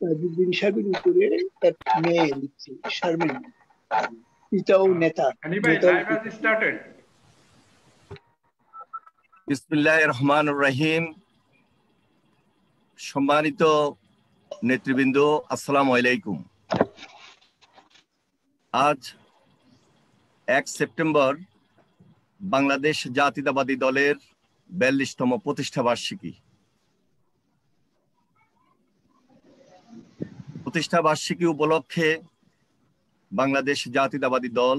তাজউদ্দিন সাহেবের উপরে তার মেয়ে লিখছে শারমিন নেতা রহমান সম্মানিত নেতৃবৃন্দ আসসালাম আলাইকুম আজ এক সেপ্টেম্বর বাংলাদেশ জাতীয়তাবাদী দলের বিয়াল্লিশতম প্রতিষ্ঠাবার্ষিকী প্রতিষ্ঠা বার্ষিকী উপলক্ষে বাংলাদেশ জাতীয়তাবাদী দল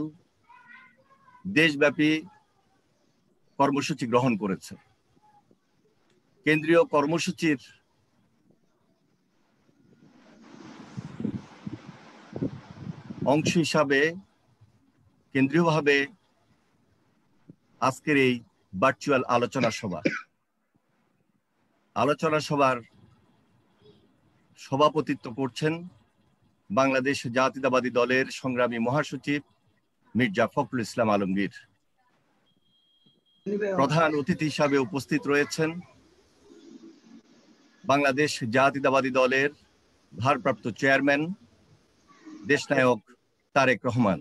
দেশব্যাপী কর্মসূচি গ্রহণ করেছে কেন্দ্রীয় কর্মসূচির অংশ হিসাবে কেন্দ্রীয়ভাবে আজকের এই ভার্চুয়াল আলোচনা সভা আলোচনা সভার সভাপতিত্ব করছেন বাংলাদেশ জাতীয়তাবাদী দলের সংগ্রামী মহাসচিব মির্জা ফখরুল ইসলাম আলমগীর প্রধান অতিথি হিসাবে উপস্থিত রয়েছেন বাংলাদেশ জাতীয়তাবাদী দলের ভারপ্রাপ্ত চেয়ারম্যান দেশনায়ক তারেক রহমান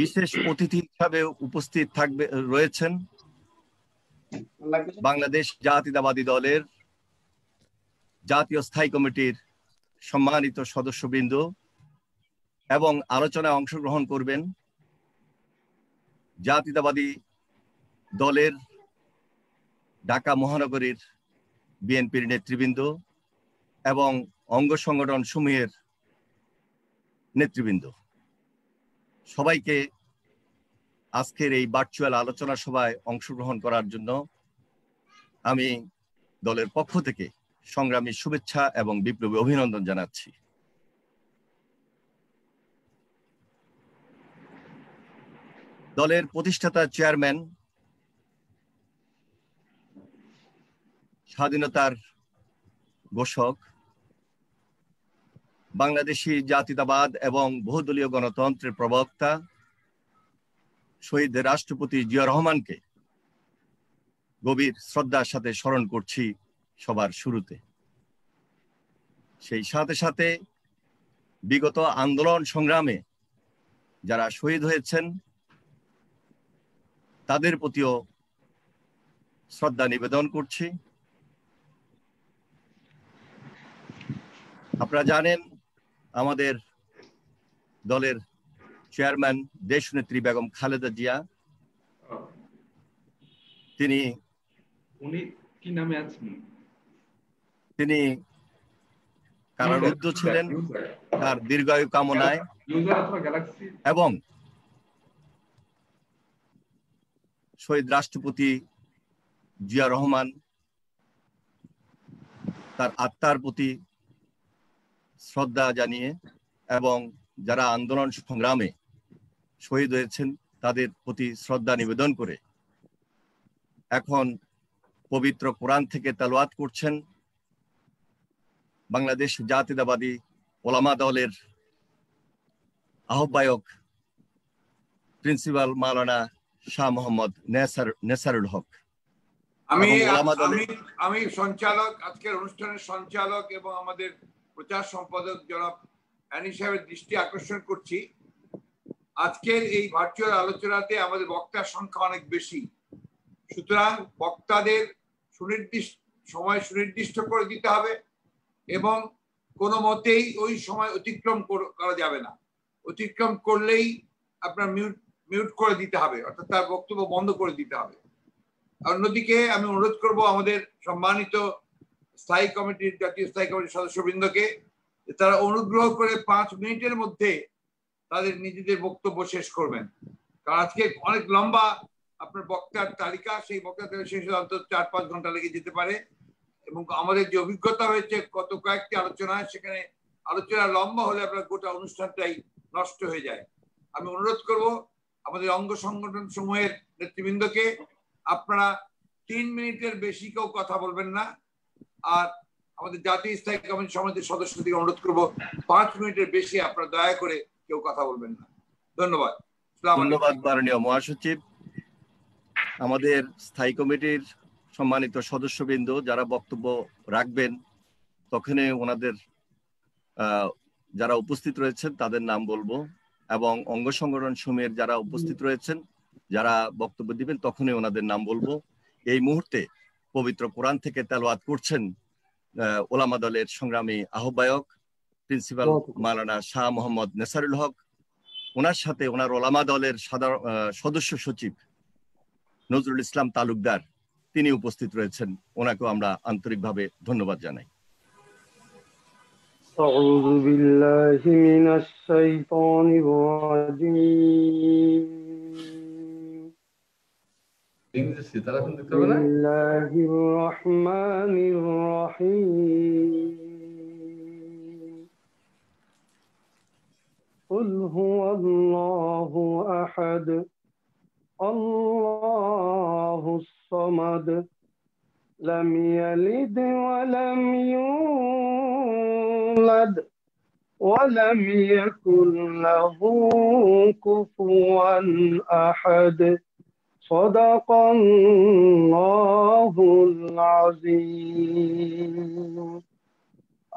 বিশেষ অতিথি হিসাবে উপস্থিত থাকবে রয়েছেন বাংলাদেশ জাতীয়তাবাদী দলের জাতীয় স্থায়ী কমিটির সম্মানিত সদস্যবৃন্দ এবং আলোচনায় অংশগ্রহণ করবেন জাতীয়তাবাদী দলের ঢাকা মহানগরীর বিএনপির নেতৃবৃন্দ এবং অঙ্গ সংগঠন সমূহের নেতৃবৃন্দ সবাইকে আজকের এই ভার্চুয়াল আলোচনা সভায় অংশগ্রহণ করার জন্য আমি দলের পক্ষ থেকে সংগ্রামী শুভেচ্ছা এবং বিপ্লবী অভিনন্দন জানাচ্ছি দলের প্রতিষ্ঠাতা চেয়ারম্যান স্বাধীনতার ঘোষক বাংলাদেশি জাতিতাবাদ এবং বহুদলীয় গণতন্ত্রের প্রবক্তা শহীদ রাষ্ট্রপতি জিয়া রহমানকে গভীর শ্রদ্ধার সাথে স্মরণ করছি সবার শুরুতে সেই সাথে সাথে বিগত আন্দোলন সংগ্রামে যারা শহীদ হয়েছেন তাদের প্রতিও শ্রদ্ধা নিবেদন করছি আপনারা জানেন আমাদের দলের চেয়ারম্যান দেশনেত্রী বেগম খালেদা জিয়া তিনি উনি কি নামে আছেন তিনি কারারুদ্ধ ছিলেন তার দীর্ঘায়ু কামনায় এবং শহীদ রাষ্ট্রপতি জিয়া রহমান তার আত্মার প্রতি শ্রদ্ধা জানিয়ে এবং যারা আন্দোলন সংগ্রামে শহীদ হয়েছেন তাদের প্রতি শ্রদ্ধা নিবেদন করে এখন পবিত্র কোরআন থেকে তালোয়াত করছেন বাংলাদেশ জাতিদাবাদী ওলামা দলের আহ্বায়ক প্রিন্সিপাল মালানা শাহ মোহাম্মদ নেসারুল হক আমি আমি সঞ্চালক আজকের অনুষ্ঠানের সঞ্চালক এবং আমাদের প্রচার সম্পাদক জনাব অ্যানি সাহেবের দৃষ্টি আকর্ষণ করছি আজকের এই ভার্চুয়াল আলোচনাতে আমাদের বক্তার সংখ্যা অনেক বেশি সুতরাং বক্তাদের সুনির্দিষ্ট সময় সুনির্দিষ্ট করে দিতে হবে এবং কোনো মতেই ওই সময় অতিক্রম করা যাবে না অতিক্রম করলেই আপনার মিউট মিউট করে দিতে হবে অর্থাৎ তার বক্তব্য বন্ধ করে দিতে হবে অন্যদিকে আমি অনুরোধ করব আমাদের সম্মানিত স্থায়ী কমিটির জাতীয় স্থায়ী কমিটির সদস্যবৃন্দকে তারা অনুগ্রহ করে পাঁচ মিনিটের মধ্যে তাদের নিজেদের বক্তব্য শেষ করবেন কারণ আজকে অনেক লম্বা আপনার বক্তার তালিকা সেই বক্তার শেষ অন্তত চার পাঁচ ঘন্টা লেগে যেতে পারে এবং আমাদের যে অভিজ্ঞতা হয়েছে কত কয়েকটি আলোচনা সেখানে আলোচনা লম্বা হলে আপনার গোটা অনুষ্ঠানটাই নষ্ট হয়ে যায় আমি অনুরোধ করব আমাদের অঙ্গ সংগঠন সমূহের নেতৃবৃন্দকে আপনারা তিন মিনিটের বেশি কেউ কথা বলবেন না আর আমাদের জাতীয় স্থায়ী কমিটি সমাজের সদস্যদেরকে অনুরোধ করব পাঁচ মিনিটের বেশি আপনারা দয়া করে কেউ কথা বলবেন না ধন্যবাদ ধন্যবাদ মহাসচিব আমাদের স্থায়ী কমিটির সম্মানিত সদস্যবৃন্দ যারা বক্তব্য রাখবেন তখনই ওনাদের যারা উপস্থিত রয়েছেন তাদের নাম বলবো এবং অঙ্গ সংগঠন সময়ের যারা উপস্থিত রয়েছেন যারা বক্তব্য দিবেন তখনই ওনাদের নাম বলবো এই মুহূর্তে পবিত্র কোরআন থেকে তেলোয়াত করছেন ওলামা দলের সংগ্রামী আহ্বায়ক প্রিন্সিপাল মালানা শাহ মোহাম্মদ নেসারুল হক ওনার সাথে ওনার ওলামা দলের সাধারণ সদস্য সচিব নজরুল ইসলাম তালুকদার তিনি উপস্থিত রয়েছেন ওনাকেও আমরা আন্তরিকভাবে ধন্যবাদ জানাই أعوذ بالله من الشيطان الرجيم بسم الله الرحمن الرحيم قل هو الله أحد الله الصمد لم يلد ولم يولد ولم يكن له كفوا احد صدق الله العظيم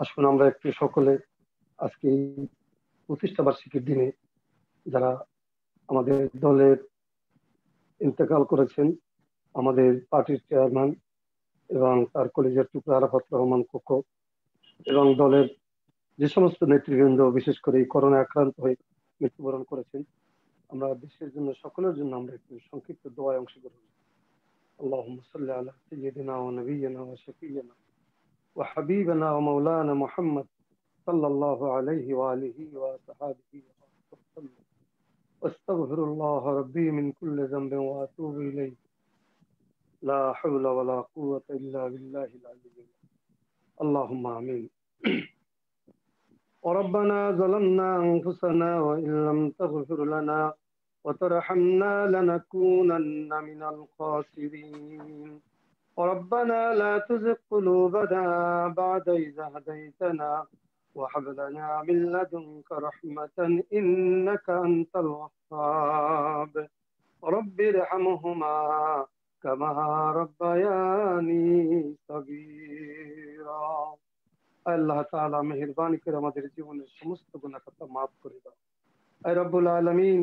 আসুন আমরা একটু সকলে আজকে প্রতিষ্ঠা বার্ষিকীর দিনে যারা আমাদের দলের ইন্তেকাল করেছেন আমাদের পার্টির চেয়ারম্যান এবং তার কলেজের টুকরা আরাফাত রহমান কক্ষ এবং দলের যে সমস্ত নেতৃবৃন্দ বিশেষ করে এই করোনা আক্রান্ত হয়ে মৃত্যুবরণ করেছেন আমরা দেশের জন্য সকলের জন্য আমরা একটু সংক্ষিপ্ত দোয়ায় অংশগ্রহণ আল্লাহ صل على سيدنا ونبينا وشفينا وحبيبنا ومولانا محمد صلى الله عليه وسلم أستغفر الله ربي من كل ذنب وأتوب إليه لا حول ولا قوة إلا بالله العلي اللهم آمين وربنا ظلمنا أنفسنا وإن لم تغفر لنا وترحمنا لنكونن من الخاسرين وربنا لا تزغ قلوبنا بعد إذ هديتنا وهب لنا من لدنك رحمة إنك أنت الوهاب رب ارحمهما كما ربياني صغيرا আল্লাহ তাআলা মেহেরবানি করে আমাদের জীবনের সমস্ত গুণাকতা মাফ করে দাও রব্বুল আলমিন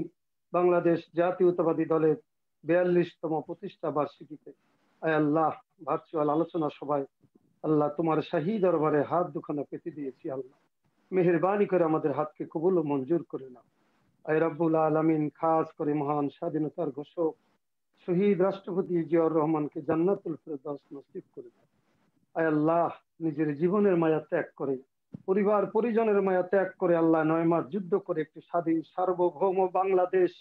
বাংলাদেশ জাতীয়তাবাদী দলের বিয়াল্লিশতম প্রতিষ্ঠা বার্ষিকীতে আয় আল্লাহ ভার্চুয়াল আলোচনা সবাই আল্লাহ তোমার শাহী দরবারে হাত দুখানা পেতে দিয়েছি আল্লাহ মেহরবানি করে আমাদের হাতকে কবুল ও মঞ্জুর করে নাও আয় রাব্বুল আলমিন খাস করে মহান স্বাধীনতার ঘোষক শহীদ রাষ্ট্রপতি জিয়াউর রহমানকে জান্নাতুল ফেরদাস নসিব করে দাও আয় আল্লাহ নিজের জীবনের মায়া ত্যাগ করে পরিবার পরিজনের মায়া ত্যাগ করে আল্লাহ নয় মাস যুদ্ধ করে একটি স্বাধীন সার্বভৌম বাংলাদেশ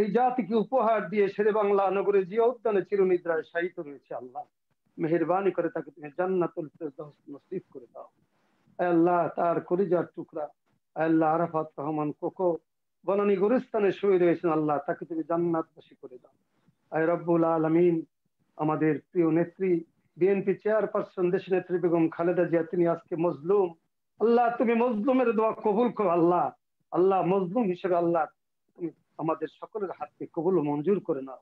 এই জাতিকে উপহার দিয়ে শেরে বাংলা নগরে জিয়া উদ্যানে চিরনিদ্রায় শায়িত রয়েছে আল্লাহ মেহরবানি করে তাকে তুমি জান্নাতুল ফেরদাস নসিব করে দাও আল্লাহ তার করিজার টুকরা আল্লাহ আরাফাত রহমান কোকো বনানি গুরুস্থানে শুয়ে রয়েছেন আল্লাহ তাকে তুমি জান্নাতবাসী করে দাও আই রব্বুল আলমিন আমাদের প্রিয় নেত্রী বিএনপি চেয়ারপারসন দেশ নেত্রী বেগম খালেদা জিয়া তিনি আজকে মজলুম আল্লাহ তুমি মজলুমের দোয়া কবুল করো আল্লাহ আল্লাহ মজলুম হিসেবে আল্লাহ তুমি আমাদের সকলের হাতকে কবুল মঞ্জুর করে নাও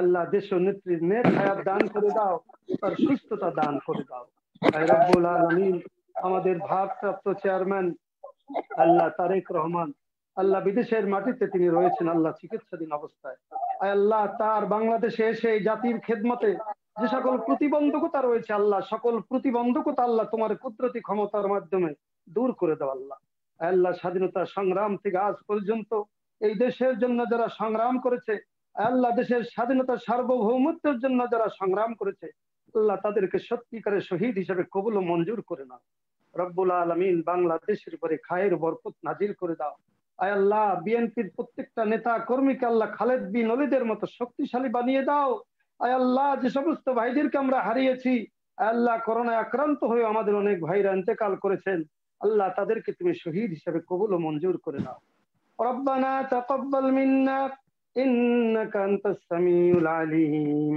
আল্লাহ দেশ নেত্রী নেট হায়াত দান করে দাও তার সুস্থতা দান করে দাও আই রব্বুল আলমিন আমাদের ভারপ্রাপ্ত চেয়ারম্যান আল্লাহ তারেক রহমান আল্লাহ বিদেশের মাটিতে তিনি রয়েছেন আল্লাহ চিকিৎসাধীন অবস্থায় আল্লাহ তার বাংলাদেশে এসে জাতির খেদমতে যে সকল প্রতিবন্ধকতা রয়েছে আল্লাহ সকল প্রতিবন্ধকতা আল্লাহ তোমার কুদরতি ক্ষমতার মাধ্যমে দূর করে দাও আল্লাহ আল্লাহ স্বাধীনতা সংগ্রাম থেকে আজ পর্যন্ত এই দেশের জন্য যারা সংগ্রাম করেছে আল্লাহ দেশের স্বাধীনতা সার্বভৌমত্বের জন্য যারা সংগ্রাম করেছে আল্লাহ তাদেরকে সত্যিকারের শহীদ হিসেবে কবুল মঞ্জুর করে না রব্বুল আলমিন বাংলাদেশের উপরে খায়ের বরকত নাজির করে দাও আয় আল্লাহ বিএনপির প্রত্যেকটা নেতা কর্মীকে আল্লাহ খালেদ বিন অলিদের মতো শক্তিশালী বানিয়ে দাও আয় আল্লাহ যে সমস্ত ভাইদেরকে আমরা হারিয়েছি আয় আল্লাহ করোনায় আক্রান্ত হয়ে আমাদের অনেক ভাইরা ইন্তেকাল করেছেন আল্লাহ তাদেরকে তুমি শহীদ হিসাবে কবুল ও মঞ্জুর করে দাও রব্বানা তাকাব্বাল মিন্না ইন্নাকা আনতাস সামিউল আলিম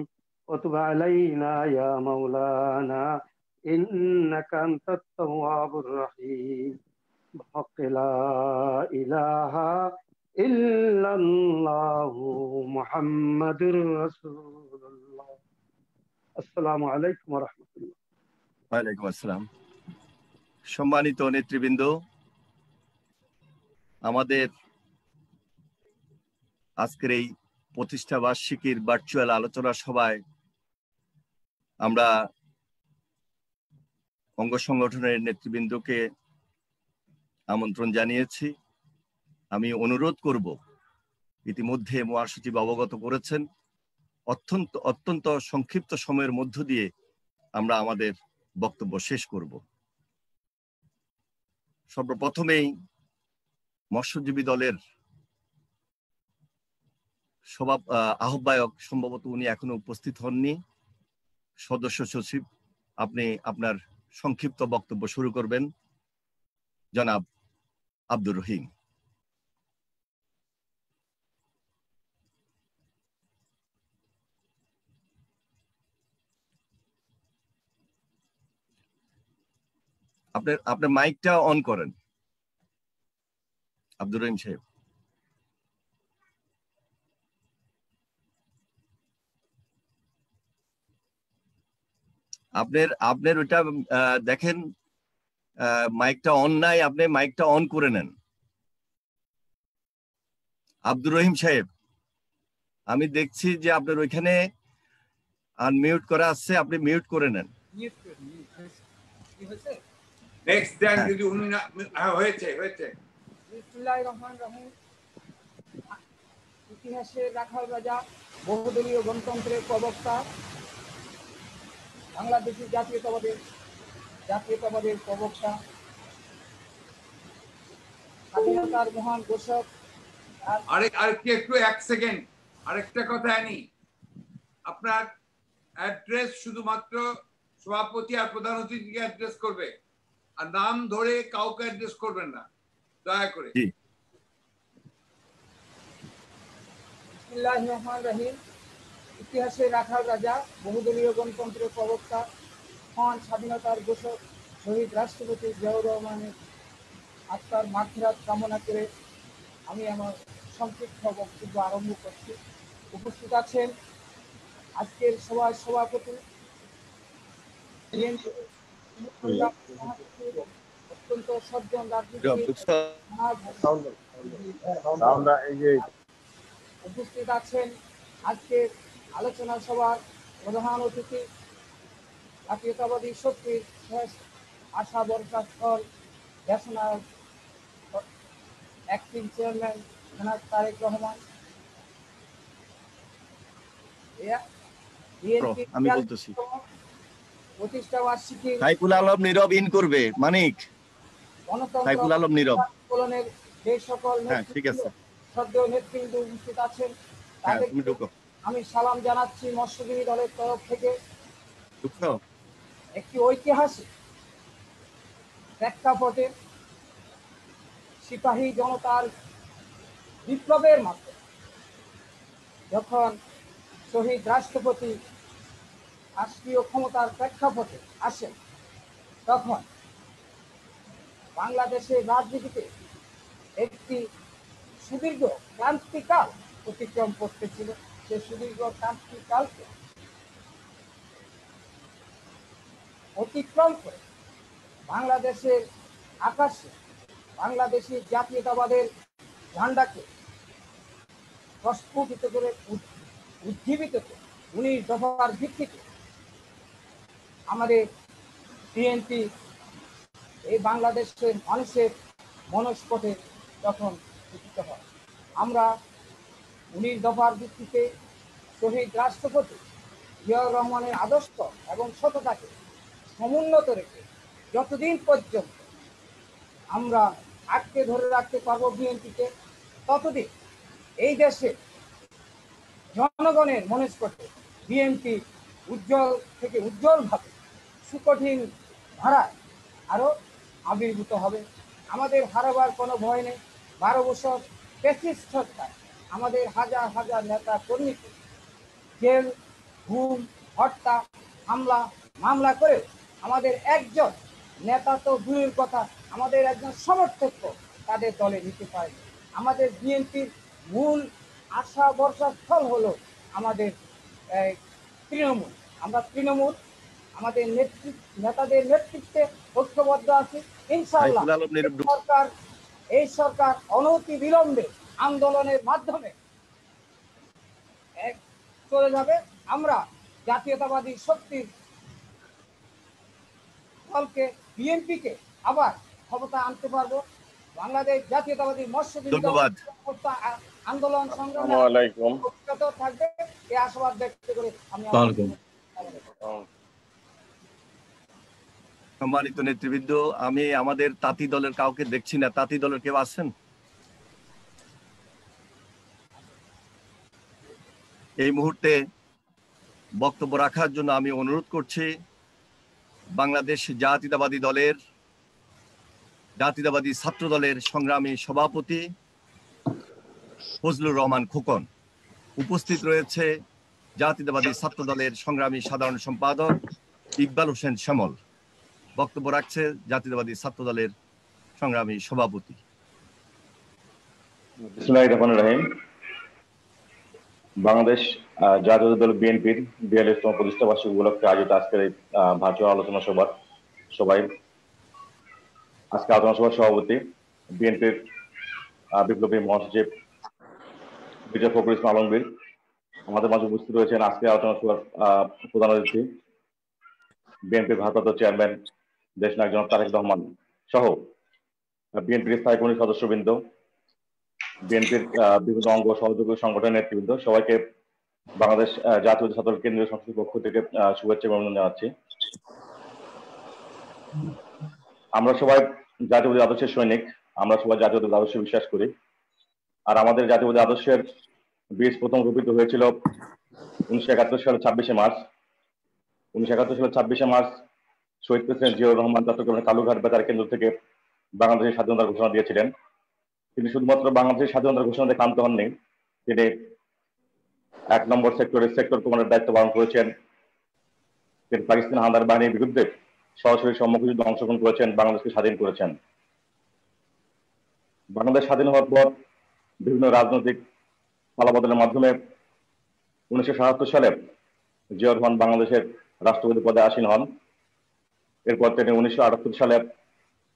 ওয়া তুব আলাইনা ইয়া মাওলানা إنك أنت التواب الرحيم بحق لا إله إلا الله محمد رسول الله السلام عليكم ورحمة الله وعليكم السلام সম্মানিত নেতৃবৃন্দ আমাদের আজকের এই প্রতিষ্ঠা বার্ষিকীর ভার্চুয়াল আলোচনা সভায় আমরা অঙ্গ সংগঠনের নেতৃবৃন্দকে আমন্ত্রণ জানিয়েছি আমি অনুরোধ করব ইতিমধ্যে মহাসচিব অবগত করেছেন অত্যন্ত অত্যন্ত সংক্ষিপ্ত সময়ের মধ্য দিয়ে আমরা আমাদের বক্তব্য শেষ করব সর্বপ্রথমেই মৎস্যজীবী দলের সভা আহ্বায়ক সম্ভবত উনি এখনো উপস্থিত হননি সদস্য সচিব আপনি আপনার সংক্ষিপ্ত বক্তব্য শুরু করবেন জনাব আব্দুর রহিম আপনার আপনার মাইকটা অন করেন আব্দুর রহিম সাহেব আপনার আপনার ওইটা দেখেন মাইকটা অন নাই আপনি মাইকটা অন করে নেন আব্দুর রহিম সাহেব আমি দেখছি যে আপনার ওইখানে আনমিউট করা আছে আপনি মিউট করে নেন নেক্সট হ্যাঁ। হ্যাঁ, ইতিহাসে রাখাল রাজা বহুদলীয় গণতন্ত্রের প্রবক্তা বাংলাদেশের জাতীয়তাবাদের জাতীয়তাবাদের প্রবক্তা স্বাধীনতার মহান ঘোষক আরেক আরেকটি একটু এক সেকেন্ড আরেকটা কথা আনি আপনার অ্যাড্রেস শুধুমাত্র সভাপতি আর প্রধান অতিথিকে অ্যাড্রেস করবে আর নাম ধরে কাউকে অ্যাড্রেস করবেন না দয়া করে বিসমিল্লাহির রহমানির রহিম ইতিহাসে রাখাল রাজা বহুদলীয় গণতন্ত্রের প্রবক্তা হন স্বাধীনতার ঘোষক শহীদ রাষ্ট্রপতি জিয়াউর রহমানের আত্মার মাথিরাত কামনা করে আমি আমার সংক্ষিপ্ত বক্তব্য আরম্ভ করছি উপস্থিত আছেন আজকের সভায় সভাপতি অত্যন্ত সজ্জন রাজনীতি উপস্থিত আছেন আজকের আলোচনা সভার প্রধান অতিথি জাতীয়তাবাদী শক্তির শেষ আশা বর্ষা স্থল ন্যাশনাল অ্যাক্টিভ চেয়ারম্যান জনাব তারেক রহমান আমি বলতেছি প্রতিষ্ঠা বার্ষিকী সাইফুল আলম নীরব ইন করবে মানিক সাইফুল আলম নীরব আন্দোলনের যে সকল হ্যাঁ ঠিক আছে সদ্য নেতৃবৃন্দ উপস্থিত আছেন হ্যাঁ, আমি সালাম জানাচ্ছি মৎস্যজীবী দলের তরফ থেকে একটি ঐতিহাসিক প্রেক্ষাপটে সিপাহী জনতার বিপ্লবের মাধ্যমে যখন শহীদ রাষ্ট্রপতি রাষ্ট্রীয় ক্ষমতার প্রেক্ষাপটে আসেন তখন বাংলাদেশের রাজনীতিতে একটি সুদীর্ঘ ক্রান্তিকাল অতিক্রম করতেছিল সুদীর্ঘ কালকে অতিক্রম করে বাংলাদেশের আকাশে বাংলাদেশি জাতীয়তাবাদের ঝান্ডাকে প্রস্ফুটিত করে উজ্জীবিত করে উনিশ দফার ভিত্তিতে আমাদের বিএনপি এই বাংলাদেশের মানুষের মনস্পটে যখন হয় আমরা উনিশ দফার ভিত্তিতে শহীদ রাষ্ট্রপতি জিয়াউর রহমানের আদর্শ এবং সততাকে সমুন্নত রেখে যতদিন পর্যন্ত আমরা আটকে ধরে রাখতে পারবো বিএনপিকে ততদিন এই দেশে জনগণের মনস্পটে বিএনপি উজ্জ্বল থেকে উজ্জ্বলভাবে সুকঠিন ধারায় আরও আবির্ভূত হবে আমাদের হারাবার কোনো ভয় নেই বারো বছর পেশিস সত্তায় আমাদের হাজার হাজার নেতা কর্মী জেল ঘুম হত্যা হামলা মামলা করে আমাদের একজন নেতা তো দূরের কথা আমাদের একজন সমর্থক তাদের দলে নিতে পারে আমাদের বিএনপির মূল আশা ভরসার স্থল হলো আমাদের তৃণমূল আমরা তৃণমূল আমাদের নেতৃত্ব নেতাদের নেতৃত্বে ঐক্যবদ্ধ আছি ইনশাআল্লাহ সরকার এই সরকার অনতি বিলম্বে আন্দোলনের মাধ্যমে চলে যাবে আমরা জাতীয়তাবাদী শক্তির দলকে বিএনপিকে আবার ক্ষমতা আনতে পারবো বাংলাদেশ জাতীয়তাবাদী মৎস্যজীবী আন্দোলন সংগ্রাম থাকবে এ আশাবাদ ব্যক্ত করে আমি সম্মানিত নেতৃবৃন্দ আমি আমাদের তাঁতি দলের কাউকে দেখছি না তাঁতি দলের কেউ আছেন এই মুহূর্তে বক্তব্য রাখার জন্য আমি অনুরোধ করছি বাংলাদেশ জাতিদাবাদী দলের জাতিদাবাদী ছাত্র দলের সংগ্রামী সভাপতি ফজলুর রহমান খোকন উপস্থিত রয়েছে জাতিদাবাদী ছাত্র দলের সংগ্রামী সাধারণ সম্পাদক ইকবাল হোসেন শ্যামল বক্তব্য রাখছে জাতিদাবাদী ছাত্র দলের সংগ্রামী সভাপতি বাংলাদেশ জাতীয় দল বিএনপির বিয়াল্লিশতম প্রতিষ্ঠা বার্ষিক উপলক্ষে আয়োজিত আজকের এই ভার্চুয়াল আলোচনা সভা সবাই আজকে আলোচনা সভার সভাপতি বিএনপির বিপ্লবী মহাসচিব বিজয় ফখরুল ইসলাম আলমগীর আমাদের মাঝে উপস্থিত রয়েছেন আজকে আলোচনা সভার প্রধান অতিথি বিএনপির ভারপ্রাপ্ত চেয়ারম্যান দেশ নায়ক জনাব তারেক রহমান সহ বিএনপির স্থায়ী কমিটির সদস্যবৃন্দ বিএনপির বিভিন্ন অঙ্গ সহযোগী সংগঠনের নেতৃবৃন্দ সবাইকে বাংলাদেশ জাতীয় ছাত্র কেন্দ্রীয় সংসদের পক্ষ থেকে শুভেচ্ছা অভিনন্দন জানাচ্ছি আমরা সবাই জাতীয় আদর্শের সৈনিক আমরা সবাই জাতীয় আদর্শে বিশ্বাস করি আর আমাদের জাতীয় আদর্শের বীজ প্রথম রূপিত হয়েছিল উনিশশো একাত্তর সালের ছাব্বিশে মার্চ উনিশশো একাত্তর সালের ছাব্বিশে মার্চ শহীদ প্রেসিডেন্ট জিয়াউর রহমান চট্টগ্রামের কালুঘাট বেতার কেন্দ্র থেকে বাংলাদেশের স্বাধীনতার ঘোষণা দিয়েছিলেন তিনি শুধুমাত্র বাংলাদেশের স্বাধীনতার ঘোষণাতে ক্লান্ত হননি তিনি এক নম্বর সেক্টরে সেক্টর কমান্ডের দায়িত্ব পালন করেছেন তিনি পাকিস্তান হানাদার বাহিনীর বিরুদ্ধে সরাসরি সম্মুখ যুদ্ধে অংশগ্রহণ করেছেন বাংলাদেশকে স্বাধীন করেছেন বাংলাদেশ স্বাধীন হওয়ার পর বিভিন্ন রাজনৈতিক ফলাবদলের মাধ্যমে উনিশশো সাতাত্তর সালে জিয়া রহমান বাংলাদেশের রাষ্ট্রপতি পদে আসীন হন এরপর তিনি উনিশশো আটাত্তর সালে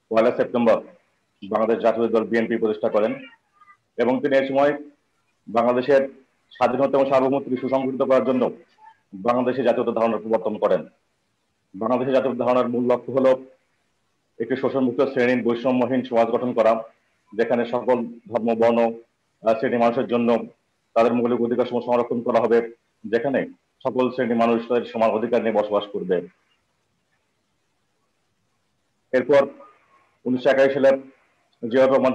পয়লা সেপ্টেম্বর বাংলাদেশ জাতীয় দল বিএনপি প্রতিষ্ঠা করেন এবং তিনি এই সময় বাংলাদেশের স্বাধীনতা এবং সার্বভৌমত্বকে সুসংগঠিত করার জন্য বাংলাদেশে জাতীয়তা ধারণার প্রবর্তন করেন বাংলাদেশের জাতীয় ধারণার মূল লক্ষ্য হল একটি শোষণমুক্ত শ্রেণীর বৈষম্যহীন সমাজ গঠন করা যেখানে সকল ধর্ম বর্ণ শ্রেণী মানুষের জন্য তাদের মৌলিক অধিকার সময় সংরক্ষণ করা হবে যেখানে সকল শ্রেণী মানুষ তাদের সমান অধিকার নিয়ে বসবাস করবে এরপর উনিশশো একাশি সালে জিয়া রহমান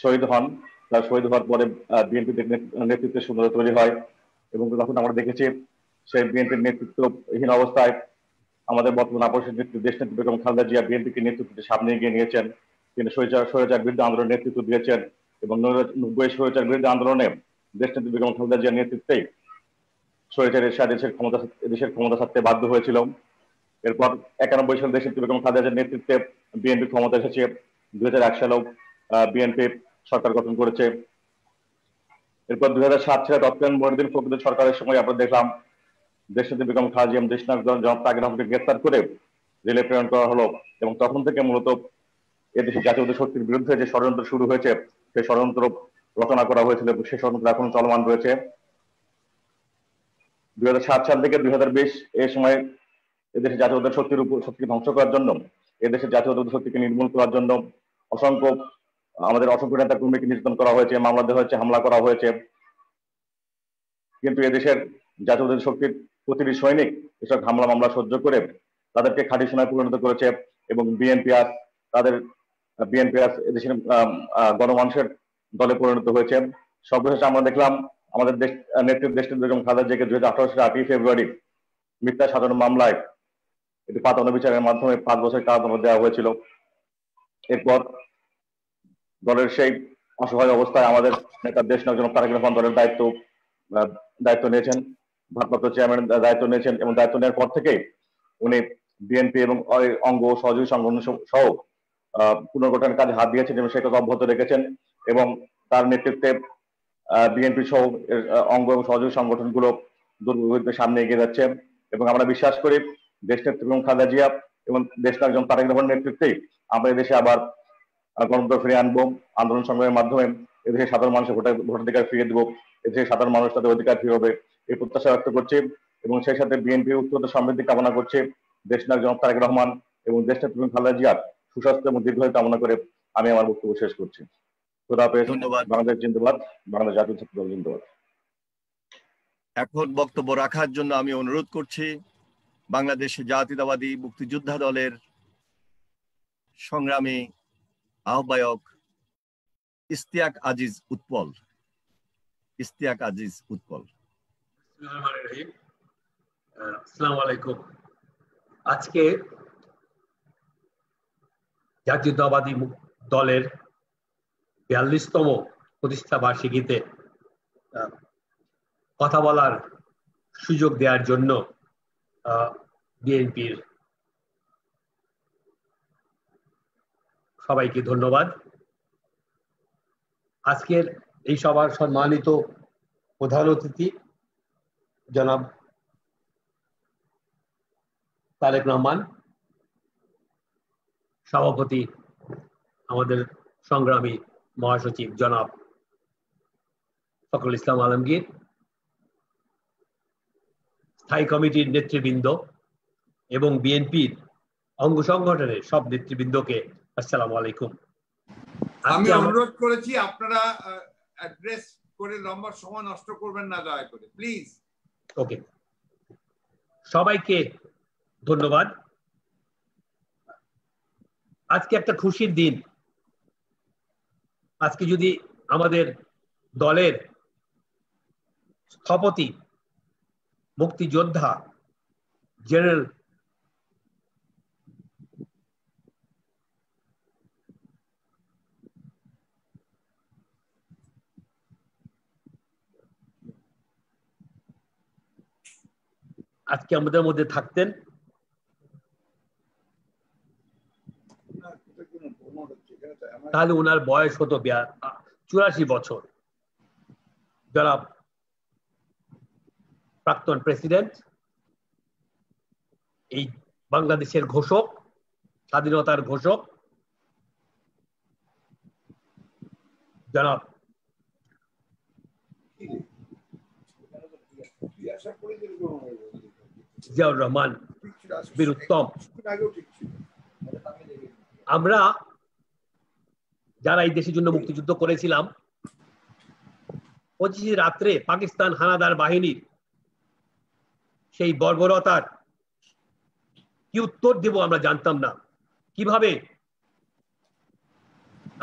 শহীদ হন তার শহীদ হওয়ার পরে বিএনপি নেতৃত্বে সুন্দর তৈরি হয় এবং তখন আমরা দেখেছি সেই বিএনপির নেতৃত্বহীন অবস্থায় আমাদের বর্তমান আপোষের নেতৃত্ব দেশ নেতৃত্ব এবং খালেদা জিয়া বিএনপিকে নেতৃত্বে সামনে এগিয়ে নিয়েছেন তিনি স্বৈরাচার বিরুদ্ধে আন্দোলনের নেতৃত্ব দিয়েছেন এবং নব্বই স্বৈরাচার বিরুদ্ধে আন্দোলনে দেশ নেতৃত্ব বেগম খালেদা জিয়ার নেতৃত্বেই স্বৈরাচারের এশিয়া দেশের ক্ষমতা দেশের ক্ষমতা ছাড়তে বাধ্য হয়েছিল এরপর একানব্বই সাল দেশ নেতৃত্ব বেগম খালেদা জিয়ার নেতৃত্বে বিএনপি ক্ষমতা এসেছে দুই হাজার এক সালেও বিএনপি সরকার গঠন করেছে এরপর দুই হাজার সাত সালে তৎকালীন মহিউদ্দিন ফকিরের সরকারের সময় আমরা দেখলাম দেশনেত্রী বেগম খাজি এম দেশনাথ জনাব তাগির আহমদকে করে রেলে প্রেরণ করা হলো এবং তখন থেকে মূলত এদেশে জাতীয় শক্তির বিরুদ্ধে যে ষড়যন্ত্র শুরু হয়েছে সেই ষড়যন্ত্র রচনা করা হয়েছিল সেই ষড়যন্ত্র এখন চলমান রয়েছে দুই হাজার সাত সাল থেকে দুই হাজার বিশ এ সময় এদেশে জাতীয় শক্তির উপর শক্তিকে ধ্বংস করার জন্য এদেশে জাতীয় শক্তিকে নির্মূল করার জন্য অসংখ্য আমাদের অসংখ্য নেতা কর্মীকে নির্যাতন করা হয়েছে মামলা দেওয়া হয়েছে হামলা করা হয়েছে কিন্তু এদেশের জাতীয় শক্তির প্রতিটি সৈনিক এসব হামলা মামলা সহ্য করে তাদেরকে খাঁটি সোনায় পরিণত করেছে এবং বিএনপি আজ তাদের বিএনপি এদেশের গণমানুষের দলে পরিণত হয়েছে সর্বশেষে আমরা দেখলাম আমাদের দেশ নেতৃত্ব দেশটির বেগম খাদা জেকে দুই হাজার আঠারো সালের আটই ফেব্রুয়ারি মিথ্যা সাধারণ মামলায় একটি পাতানো বিচারের মাধ্যমে পাঁচ বছর কারাদণ্ড দেওয়া হয়েছিল এরপর দলের সেই অসহায় অবস্থায় আমাদের নেতা দেশ নায়ক জনাব তারেক রহমান দলের দায়িত্ব দায়িত্ব নিয়েছেন ভারপ্রাপ্ত চেয়ারম্যান দায়িত্ব নিয়েছেন এবং দায়িত্ব নেওয়ার পর থেকেই উনি বিএনপি এবং অঙ্গ সহযোগী সংগঠন সহ পুনর্গঠনের কাজে হাত দিয়েছেন এবং সেই কথা অব্যাহত রেখেছেন এবং তার নেতৃত্বে বিএনপি সহ অঙ্গ এবং সহযোগী সংগঠনগুলো দুর্গত সামনে এগিয়ে যাচ্ছে এবং আমরা বিশ্বাস করি দেশ নেত্রী এবং খালেদা জিয়া এবং দেশ একজন তারেক রহমান নেতৃত্বেই আমরা এদেশে আবার গণতন্ত্র ফিরে আনবো আন্দোলন সংগ্রামের মাধ্যমে এদেশে সাধারণ মানুষের ভোটার ভোটাধিকার ফিরিয়ে দেবো এদেশে সাধারণ মানুষ তাদের অধিকার ফিরে হবে এই প্রত্যাশা ব্যক্ত করছে এবং সেই সাথে বিএনপি উত্তর সমৃদ্ধি কামনা করছে দেশ নায়ক জনাব তারেক রহমান এবং দেশ নেতৃত্ব খালেদা জিয়ার সুস্বাস্থ্য এবং দীর্ঘ কামনা করে আমি আমার বক্তব্য শেষ করছি ধন্যবাদ বাংলাদেশ জিন্দাবাদ বাংলাদেশ জাতীয় ছাত্র জিন্দাবাদ এখন বক্তব্য রাখার জন্য আমি অনুরোধ করছি বাংলাদেশ জাতীয়তাবাদী মুক্তিযোদ্ধা দলের সংগ্রামী আহ্বায়ক ইস্তিয়াক আজিজ উৎপল ইস্তিয়াক আজিজ উৎপল আসসালামু আলাইকুম আজকে জাতীয়তাবাদী দলের বিয়াল্লিশতম প্রতিষ্ঠা বার্ষিকীতে কথা বলার সুযোগ দেওয়ার জন্য বিএনপির সবাইকে ধন্যবাদ আজকের এই সবার সম্মানিত প্রধান অতিথি জনাব তারেক রহমান সভাপতি আমাদের সংগ্রামী মহাসচিব জনাব ফখরুল ইসলাম আলমগীর স্থায়ী কমিটির নেতৃবৃন্দ এবং বিএনপির অঙ্গ সংগঠনের সব নেতৃবৃন্দকে আসসালামু আলাইকুম আমি অনুরোধ করেছি আপনারা অ্যাড্রেস করে লম্বা সময় নষ্ট করবেন না দয়া করে প্লিজ ওকে সবাইকে ধন্যবাদ আজকে একটা খুশির দিন আজকে যদি আমাদের দলের স্থপতি মুক্তিযোদ্ধা জেনারেল আজকে আমাদের মধ্যে থাকতেন তাহলে ওনার বয়স হতো চুরাশি বছর যারা প্রাক্তন প্রেসিডেন্ট এই বাংলাদেশের ঘোষক স্বাধীনতার ঘোষক যারা আশা করি জিয়াউর রহমান বীরুত্তম আমরা যারা এই দেশের জন্য মুক্তিযুদ্ধ করেছিলাম পঁচিশে রাত্রে পাকিস্তান হানাদার বাহিনীর সেই বর্বরতার কি উত্তর দেব আমরা জানতাম না কিভাবে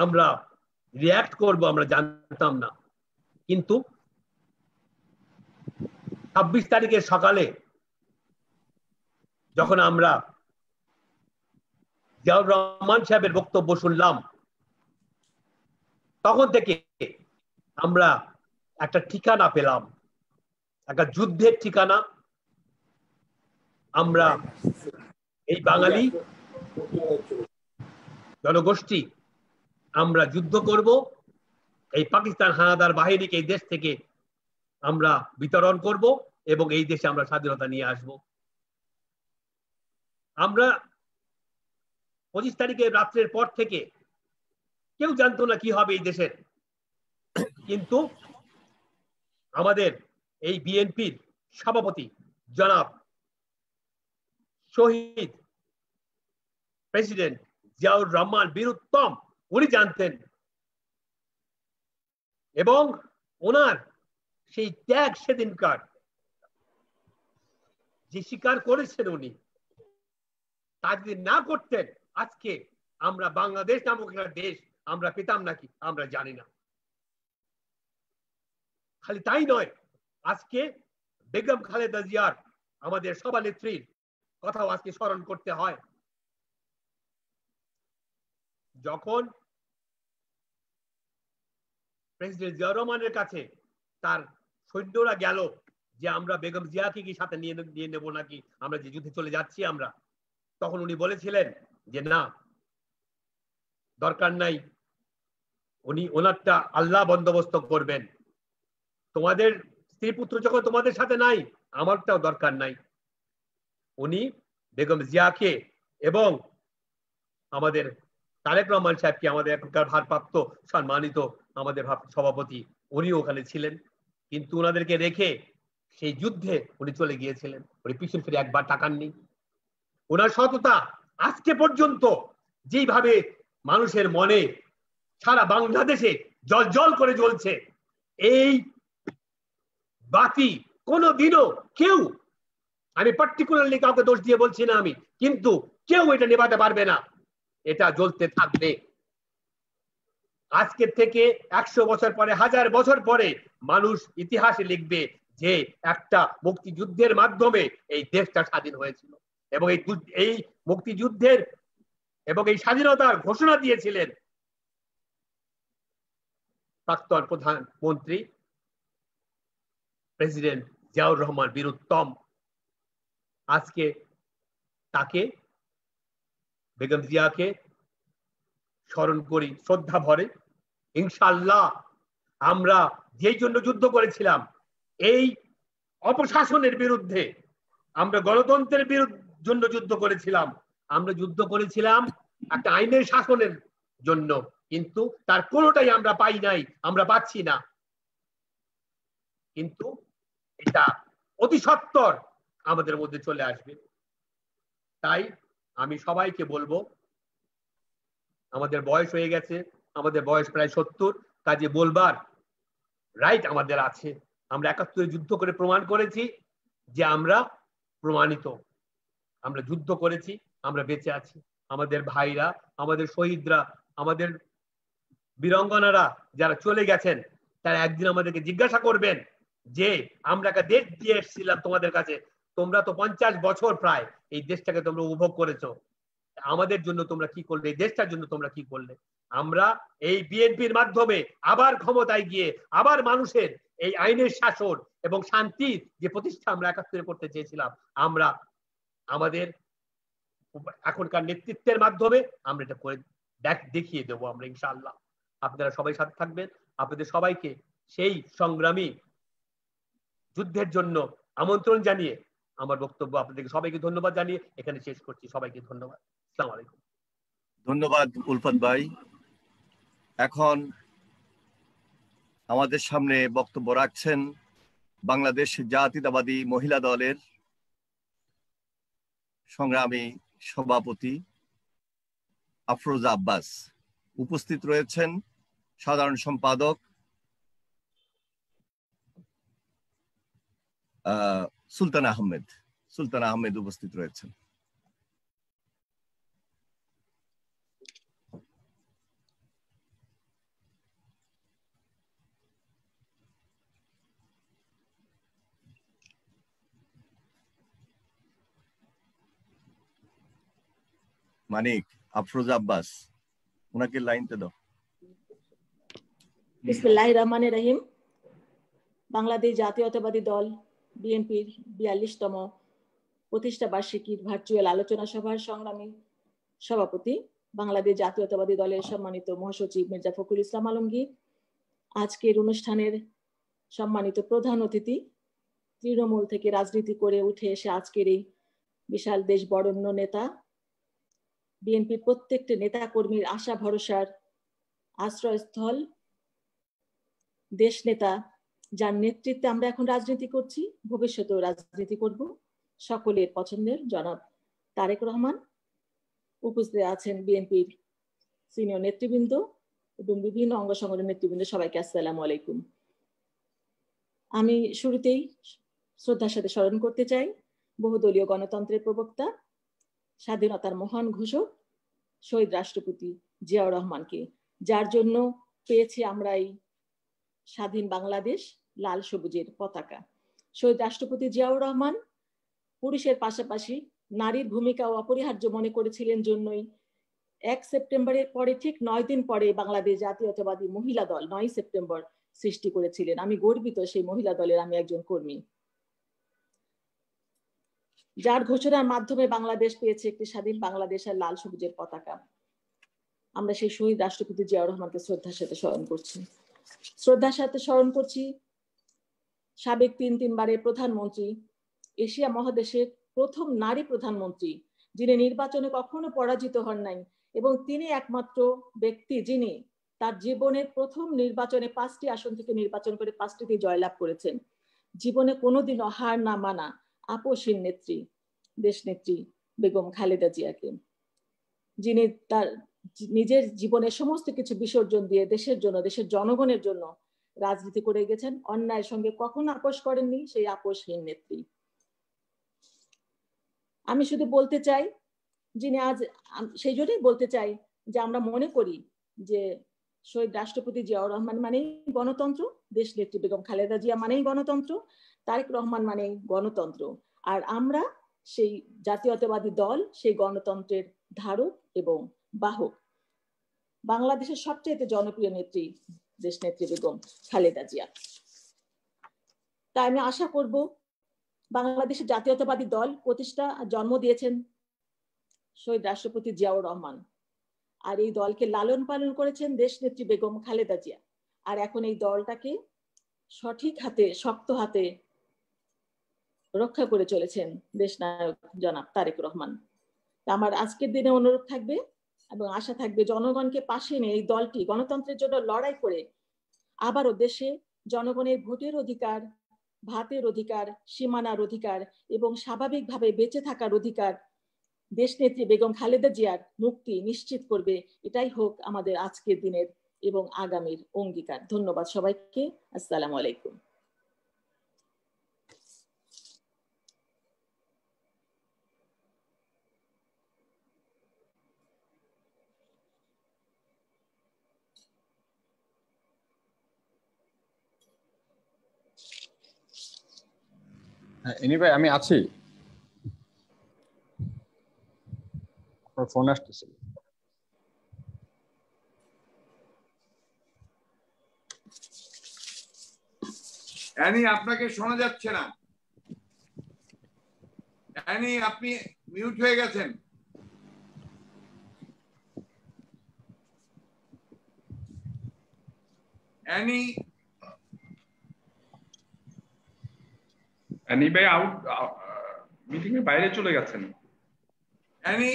আমরা রিয়াক্ট করব আমরা জানতাম না কিন্তু ছাব্বিশ তারিখের সকালে যখন আমরা জিয়াউর রহমান সাহেবের বক্তব্য শুনলাম তখন থেকে আমরা একটা ঠিকানা পেলাম একটা যুদ্ধের ঠিকানা আমরা এই বাঙালি জনগোষ্ঠী আমরা যুদ্ধ করব এই পাকিস্তান হানাদার বাহিনীকে এই দেশ থেকে আমরা বিতরণ করব এবং এই দেশে আমরা স্বাধীনতা নিয়ে আসবো আমরা পঁচিশ তারিখে রাত্রের পর থেকে কেউ জানতো না কি হবে এই দেশের কিন্তু আমাদের এই বিএনপির সভাপতি জনাব শহীদ প্রেসিডেন্ট জিয়াউর রহমান বীরুত্তম উনি জানতেন এবং ওনার সেই ত্যাগ সেদিনকার যে স্বীকার করেছেন উনি তা যদি না করতেন আজকে আমরা বাংলাদেশ নামক একটা দেশ আমরা পেতাম নাকি আমরা জানি না খালি তাই নয় আজকে বেগম খালেদা জিয়ার আমাদের নেত্রীর কথাও আজকে স্মরণ করতে হয় যখন প্রেসিডেন্ট জিয়া রহমানের কাছে তার সৈন্যরা গেল যে আমরা বেগম জিয়াকে কি সাথে নিয়ে নিয়ে নেবো নাকি আমরা যে যুদ্ধে চলে যাচ্ছি আমরা তখন উনি বলেছিলেন যে না দরকার নাই উনি ওনারটা আল্লাহ বন্দোবস্ত করবেন তোমাদের স্ত্রী পুত্র যখন তোমাদের সাথে নাই আমারটাও দরকার নাই উনি বেগম জিয়াকে এবং আমাদের তারেক রহমান সাহেবকে আমাদের এখনকার ভারপ্রাপ্ত সম্মানিত আমাদের সভাপতি উনি ওখানে ছিলেন কিন্তু ওনাদেরকে রেখে সেই যুদ্ধে উনি চলে গিয়েছিলেন উনি পিছন ফিরে একবার নেই ওনার সততা আজকে পর্যন্ত যেভাবে মানুষের মনে সারা বাংলাদেশে জল জল করে জ্বলছে এই বাতি কোনো দিনও কেউ আমি পার্টিকুলারলি কাউকে দোষ দিয়ে বলছি না আমি কিন্তু কেউ এটা নেভাতে পারবে না এটা জ্বলতে থাকবে আজকে থেকে একশো বছর পরে হাজার বছর পরে মানুষ ইতিহাসে লিখবে যে একটা মুক্তিযুদ্ধের মাধ্যমে এই দেশটা স্বাধীন হয়েছিল এবং এই এই মুক্তিযুদ্ধের এবং এই স্বাধীনতার ঘোষণা দিয়েছিলেন প্রাক্তন প্রধানমন্ত্রী প্রেসিডেন্ট জিয়াউর রহমান বীরুত্তম আজকে তাকে বেগম জিয়াকে স্মরণ করি শ্রদ্ধা ভরে ইনশাল্লাহ আমরা যে জন্য যুদ্ধ করেছিলাম এই অপশাসনের বিরুদ্ধে আমরা গণতন্ত্রের বিরুদ্ধে জন্য যুদ্ধ করেছিলাম আমরা যুদ্ধ করেছিলাম একটা আইনের শাসনের জন্য কিন্তু তার কোনোটাই আমরা পাই নাই আমরা পাচ্ছি না কিন্তু এটা অতি সত্তর আমাদের মধ্যে চলে আসবে তাই আমি সবাইকে বলবো আমাদের বয়স হয়ে গেছে আমাদের বয়স প্রায় সত্তর কাজে বলবার রাইট আমাদের আছে আমরা একাত্তরে যুদ্ধ করে প্রমাণ করেছি যে আমরা প্রমাণিত আমরা যুদ্ধ করেছি আমরা বেঁচে আছি আমাদের ভাইরা আমাদের শহীদরা আমাদের বীরঙ্গনারা যারা চলে গেছেন তারা একদিন আমাদেরকে জিজ্ঞাসা করবেন যে আমরা একটা দেশ দিয়ে এসেছিলাম তোমাদের কাছে তোমরা তো পঞ্চাশ বছর প্রায় এই দেশটাকে তোমরা উপভোগ করেছো আমাদের জন্য তোমরা কি করলে এই দেশটার জন্য তোমরা কি করলে আমরা এই বিএনপির মাধ্যমে আবার ক্ষমতায় গিয়ে আবার মানুষের এই আইনের শাসন এবং শান্তির যে প্রতিষ্ঠা আমরা একাত্তরে করতে চেয়েছিলাম আমরা আমাদের এখনকার নেতৃত্বের মাধ্যমে আমরা এটা করে দেখিয়ে দেবো আমরা ইনশাআল্লাহ আপনারা সবাই সাথে থাকবেন আপনাদের সবাইকে সেই সংগ্রামী যুদ্ধের জন্য আমন্ত্রণ জানিয়ে আমার বক্তব্য আপনাদেরকে সবাইকে ধন্যবাদ জানিয়ে এখানে শেষ করছি সবাইকে ধন্যবাদ সালাম আলাইকুম ধন্যবাদ উলফাত ভাই এখন আমাদের সামনে বক্তব্য রাখছেন বাংলাদেশ জাতীয়তাবাদী মহিলা দলের সংগ্রামী সভাপতি আফরোজ আব্বাস উপস্থিত রয়েছেন সাধারণ সম্পাদক সুলতান আহমেদ সুলতান আহমেদ উপস্থিত রয়েছেন মানিক আফরোজ আব্বাস ওনাকে লাইনতে দাও বিসমিল্লাহির রহমানির রহিম বাংলাদেশ জাতীয়তাবাদী দল বিএনপির বিয়াল্লিশতম প্রতিষ্ঠা বার্ষিকীর ভার্চুয়াল আলোচনা সভার সংগ্রামী সভাপতি বাংলাদেশ জাতীয়তাবাদী দলের সম্মানিত মহাসচিব মির্জা ফখরুল ইসলাম আলমগীর আজকের অনুষ্ঠানের সম্মানিত প্রধান অতিথি তৃণমূল থেকে রাজনীতি করে উঠে এসে আজকের এই বিশাল দেশ বরণ্য নেতা বিএনপি প্রত্যেকটি নেতাকর্মীর আশা ভরসার আশ্রয়স্থল দেশ নেতা যার নেতৃত্বে আমরা এখন রাজনীতি করছি ভবিষ্যতেও রাজনীতি করব সকলের পছন্দের জনাব তারেক রহমান উপস্থিত আছেন বিএনপির সিনিয়র নেতৃবৃন্দ এবং বিভিন্ন অঙ্গ সংগঠনের নেতৃবৃন্দ সবাইকে আসসালাম আলাইকুম আমি শুরুতেই শ্রদ্ধার সাথে স্মরণ করতে চাই বহুদলীয় গণতন্ত্রের প্রবক্তা স্বাধীনতার মহান ঘোষক শহীদ রাষ্ট্রপতি জিয়াউর রহমানকে যার জন্য পেয়েছি আমরা এই স্বাধীন বাংলাদেশ লাল সবুজের পতাকা শহীদ রাষ্ট্রপতি জিয়াউর রহমান পুরুষের পাশাপাশি নারীর ভূমিকাও অপরিহার্য মনে করেছিলেন জন্যই এক সেপ্টেম্বরের পরে ঠিক নয় দিন পরে বাংলাদেশ জাতীয়তাবাদী মহিলা দল নয় সেপ্টেম্বর সৃষ্টি করেছিলেন আমি গর্বিত সেই মহিলা দলের আমি একজন কর্মী যার ঘোষণার মাধ্যমে বাংলাদেশ পেয়েছে একটি স্বাধীন বাংলাদেশের লাল সবুজের পতাকা আমরা সেই শহীদ রাষ্ট্রপতি জিয়াউর রহমানকে শ্রদ্ধার সাথে স্মরণ করছি শ্রদ্ধার সাথে স্মরণ করছি সাবেক তিন তিনবারের প্রধানমন্ত্রী এশিয়া মহাদেশের প্রথম নারী প্রধানমন্ত্রী যিনি নির্বাচনে কখনো পরাজিত হন নাই এবং তিনি একমাত্র ব্যক্তি যিনি তার জীবনের প্রথম নির্বাচনে পাঁচটি আসন থেকে নির্বাচন করে পাঁচটিতে জয়লাভ করেছেন জীবনে কোনোদিনও হার না মানা আপোষীর নেত্রী দেশনেত্রী বেগম খালেদা জিয়াকে যিনি তার নিজের জীবনের সমস্ত কিছু বিসর্জন দিয়ে দেশের জন্য দেশের জনগণের জন্য রাজনীতি করে গেছেন অন্যায়ের সঙ্গে কখনো আপোষ করেননি সেই আপোষহীন নেত্রী আমি শুধু বলতে চাই যিনি আজ সেই জন্যই বলতে চাই যে আমরা মনে করি যে শহীদ রাষ্ট্রপতি জিয়াউর রহমান মানেই গণতন্ত্র দেশ নেত্রী বেগম খালেদা জিয়া মানেই গণতন্ত্র তারেক রহমান মানে গণতন্ত্র আর আমরা সেই জাতীয়তাবাদী দল সেই গণতন্ত্রের ধারক এবং বাহক বাংলাদেশের সবচেয়ে জনপ্রিয় নেত্রী দেশ নেত্রী বেগম খালেদা জিয়া তাই আমি আশা করব বাংলাদেশের জাতীয়তাবাদী দল প্রতিষ্ঠা জন্ম দিয়েছেন শহীদ রাষ্ট্রপতি জিয়াউর রহমান আর এই দলকে লালন পালন করেছেন দেশ নেত্রী বেগম খালেদা জিয়া আর এখন এই দলটাকে সঠিক হাতে শক্ত হাতে রক্ষা করে চলেছেন দেশ নায়ক জনাব তারেক রহমান আমার আজকের দিনে অনুরোধ থাকবে এবং আশা থাকবে জনগণকে পাশে নিয়ে এই দলটি গণতন্ত্রের জন্য লড়াই করে আবারও দেশে জনগণের ভোটের অধিকার ভাতের অধিকার সীমানার অধিকার এবং স্বাভাবিকভাবে বেঁচে থাকার অধিকার দেশনেত্রী বেগম খালেদা জিয়ার মুক্তি নিশ্চিত করবে এটাই হোক আমাদের আজকের দিনের এবং আগামীর অঙ্গীকার ধন্যবাদ সবাইকে আসসালামু আলাইকুম এনি হ্যাঁ, ভাই আমি আছি আপনার ফোন আসতেছে অ্যানি আপনাকে শোনা যাচ্ছে না অ্যানি আপনি মিউট হয়ে গেছেন অ্যানি অ্যানি ভাই আউট মিটিং এর বাইরে চলে গেছেন অ্যানি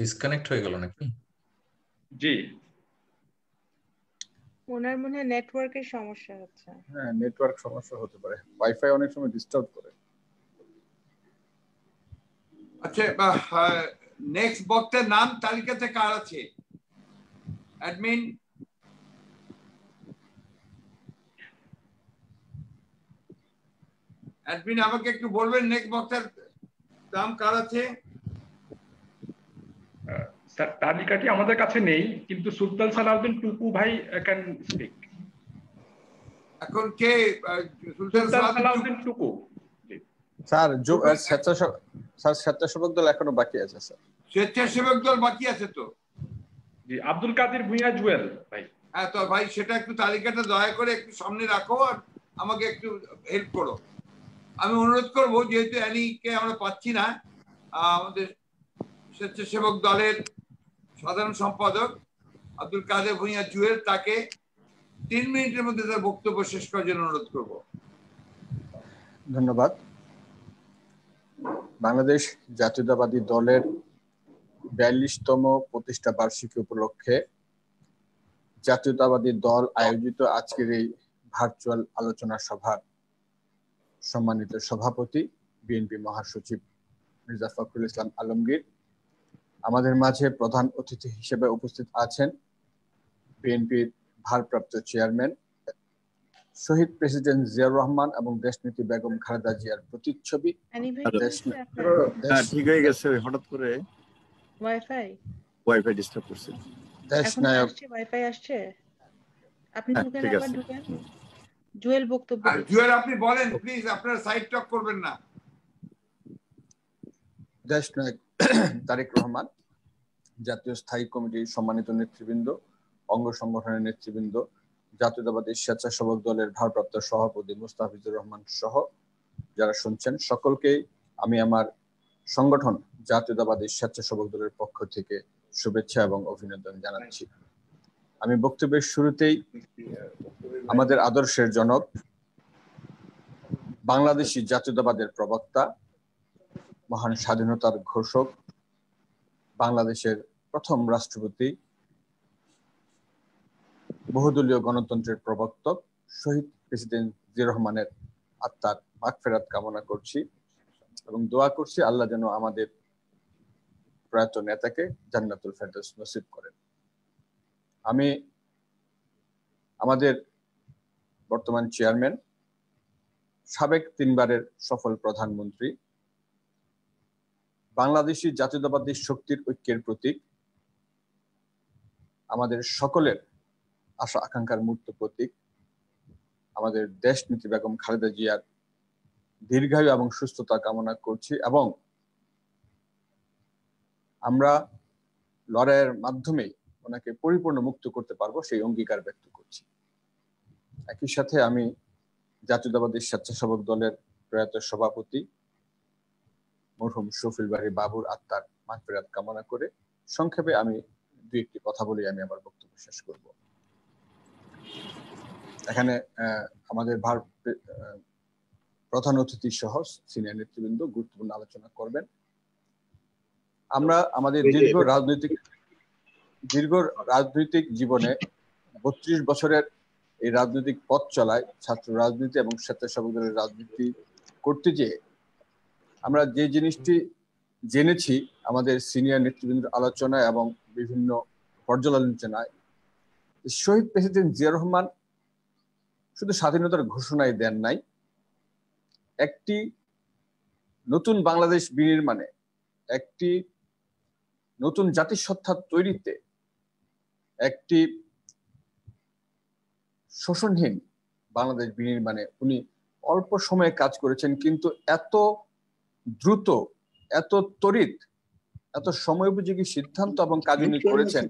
ডিসকানেক্ট হয়ে গেল নাকি জি ওনার মনে হয় নেটওয়ার্কের সমস্যা হচ্ছে হ্যাঁ নেটওয়ার্ক সমস্যা হতে পারে ওয়াইফাই অনেক সময় ডিস্টার্ব করে আচ্ছা নেক্সট বক্তের নাম তালিকাতে কার আছে অ্যাডমিন অ্যাডমিন আমাকে একটু বলবেন নেক্সট বক্তের নাম কার আছে তালিকাটি আমাদের কাছে নেই কিন্তু সুলতান সালাউদ্দিন টুকু ভাই ক্যান স্পিক এখন কে সুলতান সালাউদ্দিন টুকু স্যার স্বেচ্ছাসেবক স্যার স্বেচ্ছাসেবক দল এখনো বাকি আছে স্যার স্বেচ্ছাসেবক দল বাকি আছে তো জি আব্দুল কাদের ভুঁইয়া জুয়েল ভাই হ্যাঁ তো ভাই সেটা একটু তালিকাটা দয়া করে একটু সামনে রাখো আর আমাকে একটু হেল্প করো আমি অনুরোধ করবো যেহেতু অ্যানিকে আমরা পাচ্ছি না আমাদের স্বেচ্ছাসেবক দলের সাধারণ সম্পাদক আব্দুল কাদের ভুঁইয়া জুয়েল তাকে তিন মিনিটের মধ্যে তার বক্তব্য শেষ করার জন্য অনুরোধ করবো ধন্যবাদ বাংলাদেশ জাতীয়তাবাদী দলের বিয়াল্লিশতম প্রতিষ্ঠা বার্ষিকী উপলক্ষে জাতীয়তাবাদী দল আয়োজিত আজকের এই ভার্চুয়াল আলোচনা সভার সম্মানিত সভাপতি বিএনপি মহাসচিব মির্জা ফখরুল ইসলাম আলমগীর আমাদের মাঝে প্রধান অতিথি হিসেবে উপস্থিত আছেন বিএনপির ভারপ্রাপ্ত চেয়ারম্যান শহীদ প্রেসিডেন্ট জিয়া রহমান এবং দেশনীতি বেগম খালেদা জিয়ার প্রতিচ্ছবি হ্যাঁ, হ্যাঁ, ঠিক হয়ে গেছে হঠাৎ করে ওয়াইফাই ওয়াইফাই ডিস্টার্ব করছে ওয়াইফাই আসছে আপনি হ্যাঁ, জুয়েল বক্তব্য জুয়েল আপনি বলেন প্লিজ আপনার সাইড টক করবেন না দেশ নায়ক তারেক রহমান জাতীয় স্থায়ী কমিটির সম্মানিত নেতৃবৃন্দ অঙ্গ সংগঠনের নেতৃবৃন্দ জাতীয়তাবাদী স্বেচ্ছাসেবক দলের ভারপ্রাপ্ত সভাপতি মুস্তাফিজুর রহমান সহ যারা শুনছেন সকলকেই আমি আমার সংগঠন জাতীয়তাবাদী স্বেচ্ছাসেবক দলের পক্ষ থেকে শুভেচ্ছা এবং অভিনন্দন জানাচ্ছি আমি বক্তব্যের শুরুতেই আমাদের আদর্শের জনক বাংলাদেশি জাতীয়তাবাদের প্রবক্তা মহান স্বাধীনতার ঘোষক বাংলাদেশের প্রথম রাষ্ট্রপতি বহুদলীয় গণতন্ত্রের প্রবর্তক শহীদ প্রেসিডেন্ট জিয়া রহমানের আত্মার ফেরাত কামনা করছি এবং দোয়া করছি আল্লাহ যেন আমাদের প্রয়াত নেতাকে জান্নাতুল ফেরদৌস নসিব করেন আমি আমাদের বর্তমান চেয়ারম্যান সাবেক তিনবারের সফল প্রধানমন্ত্রী বাংলাদেশি জাতীয়তাবাদী শক্তির ঐক্যের প্রতীক আমাদের সকলের আশা আকাঙ্ক্ষার মূর্ত প্রতীক আমাদের দেশ নীতি বেগম খালেদা জিয়ার দীর্ঘায়ু এবং সুস্থতা কামনা করছি এবং আমরা লড়াইয়ের মাধ্যমে ওনাকে পরিপূর্ণ মুক্ত করতে পারবো সেই অঙ্গীকার ব্যক্ত করছি একই সাথে আমি জাতীয়তাবাদী স্বেচ্ছাসেবক দলের প্রয়াত সভাপতি মরহুম শফিল বাড়ি বাবুর আত্মার মাগফিরাত কামনা করে সংক্ষেপে আমি দু একটি কথা বলে আমি আমার বক্তব্য শেষ করবো এখানে আমাদের ভার প্রধান অতিথি সহ সিনিয়র নেতৃবৃন্দ গুরুত্বপূর্ণ আলোচনা করবেন আমরা আমাদের দীর্ঘ রাজনৈতিক দীর্ঘ রাজনৈতিক জীবনে বত্রিশ বছরের এই রাজনৈতিক পথ চলায় ছাত্র রাজনীতি এবং স্বেচ্ছাসেবক দলের রাজনীতি করতে যেয়ে আমরা যে জিনিসটি জেনেছি আমাদের সিনিয়র নেতৃবৃন্দ আলোচনা এবং বিভিন্ন পর্যালোচনায় শহীদ প্রেসিডেন্ট জিয়া রহমান শুধু স্বাধীনতার ঘোষণাই দেন নাই একটি নতুন বাংলাদেশ বিনির্মাণে একটি নতুন জাতিসত্তা তৈরিতে একটি শোষণহীন বাংলাদেশ বিনির্মাণে উনি অল্প সময়ে কাজ করেছেন কিন্তু এত দ্রুত এত ত্বরিত এত সময় উপযোগী সিদ্ধান্ত এবং কাজ উনি করেছেন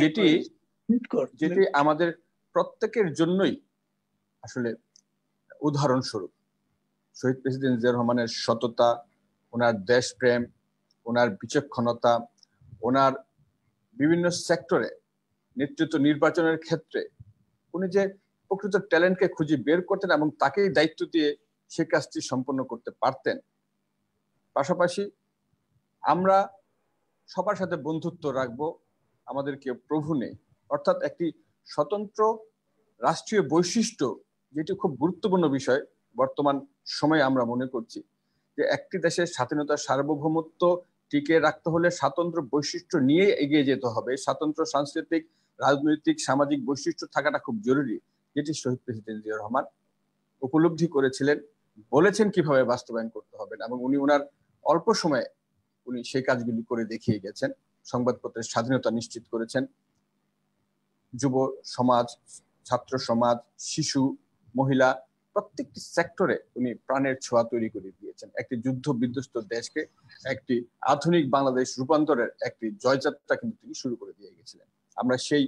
যেটি যেটি আমাদের প্রত্যেকের জন্যই আসলে উদাহরণস্বরূপ শহীদ প্রেসিডেন্ট জিয়া রহমানের সততা ওনার দেশপ্রেম ওনার বিচক্ষণতা ওনার বিভিন্ন সেক্টরে নেতৃত্ব নির্বাচনের ক্ষেত্রে উনি যে প্রকৃত ট্যালেন্টকে খুঁজে বের করতেন এবং তাকেই দায়িত্ব দিয়ে সে কাজটি সম্পন্ন করতে পারতেন পাশাপাশি আমরা সবার সাথে বন্ধুত্ব রাখবো আমাদের কেউ প্রভু নেই অর্থাৎ একটি স্বতন্ত্র রাষ্ট্রীয় বৈশিষ্ট্য যেটি খুব গুরুত্বপূর্ণ বিষয় বর্তমান সময়ে আমরা মনে করছি যে একটি দেশের স্বাধীনতা সার্বভৌমত্ব টিকে রাখতে হলে স্বাতন্ত্র বৈশিষ্ট্য নিয়ে এগিয়ে যেতে হবে স্বাতন্ত্র সাংস্কৃতিক রাজনৈতিক সামাজিক বৈশিষ্ট্য থাকাটা খুব জরুরি যেটি শহীদ প্রেসিডেন্ট জিয়া রহমান উপলব্ধি করেছিলেন বলেছেন কিভাবে বাস্তবায়ন করতে হবে এবং উনি ওনার অল্প সময়ে উনি সেই কাজগুলি করে দেখিয়ে গেছেন সংবাদপত্রের স্বাধীনতা নিশ্চিত করেছেন যুব সমাজ ছাত্র সমাজ শিশু মহিলা প্রত্যেকটি সেক্টরে উনি প্রাণের ছোঁয়া তৈরি করে দিয়েছেন একটি যুদ্ধ বিধ্বস্ত দেশকে একটি আধুনিক বাংলাদেশ রূপান্তরের একটি জয়যাত্রা কিন্তু তিনি শুরু করে দিয়ে গেছিলেন আমরা সেই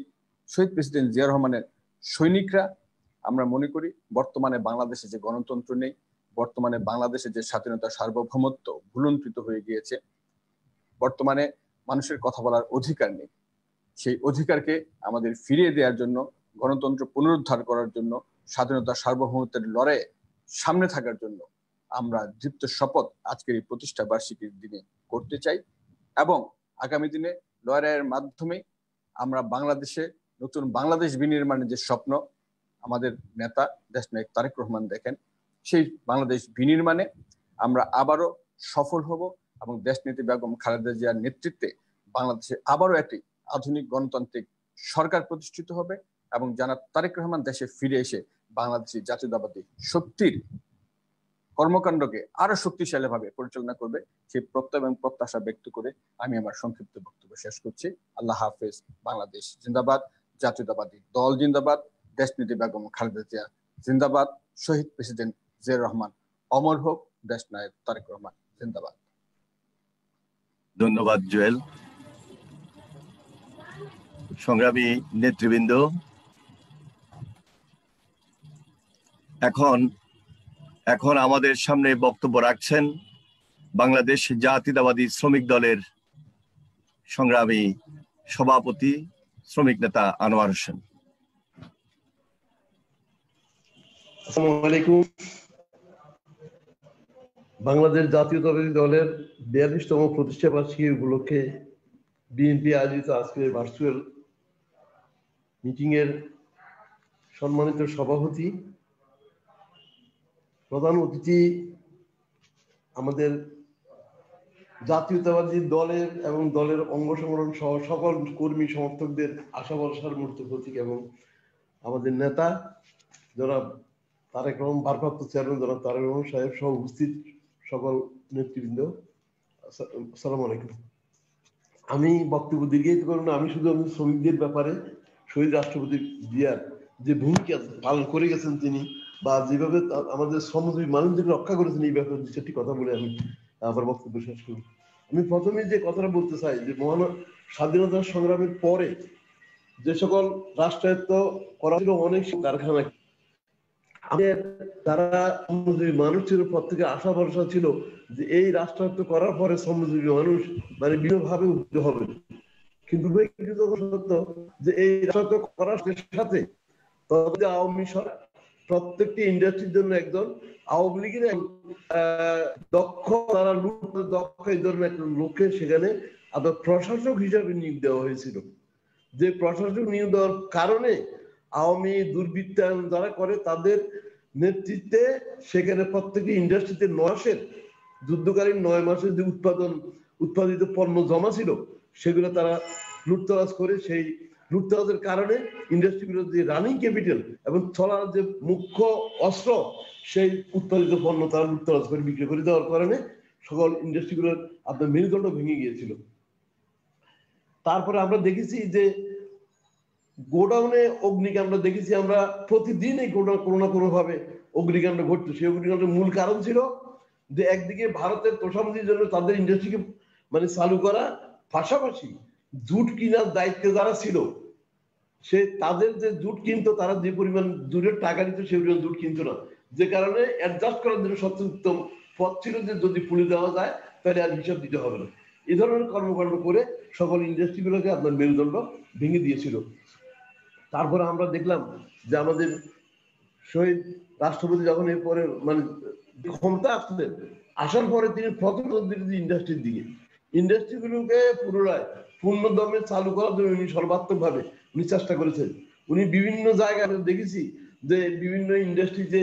শহীদ প্রেসিডেন্ট জিয়া রহমানের সৈনিকরা আমরা মনে করি বর্তমানে বাংলাদেশে যে গণতন্ত্র নেই বর্তমানে বাংলাদেশে যে স্বাধীনতা সার্বভৌমত্ব ভুলন্ত্রিত হয়ে গিয়েছে বর্তমানে মানুষের কথা বলার অধিকার নেই সেই অধিকারকে আমাদের ফিরিয়ে দেওয়ার জন্য গণতন্ত্র পুনরুদ্ধার করার জন্য স্বাধীনতা সার্বভৌমত্বের লড়াইয়ে সামনে থাকার জন্য আমরা দৃপ্ত শপথ আজকের এই প্রতিষ্ঠা বার্ষিকীর দিনে করতে চাই এবং আগামী দিনে লড়াইয়ের মাধ্যমে আমরা বাংলাদেশে নতুন বাংলাদেশ বিনির্মাণের যে স্বপ্ন আমাদের নেতা দেশনায়ক তারেক রহমান দেখেন সেই বাংলাদেশ বিনির্মাণে আমরা আবারও সফল হব এবং দেশনীতি বেগম খালেদা জিয়ার নেতৃত্বে বাংলাদেশে আবারও একটি আধুনিক গণতান্ত্রিক সরকার প্রতিষ্ঠিত হবে এবং জানা তারেক রহমান দেশে ফিরে এসে বাংলাদেশি জাতীয়তাবাদী শক্তির কর্মকাণ্ডকে আরো শক্তিশালী ভাবে পরিচালনা করবে সেই প্রত্যয় এবং প্রত্যাশা ব্যক্ত করে আমি আমার সংক্ষিপ্ত বক্তব্য শেষ করছি আল্লাহ হাফেজ বাংলাদেশ জিন্দাবাদ জাতীয়তাবাদী দল জিন্দাবাদ দেশনীতি বেগম খালেদা জিয়া জিন্দাবাদ শহীদ প্রেসিডেন্ট জিয়ার রহমান অমর হোক দেশ নায়ক তারেক রহমান জিন্দাবাদ ধন্যবাদ জুয়েল সংগ্রামী নেতৃবৃন্দ এখন এখন আমাদের সামনে বক্তব্য রাখছেন বাংলাদেশ জাতীয়তাবাদী শ্রমিক দলের সংগ্রামী সভাপতি শ্রমিক নেতা আনোয়ার হোসেন বাংলাদেশ জাতীয়তাবাদী দলের বিয়াল্লিশতম প্রতিষ্ঠা বার্ষিকী উপলক্ষে বিএনপি আয়োজিত আজকের ভার্চুয়াল মিটিংয়ের সম্মানিত সভাপতি প্রধান অতিথি আমাদের জাতীয়তাবাদী দলের এবং দলের অঙ্গ সংগঠন সহ সকল কর্মী সমর্থকদের আশা ভরসার মূর্ত প্রতীক এবং আমাদের নেতা যারা তারেক রহম ভারপ্রাপ্ত চেয়ারম্যান যারা তারেক রহম সাহেব সহ উপস্থিত সকল নেতৃবৃন্দ আচ্ছা, সালাম আলাইকুম আমি বক্তব্য দীর্ঘায়িত করুন আমি শুধু আমি শ্রমিকদের ব্যাপারে শহীদ রাষ্ট্রপতি জিয়ার যে ভূমিকা পালন করে গেছেন তিনি বা যেভাবে আমাদের শ্রমজীবী মানুষদের রক্ষা করেছেন এই ব্যাপারে দু কথা বলে আমি আমার বক্তব্য শেষ করি আমি প্রথমে যে কথাটা বলতে চাই যে মহান স্বাধীনতা সংগ্রামের পরে যে সকল রাষ্ট্রায়ত্ত করা ছিল অনেক কারখানা আমাদের যারা শ্রমজীবী মানুষ ছিল প্রত্যেকে আশা ভরসা ছিল যে এই রাষ্ট্রায়ত্ত করার পরে শ্রমজীবী মানুষ মানে বিভিন্নভাবে উদ্যোগ হবে কিন্তু সত্য যে এই রাষ্ট্র করার সাথে তবে আওয়ামী প্রত্যেকটি ইন্ডাস্ট্রির জন্য একজন আওয়ামী লীগের দক্ষ তারা দক্ষ এই ধরনের একজন লোককে সেখানে আপনার প্রশাসক হিসাবে নিয়োগ দেওয়া হয়েছিল যে প্রশাসক নিয়োগ দেওয়ার কারণে আওয়ামী দুর্বৃত্তায়ন যারা করে তাদের নেতৃত্বে সেখানে প্রত্যেকটি ইন্ডাস্ট্রিতে নয় মাসের যুদ্ধকালীন নয় মাসের যে উৎপাদন উৎপাদিত পণ্য জমা ছিল সেগুলো তারা লুটতরাজ করে সেই লুটতরাজের কারণে ইন্ডাস্ট্রিগুলোর যে রানিং ক্যাপিটাল এবং চলার যে মুখ্য অস্ত্র সেই উৎপাদিত পণ্য তারা লুটতরাজ করে বিক্রি করে দেওয়ার কারণে সকল ইন্ডাস্ট্রিগুলোর আপনার মেরুদণ্ড ভেঙে গিয়েছিল তারপরে আমরা দেখেছি যে গোডাউনে অগ্নিকে আমরা দেখেছি আমরা প্রতিদিন এই কোনো না কোনো ভাবে অগ্নিকাণ্ড ঘটতো সেই অগ্নিকাণ্ডের মূল কারণ ছিল যে একদিকে ভারতের তোষামতির জন্য তাদের ইন্ডাস্ট্রিকে মানে চালু করা পাশাপাশি জুট কিনার দায়িত্বে যারা ছিল সে তাদের যে জুট কিনতো তারা যে পরিমাণ জুটের টাকা নিত সে পরিমাণ জুট কিনতো না যে কারণে অ্যাডজাস্ট করার জন্য সবচেয়ে উত্তম পথ ছিল যে যদি পুলিশ দেওয়া যায় তাহলে আর হিসাব দিতে হবে না এ ধরনের কর্মকাণ্ড করে সকল ইন্ডাস্ট্রিগুলোকে আপনার মেরুদণ্ড ভেঙে দিয়েছিল তারপরে আমরা দেখলাম যে আমাদের শহীদ রাষ্ট্রপতি যখন এরপরে মানে ক্ষমতা আসলেন আসার পরে তিনি প্রথম ইন্ডাস্ট্রির দিকে ইন্ডাস্ট্রিগুলোকে পুনরায় পূর্ণদমে চালু করার জন্য উনি সর্বাত্মক ভাবে উনি চেষ্টা করেছেন উনি বিভিন্ন জায়গায় দেখেছি যে বিভিন্ন ইন্ডাস্ট্রিতে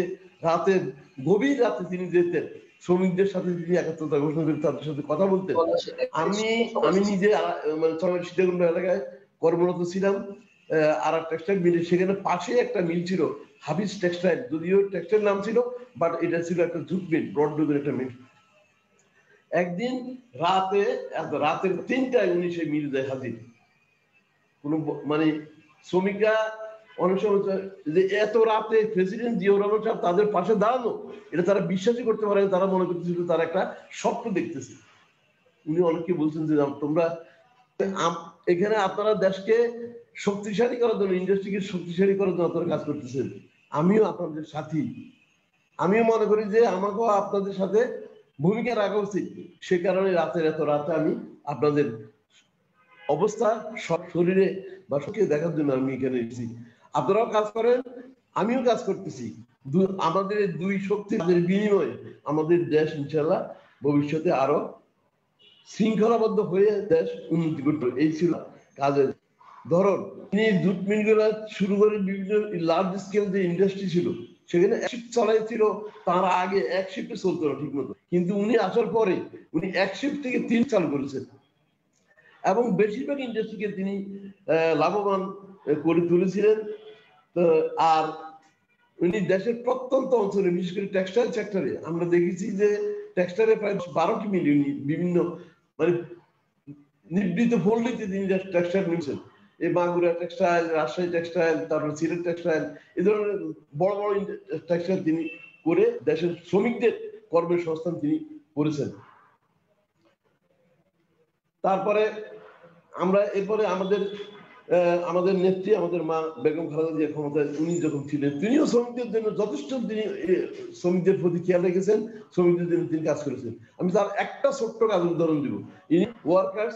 রাতের গভীর রাতে তিনি যেতেন শ্রমিকদের সাথে তিনি একাত্রতা ঘোষণা করে তাদের সাথে কথা বলতেন আমি আমি নিজে মানে চরমের সীতাকুণ্ড এলাকায় কর্মরত ছিলাম আর এক টেক্সটাইল মিলে সেখানে পাশে একটা মিল ছিল হাবিজ টেক্সটাইল যদিও টেক্সটাইল নাম ছিল বাট এটা ছিল একটা জুট মিল ব্রডবের একটা মিল একদিন রাতে রাতের তিনটায় উনি সেই দেয় হাজির কোন মানে শ্রমিকরা অনেক সময় যে এত রাতে প্রেসিডেন্ট জিয়াউর সাহেব তাদের পাশে দাঁড়ানো এটা তারা বিশ্বাসই করতে পারে তারা মনে করতেছিল তারা একটা স্বপ্ন দেখতেছে উনি অনেককে বলছেন যে তোমরা এখানে আপনারা দেশকে শক্তিশালী করার জন্য ইন্ডাস্ট্রিকে শক্তিশালী করার জন্য আপনারা কাজ করতেছেন আমিও আপনাদের সাথী আমিও মনে করি যে আমাকেও আপনাদের সাথে ভূমিকা রাখা উচিত সে কারণে রাতের এত রাতে আমি আপনাদের অবস্থা সব শরীরে বা সবকে দেখার জন্য আমি এখানে এসেছি আপনারাও কাজ করেন আমিও কাজ করতেছি আমাদের দুই শক্তি তাদের বিনিময়ে আমাদের দেশ ইনশাল্লাহ ভবিষ্যতে আরো শৃঙ্খলাবদ্ধ হয়ে দেশ উন্নতি করত এই ছিল কাজের ধরন তিনি জুট মিলগুলা শুরু করে বিভিন্ন লার্জ স্কেল যে ইন্ডাস্ট্রি ছিল সেখানে এক শিফট চালাইছিল তার আগে এক শিফটে চলতো না ঠিক মতো কিন্তু উনি আসার পরে উনি এক শিফট থেকে তিন চালু করেছেন এবং বেশিরভাগ ইন্ডাস্ট্রিকে তিনি লাভবান করে তুলেছিলেন আর উনি দেশের প্রত্যন্ত অঞ্চলে বিশেষ করে টেক্সটাইল সেক্টরে আমরা দেখেছি যে টেক্সটাইলে প্রায় বারোটি মিলিয়ন বিভিন্ন মানে নিবৃত ফল্ডিতে তিনি টেক্সটাইল নিয়েছেন এই মাগুরা টেক্সটাইল রাজশাহী টেক্সটাইল তারপর সিলেট টেক্সটাইল এ ধরনের বড় বড় টেক্সটাইল তিনি করে দেশের শ্রমিকদের কর্মের সংস্থান তিনি করেছেন তারপরে আমরা এরপরে আমাদের আমাদের নেত্রী আমাদের মা বেগম খালেদা জিয়া ক্ষমতায় উনি যখন ছিলেন তিনিও শ্রমিকদের জন্য যথেষ্ট তিনি শ্রমিকদের প্রতি খেয়াল রেখেছেন শ্রমিকদের জন্য তিনি কাজ করেছেন আমি তার একটা ছোট্ট কাজ উদাহরণ দিব ইনি ওয়ার্কার্স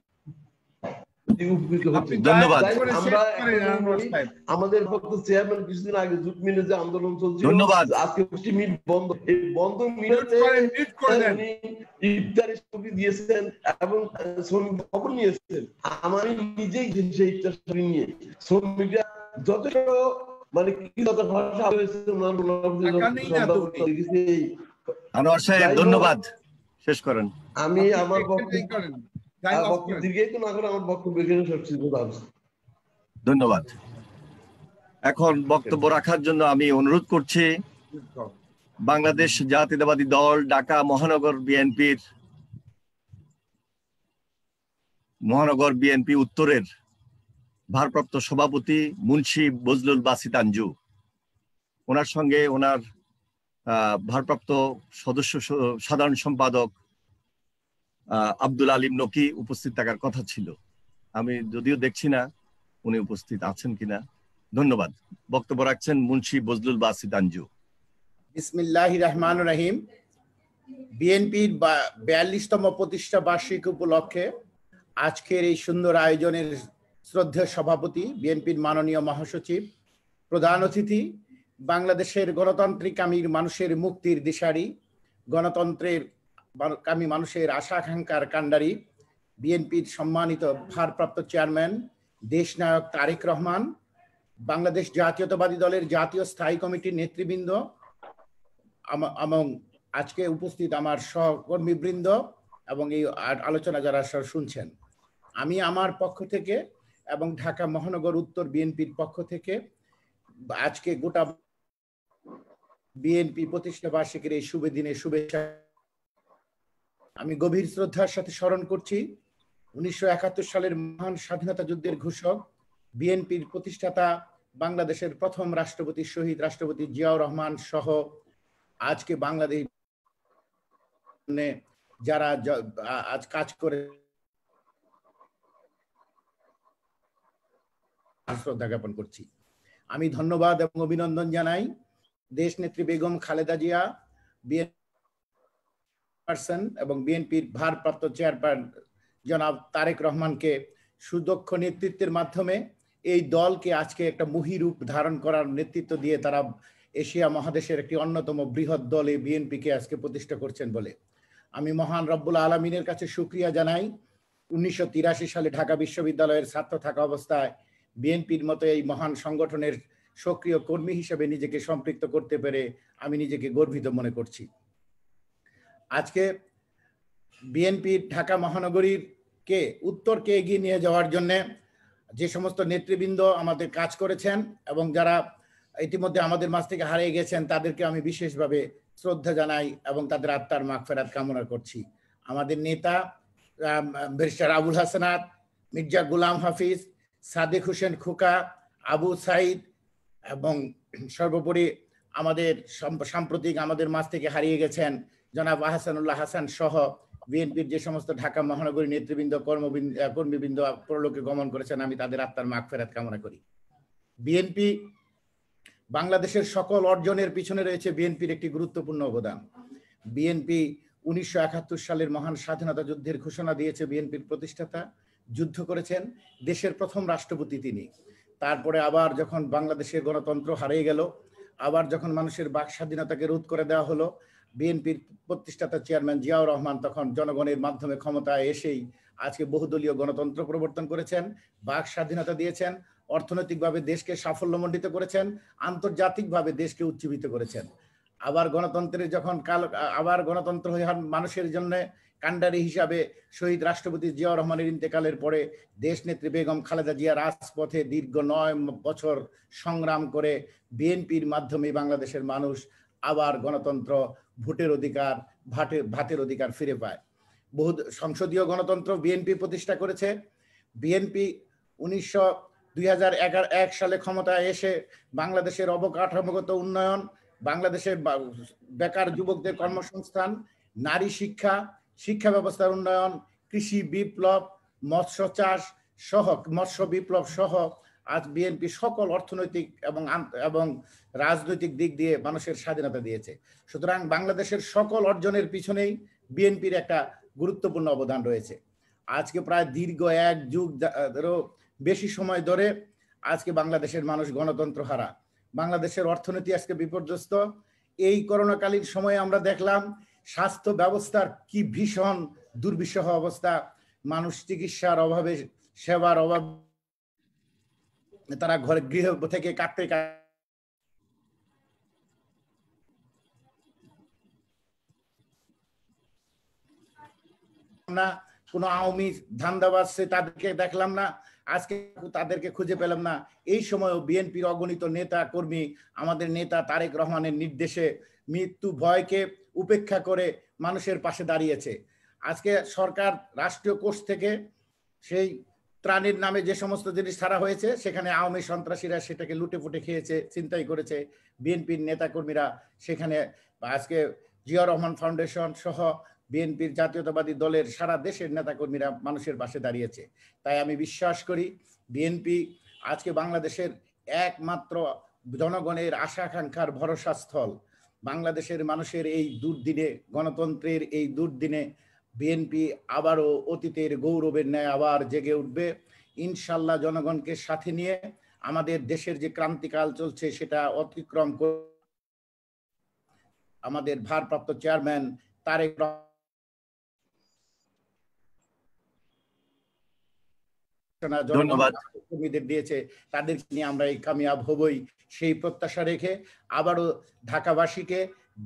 আমাদের পক্ষ চেয়ারম্যান কিছুদিন আগে জুট মিলে যে আন্দোলন চলছিল ধন্যবাদ আজকে মিট বন্ধ এই বন্ধ ইফতারের ছবি দিয়েছেন এবং শ্রমিক খবর নিয়েছেন আমি নিজেই সেই ইফতার ছবি নিয়ে শ্রমিকরা যথেষ্ট মানে কি হয়েছে ধন্যবাদ শেষ করেন আমি আমার পক্ষে ধন্যবাদ এখন বক্তব্য রাখার জন্য আমি অনুরোধ করছি বাংলাদেশ জাতীয়তাবাদী দল ঢাকা মহানগর বিএনপির মহানগর বিএনপি উত্তরের ভারপ্রাপ্ত সভাপতি মুন্সি বজলুল বাসিত আঞ্জু ওনার সঙ্গে ওনার ভারপ্রাপ্ত সদস্য সাধারণ সম্পাদক আব্দুল আলিম নকি উপস্থিত থাকার কথা ছিল আমি যদিও দেখছি না উনি উপস্থিত আছেন কিনা ধন্যবাদ বক্তব্য রাখছেন মুন্সি বজলুল বাসিদ আঞ্জু বিসমিল্লাহ রহমান রাহিম বিএনপির বিয়াল্লিশতম প্রতিষ্ঠা বার্ষিক উপলক্ষে আজকের এই সুন্দর আয়োজনের শ্রদ্ধেয় সভাপতি বিএনপির মাননীয় মহাসচিব প্রধান অতিথি বাংলাদেশের গণতান্ত্রিক আমির মানুষের মুক্তির দিশারি গণতন্ত্রের কামী মানুষের আশা আকাঙ্ক্ষার কাণ্ডারি বিএনপির সম্মানিত ভারপ্রাপ্ত চেয়ারম্যান দেশনায়ক তারেক রহমান বাংলাদেশ জাতীয়তাবাদী দলের জাতীয় স্থায়ী কমিটির নেতৃবৃন্দ এবং আজকে উপস্থিত আমার সহকর্মীবৃন্দ এবং এই আলোচনা যারা শুনছেন আমি আমার পক্ষ থেকে এবং ঢাকা মহানগর উত্তর বিএনপির পক্ষ থেকে আজকে গোটা বিএনপি প্রতিষ্ঠা বার্ষিকীর এই শুভ দিনে শুভেচ্ছা আমি গভীর শ্রদ্ধার সাথে স্মরণ করছি উনিশশো সালের মহান স্বাধীনতা যুদ্ধের ঘোষক বিএনপির প্রতিষ্ঠাতা বাংলাদেশের প্রথম রাষ্ট্রপতি শহীদ রাষ্ট্রপতি জিয়াউর রহমান সহ আজকে বাংলাদেশ মানে যারা আজ কাজ করে শ্রদ্ধা জ্ঞাপন করছি আমি ধন্যবাদ এবং অভিনন্দন জানাই দেশ নেত্রী বেগম খালেদা জিয়া বিএনপি চেয়ারপারসন এবং বিএনপির ভারপ্রাপ্ত চেয়ারপার জনাব তারেক রহমানকে সুদক্ষ নেতৃত্বের মাধ্যমে এই দলকে আজকে একটা মুহিরূপ ধারণ করার নেতৃত্ব দিয়ে তারা এশিয়া মহাদেশের একটি অন্যতম বৃহৎ দলে বিএনপিকে আজকে প্রতিষ্ঠা করছেন বলে আমি মহান রব্বুল আলমিনের কাছে সুক্রিয়া জানাই উনিশশো সালে ঢাকা বিশ্ববিদ্যালয়ের ছাত্র থাকা অবস্থায় বিএনপির মতো এই মহান সংগঠনের সক্রিয় কর্মী হিসেবে নিজেকে সম্পৃক্ত করতে পেরে আমি নিজেকে গর্বিত মনে করছি আজকে বিএনপি ঢাকা মহানগরীর কে উত্তরকে এগিয়ে নিয়ে যাওয়ার জন্যে যে সমস্ত নেতৃবৃন্দ আমাদের কাজ করেছেন এবং যারা ইতিমধ্যে আমাদের মাছ থেকে হারিয়ে গেছেন তাদেরকে আমি বিশেষভাবে শ্রদ্ধা জানাই এবং তাদের আত্মার ফেরাত কামনা করছি আমাদের নেতা ব্যারিস্টার আবুল হাসানাত মির্জা গুলাম হাফিজ সাদেক হোসেন খোকা আবু সাইদ এবং সর্বোপরি আমাদের সাম্প্রতিক আমাদের মাছ থেকে হারিয়ে গেছেন জনাব আহসানুল্লাহ হাসান সহ বিএনপির যে সমস্ত ঢাকা মহানগরী নেতৃবৃন্দ কর্মবৃন্দ কর্মীবৃন্দ পরলোকে গমন করেছেন আমি তাদের আত্মার মাগ ফেরাত কামনা করি বিএনপি বাংলাদেশের সকল অর্জনের পিছনে রয়েছে বিএনপির একটি গুরুত্বপূর্ণ অবদান বিএনপি উনিশশো সালের মহান স্বাধীনতা যুদ্ধের ঘোষণা দিয়েছে বিএনপির প্রতিষ্ঠাতা যুদ্ধ করেছেন দেশের প্রথম রাষ্ট্রপতি তিনি তারপরে আবার যখন বাংলাদেশের গণতন্ত্র হারিয়ে গেল আবার যখন মানুষের বাক স্বাধীনতাকে রোধ করে দেওয়া হলো বিএনপির প্রতিষ্ঠাতা চেয়ারম্যান জিয়াউর রহমান তখন জনগণের মাধ্যমে ক্ষমতায় এসেই আজকে বহুদলীয় গণতন্ত্র প্রবর্তন করেছেন বাক স্বাধীনতা দিয়েছেন অর্থনৈতিকভাবে দেশকে সাফল্যমণ্ডিত করেছেন আন্তর্জাতিকভাবে দেশকে উজ্জীবিত করেছেন আবার গণতন্ত্রের যখন কাল আবার গণতন্ত্র হয়ে মানুষের জন্য কাণ্ডারি হিসাবে শহীদ রাষ্ট্রপতি জিয়া রহমানের ইন্তেকালের পরে দেশ নেত্রী বেগম খালেদা জিয়া রাজপথে দীর্ঘ নয় বছর সংগ্রাম করে বিএনপির মাধ্যমে বাংলাদেশের মানুষ আবার গণতন্ত্র ভোটের অধিকার ভাটে ভাতের অধিকার ফিরে পায় বহু সংসদীয় গণতন্ত্র বিএনপি প্রতিষ্ঠা করেছে বিএনপি উনিশশো দুই সালে ক্ষমতায় এসে বাংলাদেশের অবকাঠামোগত উন্নয়ন বাংলাদেশের বেকার যুবকদের কর্মসংস্থান নারী শিক্ষা শিক্ষা ব্যবস্থার উন্নয়ন কৃষি বিপ্লব মৎস্য চাষ সহ মৎস্য বিপ্লব সহ আজ বিএনপি সকল অর্থনৈতিক এবং এবং রাজনৈতিক দিক দিয়ে মানুষের স্বাধীনতা দিয়েছে সুতরাং বাংলাদেশের সকল অর্জনের পিছনেই বিএনপির একটা গুরুত্বপূর্ণ অবদান রয়েছে আজকে প্রায় দীর্ঘ এক যুগ বেশি সময় ধরে আজকে বাংলাদেশের মানুষ গণতন্ত্র হারা বাংলাদেশের অর্থনীতি আজকে বিপর্যস্ত এই করোনাকালীন সময়ে আমরা দেখলাম স্বাস্থ্য ব্যবস্থার কি ভীষণ দুর্বিষহ অবস্থা মানুষ চিকিৎসার অভাবে সেবার অভাবে তারা ঘর গৃহ থেকে কাটতে না কোনো আওয়ামী ধান্দাবাজ সে তাদেরকে দেখলাম না আজকে তাদেরকে খুঁজে পেলাম না এই সময়ও বিএনপির অগণিত নেতা কর্মী আমাদের নেতা তারেক রহমানের নির্দেশে মৃত্যু ভয়কে উপেক্ষা করে মানুষের পাশে দাঁড়িয়েছে আজকে সরকার রাষ্ট্রীয় কোষ থেকে সেই ত্রাণীর নামে যে সমস্ত জিনিস ছাড়া হয়েছে সেখানে আওয়ামী সন্ত্রাসীরা সেটাকে লুটে ফুটে খেয়েছে চিন্তাই করেছে বিএনপির নেতাকর্মীরা সেখানে আজকে জিয়া রহমান ফাউন্ডেশন সহ বিএনপির জাতীয়তাবাদী দলের সারা দেশের নেতাকর্মীরা মানুষের পাশে দাঁড়িয়েছে তাই আমি বিশ্বাস করি বিএনপি আজকে বাংলাদেশের একমাত্র জনগণের আশা আকাঙ্ক্ষার ভরসাস্থল বাংলাদেশের মানুষের এই দুর্দিনে গণতন্ত্রের এই দুর্দিনে বিএনপি আবারও অতীতের গৌরবের ন্যায় আবার জেগে উঠবে ইনশাল্লাহ জনগণকে সাথে নিয়ে আমাদের দেশের যে ক্রান্তিকাল চলছে সেটা অতিক্রম আমাদের ভারপ্রাপ্ত চেয়ারম্যান তারেক কর্মীদের দিয়েছে তাদের নিয়ে আমরা এই কামিয়াব হবই সেই প্রত্যাশা রেখে আবারও ঢাকাবাসীকে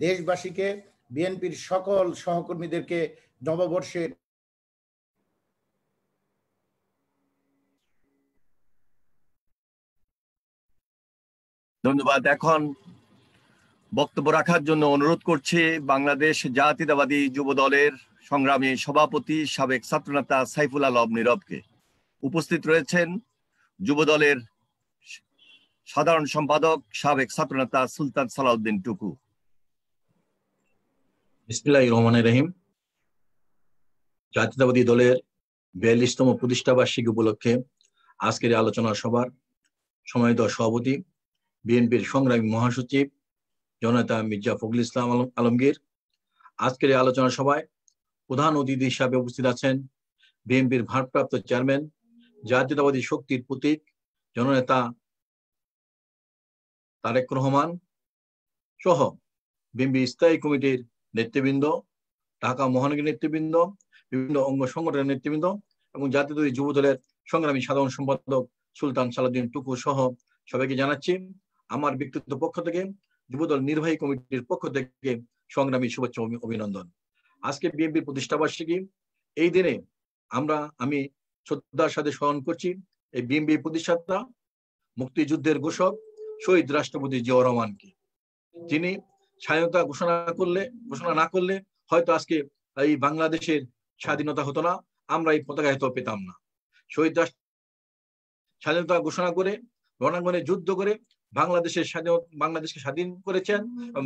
দেশবাসীকে বিএনপির সকল সহকর্মীদেরকে নববর্ষের ধন্যবাদ এখন বক্তব্য রাখার জন্য অনুরোধ করছে বাংলাদেশ জাতীয়তাবাদী যুব দলের সংগ্রামী সভাপতি সাবেক ছাত্রনেতা সাইফুল আলম নীরবকে উপস্থিত রয়েছেন যুব দলের সাধারণ সম্পাদক সাবেক ছাত্রনেতা সুলতান সালাউদ্দিন টুকু বিসমিল্লাহির রহমানির রহিম জাতীয়তাবাদী দলের বিয়াল্লিশতম প্রতিষ্ঠাবার্ষিকী উপলক্ষে আজকের আলোচনা সভার দল সভাপতি বিএনপির সংগ্রামী মহাসচিব জনতা মির্জা ফখরুল ইসলাম আলমগীর আজকের এই আলোচনা সভায় প্রধান অতিথি হিসাবে উপস্থিত আছেন বিএনপির ভারপ্রাপ্ত চেয়ারম্যান জাতীয়তাবাদী শক্তির প্রতীক জননেতা তারেক রহমান সহ বিএনপি স্থায়ী কমিটির নেতৃবৃন্দ ঢাকা মহানগর নেতৃবৃন্দ বিভিন্ন অঙ্গ সংগঠনের নেতৃবৃন্দ এবং জাতীয় যুব দলের সংগ্রামী সাধারণ সম্পাদক সুলতান সালাউদ্দিন টুকু সহ সবাইকে জানাচ্ছি আমার ব্যক্তিগত পক্ষ থেকে যুবদল নির্বাহী কমিটির পক্ষ থেকে সংগ্রামী শুভেচ্ছা অভিনন্দন আজকে বিএনপির প্রতিষ্ঠা বার্ষিকী এই দিনে আমরা আমি শ্রদ্ধার সাথে স্মরণ করছি এই বিএনপি প্রতিষ্ঠাতা মুক্তিযুদ্ধের ঘোষক শহীদ রাষ্ট্রপতি জিয়া রহমানকে যিনি স্বাধীনতা ঘোষণা করলে ঘোষণা না করলে হয়তো আজকে এই বাংলাদেশের স্বাধীনতা হতো না আমরা এই পতাকা হয়তো পেতাম না শহীদ স্বাধীনতা ঘোষণা করে রণাঙ্গনে যুদ্ধ করে বাংলাদেশের স্বাধীন বাংলাদেশকে স্বাধীন করেছেন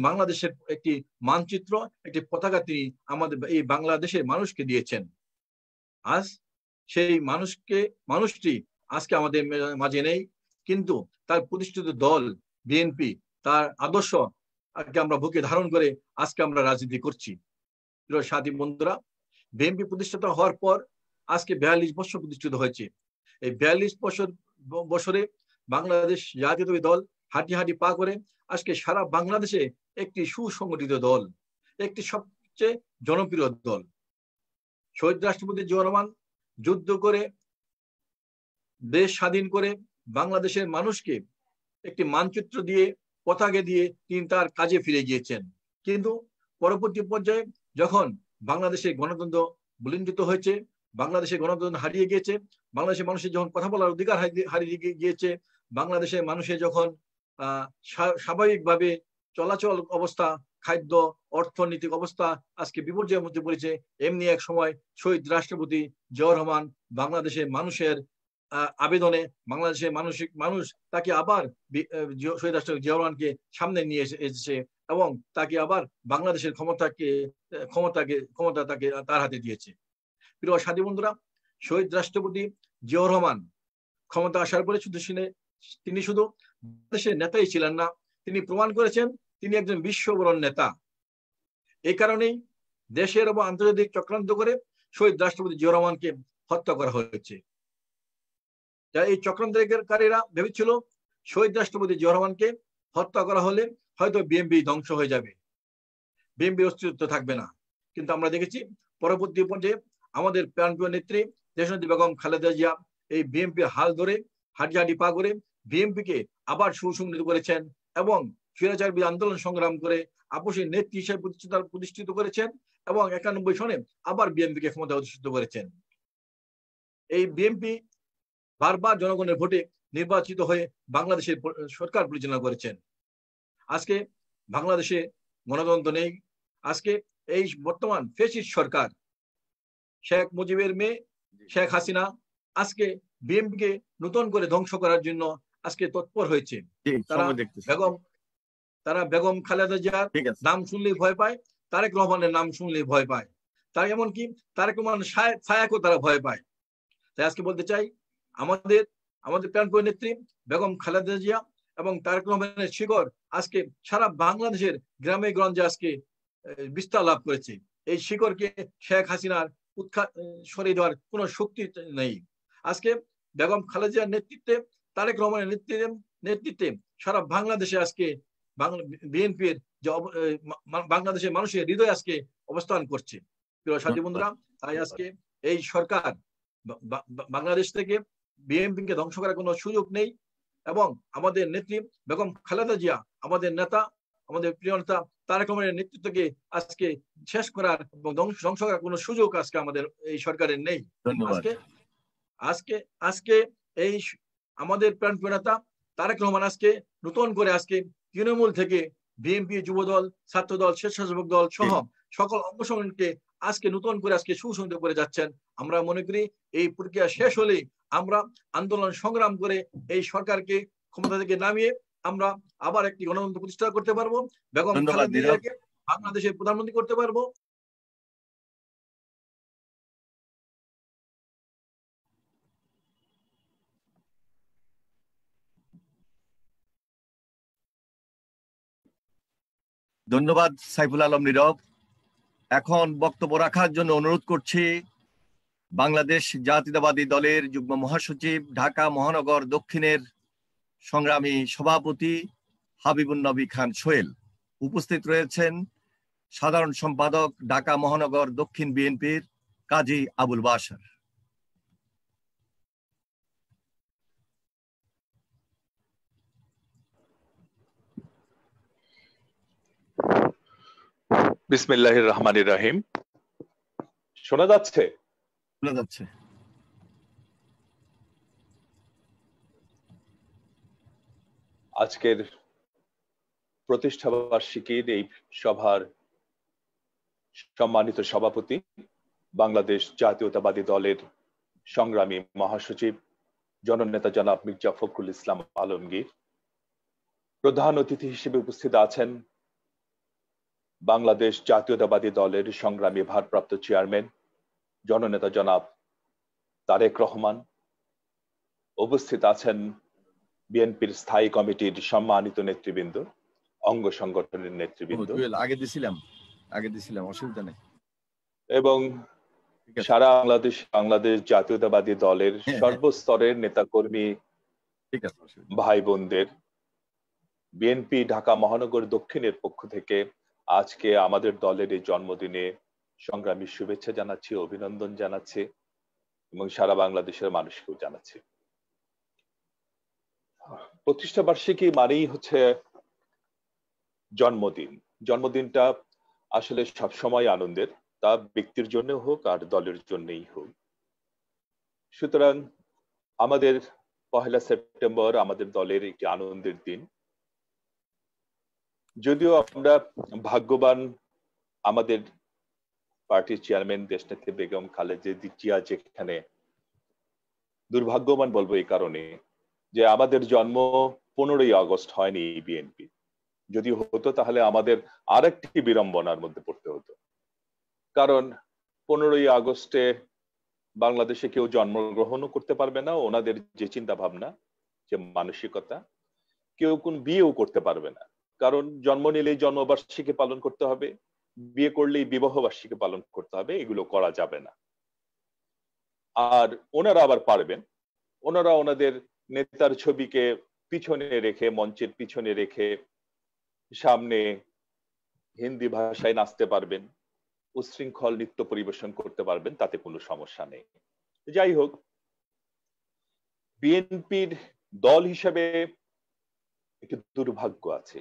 বাংলাদেশের একটি মানচিত্র একটি পতাকা তিনি আমাদের এই বাংলাদেশের মানুষকে দিয়েছেন আজ সেই মানুষকে মানুষটি আজকে আমাদের মাঝে নেই কিন্তু তার প্রতিষ্ঠিত দল বিএনপি তার আদর্শ আজকে আমরা বুকে ধারণ করে আজকে আমরা রাজনীতি করছি সাথী বন্ধুরা বিএনপি প্রতিষ্ঠিত হওয়ার পর আজকে বিয়াল্লিশ বছর প্রতিষ্ঠিত হয়েছে এই বিয়াল্লিশ বছর বছরে বাংলাদেশ জাতীয় দল হাঁটি হাঁটি পা করে আজকে সারা বাংলাদেশে একটি সুসংগঠিত দল একটি সবচেয়ে জনপ্রিয় দল শহীদ রাষ্ট্রপতি জিয়া যুদ্ধ করে দেশ স্বাধীন করে বাংলাদেশের মানুষকে একটি মানচিত্র দিয়ে পতাকে দিয়ে তিনি তার কাজে ফিরে গিয়েছেন কিন্তু পরবর্তী পর্যায়ে যখন বাংলাদেশে গণতন্ত্র বুলিন্দিত হয়েছে বাংলাদেশে গণতন্ত্র হারিয়ে গিয়েছে বাংলাদেশের মানুষের যখন কথা বলার অধিকার হারিয়ে গিয়েছে বাংলাদেশের মানুষের যখন স্বাভাবিকভাবে চলাচল অবস্থা খাদ্য অর্থনৈতিক অবস্থা আজকে বিপর্যয়ের মধ্যে পড়েছে এমনি এক সময় শহীদ রাষ্ট্রপতি জিয়া রহমান বাংলাদেশের মানুষের আবেদনে বাংলাদেশের মানুষ তাকে আবার শহীদ রাষ্ট্রপতি জিয়া রহমানকে সামনে নিয়ে এসেছে এবং তাকে আবার বাংলাদেশের ক্ষমতাকে ক্ষমতাকে ক্ষমতা তাকে তার হাতে দিয়েছে প্রিয় সাথী বন্ধুরা শহীদ রাষ্ট্রপতি জিয়াউর রহমান ক্ষমতা আসার পরে শুধু শুনে তিনি শুধু দেশের নেতাই ছিলেন না তিনি প্রমাণ করেছেন তিনি একজন বিশ্ববরণ নেতা এই কারণেই দেশের এবং আন্তর্জাতিক চক্রান্ত করে শহীদ রাষ্ট্রপতি জিয়া রহমানকে হত্যা করা হয়েছে এই চক্রান্তকারীরা ভেবেছিল শহীদ রাষ্ট্রপতি জিয়া রহমানকে হত্যা করা হলে হয়তো বিএমবি ধ্বংস হয়ে যাবে বিএমবি অস্তিত্ব থাকবে না কিন্তু আমরা দেখেছি পরবর্তী পর্যায়ে আমাদের প্রাণপ্রিয় নেত্রী দেশনেত্রী বেগম খালেদা জিয়া এই বিএমপি হাল ধরে হাড্ডি পা করে কে আবার সুসংগঠিত করেছেন এবং ফিরাচার আন্দোলন সংগ্রাম করে আপসী নেত্রী হিসেবে প্রতিষ্ঠিত করেছেন এবং একানব্বই সনে আবার কে ক্ষমতা অধিষ্ঠিত করেছেন এই বিএমপি বারবার জনগণের ভোটে নির্বাচিত হয়ে বাংলাদেশের সরকার পরিচালনা করেছেন আজকে বাংলাদেশে গণতন্ত্র নেই আজকে এই বর্তমান ফেসিস সরকার শেখ মুজিবের মেয়ে শেখ হাসিনা আজকে বিএমপিকে নতুন করে ধ্বংস করার জন্য আজকে তৎপর হয়েছে তারা বেগম তারা বেগম খালেদা জিয়ার নাম শুনলেই ভয় পায় তারেক রহমানের নাম শুনলেই ভয় পায় তার এমনকি তারেক রহমান ছায়াকেও তারা ভয় পায় তাই আজকে বলতে চাই আমাদের আমাদের প্রাণপ্রিয় নেত্রী বেগম খালেদা জিয়া এবং তারেক রহমানের শিকড় আজকে সারা বাংলাদেশের গ্রামে গঞ্জে আজকে বিস্তার লাভ করেছে এই শিকড়কে শেখ হাসিনার উৎখাত সরিয়ে দেওয়ার কোনো শক্তি নেই আজকে বেগম খালেজিয়ার নেতৃত্বে তারেক রহমানের নেতৃত্বে নেতৃত্বে সারা বাংলাদেশে আজকে বিএনপির যে বাংলাদেশের মানুষের হৃদয় আজকে অবস্থান করছে প্রিয় সাথী বন্ধুরা তাই আজকে এই সরকার বাংলাদেশ থেকে বিএনপি কে ধ্বংস করার কোনো সুযোগ নেই এবং আমাদের নেত্রী বেগম খালেদা জিয়া আমাদের নেতা আমাদের প্রিয় নেতা তারেক রহমানের নেতৃত্বকে আজকে শেষ করার এবং ধ্বংস করার কোনো সুযোগ আজকে আমাদের এই সরকারের নেই আজকে আজকে আজকে এই আমাদের প্রাণপ্রিয় নেতা তারেক রহমান আজকে নতুন করে আজকে তৃণমূল থেকে বিএনপি যুবদল ছাত্রদল স্বেচ্ছাসেবক দল সহ সকল অঙ্গসংকে আজকে নতুন করে আজকে সুসংহত করে যাচ্ছেন আমরা মনে করি এই প্রক্রিয়া শেষ হলে আমরা আন্দোলন সংগ্রাম করে এই সরকারকে ক্ষমতা থেকে নামিয়ে আমরা আবার একটি গণতন্ত্র প্রতিষ্ঠা করতে পারবো বেগম বাংলাদেশের প্রধানমন্ত্রী করতে পারবো ধন্যবাদ সাইফুল আলম নীরব এখন বক্তব্য রাখার জন্য অনুরোধ করছি বাংলাদেশ জাতীয়তাবাদী দলের যুগ্ম মহাসচিব ঢাকা মহানগর দক্ষিণের সংগ্রামী সভাপতি হাবিবুল নবী খান সোহেল উপস্থিত রয়েছেন সাধারণ সম্পাদক ঢাকা মহানগর দক্ষিণ বিএনপির কাজী আবুল বাসার বিসমিল্লাহ রহমানির রাহিম শোনা যাচ্ছে শোনা যাচ্ছে আজকের প্রতিষ্ঠা বার্ষিকীর এই সভার সম্মানিত সভাপতি বাংলাদেশ জাতীয়তাবাদী দলের সংগ্রামী মহাসচিব জননেতা জনাব মির্জা ফখরুল ইসলাম আলমগীর প্রধান অতিথি হিসেবে উপস্থিত আছেন বাংলাদেশ জাতীয়তাবাদী দলের সংগ্রামী ভারপ্রাপ্ত চেয়ারম্যান জননেতা জনাব তারেক রহমান উপস্থিত আছেন বিএনপির স্থায়ী কমিটির সম্মানিত নেতৃবৃন্দ অঙ্গ সংগঠনের নেতৃবৃন্দ আগে দিছিলাম আগে দিছিলাম অসুবিধা নেই এবং সারা বাংলাদেশ বাংলাদেশ জাতীয়তাবাদী দলের হ্যাঁ, হ্যাঁ। সর্বস্তরের নেতাকর্মী ভাই বোনদের বিএনপি ঢাকা মহানগর দক্ষিণের পক্ষ থেকে আজকে আমাদের দলের এই জন্মদিনে সংগ্রামী শুভেচ্ছা জানাচ্ছি অভিনন্দন জানাচ্ছি এবং সারা বাংলাদেশের মানুষকেও জানাচ্ছি প্রতিষ্ঠা বার্ষিকী মানেই হচ্ছে জন্মদিন জন্মদিনটা আসলে সবসময় আনন্দের তা ব্যক্তির জন্য হোক আর দলের জন্যই হোক সুতরাং আমাদের পহেলা সেপ্টেম্বর আমাদের দলের একটি আনন্দের দিন যদিও আমরা ভাগ্যবান আমাদের পার্টির চেয়ারম্যান দেশনেত্রী বেগম খালেদা জিয়া যেখানে দুর্ভাগ্যবান বলবো এই কারণে যে আমাদের জন্ম পনেরোই আগস্ট হয়নি বিএনপি যদি হতো তাহলে আমাদের আরেকটি বিড়ম্বনার মধ্যে পড়তে হতো কারণ পনেরোই আগস্টে বাংলাদেশে কেউ জন্মগ্রহণও করতে পারবে না ওনাদের যে চিন্তা ভাবনা যে মানসিকতা কেউ কোন বিয়েও করতে পারবে না কারণ জন্ম নিলেই জন্মবার্ষিকী পালন করতে হবে বিয়ে করলেই বিবাহ বার্ষিকী পালন করতে হবে এগুলো করা যাবে না আর ওনারা আবার পারবেন ওনারা ওনাদের নেতার ছবিকে পিছনে রেখে মঞ্চের পিছনে রেখে সামনে হিন্দি ভাষায় নাচতে পারবেন উশৃঙ্খল নৃত্য পরিবেশন করতে পারবেন তাতে কোনো সমস্যা নেই যাই হোক বিএনপির দল হিসেবে একটি দুর্ভাগ্য আছে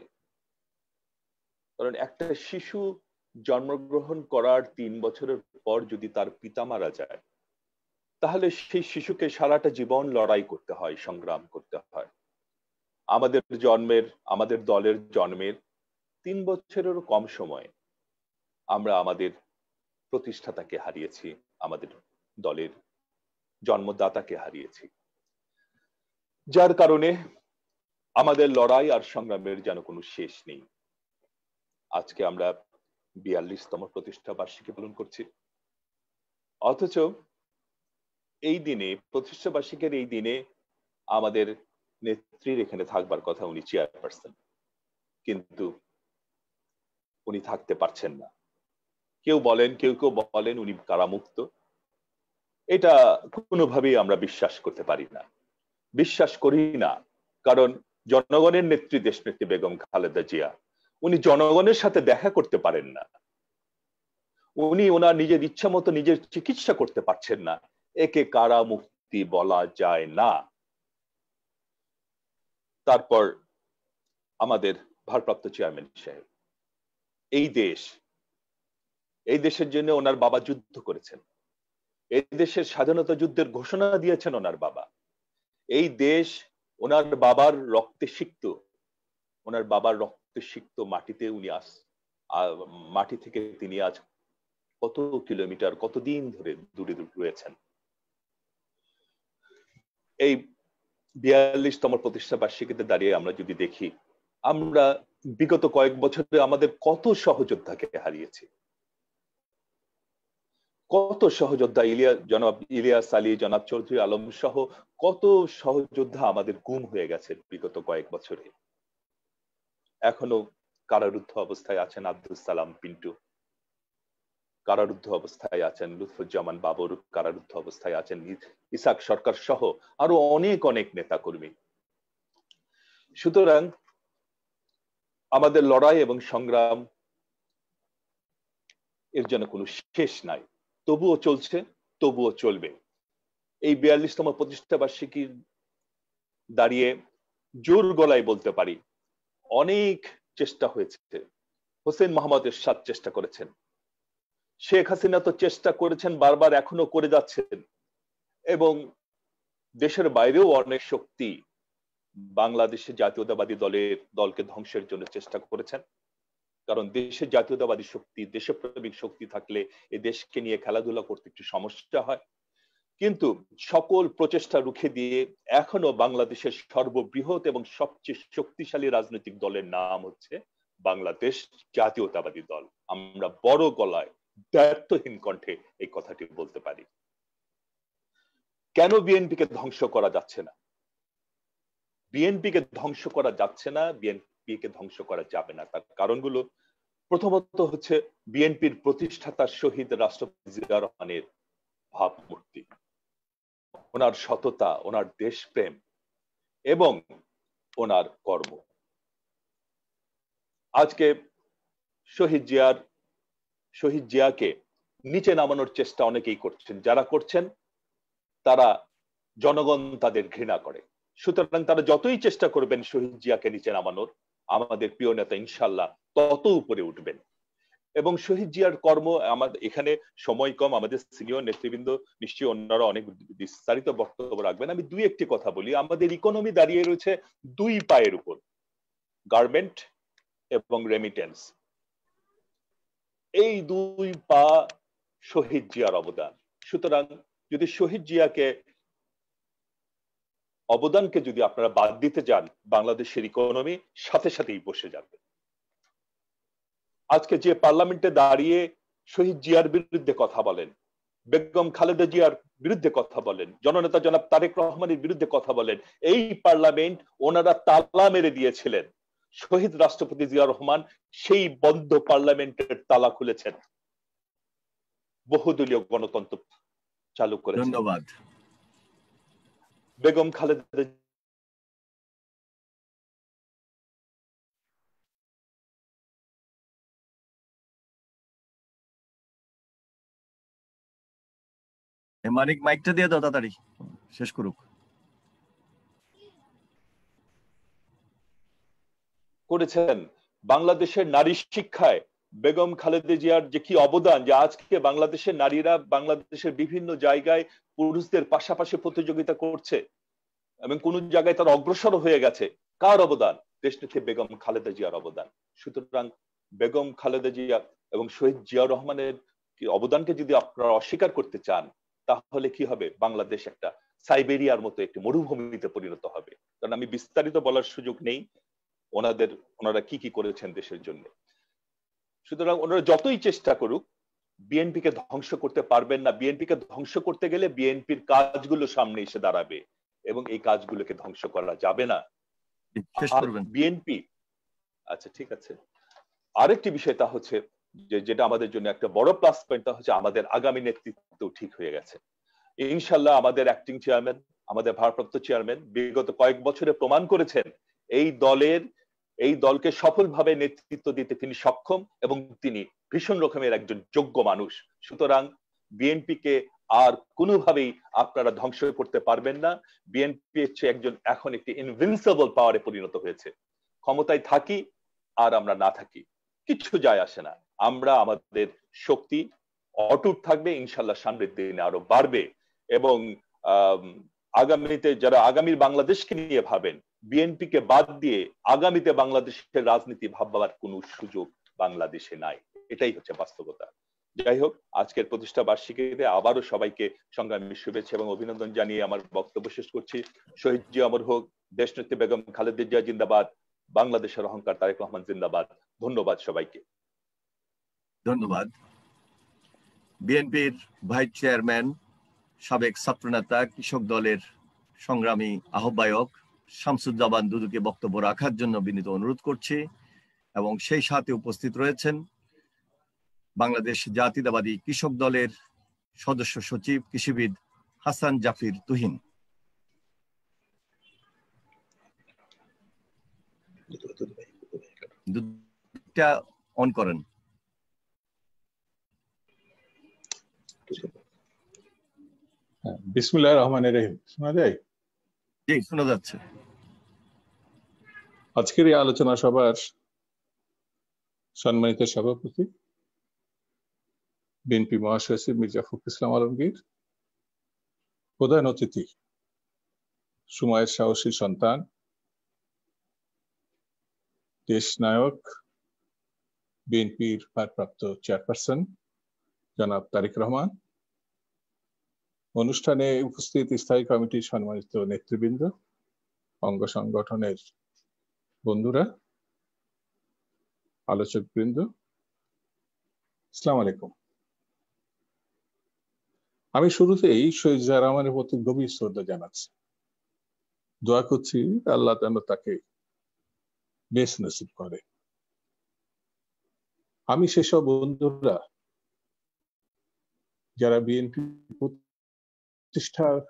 কারণ একটা শিশু জন্মগ্রহণ করার তিন বছরের পর যদি তার পিতা মারা যায় তাহলে সেই শিশুকে সারাটা জীবন লড়াই করতে হয় সংগ্রাম করতে হয় আমাদের জন্মের আমাদের দলের জন্মের তিন বছরেরও কম সময়ে আমরা আমাদের প্রতিষ্ঠাতাকে হারিয়েছি আমাদের দলের জন্মদাতাকে হারিয়েছি যার কারণে আমাদের লড়াই আর সংগ্রামের যেন কোনো শেষ নেই আজকে আমরা বিয়াল্লিশতম প্রতিষ্ঠা বার্ষিকী পালন করছি অথচ এই দিনে প্রতিষ্ঠা বার্ষিকের এই দিনে আমাদের নেত্রীর এখানে থাকবার কথা উনি চেয়ারপারসন কিন্তু উনি থাকতে পারছেন না কেউ বলেন কেউ কেউ বলেন উনি কারামুক্ত এটা কোনোভাবেই আমরা বিশ্বাস করতে পারি না বিশ্বাস করি না কারণ জনগণের নেত্রী দেশ নেত্রী বেগম খালেদা জিয়া উনি জনগণের সাথে দেখা করতে পারেন না উনি ওনার নিজের ইচ্ছা মতো নিজের চিকিৎসা করতে পারছেন না একে কারা মুক্তি বলা যায় না তারপর আমাদের ভারপ্রাপ্ত চেয়ারম্যান সাহেব এই দেশ এই দেশের জন্য ওনার বাবা যুদ্ধ করেছেন এই দেশের স্বাধীনতা যুদ্ধের ঘোষণা দিয়েছেন ওনার বাবা এই দেশ ওনার বাবার রক্তে সিক্ত ওনার বাবার রক্ত সিক্ত মাটিতে উনি আস মাটি থেকে তিনি আজ কত কিলোমিটার কত দিন ধরে দূরে দূরে রয়েছেন এই বিয়াল্লিশতম প্রতিষ্ঠা বার্ষিকীতে দাঁড়িয়ে আমরা যদি দেখি আমরা বিগত কয়েক বছরে আমাদের কত সহযোদ্ধাকে হারিয়েছি কত সহযোদ্ধা ইলিয়া জনাব ইলিয়াস আলী জনাব চৌধুরী আলম সহ কত সহযোদ্ধা আমাদের গুম হয়ে গেছে বিগত কয়েক বছরে এখনো কারারুদ্ধ অবস্থায় আছেন আব্দুল সালাম পিন্টু কারারুদ্ধ অবস্থায় আছেন লুৎফুজ্জামান বাবর কারারুদ্ধ অবস্থায় আছেন ইসাক সরকার সহ আরো অনেক অনেক নেতাকর্মী সুতরাং আমাদের লড়াই এবং সংগ্রাম এর জন্য কোনো শেষ নাই তবুও চলছে তবুও চলবে এই বিয়াল্লিশতম প্রতিষ্ঠাবার্ষিকীর বার্ষিকীর দাঁড়িয়ে জোর গলায় বলতে পারি অনেক চেষ্টা হয়েছে হোসেন মোহাম্মদ এরশাদ চেষ্টা করেছেন শেখ হাসিনা তো চেষ্টা করেছেন বারবার এখনো করে যাচ্ছেন এবং দেশের বাইরেও অনেক শক্তি বাংলাদেশে জাতীয়তাবাদী দলের দলকে ধ্বংসের জন্য চেষ্টা করেছেন কারণ দেশে জাতীয়তাবাদী শক্তি দেশপ্রেমিক শক্তি থাকলে এ দেশকে নিয়ে খেলাধুলা করতে একটু সমস্যা হয় কিন্তু সকল প্রচেষ্টা রুখে দিয়ে এখনো বাংলাদেশের সর্ববৃহৎ এবং সবচেয়ে শক্তিশালী রাজনৈতিক দলের নাম হচ্ছে বাংলাদেশ জাতীয়তাবাদী দল আমরা বড় গলায় দায়িত্বহীন কণ্ঠে এই কথাটি বলতে পারি কেন বিএনপিকে ধ্বংস করা যাচ্ছে না বিএনপিকে ধ্বংস করা যাচ্ছে না বিএনপিকে ধ্বংস করা যাবে না তার কারণগুলো প্রথমত হচ্ছে বিএনপির প্রতিষ্ঠাতা শহীদ রাষ্ট্রপতি জিয়া রহমানের ভাবমূর্তি ওনার সততা ওনার দেশপ্রেম এবং ওনার কর্ম আজকে শহীদ জিয়ার শহীদ জিয়াকে নিচে নামানোর চেষ্টা অনেকেই করছেন যারা করছেন তারা জনগণ তাদের ঘৃণা করে সুতরাং তারা যতই চেষ্টা করবেন শহীদ জিয়াকে নিচে নামানোর আমাদের প্রিয় নেতা ইনশাল্লাহ তত উপরে উঠবেন এবং শহীদ জিয়ার কর্ম আমার এখানে সময় কম আমাদের সিনিয়র নেতৃবৃন্দ নিশ্চয়ই অন্যরা অনেক বিস্তারিত বক্তব্য রাখবেন আমি দুই একটি কথা বলি আমাদের ইকোনমি দাঁড়িয়ে রয়েছে দুই পায়ের উপর গার্মেন্ট এবং রেমিটেন্স এই দুই পা শহীদ জিয়ার অবদান সুতরাং যদি শহীদ জিয়াকে অবদানকে যদি আপনারা বাদ দিতে যান বাংলাদেশের ইকোনমি সাথে সাথেই বসে যাবে আজকে যে পার্লামেন্টে দাঁড়িয়ে শহীদ জিয়ার বিরুদ্ধে কথা বলেন বেগম খালেদা জিয়ার বিরুদ্ধে কথা বলেন জননেতা জনাব তারেক রহমানের বিরুদ্ধে কথা বলেন এই পার্লামেন্ট ওনারা তালা মেরে দিয়েছিলেন শহীদ রাষ্ট্রপতি জিয়া রহমান সেই বন্ধ পার্লামেন্টের তালা খুলেছেন বহুদলীয় গণতন্ত্র চালু করে ধন্যবাদ বেগম খালেদা মানিক মাইকটা দিয়ে দাও তাড়াতাড়ি শেষ করুক করেছেন বাংলাদেশের নারী শিক্ষায় বেগম খালেদে জিয়ার যে কি অবদান যে আজকে বাংলাদেশের নারীরা বাংলাদেশের বিভিন্ন জায়গায় পুরুষদের পাশাপাশি প্রতিযোগিতা করছে এবং কোন জায়গায় তার অগ্রসর হয়ে গেছে কার অবদান দেশ দেশনেত্রী বেগম খালেদা জিয়ার অবদান সুতরাং বেগম খালেদা জিয়া এবং শহীদ জিয়া রহমানের অবদানকে যদি আপনারা অস্বীকার করতে চান তাহলে কি হবে বাংলাদেশ একটা সাইবেরিয়ার মতো একটি মরুভূমিতে পরিণত হবে কারণ আমি বিস্তারিত বলার সুযোগ নেই ওনাদের ওনারা কি কি করেছেন দেশের জন্য সুতরাং ওনারা যতই চেষ্টা করুক বিএনপিকে ধ্বংস করতে পারবেন না বিএনপিকে ধ্বংস করতে গেলে বিএনপির কাজগুলো সামনে এসে দাঁড়াবে এবং এই কাজগুলোকে ধ্বংস করা যাবে না বিএনপি আচ্ছা ঠিক আছে আরেকটি বিষয় তা হচ্ছে যেটা আমাদের জন্য একটা বড় প্লাস পয়েন্টটা হচ্ছে আমাদের আগামী নেতৃত্ব ঠিক হয়ে গেছে ইনশাল্লাহ আমাদের অ্যাক্টিং চেয়ারম্যান আমাদের ভারপ্রাপ্ত চেয়ারম্যান বিগত কয়েক বছরে প্রমাণ করেছেন এই দলের এই দলকে সফলভাবে নেতৃত্ব দিতে তিনি সক্ষম এবং তিনি ভীষণ রকমের একজন যোগ্য মানুষ সুতরাং বিএনপিকে আর কোনোভাবেই আপনারা ধ্বংস করতে পারবেন না বিএনপি হচ্ছে একজন এখন একটি ইনভিনসিবল পাওয়ারে পরিণত হয়েছে ক্ষমতায় থাকি আর আমরা না থাকি কিছু যায় আসে না আমরা আমাদের শক্তি অটুট থাকবে ইনশাল্লাহ সামনের দিনে আরো বাড়বে এবং আগামীতে যারা আগামীর বাংলাদেশকে নিয়ে ভাবেন বিএনপিকে বাদ দিয়ে আগামীতে বাংলাদেশের রাজনীতি ভাববার কোন সুযোগ বাংলাদেশে নাই এটাই হচ্ছে বাস্তবতা যাই হোক আজকের প্রতিষ্ঠা বার্ষিকীতে আবারও সবাইকে সংগ্রামী শুভেচ্ছা এবং অভিনন্দন জানিয়ে আমার বক্তব্য শেষ করছি শহীদ জিয়া অমর হোক দেশনেত্রী বেগম খালেদা জিয়া জিন্দাবাদ বাংলাদেশের অহংকার তারেক রহমান জিন্দাবাদ ধন্যবাদ সবাইকে ধন্যবাদ বিএনপির ভাইস চেয়ারম্যান সাবেক ছাত্রনেতা কৃষক দলের সংগ্রামী আহ্বায়ক শামসুজ্জামান দুদুকে বক্তব্য রাখার জন্য বিনীত অনুরোধ করছি এবং সেই সাথে উপস্থিত রয়েছেন বাংলাদেশ জাতীয়তাবাদী কৃষক দলের সদস্য সচিব কৃষিবিদ হাসান জাফির তুহিন অন করেন হ্যাঁ, বিসমুল্লাহ রহমানের শোনা যায় জি শোনা যাচ্ছে আজকের এই আলোচনা সভার সম্মানিত সভাপতি বিএনপি মহাসচিব মির্জা ফুক ইসলাম আলমগীর প্রধান অতিথি সুমায়ের সাহসী সন্তান দেশ নায়ক বিএনপির ভারপ্রাপ্ত চেয়ারপারসন জনাব তারেক রহমান অনুষ্ঠানে উপস্থিত স্থায়ী কমিটির সম্মানিত নেতৃবৃন্দ অঙ্গ সংগঠনের বন্ধুরা আলোচক বৃন্দ আলাইকুম আমি শুরুতেই শহীদ জাহরামানের প্রতি গভীর শ্রদ্ধা জানাচ্ছি দোয়া করছি আল্লাহ যেন তাকে নেস নসিব করে আমি সেসব বন্ধুরা যারা বিএনপি প্রতিষ্ঠার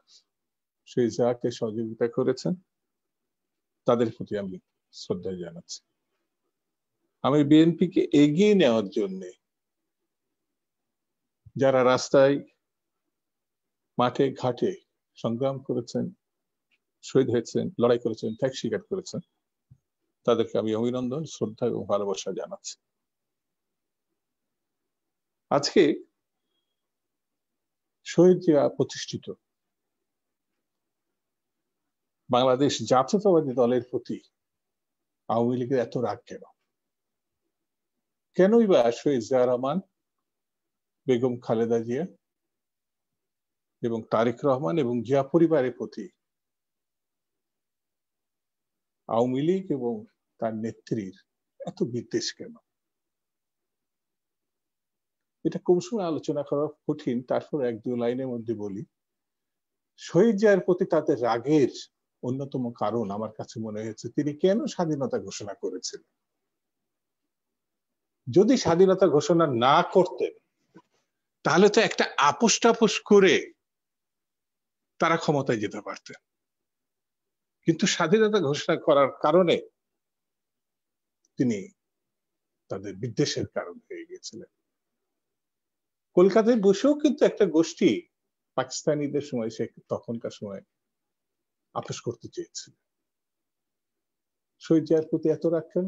সেই যাকে সহযোগিতা করেছেন তাদের প্রতি আমি শ্রদ্ধা জানাচ্ছি আমি বিএনপি কে এগিয়ে নেওয়ার জন্য যারা রাস্তায় মাঠে ঘাটে সংগ্রাম করেছেন শহীদ হয়েছেন লড়াই করেছেন ত্যাগ স্বীকার করেছেন তাদেরকে আমি অভিনন্দন শ্রদ্ধা এবং ভালোবাসা জানাচ্ছি আজকে শহীদ জিয়া প্রতিষ্ঠিত বাংলাদেশ জাতীয়তাবাদী দলের প্রতি আওয়ামী লীগের এত রাগ কেন কেনই বা শহীদ জিয়া রহমান বেগম খালেদা জিয়া এবং তারেক রহমান এবং জিয়া পরিবারের প্রতি আওয়ামী লীগ এবং তার নেত্রীর এত বিদ্বেষ কেন এটা কম সময় আলোচনা করা কঠিন তারপর এক দু লাইনের মধ্যে বলি শহীদ জিয়ার প্রতি তাদের রাগের অন্যতম কারণ আমার কাছে মনে হয়েছে তিনি কেন স্বাধীনতা ঘোষণা করেছিলেন যদি স্বাধীনতা ঘোষণা না করতেন তাহলে তো একটা আপোষ টাপোষ করে তারা ক্ষমতায় যেতে পারতেন কিন্তু স্বাধীনতা ঘোষণা করার কারণে তিনি তাদের বিদ্বেষের কারণ হয়ে গিয়েছিলেন কলকাতায় বসেও কিন্তু একটা গোষ্ঠী পাকিস্তানিদের সময় সে তখনকার সময় আপোষ করতে চেয়েছিল শহীদ জিয়ার প্রতি এত রাখেন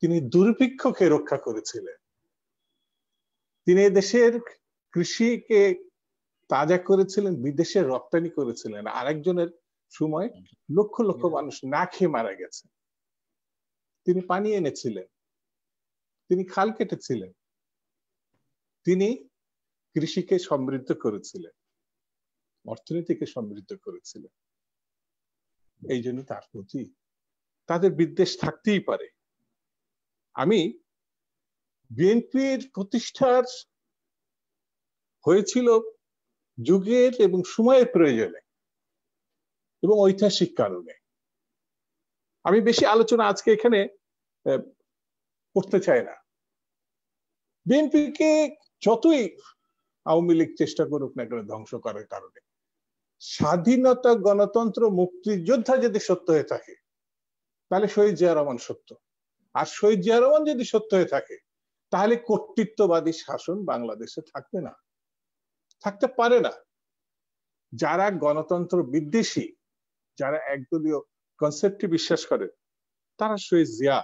তিনি দুর্ভিক্ষকে রক্ষা করেছিলেন তিনি দেশের কৃষিকে তাজা করেছিলেন বিদেশে রপ্তানি করেছিলেন আরেকজনের সময় লক্ষ লক্ষ মানুষ না খেয়ে মারা গেছে তিনি পানি এনেছিলেন তিনি খাল কেটেছিলেন তিনি কৃষিকে সমৃদ্ধ করেছিলেন অর্থনীতিকে সমৃদ্ধ করেছিলেন এই জন্য তার প্রতি তাদের বিদ্বেষ থাকতেই পারে আমি বিএনপির প্রতিষ্ঠার হয়েছিল যুগের এবং সময়ের প্রয়োজনে এবং ঐতিহাসিক কারণে আমি বেশি আলোচনা আজকে এখানে করতে চাই না বিএনপিকে যতই আওয়ামী লীগ চেষ্টা করুক না কেন ধ্বংস করার কারণে স্বাধীনতা গণতন্ত্র মুক্তিযোদ্ধা যদি সত্য হয়ে থাকে তাহলে শহীদ জিয়া রহমান সত্য আর শহীদ জিয়া রহমান যদি সত্য হয়ে থাকে তাহলে কর্তৃত্ববাদী শাসন বাংলাদেশে থাকবে না থাকতে পারে না যারা গণতন্ত্র বিদ্বেষী যারা একদলীয় কনসেপ্টে বিশ্বাস করে তারা শহীদ জিয়া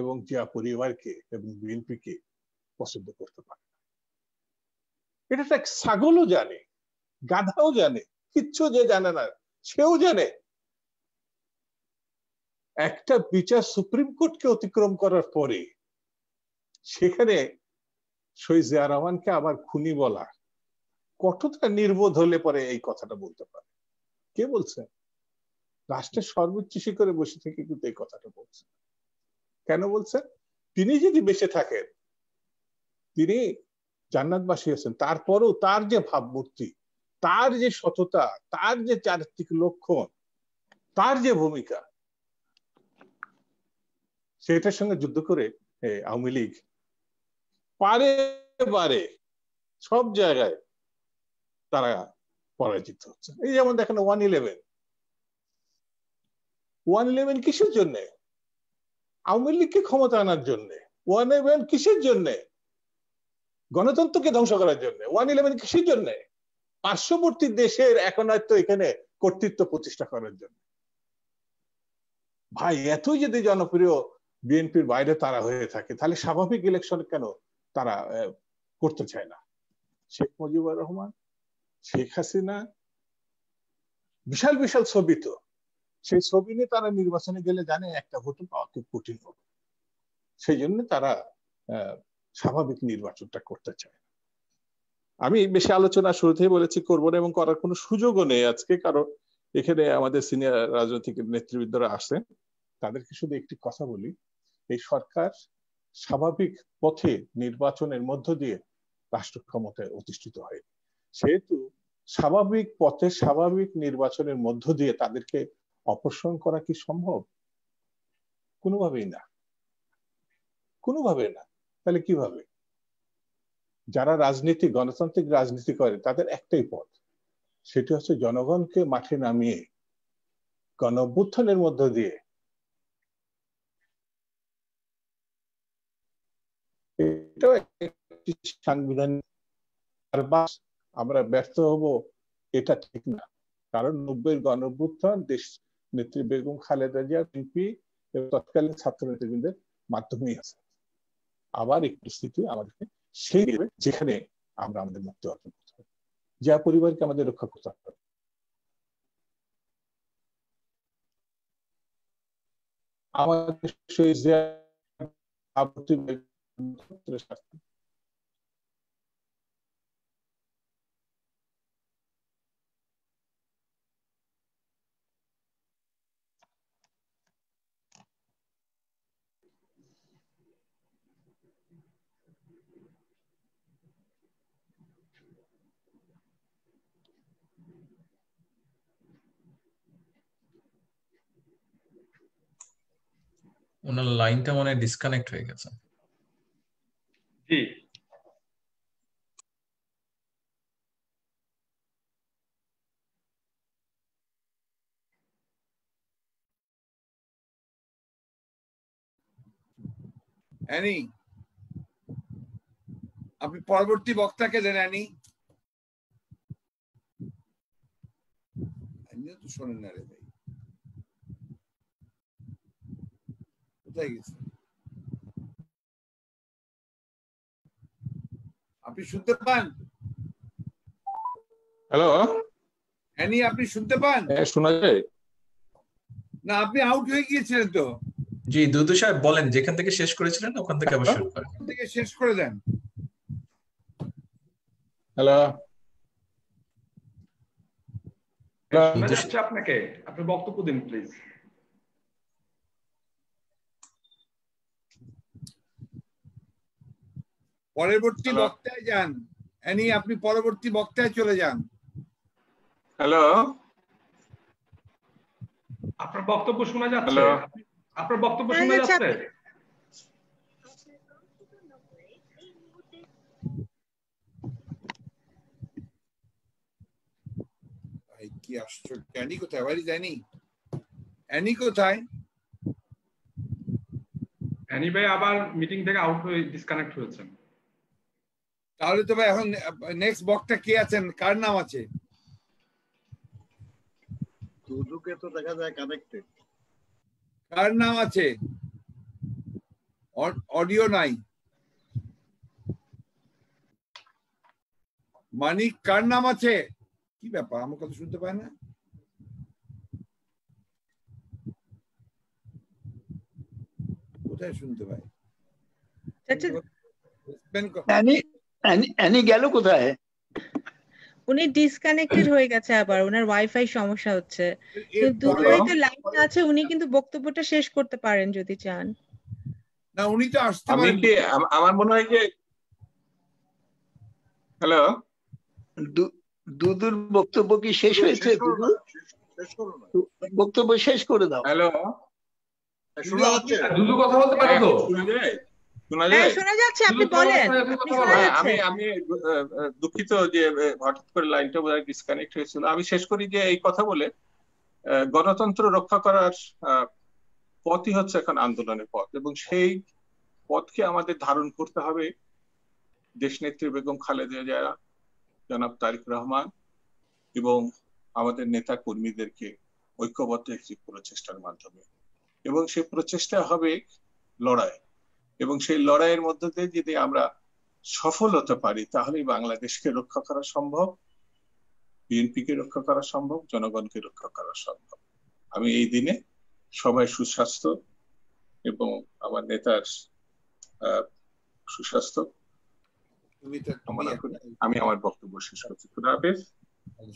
এবং জিয়া পরিবারকে এবং বিএনপিকে পছন্দ করতে পারে এটা একটা ছাগলও জানে গাধাও জানে কিচ্ছু যে জানে না সেও জানে একটা বিচার সুপ্রিম কোর্টকে অতিক্রম করার পরে সেখানে শহীদ রহমানকে আবার খুনি বলা কতটা নির্বোধ হলে পরে এই কথাটা বলতে পারে কে বলছেন রাষ্ট্রের সর্বোচ্চ শিখরে বসে থেকে কিন্তু এই কথাটা বলছেন কেন বলছেন তিনি যদি বেঁচে থাকেন তিনি জান্নাতবাসী আছেন তারপরও তার যে ভাবমূর্তি তার যে সততা তার যে চারিত্রিক লক্ষণ তার যে ভূমিকা সেটার সঙ্গে যুদ্ধ করে আওয়ামী লীগ পারে পারে সব জায়গায় তারা পরাজিত হচ্ছে এই যেমন দেখেন ওয়ান ইলেভেন ওয়ান ইলেভেন কিসের জন্য আওয়ামী লীগকে ক্ষমতা আনার জন্য ওয়ান ইলেভেন কিসের জন্য গণতন্ত্রকে ধ্বংস করার জন্য ওয়ান ইলেভেন কিসের জন্য পার্শ্ববর্তী দেশের একনায়ত্ব এখানে কর্তৃত্ব প্রতিষ্ঠা করার জন্য ভাই এতই যদি জনপ্রিয় বিএনপির বাইরে তারা হয়ে থাকে তাহলে স্বাভাবিক ইলেকশন কেন তারা করতে চায় না শেখ মুজিবুর রহমান শেখ হাসিনা বিশাল বিশাল ছবি তো সেই ছবি নিয়ে তারা নির্বাচনে গেলে জানে একটা ভোটে পাওয়া খুব কঠিন হবে সেই জন্য তারা স্বাভাবিক নির্বাচনটা করতে চায় আমি বেশি আলোচনা শুরুতেই বলেছি করবো না এবং করার কোনো সুযোগও নেই আজকে কারণ এখানে আমাদের সিনিয়র রাজনৈতিক নেতৃবৃন্দরা আসেন তাদেরকে শুধু একটি কথা বলি এই সরকার স্বাভাবিক পথে নির্বাচনের মধ্য দিয়ে রাষ্ট্র ক্ষমতায় অধিষ্ঠিত হয় সেহেতু স্বাভাবিক পথে স্বাভাবিক নির্বাচনের মধ্য দিয়ে তাদেরকে অপসারণ করা কি সম্ভব কোনোভাবেই না কোনোভাবে না তাহলে কিভাবে যারা রাজনীতি গণতান্ত্রিক রাজনীতি করে তাদের একটাই পথ সেটি হচ্ছে জনগণকে মাঠে নামিয়ে গণ মধ্য দিয়ে এটাও একটি সাংবিধানিক আমরা ব্যর্থ হব এটা ঠিক না কারণ নব্বই গণ দেশ নেত্রী বেগম খালেদা জিয়া এমপি এবং তৎকালীন ছাত্র নেতৃবৃন্দের মাধ্যমেই আছে আবার একটি স্থিতি আমাদেরকে সেই যেখানে আমরা আমাদের মুক্তি অর্জন করতে পারি যা পরিবারকে আমাদের রক্ষা করতে হবে আমাদের সেই ওনার লাইনটা মানে ডিসকানেক্ট হয়ে গেছে জি অ্যানি আপনি পরবর্তী বক্তাকে দেন অ্যানি শোনেন না রে ভাই কোথায় গেছে আপনি শুনতে পান হ্যালো অ্যানি আপনি শুনতে পান হ্যাঁ শোনা যায় না আপনি আউট হয়ে গিয়েছিলেন তো জি দুদু সাহেব বলেন যেখান থেকে শেষ করেছিলেন ওখান থেকে আবার শুরু করেন ওখান থেকে শেষ করে দেন হ্যালো আপনাকে আপনি বক্তব্য দিন প্লিজ পরবর্তী বক্তায় যান অ্যানি আপনি পরবর্তী বক্তায় চলে যান হ্যালো আপনার বক্তব্য শোনা যাচ্ছে আপনার বক্তব্য হ্যাঁ, শোনা হ্যাঁ, যাচ্ছে কি আশ্চর্য অ্যানি কোথায় বাড়ি জানি অ্যানি কোথায় অ্যানি ভাই আবার মিটিং থেকে আউট হয়ে ডিসকানেক্ট হয়েছেন তাহলে তো ভাই এখন নেক্সট বক্তা কে আছেন কার নাম আছে দুদুকে তো দেখা যায় কানেক্টেড কার নাম আছে অডিও নাই মানিক কার নাম আছে কি ব্যাপার আমাকে কথা শুনতে পায় না কোথায় শুনতে পায় অ্যানি গেল কোথায় উনি ডিসকানেক্টেড হয়ে গেছে আবার ওনার ওয়াইফাই সমস্যা হচ্ছে কিন্তু তো লাইন আছে উনি কিন্তু বক্তব্যটা শেষ করতে পারেন যদি চান না উনি তো আসতে পারেন আমার মনে হয় যে হ্যালো দুদুর বক্তব্য কি শেষ হয়েছে বক্তব্য শেষ করে দাও হ্যালো হ্যাঁ, শোনা যাচ্ছে দুদু কথা বলতে পারো তো হ্যাঁ, শোনা হ্যাঁ, যায় শোনা যাচ্ছে আপনি বলেন হ্যাঁ, আমি আমি দুঃখিত যে হঠাৎ করে লাইনটা বোধহয় ডিসকানেক্ট হয়েছিল আমি শেষ করি যে এই কথা বলে গণতন্ত্র রক্ষা করার পথই হচ্ছে এখন আন্দোলনের পথ এবং সেই পথকে আমাদের ধারণ করতে হবে দেশনেত্রী বেগম খালেদা জিয়া জনাব তারিক রহমান এবং আমাদের নেতা কর্মীদেরকে ঐক্যবদ্ধ একটি প্রচেষ্টার মাধ্যমে এবং সেই প্রচেষ্টা হবে লড়াই এবং সেই লড়াইয়ের মধ্য দিয়ে যদি আমরা সফল হতে পারি তাহলে বাংলাদেশকে রক্ষা করা সম্ভব বিএনপি কে রক্ষা করা সম্ভব জনগণকে রক্ষা করা সম্ভব আমি এই দিনে সবাই সুস্বাস্থ্য এবং আমার নেতার সুস্বাস্থ্য আমি আমার বক্তব্য শেষ করছি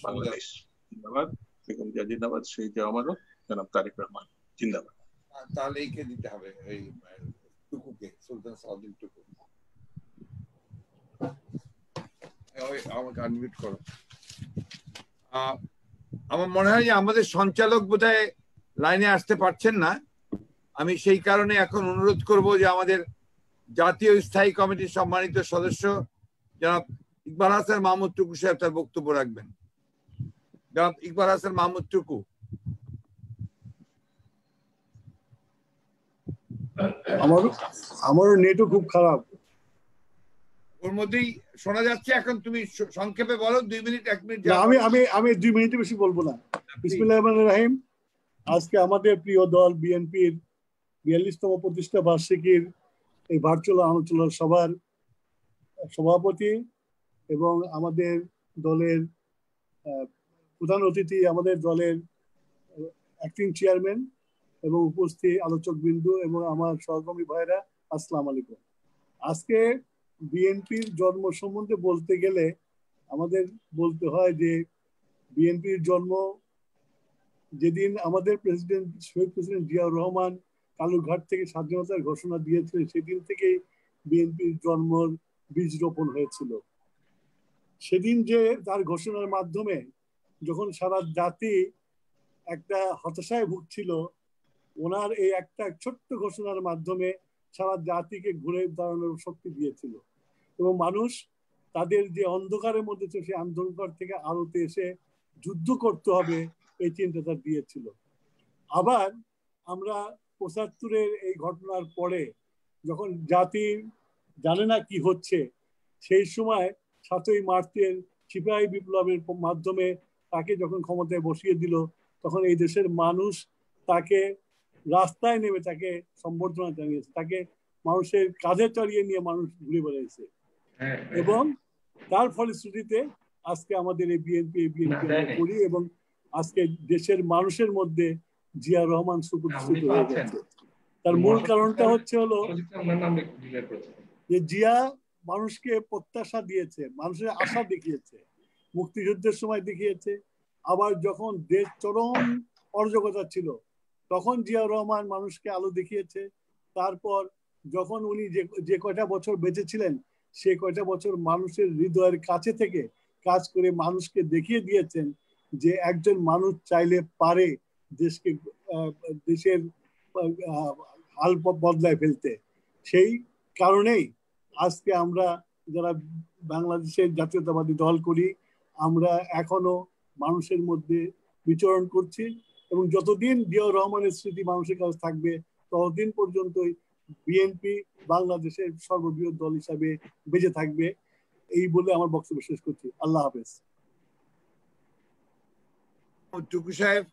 বাংলাদেশ জিন্দাবাদ বেগম জিয়া জিন্দাবাদ সেই যে আমারও জনাব তারেক রহমান জিন্দাবাদ তাহলে দিতে হবে আমাকে আনমিউট করো আমার মনে হয় যে আমাদের সঞ্চালক বোধহয় লাইনে আসতে পারছেন না আমি সেই কারণে এখন অনুরোধ করব যে আমাদের জাতীয় স্থায়ী কমিটির সম্মানিত সদস্য জনাব ইকবাল হাসান মাহমুদ টুকু সাহেব তার বক্তব্য রাখবেন জনাব ইকবাল হাসান মাহমুদ টুকু আমার আমারও নেটও খুব খারাপ ওর মধ্যেই শোনা যাচ্ছে এখন তুমি সংক্ষেপে বলো দুই মিনিট এক মিনিট আমি আমি আমি দুই মিনিটে বেশি বলবো না বিসমিল্লাহ রাহিম আজকে আমাদের প্রিয় দল বিএনপির বিয়াল্লিশতম প্রতিষ্ঠা বার্ষিকীর এই ভার্চুয়াল আলোচনা সভার সভাপতি এবং আমাদের দলের প্রধান অতিথি আমাদের দলের অ্যাক্টিং uh, চেয়ারম্যান এবং উপস্থিত আলোচক বিন্দু এবং আমার সহকর্মী ভাইরা আসসালাম আলাইকুম আজকে বিএনপির জন্ম সম্বন্ধে বলতে গেলে আমাদের বলতে হয় যে বিএনপির জন্ম যেদিন আমাদের প্রেসিডেন্ট শহীদ প্রেসিডেন্ট জিয়াউর রহমান কালুঘাট থেকে স্বাধীনতার ঘোষণা দিয়েছিলেন সেদিন থেকেই বিএনপির জন্মর বীজ রোপণ হয়েছিল সেদিন যে তার ঘোষণার মাধ্যমে যখন সারা জাতি একটা হতাশায় ভুগছিল ওনার এই একটা ছোট্ট ঘোষণার মাধ্যমে সারা জাতিকে ঘুরে দাঁড়ানোর শক্তি দিয়েছিল এবং মানুষ তাদের যে অন্ধকারের মধ্যে ছিল সেই অন্ধকার থেকে আলোতে এসে যুদ্ধ করতে হবে এই চিন্তাটা দিয়েছিল আবার আমরা পঁচাত্তরের এই ঘটনার পরে যখন জাতি জানে না কি হচ্ছে সেই সময় সাতই মার্চের সিপাহী বিপ্লবের মাধ্যমে তাকে যখন ক্ষমতায় বসিয়ে দিল তখন এই দেশের মানুষ তাকে রাস্তায় নেমে তাকে সম্বর্ধনা জানিয়েছে তাকে মানুষের কাঁধে চড়িয়ে নিয়ে মানুষ ঘুরে বেড়িয়েছে হ্যাঁ, হ্যাঁ। এবং তার ফলশ্রুতিতে আজকে আমাদের এই বিএনপি বিএনপি করি এবং আজকে দেশের মানুষের মধ্যে জিয়া রহমান সুপ্রতিষ্ঠিত হয়ে গেছে তার মূল কারণটা হচ্ছে হলো যে জিয়া মানুষকে প্রত্যাশা দিয়েছে মানুষের আশা দেখিয়েছে মুক্তিযুদ্ধের সময় দেখিয়েছে আবার যখন দেশ চরম অর্জকতা ছিল তখন জিয়াউর রহমান মানুষকে আলো দেখিয়েছে তারপর যখন উনি যে কয়টা বছর বেঁচে ছিলেন সে কয়টা বছর মানুষের হৃদয়ের কাছে থেকে কাজ করে মানুষকে দেখিয়ে দিয়েছেন যে একজন মানুষ চাইলে পারে দেশকে দেশের হাল বদলায় ফেলতে সেই কারণেই আজকে আমরা যারা বাংলাদেশের জাতীয়তাবাদী দল করি আমরা এখনো মানুষের মধ্যে বিচরণ করছি এবং যতদিন জিয়াউর রহমানের স্মৃতি মানুষের কাছে থাকবে ততদিন পর্যন্ত বিএনপি বাংলাদেশের সর্ববৃহৎ দল হিসাবে বেঁচে থাকবে এই বলে আমার বক্তব্য শেষ করছি আল্লাহ হাফেজ টুকু সাহেব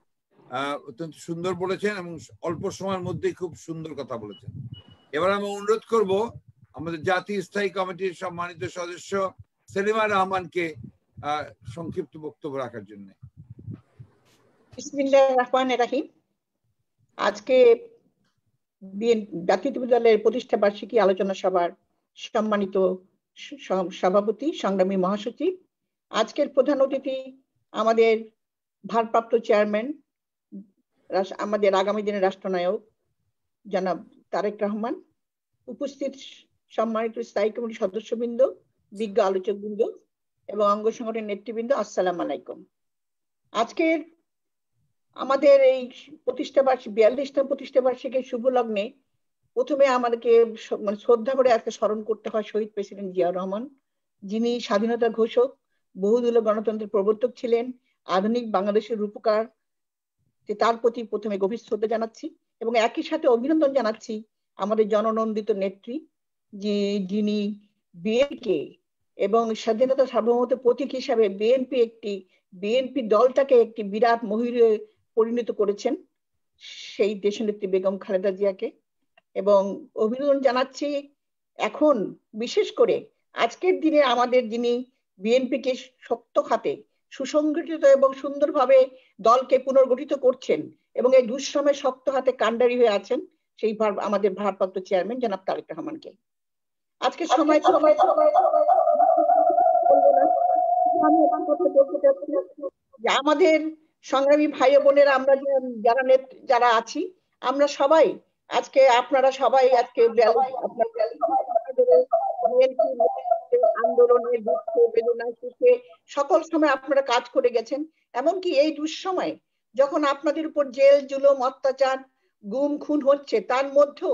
অত্যন্ত সুন্দর বলেছেন এবং অল্প সময়ের মধ্যে খুব সুন্দর কথা বলেছেন এবার আমি অনুরোধ করব আমাদের জাতীয় স্থায়ী কমিটির সম্মানিত সদস্য সেলিমা রহমানকে সংক্ষিপ্ত বক্তব্য রাখার জন্য আজকে জাতীয় দলের প্রতিষ্ঠা বার্ষিকী আলোচনা সভার সম্মানিত সভাপতি সংগ্রামী মহাসচিব আজকের প্রধান অতিথি আমাদের ভারপ্রাপ্ত চেয়ারম্যান আমাদের আগামী দিনের রাষ্ট্রনায়ক জনাব তারেক রহমান উপস্থিত সম্মানিত স্থায়ী কমিটির সদস্যবৃন্দ বিজ্ঞ আলোচকবৃন্দ এবং অঙ্গ সংগঠনের নেতৃবৃন্দ আসসালাম আলাইকুম আজকের আমাদের এই প্রতিষ্ঠা বার্ষিক বিয়াল্লিশতম প্রতিষ্ঠা বার্ষিকীর শুভ লগ্নে প্রথমে আমাদেরকে মানে শ্রদ্ধা করে আজকে স্মরণ করতে হয় শহীদ প্রেসিডেন্ট জিয়াউর রহমান যিনি স্বাধীনতা ঘোষক বহুদূল গণতন্ত্রের প্রবর্তক ছিলেন আধুনিক বাংলাদেশের রূপকার যে তার প্রতি প্রথমে গভীর শ্রদ্ধা জানাচ্ছি এবং একই সাথে অভিনন্দন জানাচ্ছি আমাদের জননন্দিত নেত্রী যে যিনি বিএনকে এবং স্বাধীনতা সার্বভৌমত্ব প্রতীক হিসাবে বিএনপি একটি বিএনপি দলটাকে একটি বিরাট মহিলা পরিণত করেছেন সেই দেশনেত্রী বেগম খালেদা জিয়াকে এবং অভিনন্দন জানাচ্ছি এখন বিশেষ করে আজকের দিনে আমাদের যিনি বিএনপিকে শক্ত খাতে সুসংগঠিত এবং সুন্দরভাবে দলকে পুনর্গঠিত করছেন এবং এই দুঃশ্রমে শক্ত হাতে কাণ্ডারি হয়ে আছেন সেই আমাদের ভারপ্রাপ্ত চেয়ারম্যান জনাব তারেক রহমানকে আজকে সময় সময় আমাদের সংগ্রামী ভাই বোনেরা আমরা যারা নেত যারা আছি আমরা সবাই আজকে আপনারা সবাই আজকে আন্দোলনের দুঃখ বেদনা সুখে সকল সময় আপনারা কাজ করে গেছেন এমনকি এই দুঃসময়ে যখন আপনাদের উপর জেল জুলুম অত্যাচার গুম খুন হচ্ছে তার মধ্যেও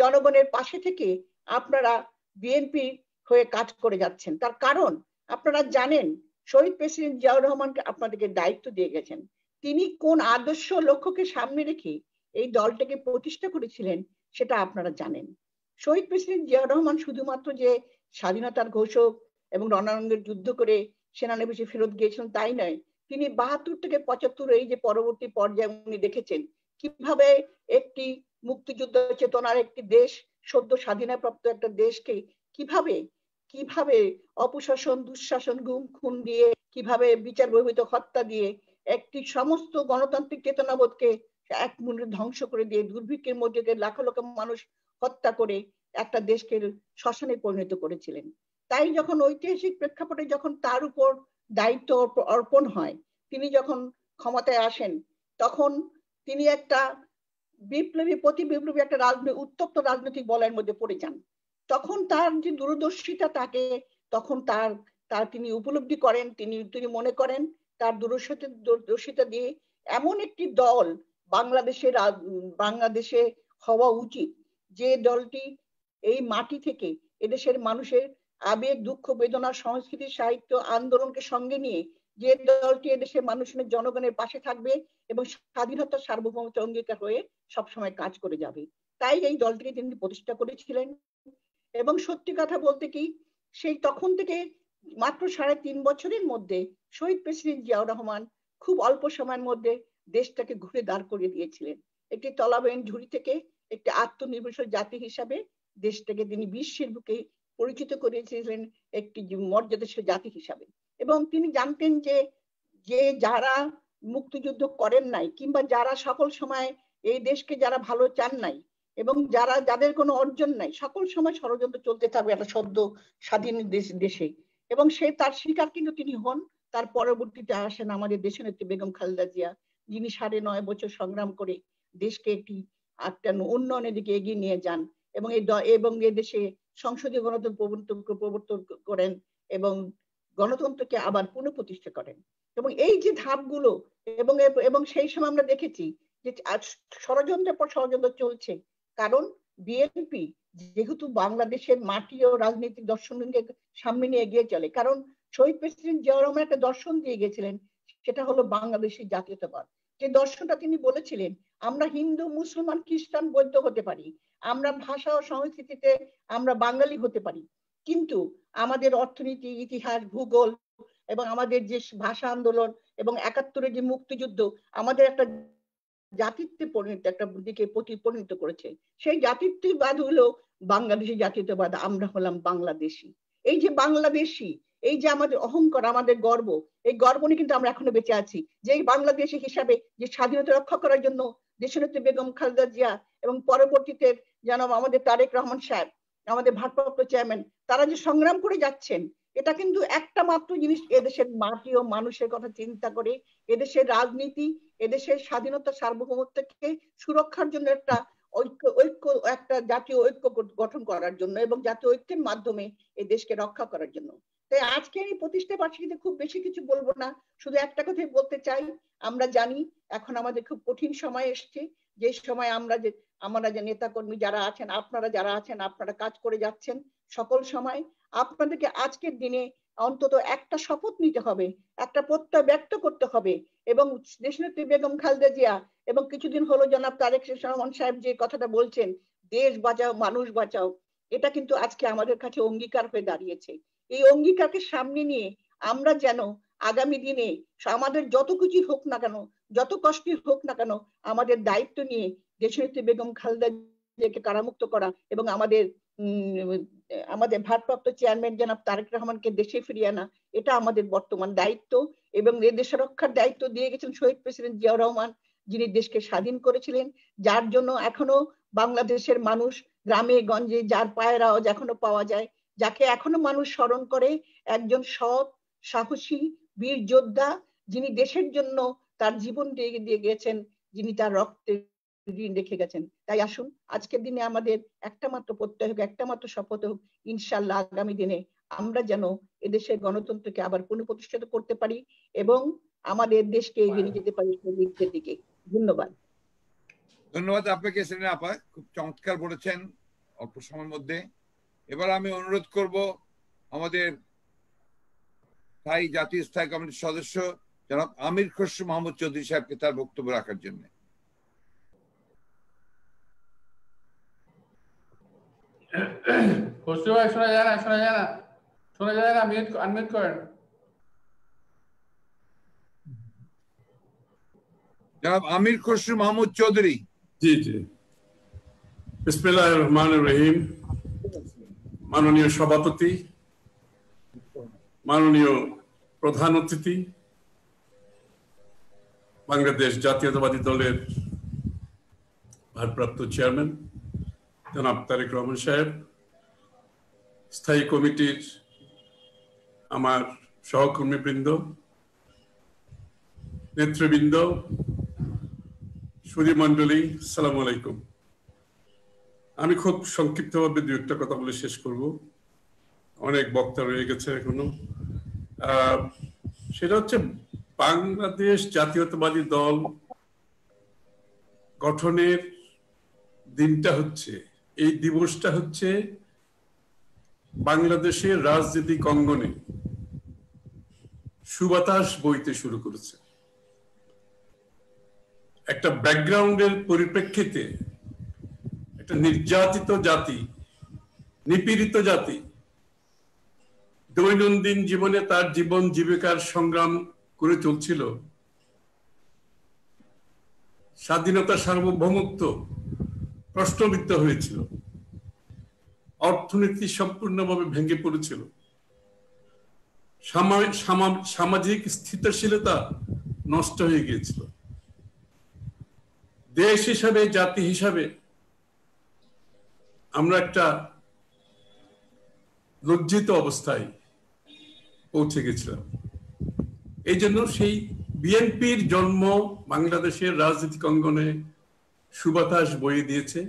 জনগণের পাশে থেকে আপনারা বিএনপি হয়ে কাজ করে যাচ্ছেন তার কারণ আপনারা জানেন শহীদ প্রেসিডেন্ট জিয়াউর রহমানকে আপনাদেরকে দায়িত্ব দিয়ে গেছেন তিনি কোন আদর্শ লক্ষ্যকে সামনে রেখে এই দলটাকে প্রতিষ্ঠা করেছিলেন সেটা আপনারা জানেন শহীদ প্রেসিডেন্ট জিয়াউর রহমান শুধুমাত্র যে স্বাধীনতার ঘোষক এবং রণাঙ্গের যুদ্ধ করে সেনানিবেশে ফেরত গিয়েছিলেন তাই নয় তিনি বাহাত্তর থেকে পঁচাত্তর এই যে পরবর্তী পর্যায়ে উনি দেখেছেন কিভাবে একটি মুক্তিযুদ্ধ চেতনার একটি দেশ সদ্য স্বাধীনপ্রাপ্ত একটা দেশকে কিভাবে কিভাবে অপশাসন দুঃশাসন গুম খুন দিয়ে কিভাবে বিচার বহির্ভূত হত্যা দিয়ে একটি সমস্ত গণতান্ত্রিক চেতনাবোধকে এক মনে ধ্বংস করে দিয়ে দুর্ভিক্ষের মধ্যে লাখ লক্ষ মানুষ হত্যা করে একটা দেশকে শ্মশানে পরিণত করেছিলেন তাই যখন ঐতিহাসিক প্রেক্ষাপটে যখন তার উপর দায়িত্ব অর্পণ হয় তিনি যখন ক্ষমতায় আসেন তখন তিনি একটা বিপ্লবী প্রতি বিপ্লবী একটা রাজনৈতিক উত্তপ্ত রাজনৈতিক বলয়ের মধ্যে পড়ে যান তখন তার যে দূরদর্শিতা তাকে তখন তার তার তিনি উপলব্ধি করেন তিনি তিনি মনে করেন তার দূরদর্শিতা দূরদর্শিতা দিয়ে এমন একটি দল বাংলাদেশের বাংলাদেশে হওয়া উচিত যে দলটি এই মাটি থেকে এদেশের মানুষের আবেগ দুঃখ বেদনা সংস্কৃতি সাহিত্য আন্দোলনকে সঙ্গে নিয়ে যে দলটি এদেশের মানুষের মানে জনগণের পাশে থাকবে এবং স্বাধীনতার সার্বভৌমত্ব অঙ্গীকার হয়ে সবসময় কাজ করে যাবে তাই এই দলটিকে তিনি প্রতিষ্ঠা করেছিলেন এবং সত্যি কথা বলতে কি সেই তখন থেকে মাত্র সাড়ে তিন বছরের মধ্যে শহীদ প্রেসিডেন্ট জিয়াউর রহমান খুব অল্প সময়ের মধ্যে দেশটাকে ঘুরে দাঁড় করে দিয়েছিলেন একটি তলাবেন ঝুড়ি থেকে একটি আত্মনির্ভরশীল জাতি হিসাবে দেশটাকে তিনি বিশ্বের বুকে পরিচিত করেছিলেন একটি মর্যাদাশীল জাতি হিসাবে এবং তিনি জানতেন যে যে যারা মুক্তিযুদ্ধ করেন নাই কিংবা যারা সকল সময় এই দেশকে যারা ভালো চান নাই এবং যারা যাদের কোনো অর্জন নাই সকল সময় ষড়যন্ত্র চলতে থাকবে একটা শব্দ স্বাধীন দেশে এবং সে তার শিকার কিন্তু তিনি হন তার পরবর্তীতে আসেন আমাদের দেশের নেত্রী বেগম খালেদা জিয়া যিনি সাড়ে নয় বছর সংগ্রাম করে দেশকে একটি একটা উন্নয়নের দিকে এগিয়ে নিয়ে যান এবং এই এবং এ দেশে সংসদীয় গণতন্ত্র প্রবর্তন প্রবর্তন করেন এবং গণতন্ত্রকে আবার পুনঃপ্রতিষ্ঠা করেন এবং এই যে ধাপগুলো এবং এবং সেই সময় আমরা দেখেছি যে ষড়যন্ত্রের পর ষড়যন্ত্র চলছে কারণ বিএনপি যেহেতু বাংলাদেশের মাটি ও রাজনৈতিক দর্শনকে সামনে নিয়ে এগিয়ে চলে কারণ শহীদ প্রেসিডেন্ট জিয়া রহমান একটা দর্শন দিয়ে গেছিলেন সেটা হলো বাংলাদেশের জাতীয়তাবাদ যে দর্শনটা তিনি বলেছিলেন আমরা হিন্দু মুসলমান খ্রিস্টান বৌদ্ধ হতে পারি আমরা ভাষা ও সংস্কৃতিতে আমরা বাঙালি হতে পারি কিন্তু আমাদের অর্থনীতি ইতিহাস ভূগোল এবং আমাদের যে ভাষা আন্দোলন এবং একাত্তরের যে মুক্তিযুদ্ধ আমাদের একটা জাতিত্বে পরিণত একটা বুদ্ধিকে প্রতি পরিণত করেছে সেই জাতিত্ববাদ হলো বাংলাদেশি জাতিত্ববাদ আমরা হলাম বাংলাদেশি এই যে বাংলাদেশি এই যে আমাদের অহংকার আমাদের গর্ব এই গর্ব নিয়ে কিন্তু আমরা এখনো বেঁচে আছি যে বাংলাদেশি হিসাবে যে স্বাধীনতা রক্ষা করার জন্য দেশনেত্রী বেগম খালেদা জিয়া এবং পরবর্তীতে যেন আমাদের তারেক রহমান সাহেব আমাদের ভারপ্রাপ্ত চেয়ারম্যান তারা যে সংগ্রাম করে যাচ্ছেন এটা কিন্তু একটা মাত্র জিনিস এদেশের মাটি ও মানুষের কথা চিন্তা করে এদেশের রাজনীতি এদেশের স্বাধীনতা সার্বভৌমত্বকে সুরক্ষার জন্য একটা ঐক্য ঐক্য একটা জাতীয় ঐক্য গঠন করার জন্য এবং জাতীয় ঐক্যের মাধ্যমে এই দেশকে রক্ষা করার জন্য তাই আজকে এই প্রতিষ্ঠা বার্ষিকীতে খুব বেশি কিছু বলবো না শুধু একটা কথাই বলতে চাই আমরা জানি এখন আমাদের খুব কঠিন সময় এসছে যে সময় আমরা যে আমরা যে নেতাকর্মী যারা আছেন আপনারা যারা আছেন আপনারা কাজ করে যাচ্ছেন সকল সময় আপনাদেরকে আজকের দিনে অন্তত একটা শপথ নিতে হবে একটা প্রত্যয় ব্যক্ত করতে হবে এবং দেশনেত্রী বেগম খালেদা জিয়া এবং কিছুদিন হলো জনাব তারেক রহমান সাহেব যে কথাটা বলছেন দেশ বাঁচাও মানুষ বাঁচাও এটা কিন্তু আজকে আমাদের কাছে অঙ্গীকার হয়ে দাঁড়িয়েছে এই অঙ্গীকারকে সামনে নিয়ে আমরা যেন আগামী দিনে আমাদের যত কিছুই হোক না কেন যত কষ্টই হোক না কেন আমাদের দায়িত্ব নিয়ে দেশনেত্রী বেগম খালেদা জিয়াকে কারামুক্ত করা এবং আমাদের আমাদের ভারপ্রাপ্ত চেয়ারম্যান জনাব তারেক রহমানকে দেশে ফিরিয়ে আনা এটা আমাদের বর্তমান দায়িত্ব এবং এ দেশে রক্ষার দায়িত্ব দিয়ে গেছেন শহীদ প্রেসিডেন্ট জিয়াউর রহমান যিনি দেশকে স্বাধীন করেছিলেন যার জন্য এখনো বাংলাদেশের মানুষ গ্রামে গঞ্জে যার পায়ের আওয়াজ এখনো পাওয়া যায় যাকে এখনো মানুষ স্মরণ করে একজন সৎ সাহসী বীর যোদ্ধা যিনি দেশের জন্য তার জীবন দিয়ে দিয়ে গেছেন যিনি তার রক্তে ঋণ রেখে গেছেন তাই আসুন আজকের দিনে আমাদের একটা মাত্র প্রত্যয় হোক একটা মাত্র শপথ হোক ইনশাল্লাহ আগামী দিনে আমরা যেন এদেশের গণতন্ত্রকে আবার পুনঃপ্রতিষ্ঠিত করতে পারি এবং আমাদের দেশকে এগিয়ে নিয়ে যেতে পারি বৃদ্ধির দিকে ধন্যবাদ ধন্যবাদ আপনাকে সেলিনা আপা খুব চমৎকার বলেছেন অল্প সময়ের মধ্যে এবার আমি অনুরোধ করব আমাদের স্থায়ী জাতীয় স্থায়ী কমিটির সদস্য জনাব আমির খসরু মোহাম্মদ চৌধুরী সাহেবকে তার বক্তব্য রাখার জন্য আমির খসরু মাহমুদ চৌধুরী জি জি রহমান রহিম মাননীয় সভাপতি মাননীয় প্রধান অতিথি বাংলাদেশ জাতীয়তাবাদী দলের ভারপ্রাপ্ত চেয়ারম্যান জনাব তারেক রহমান সাহেব স্থায়ী কমিটির আমার সহকর্মীবৃন্দ নেতৃবৃন্দ সুধীমণ্ডলী সালাম আলাইকুম আমি খুব সংক্ষিপ্তভাবে দু একটা কথা বলে শেষ করব অনেক বক্তা রয়ে গেছে এখনো সেটা হচ্ছে বাংলাদেশ জাতীয়তাবাদী দল গঠনের দিনটা হচ্ছে এই দিবসটা হচ্ছে বাংলাদেশের রাজনৈতিক অঙ্গনে সুবাতাস বইতে শুরু করেছে একটা ব্যাকগ্রাউন্ডের পরিপ্রেক্ষিতে একটা নির্যাতিত জাতি নিপীড়িত জাতি দৈনন্দিন জীবনে তার জীবন জীবিকার সংগ্রাম করে চলছিল স্বাধীনতা সার্বভৌমত্ব প্রশ্নবিদ্ধ হয়েছিল অর্থনীতি সম্পূর্ণভাবে ভেঙে পড়েছিল সামাজিক স্থিতিশীলতা নষ্ট হয়ে গিয়েছিল দেশ হিসাবে জাতি হিসাবে আমরা একটা লজ্জিত অবস্থায় পৌঁছে গেছিলাম এই জন্য সেই বিএনপির জন্ম বাংলাদেশের রাজনীতিক অঙ্গনে সুবাতাস বয়ে দিয়েছে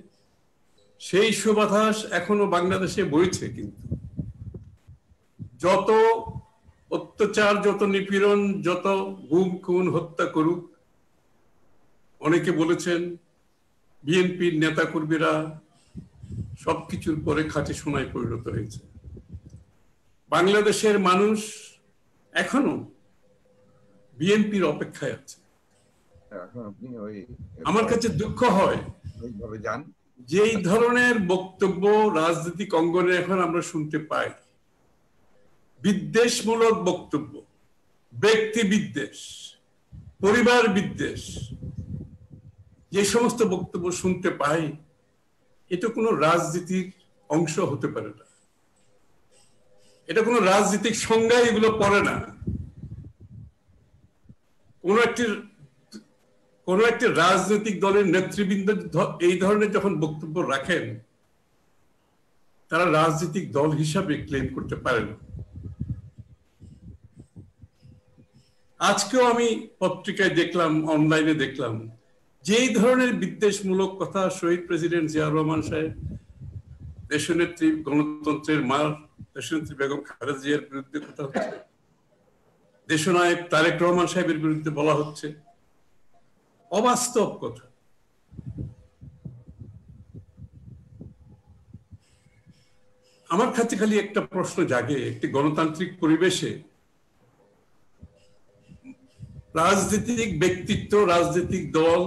সেই সুবাতাস এখনো বাংলাদেশে বইছে কিন্তু যত অত্যাচার যত নিপীড়ন যত গুম খুন হত্যা করুক অনেকে বলেছেন বিএনপির নেতাকর্মীরা সবকিছুর পরে খাঁটি সোনায় পরিণত হয়েছে বাংলাদেশের মানুষ এখনো বিএনপির অপেক্ষায় আছে আমার কাছে দুঃখ হয় যে এই ধরনের বক্তব্য রাজনৈতিক অঙ্গনে এখন আমরা শুনতে পাই বিদ্বেষমূলক বক্তব্য ব্যক্তি বিদ্বেষ পরিবার বিদ্বেষ যে সমস্ত বক্তব্য শুনতে পাই এটা কোনো রাজনীতির অংশ হতে পারে না এটা কোনো রাজনীতিক সংজ্ঞা এগুলো পড়ে না কোন একটি কোন একটি রাজনৈতিক দলের নেতৃবৃন্দ এই ধরনের যখন বক্তব্য রাখেন তারা রাজনৈতিক দল হিসাবে ক্লেম করতে পারেন আজকেও আমি পত্রিকায় দেখলাম অনলাইনে দেখলাম যে ধরনের বিদ্বেষমূলক কথা শহীদ প্রেসিডেন্ট জিয়া রহমান সাহেব দেশনেত্রী গণতন্ত্রের মার দেশনেত্রী বেগম খালেদা জিয়ার বিরুদ্ধে কথা হচ্ছে দেশনায়ক তারেক রহমান সাহেবের বিরুদ্ধে বলা হচ্ছে অবাস্তব কথা আমার কাছে খালি একটা প্রশ্ন জাগে একটি গণতান্ত্রিক পরিবেশে রাজনৈতিক ব্যক্তিত্ব রাজনৈতিক দল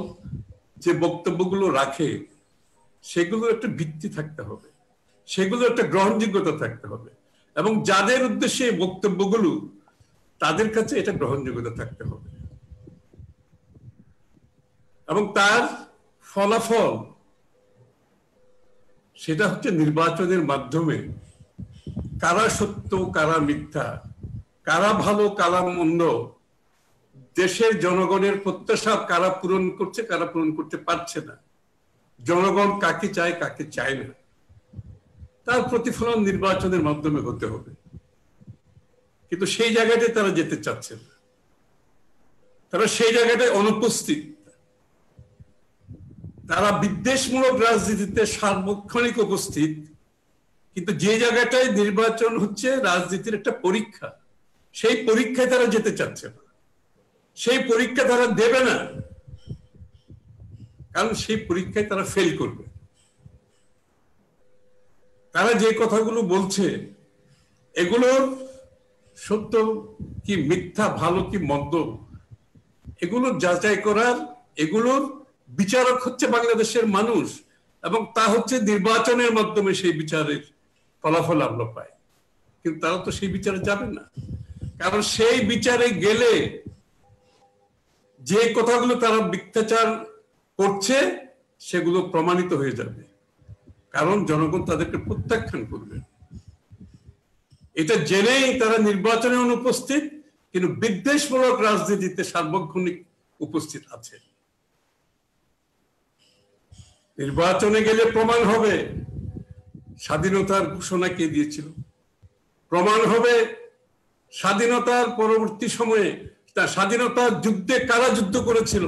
যে বক্তব্যগুলো রাখে সেগুলো একটা ভিত্তি থাকতে হবে সেগুলো একটা গ্রহণযোগ্যতা থাকতে হবে এবং যাদের উদ্দেশ্যে বক্তব্যগুলো তাদের কাছে এটা গ্রহণযোগ্যতা থাকতে হবে এবং তার ফলাফল সেটা হচ্ছে নির্বাচনের মাধ্যমে কারা সত্য কারা মিথ্যা কারা ভালো কারা মন্দ দেশের জনগণের প্রত্যাশা কারা পূরণ করছে কারা পূরণ করতে পারছে না জনগণ কাকে চায় কাকে চায় না তার প্রতিফলন নির্বাচনের মাধ্যমে হতে হবে কিন্তু সেই জায়গাতে তারা যেতে চাচ্ছেন তারা সেই জায়গাতে অনুপস্থিত তারা বিদ্বেষমূলক রাজনীতিতে সার্বক্ষণিক উপস্থিত কিন্তু যে জায়গাটায় নির্বাচন হচ্ছে রাজনীতির একটা পরীক্ষা সেই পরীক্ষায় তারা যেতে চাচ্ছে না সেই পরীক্ষা তারা দেবে না কারণ সেই পরীক্ষায় তারা ফেল করবে তারা যে কথাগুলো বলছে এগুলোর সত্য কি মিথ্যা ভালো কি মন্দ এগুলো যাচাই করার এগুলোর বিচারক হচ্ছে বাংলাদেশের মানুষ এবং তা হচ্ছে নির্বাচনের মাধ্যমে সেই বিচারের ফলাফল আমরা পাই কিন্তু তারা তো সেই বিচারে যাবে না কারণ সেই বিচারে গেলে যে কথাগুলো তারা মিথ্যাচার করছে সেগুলো প্রমাণিত হয়ে যাবে কারণ জনগণ তাদেরকে প্রত্যাখ্যান করবে এটা জেনেই তারা নির্বাচনে অনুপস্থিত কিন্তু বিদ্বেষমূলক রাজনীতিতে সার্বক্ষণিক উপস্থিত আছে নির্বাচনে গেলে প্রমাণ হবে স্বাধীনতার ঘোষণা কে দিয়েছিল প্রমাণ হবে স্বাধীনতার পরবর্তী সময়ে তার স্বাধীনতার যুদ্ধে কারা যুদ্ধ করেছিল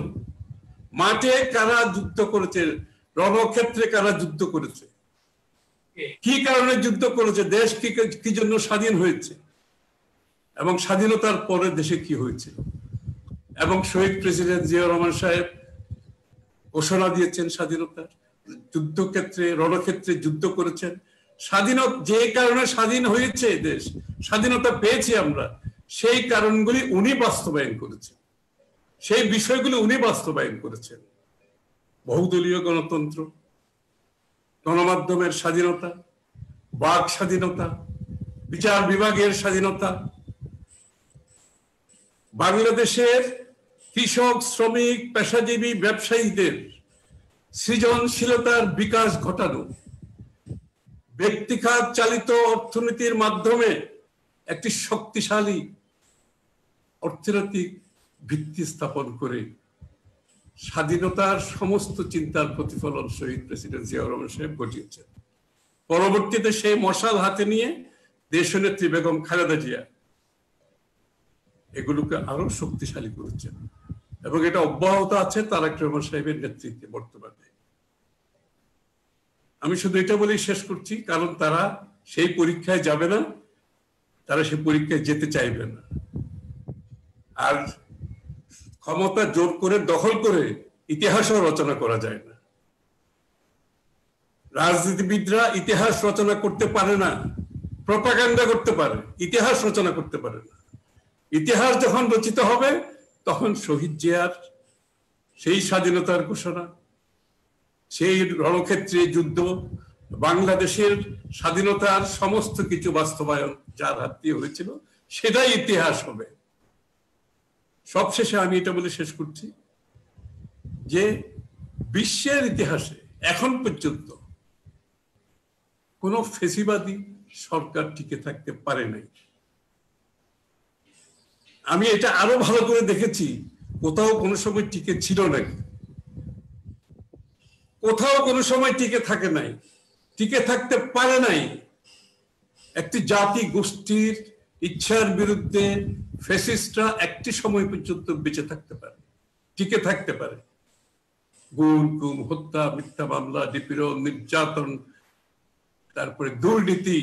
মাঠে কারা যুদ্ধ করেছে রণক্ষেত্রে কারা যুদ্ধ করেছে কি কারণে যুদ্ধ করেছে দেশ কি কি জন্য স্বাধীন হয়েছে এবং স্বাধীনতার পরে দেশে কি হয়েছে এবং শহীদ প্রেসিডেন্ট জিয়া রহমান সাহেব ঘোষণা দিয়েছেন স্বাধীনতার যুদ্ধক্ষেত্রে রণক্ষেত্রে যুদ্ধ করেছেন স্বাধীনত যে কারণে স্বাধীন হয়েছে দেশ স্বাধীনতা পেয়েছি আমরা সেই কারণগুলি উনি বাস্তবায়ন করেছেন সেই বিষয়গুলি উনি বাস্তবায়ন করেছেন বহুদলীয় গণতন্ত্র গণমাধ্যমের স্বাধীনতা বাক স্বাধীনতা বিচার বিভাগের স্বাধীনতা বাংলাদেশের কৃষক শ্রমিক পেশাজীবী ব্যবসায়ীদের সৃজনশীলতার বিকাশ ঘটানো ব্যক্তিখাত চালিত অর্থনীতির মাধ্যমে একটি শক্তিশালী অর্থনৈতিক ভিত্তি স্থাপন করে স্বাধীনতার সমস্ত চিন্তার প্রতিফলন শহীদ প্রেসিডেন্ট জিয়াউর রহমান সাহেব ঘটিয়েছেন পরবর্তীতে সেই মশাল হাতে নিয়ে দেশনেত্রী বেগম খালেদা জিয়া এগুলোকে আরো শক্তিশালী করেছেন এবং এটা অব্যাহত আছে একটা রহমান সাহেবের নেতৃত্বে বর্তমানে আমি শুধু এটা বলেই শেষ করছি কারণ তারা সেই পরীক্ষায় যাবে না তারা সেই পরীক্ষায় যেতে চাইবে না আর ক্ষমতা জোর করে দখল করে ইতিহাসও রচনা করা যায় না রাজনীতিবিদরা ইতিহাস রচনা করতে পারে না প্রপাকাণ্ডা করতে পারে ইতিহাস রচনা করতে পারে না ইতিহাস যখন রচিত হবে তখন শহীদ জিয়ার সেই স্বাধীনতার ঘোষণা সেই রণক্ষেত্রে যুদ্ধ বাংলাদেশের স্বাধীনতার সমস্ত কিছু বাস্তবায়ন যার হাত দিয়ে হয়েছিল সেটাই ইতিহাস হবে সবশেষে আমি এটা বলে শেষ করছি যে বিশ্বের ইতিহাসে এখন পর্যন্ত কোনো ফেসিবাদী সরকার টিকে থাকতে পারে নাই আমি এটা আরো ভালো করে দেখেছি কোথাও কোনো সময় টিকে ছিল নাকি কোথাও কোনো সময় টিকে থাকে নাই টিকে থাকতে পারে নাই একটি জাতি গোষ্ঠীর ইচ্ছার বিরুদ্ধে ফেসিস্টরা একটি সময় পর্যন্ত বেঁচে থাকতে পারে টিকে থাকতে পারে গুম গুম হত্যা মিথ্যা মামলা নিপীড়ন নির্যাতন তারপরে দুর্নীতি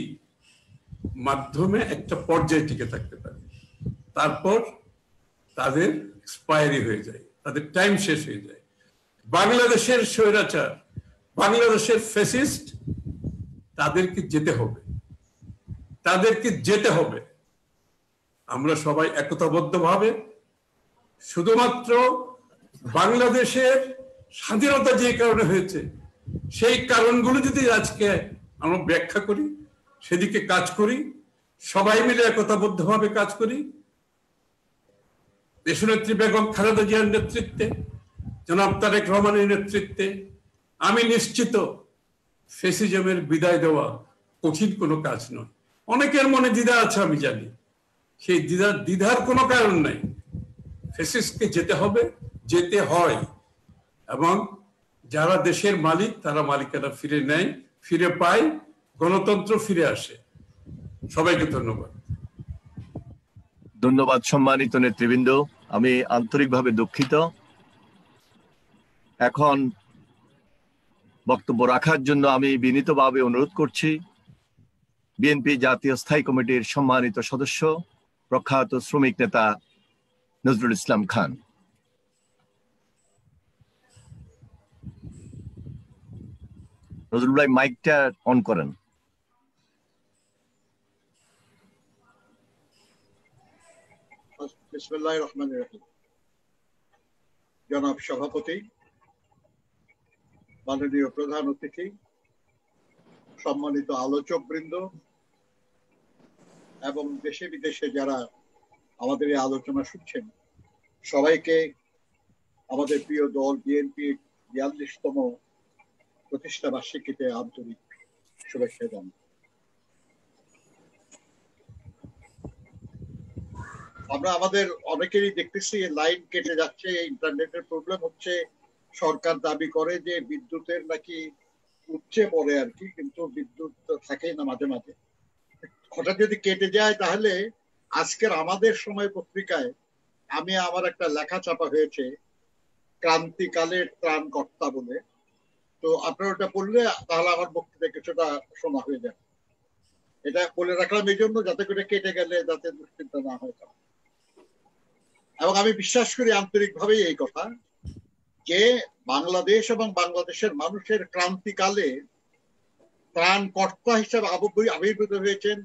মাধ্যমে একটা পর্যায়ে টিকে থাকতে পারে তারপর তাদের এক্সপায়ারি হয়ে যায় তাদের টাইম শেষ হয়ে যায় বাংলাদেশের স্বৈরাচার বাংলাদেশের ফেসিস্ট তাদেরকে যেতে হবে তাদেরকে যেতে হবে আমরা সবাই একতাবদ্ধভাবে শুধুমাত্র বাংলাদেশের স্বাধীনতা যে কারণে হয়েছে সেই কারণগুলো যদি আজকে আমরা ব্যাখ্যা করি সেদিকে কাজ করি সবাই মিলে একতাবদ্ধভাবে কাজ করি দেশনেত্রী বেগম খালেদা জিয়ার নেতৃত্বে জনাব তারেক রহমানের নেতৃত্বে আমি নিশ্চিত ফেসিজমের বিদায় দেওয়া কঠিন কোনো কাজ নয় অনেকের মনে দ্বিধা আছে আমি জানি সেই দ্বিধার দ্বিধার কোনো কারণ নাই ফেসিসকে যেতে হবে যেতে হয় এবং যারা দেশের মালিক তারা মালিকেরা ফিরে নেয় ফিরে পায় গণতন্ত্র ফিরে আসে সবাইকে ধন্যবাদ ধন্যবাদ সম্মানিত নেতৃবৃন্দ আমি আন্তরিকভাবে দুঃখিত এখন বক্তব্য রাখার জন্য আমি বিনীতভাবে অনুরোধ করছি বিএনপি জাতীয় স্থায়ী কমিটির সম্মানিত সদস্য প্রখ্যাত শ্রমিক নেতা নজরুল ইসলাম খান নজরুল ভাই মাইকটা অন করেন জনাব সভাপতি মাননীয় প্রধান অতিথি সম্মানিত আলোচক বৃন্দ এবং দেশে বিদেশে যারা আমাদের এই আলোচনা শুনছেন সবাইকে আমাদের প্রিয় দল বিএনপি বিয়াল্লিশতম প্রতিষ্ঠা বার্ষিকীতে আন্তরিক শুভেচ্ছা জানাই আমরা আমাদের অনেকেরই দেখতেছি লাইন কেটে যাচ্ছে ইন্টারনেটের প্রবলেম হচ্ছে সরকার দাবি করে যে বিদ্যুতের নাকি উঠছে পড়ে আর কি কিন্তু বিদ্যুৎ থাকেই না মাঝে মাঝে হঠাৎ যদি কেটে যায় তাহলে আজকের আমাদের সময় পত্রিকায় আমি আমার একটা লেখা চাপা হয়েছে ক্রান্তিকালের ত্রাণ কর্তা বলে তো আপনারা ওটা পড়লে তাহলে আমার বক্তৃতা কিছুটা শোনা হয়ে যাবে এটা বলে রাখলাম এই জন্য যাতে করে কেটে গেলে যাতে দুশ্চিন্তা না হয় এবং আমি বিশ্বাস করি আন্তরিকভাবে এই কথা যে বাংলাদেশ এবং বাংলাদেশের মানুষের ক্রান্তিকালে ত্রাণ কর্তা হিসেবে আবির্ভূত হয়েছেন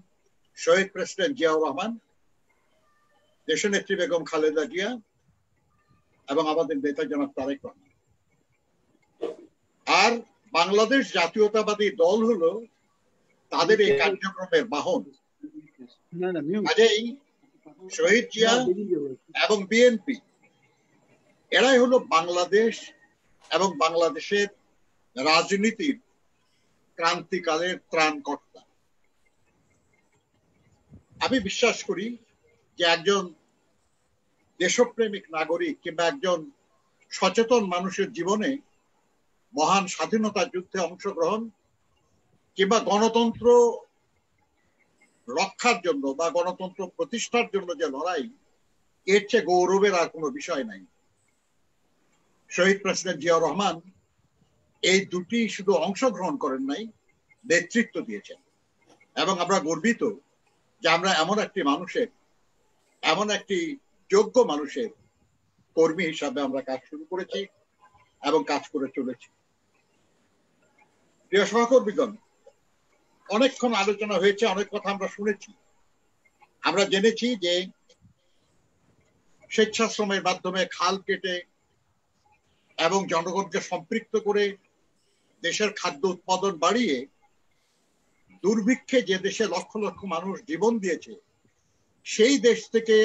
শহীদ প্রেসিডেন্ট জিয়াউর রহমান দেশনেত্রী বেগম খালেদা জিয়া এবং আমাদের নেতা জনাব তারেক রহমান আর বাংলাদেশ জাতীয়তাবাদী দল হলো তাদের এই কার্যক্রমের বাহন কাজেই শহীদ জিয়া এবং বিএনপি এরাই হলো বাংলাদেশ এবং বাংলাদেশের রাজনীতির ক্রান্তিকালের ত্রাণকর্তা আমি বিশ্বাস করি যে একজন দেশপ্রেমিক নাগরিক কিংবা একজন সচেতন মানুষের জীবনে মহান স্বাধীনতা যুদ্ধে অংশগ্রহণ কিংবা গণতন্ত্র রক্ষার জন্য বা গণতন্ত্র প্রতিষ্ঠার জন্য যে লড়াই এর চেয়ে গৌরবের আর কোনো বিষয় নাই শহীদ প্রেসিডেন্ট জিয়া রহমান এই দুটি শুধু অংশগ্রহণ করেন নাই নেতৃত্ব দিয়েছেন এবং আমরা গর্বিত যে আমরা এমন একটি মানুষের এমন একটি যোগ্য মানুষের কর্মী হিসাবে আমরা কাজ শুরু করেছি এবং কাজ করে চলেছি প্রিয় সহকর্মীগণ অনেকক্ষণ আলোচনা হয়েছে অনেক কথা আমরা শুনেছি আমরা জেনেছি যে স্বেচ্ছাশ্রমের মাধ্যমে খাল কেটে এবং জনগণকে সম্পৃক্ত করে দেশের খাদ্য উৎপাদন বাড়িয়ে দুর্ভিক্ষে যে দেশে লক্ষ লক্ষ মানুষ জীবন দিয়েছে সেই দেশ থেকে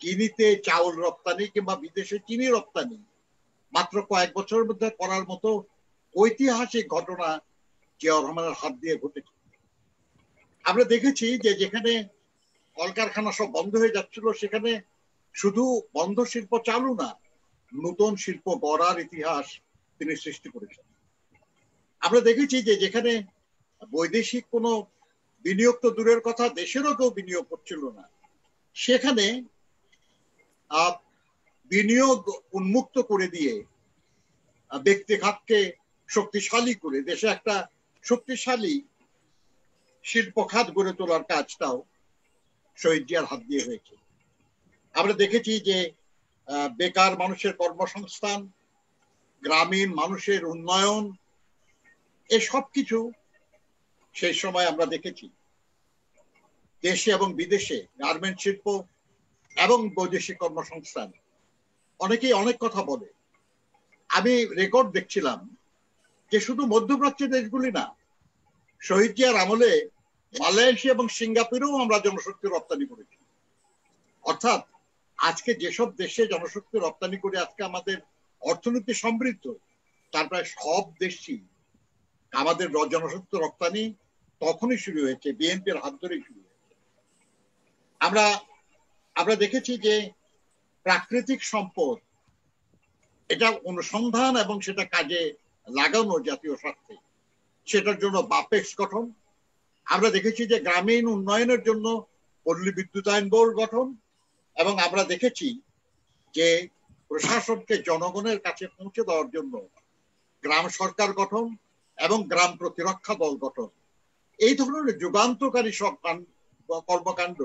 কিনিতে চাউল রপ্তানি কিংবা বিদেশে চিনি রপ্তানি মাত্র কয়েক বছরের মধ্যে করার মতো ঐতিহাসিক ঘটনা জিয়া রহমানের হাত দিয়ে ঘটেছে আমরা দেখেছি যে যেখানে কলকারখানা সব বন্ধ হয়ে যাচ্ছিল সেখানে শুধু বন্ধ শিল্প চালু না নতুন শিল্প গড়ার ইতিহাস তিনি সৃষ্টি করেছেন আমরা দেখেছি যে যেখানে বৈদেশিক কোন বিনিয়োগ তো দূরের কথা দেশেরও কেউ বিনিয়োগ করছিল না সেখানে বিনিয়োগ উন্মুক্ত করে দিয়ে ব্যক্তি খাতকে শক্তিশালী করে দেশে একটা শক্তিশালী শিল্প খাত গড়ে তোলার কাজটাও শহীদ জিয়ার হাত দিয়ে হয়েছে আমরা দেখেছি যে বেকার মানুষের কর্মসংস্থান গ্রামীণ মানুষের উন্নয়ন এসব কিছু সেই সময় আমরা দেখেছি দেশে এবং বিদেশে গার্মেন্ট শিল্প এবং বৈদেশিক কর্মসংস্থান অনেকেই অনেক কথা বলে আমি রেকর্ড দেখছিলাম যে শুধু মধ্যপ্রাচ্যের দেশগুলি না শহীদ জিয়ার আমলে মালয়েশিয়া এবং সিঙ্গাপুরেও আমরা জনশক্তি রপ্তানি করেছি অর্থাৎ আজকে যেসব দেশে জনশক্তি রপ্তানি করে আজকে আমাদের অর্থনীতি সমৃদ্ধ তার প্রায় সব দেশই আমাদের জনস্বার্থ রপ্তানি তখনই শুরু হয়েছে বিএনপির হাত ধরেই শুরু হয়েছে আমরা আমরা দেখেছি যে প্রাকৃতিক সম্পদ এটা অনুসন্ধান এবং সেটা কাজে লাগানো জাতীয় স্বার্থে সেটার জন্য বাপেক্স গঠন আমরা দেখেছি যে গ্রামীণ উন্নয়নের জন্য পল্লী আইন বোর্ড গঠন এবং আমরা দেখেছি যে প্রশাসনকে জনগণের কাছে পৌঁছে দেওয়ার জন্য গ্রাম সরকার গঠন এবং গ্রাম প্রতিরক্ষা দল গঠন এই ধরনের যুগান্তকারী সব কর্মকাণ্ড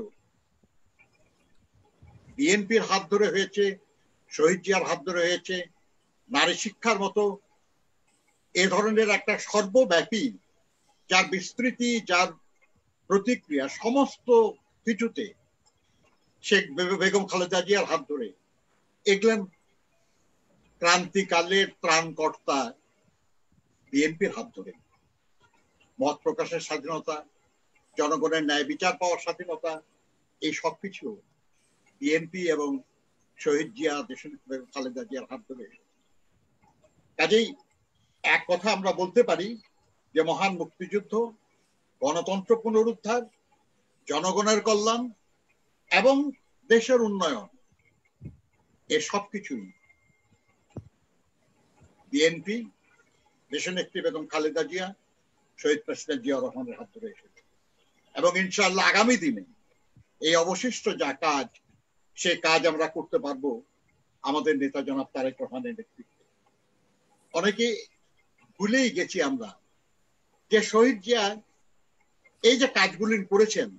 বিএনপির হাত ধরে হয়েছে শহীদ জিয়ার হাত ধরে হয়েছে নারী শিক্ষার মতো এ ধরনের একটা সর্বব্যাপী যার বিস্তৃতি যার প্রতিক্রিয়া সমস্ত কিছুতে শেখ বেগম খালেদা জিয়ার হাত ধরে এগুলেন ক্রান্তিকালের ত্রাণকর্তা বিএনপির হাত ধরে মত প্রকাশের স্বাধীনতা জনগণের ন্যায় বিচার পাওয়ার স্বাধীনতা এই সবকিছু বিএনপি এবং শহীদ জিয়া দেশের খালেদা জিয়ার হাত ধরে কাজেই এক কথা আমরা বলতে পারি যে মহান মুক্তিযুদ্ধ গণতন্ত্র পুনরুদ্ধার জনগণের কল্যাণ এবং দেশের উন্নয়ন এ সবকিছুই বিএনপি একটি বেগম খালেদা জিয়া শহীদ প্রেসিডেন্ট জিয়া রহমানের হাত ধরে এসেছে এবং ইনশাল্লাহ আগামী দিনে এই অবশিষ্ট যা কাজ সে কাজ আমরা করতে পারবো আমাদের নেতা জনাব তারেক রহমানের নেতৃত্বে অনেকে ভুলেই গেছি আমরা যে শহীদ জিয়া এই যে কাজগুলি করেছেন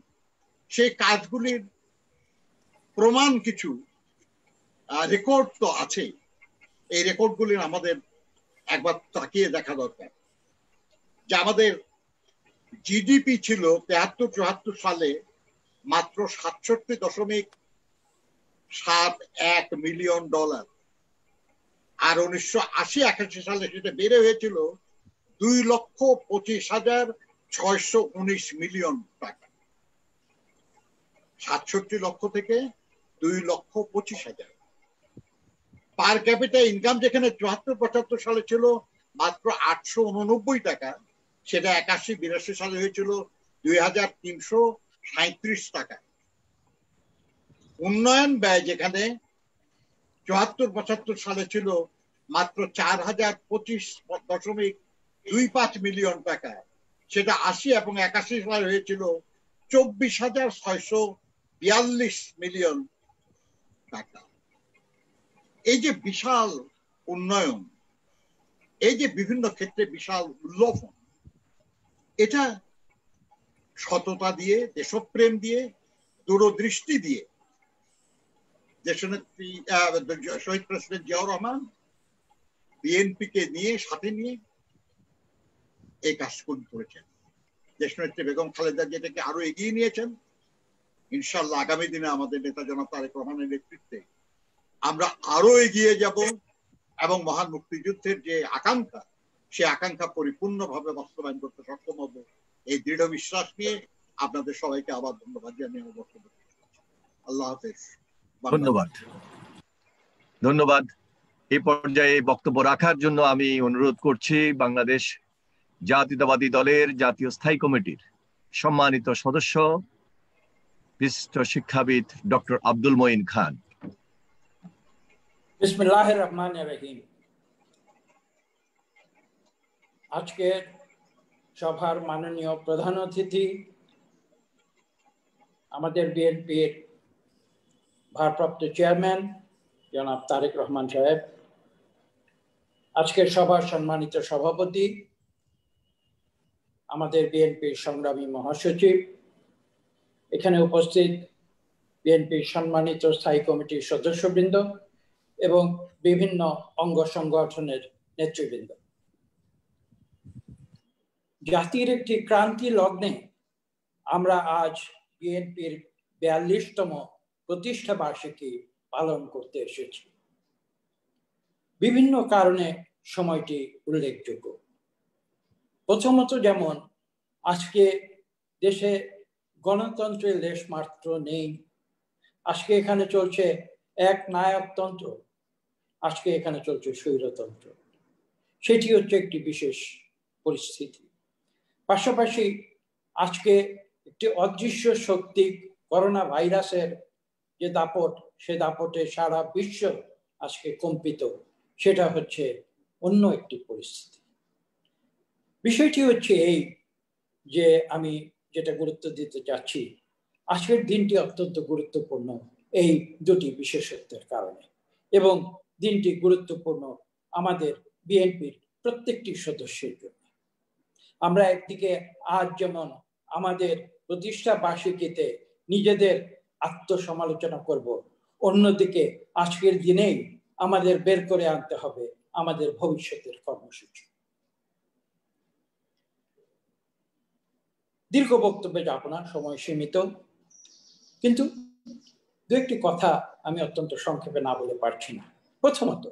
সেই কাজগুলির প্রমাণ কিছু রেকর্ড তো আছে এই রেকর্ডগুলির আমাদের একবার তাকিয়ে দেখা দরকার যে আমাদের জিডিপি ছিল তেহাত্তর চুহাত্তর সালে মাত্র সাতষট্টি দশমিক সাত এক মিলিয়ন ডলার আর উনিশশো আশি একাশি সালে সেটা বেড়ে হয়েছিল দুই লক্ষ পঁচিশ হাজার ছয়শো উনিশ মিলিয়ন টাকা সাতষট্টি লক্ষ থেকে দুই লক্ষ পঁচিশ হাজার পার ক্যাপিটাল ইনকাম যেখানে চুয়াত্তর পঁচাত্তর সালে ছিল মাত্র আটশো উননব্বই টাকা সেটা একাশি বিরাশি সালে হয়েছিল দুই হাজার তিনশো সাঁত্রিশ টাকা উন্নয়ন ব্যয় যেখানে চুয়াত্তর পঁচাত্তর সালে ছিল মাত্র চার হাজার পঁচিশ দশমিক দুই পাঁচ মিলিয়ন টাকা সেটা আশি এবং একাশি সালে হয়েছিল চব্বিশ হাজার ছয়শো বিয়াল্লিশ মিলিয়ন টাকা এই যে বিশাল উন্নয়ন এই যে বিভিন্ন ক্ষেত্রে বিশাল উল্লোভন এটা সততা দিয়ে দেশপ্রেম দিয়ে দূরদৃষ্টি দিয়ে দেশনেত্রী শহীদ প্রেসিডেন্ট জিয়াউর রহমান বিএনপিকে নিয়ে সাথে নিয়ে এই কাজগুলি করেছেন দেশনেত্রী বেগম খালেদা যেটাকে আরো এগিয়ে নিয়েছেন ইনশাল্লাহ আগামী দিনে আমাদের নেতা জনতা তারেক রহমানের নেতৃত্বে আমরা আরো এগিয়ে যাব এবং মহান মুক্তিযুদ্ধের যে আকাঙ্ক্ষা সে আকাঙ্ক্ষা পরিপূর্ণভাবে বাস্তবায়ন করতে সক্ষম হব এই দৃঢ় বিশ্বাস নিয়ে আপনাদের সবাইকে আবার ধন্যবাদ জানিয়ে আমার বক্তব্য আল্লাহ হাফেজ ধন্যবাদ ধন্যবাদ এই পর্যায়ে বক্তব্য রাখার জন্য আমি অনুরোধ করছি বাংলাদেশ জাতীয়তাবাদী দলের জাতীয় স্থায়ী কমিটির সম্মানিত সদস্য বিশিষ্ট শিক্ষাবিদ ডক্টর আব্দুল মঈন খান বিসমিল্লাহ রহমান রহিম আজকের সভার মাননীয় প্রধান অতিথি আমাদের বিএনপির ভারপ্রাপ্ত চেয়ারম্যান জনাব তারেক রহমান সাহেব আজকের সভার সম্মানিত সভাপতি আমাদের বিএনপির সংগ্রামী মহাসচিব এখানে উপস্থিত বিএনপির সম্মানিত স্থায়ী কমিটির সদস্যবৃন্দ এবং বিভিন্ন অঙ্গ সংগঠনের নেতৃবৃন্দ জাতির একটি ক্রান্তি লগ্নে আমরা আজ বিএনপির বিয়াল্লিশতম প্রতিষ্ঠা বার্ষিকী পালন করতে এসেছি বিভিন্ন কারণে সময়টি উল্লেখযোগ্য প্রথমত যেমন আজকে দেশে গণতন্ত্রের লেশমাত্র নেই আজকে এখানে চলছে এক নায়কতন্ত্র আজকে এখানে চলছে স্বৈরতন্ত্র সেটি হচ্ছে একটি বিশেষ পরিস্থিতি পাশাপাশি আজকে একটি অদৃশ্য শক্তি করোনা ভাইরাসের যে দাপট সে দাপটে সারা বিশ্ব আজকে কম্পিত সেটা হচ্ছে অন্য একটি পরিস্থিতি বিষয়টি হচ্ছে এই যে আমি যেটা গুরুত্ব দিতে চাচ্ছি আজকের দিনটি অত্যন্ত গুরুত্বপূর্ণ এই দুটি বিশেষত্বের কারণে এবং দিনটি গুরুত্বপূর্ণ আমাদের বিএনপির প্রত্যেকটি সদস্যের জন্য আমরা একদিকে আজ যেমন আমাদের প্রতিষ্ঠা বার্ষিকীতে নিজেদের আত্মসমালোচনা করব অন্যদিকে আজকের দিনেই আমাদের বের করে আনতে হবে আমাদের ভবিষ্যতের কর্মসূচি দীর্ঘ বক্তব্যে যাব না সময় সীমিত কিন্তু দু একটি কথা আমি অত্যন্ত সংক্ষেপে না বলে পারছি না প্রথমত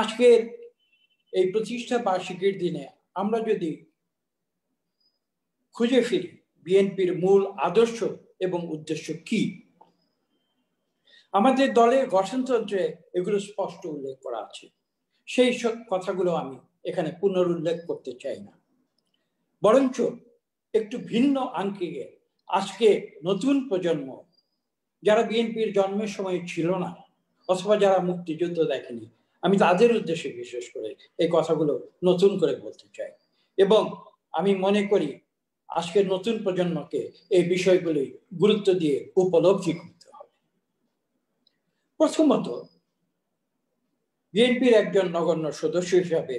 আজকের এই প্রতিষ্ঠা বার্ষিকীর দিনে আমরা যদি খুঁজে ফিরি বিএনপির মূল আদর্শ এবং উদ্দেশ্য কি আমাদের দলের গঠনতন্ত্রে এগুলো স্পষ্ট উল্লেখ করা আছে সেই সব কথাগুলো আমি এখানে পুনরুল্লেখ করতে চাই না বরঞ্চ একটু ভিন্ন আঙ্কিকে আজকে নতুন প্রজন্ম যারা বিএনপির জন্মের সময় ছিল না অথবা যারা মুক্তিযুদ্ধ দেখেনি আমি তাদের উদ্দেশ্যে বিশেষ করে এই কথাগুলো নতুন করে বলতে চাই এবং আমি মনে করি আজকের নতুন প্রজন্মকে এই বিষয়গুলি গুরুত্ব দিয়ে উপলব্ধি করতে হবে প্রথমত বিএনপির একজন নগণ্য সদস্য হিসাবে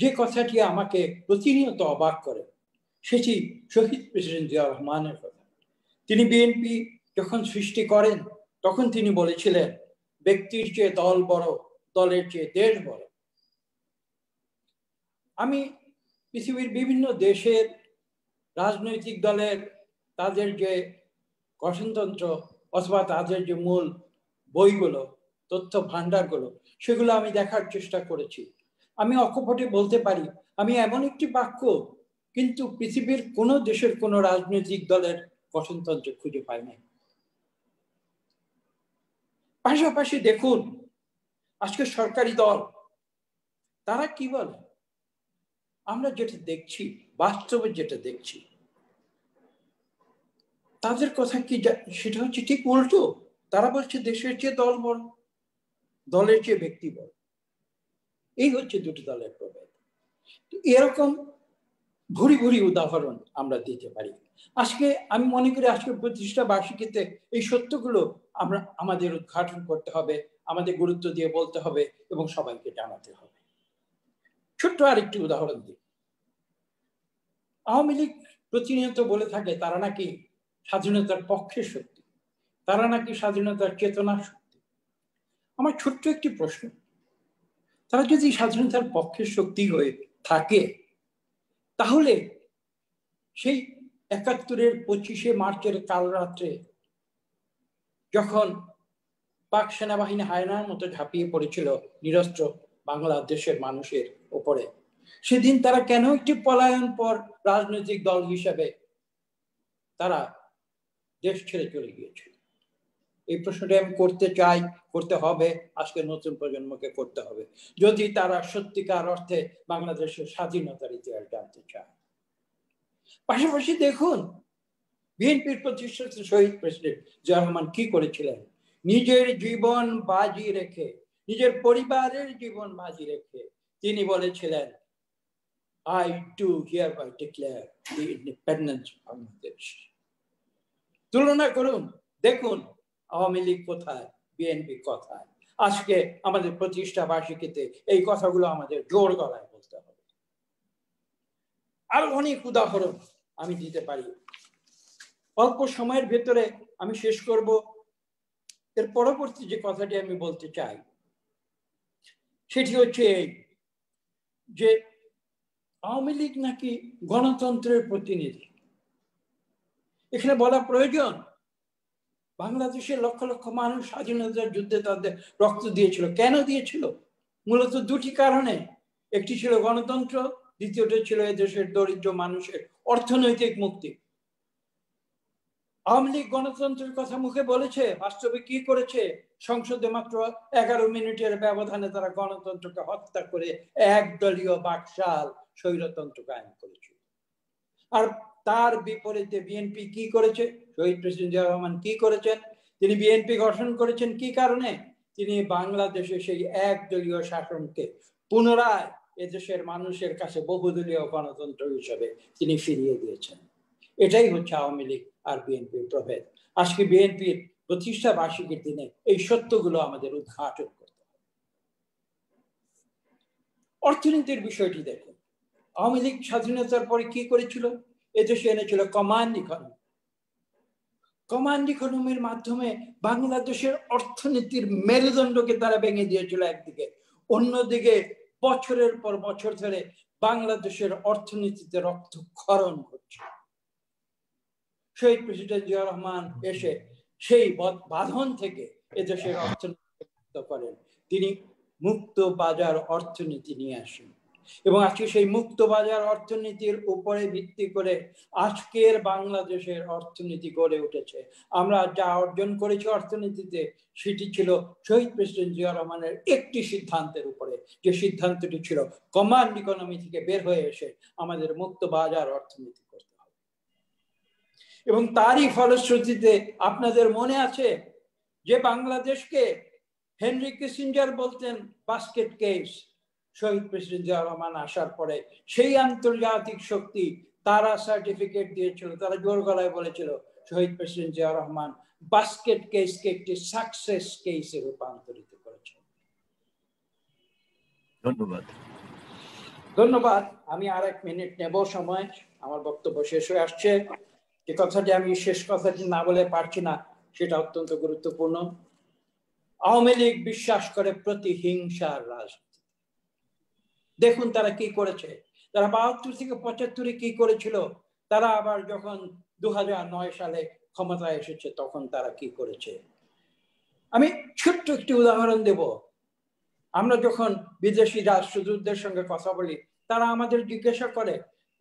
যে কথাটি আমাকে প্রতিনিয়ত অবাক করে সেটি শহীদ প্রেসিডেন্ট জিয়া রহমানের কথা তিনি বিএনপি যখন সৃষ্টি করেন তখন তিনি বলেছিলেন ব্যক্তির চেয়ে দল বড় দলের চেয়ে দেশ বড় আমি পৃথিবীর বিভিন্ন দেশের রাজনৈতিক দলের তাদের যে গঠনতন্ত্র অথবা তাদের যে মূল বইগুলো তথ্য ভাণ্ডারগুলো সেগুলো আমি দেখার চেষ্টা করেছি আমি অকপটে বলতে পারি আমি এমন একটি বাক্য কিন্তু পৃথিবীর কোনো দেশের কোনো রাজনৈতিক দলের গঠনতন্ত্র খুঁজে পাই নাই পাশাপাশি দেখুন আজকে সরকারি দল তারা কি বলে আমরা যেটা দেখছি বাস্তবে যেটা দেখছি তাদের কথা কি সেটা হচ্ছে ঠিক উল্টো তারা বলছে দেশের চেয়ে দল বড় দলের চেয়ে ব্যক্তি বড় এই হচ্ছে দুটি দলের প্রভেদ এরকম ভুরি ভুরি উদাহরণ আমরা দিতে পারি আজকে আমি মনে করি আজকে প্রতিষ্ঠা বার্ষিকীতে এই সত্যগুলো আমরা আমাদের উদ্ঘাটন করতে হবে আমাদের গুরুত্ব দিয়ে বলতে হবে এবং সবাইকে জানাতে হবে ছোট্ট আরেকটি উদাহরণ দিই আওয়ামী লীগ প্রতিনিয়ত বলে থাকে তারা নাকি স্বাধীনতার পক্ষে শক্তি তারা নাকি স্বাধীনতার চেতনা শক্তি আমার ছোট্ট একটি প্রশ্ন তারা যদি স্বাধীনতার পক্ষের শক্তি হয়ে থাকে তাহলে সেই একাত্তরের পঁচিশে মার্চের কাল রাত্রে যখন পাক সেনাবাহিনী হায়নার মতো ঝাঁপিয়ে পড়েছিল নিরস্ত্র বাংলাদেশের মানুষের ওপরে সেদিন তারা কেন একটি পলায়ন পর রাজনৈতিক দল হিসাবে তারা দেশ ছেড়ে চলে গিয়েছিল এই প্রশ্নটা আমি করতে চাই করতে হবে আজকে নতুন প্রজন্মকে করতে হবে যদি তারা সত্যিকার অর্থে বাংলাদেশের স্বাধীনতার ইতিহাস জানতে চায় পাশাপাশি দেখুন বিএনপির প্রতিষ্ঠিত শহীদ প্রেসিডেন্ট জিয়া রহমান কি করেছিলেন নিজের জীবন বাজি রেখে নিজের পরিবারের জীবন বাজি রেখে তিনি বলেছিলেন I do hereby declare the independence Bangladesh তুলনা করুন দেখুন আওয়ামী লীগ কোথায় বিএনপি কোথায় আজকে আমাদের প্রতিষ্ঠা বার্ষিকীতে এই কথাগুলো আমাদের জোর গলায় আরো অনেক উদাহরণ আমি দিতে পারি অল্প সময়ের ভেতরে আমি শেষ করব এর পরবর্তী যে কথাটি আমি বলতে চাই সেটি হচ্ছে এই যে আওয়ামী লীগ নাকি গণতন্ত্রের প্রতিনিধি এখানে বলা প্রয়োজন বাংলাদেশের লক্ষ লক্ষ মানুষ স্বাধীনতার যুদ্ধে তাদের রক্ত দিয়েছিল কেন দিয়েছিল মূলত দুটি কারণে একটি ছিল গণতন্ত্র দ্বিতীয়টা ছিল দেশের দরিদ্র মানুষের অর্থনৈতিক মুক্তি আওয়ামী লীগ গণতন্ত্রের কথা মুখে বলেছে বাস্তবে কি করেছে সংসদে মাত্র এগারো মিনিটের ব্যবধানে তারা গণতন্ত্রকে হত্যা করে একদলীয় বাকশাল স্বৈরতন্ত্র কায়েম করেছে আর তার বিপরীতে বিএনপি কি করেছে শহীদ প্রেসিডেন্ট জিয়া রহমান কি করেছেন তিনি বিএনপি গঠন করেছেন কি কারণে তিনি বাংলাদেশে সেই একদলীয় শাসনকে পুনরায় এদেশের মানুষের কাছে বহুদলীয় গণতন্ত্র হিসেবে তিনি ফিরিয়ে দিয়েছেন এটাই হচ্ছে আওয়ামী লীগ আর বিএনপির প্রভেদ আজকে বিএনপির প্রতিষ্ঠা বার্ষিকীর দিনে এই সত্যগুলো আমাদের উদ্ঘাটন করতে হবে অর্থনীতির বিষয়টি দেখুন আওয়ামী লীগ স্বাধীনতার পরে কি করেছিল এদেশে এনেছিল কমান্ড ইকোনমি কমান্ড ইকোনমির মাধ্যমে বাংলাদেশের অর্থনীতির মেরুদণ্ডকে তারা ভেঙে দিয়েছিল একদিকে অন্যদিকে বছরের পর বছর ধরে বাংলাদেশের অর্থনীতিতে রক্তক্ষরণ ঘটছে শহীদ প্রেসিডেন্ট জিয়া রহমান এসে সেই বাঁধন থেকে এদেশের অর্থনীতি করেন তিনি মুক্ত বাজার অর্থনীতি নিয়ে আসেন এবং আজকে সেই মুক্ত বাজার অর্থনীতির উপরে ভিত্তি করে আজকের বাংলাদেশের অর্থনীতি গড়ে উঠেছে আমরা যা অর্জন করেছি অর্থনীতিতে সেটি ছিল শহীদ প্রেসিডেন্ট জিয়া রহমানের একটি সিদ্ধান্তের উপরে যে সিদ্ধান্তটি ছিল কমান্ড ইকোনমি থেকে বের হয়ে এসে আমাদের মুক্ত বাজার অর্থনীতি করতে হবে এবং তারই ফলশ্রুতিতে আপনাদের মনে আছে যে বাংলাদেশকে হেনরি কিসিঞ্জার বলতেন বাস্কেট কেস শহীদ প্রেসিডেন্ট জিয়া রহমান আসার পরে সেই আন্তর্জাতিক শক্তি তারা সার্টিফিকেট দিয়েছিল তারা জোর গলায় বলেছিল শহীদ প্রেসিডেন্ট জিয়া রহমান বাস্কেট কেসকে একটি সাকসেস কেসে রূপান্তরিত করেছেন ধন্যবাদ ধন্যবাদ আমি আর এক মিনিট নেব সময় আমার বক্তব্য শেষ হয়ে আসছে যে কথাটি আমি শেষ কথাটি না বলে পারছি না সেটা অত্যন্ত গুরুত্বপূর্ণ আওয়ামী লীগ বিশ্বাস করে প্রতিহিংসার রাজনীতি দেখুন তারা কি করেছে তারা বাহাত্তর থেকে পঁচাত্তরে কি করেছিল তারা আবার যখন দু সালে ক্ষমতায় এসেছে তখন তারা কি করেছে আমি ছোট্ট একটি উদাহরণ দেব আমরা যখন বিদেশি রাষ্ট্রদূতদের সঙ্গে কথা বলি তারা আমাদের জিজ্ঞাসা করে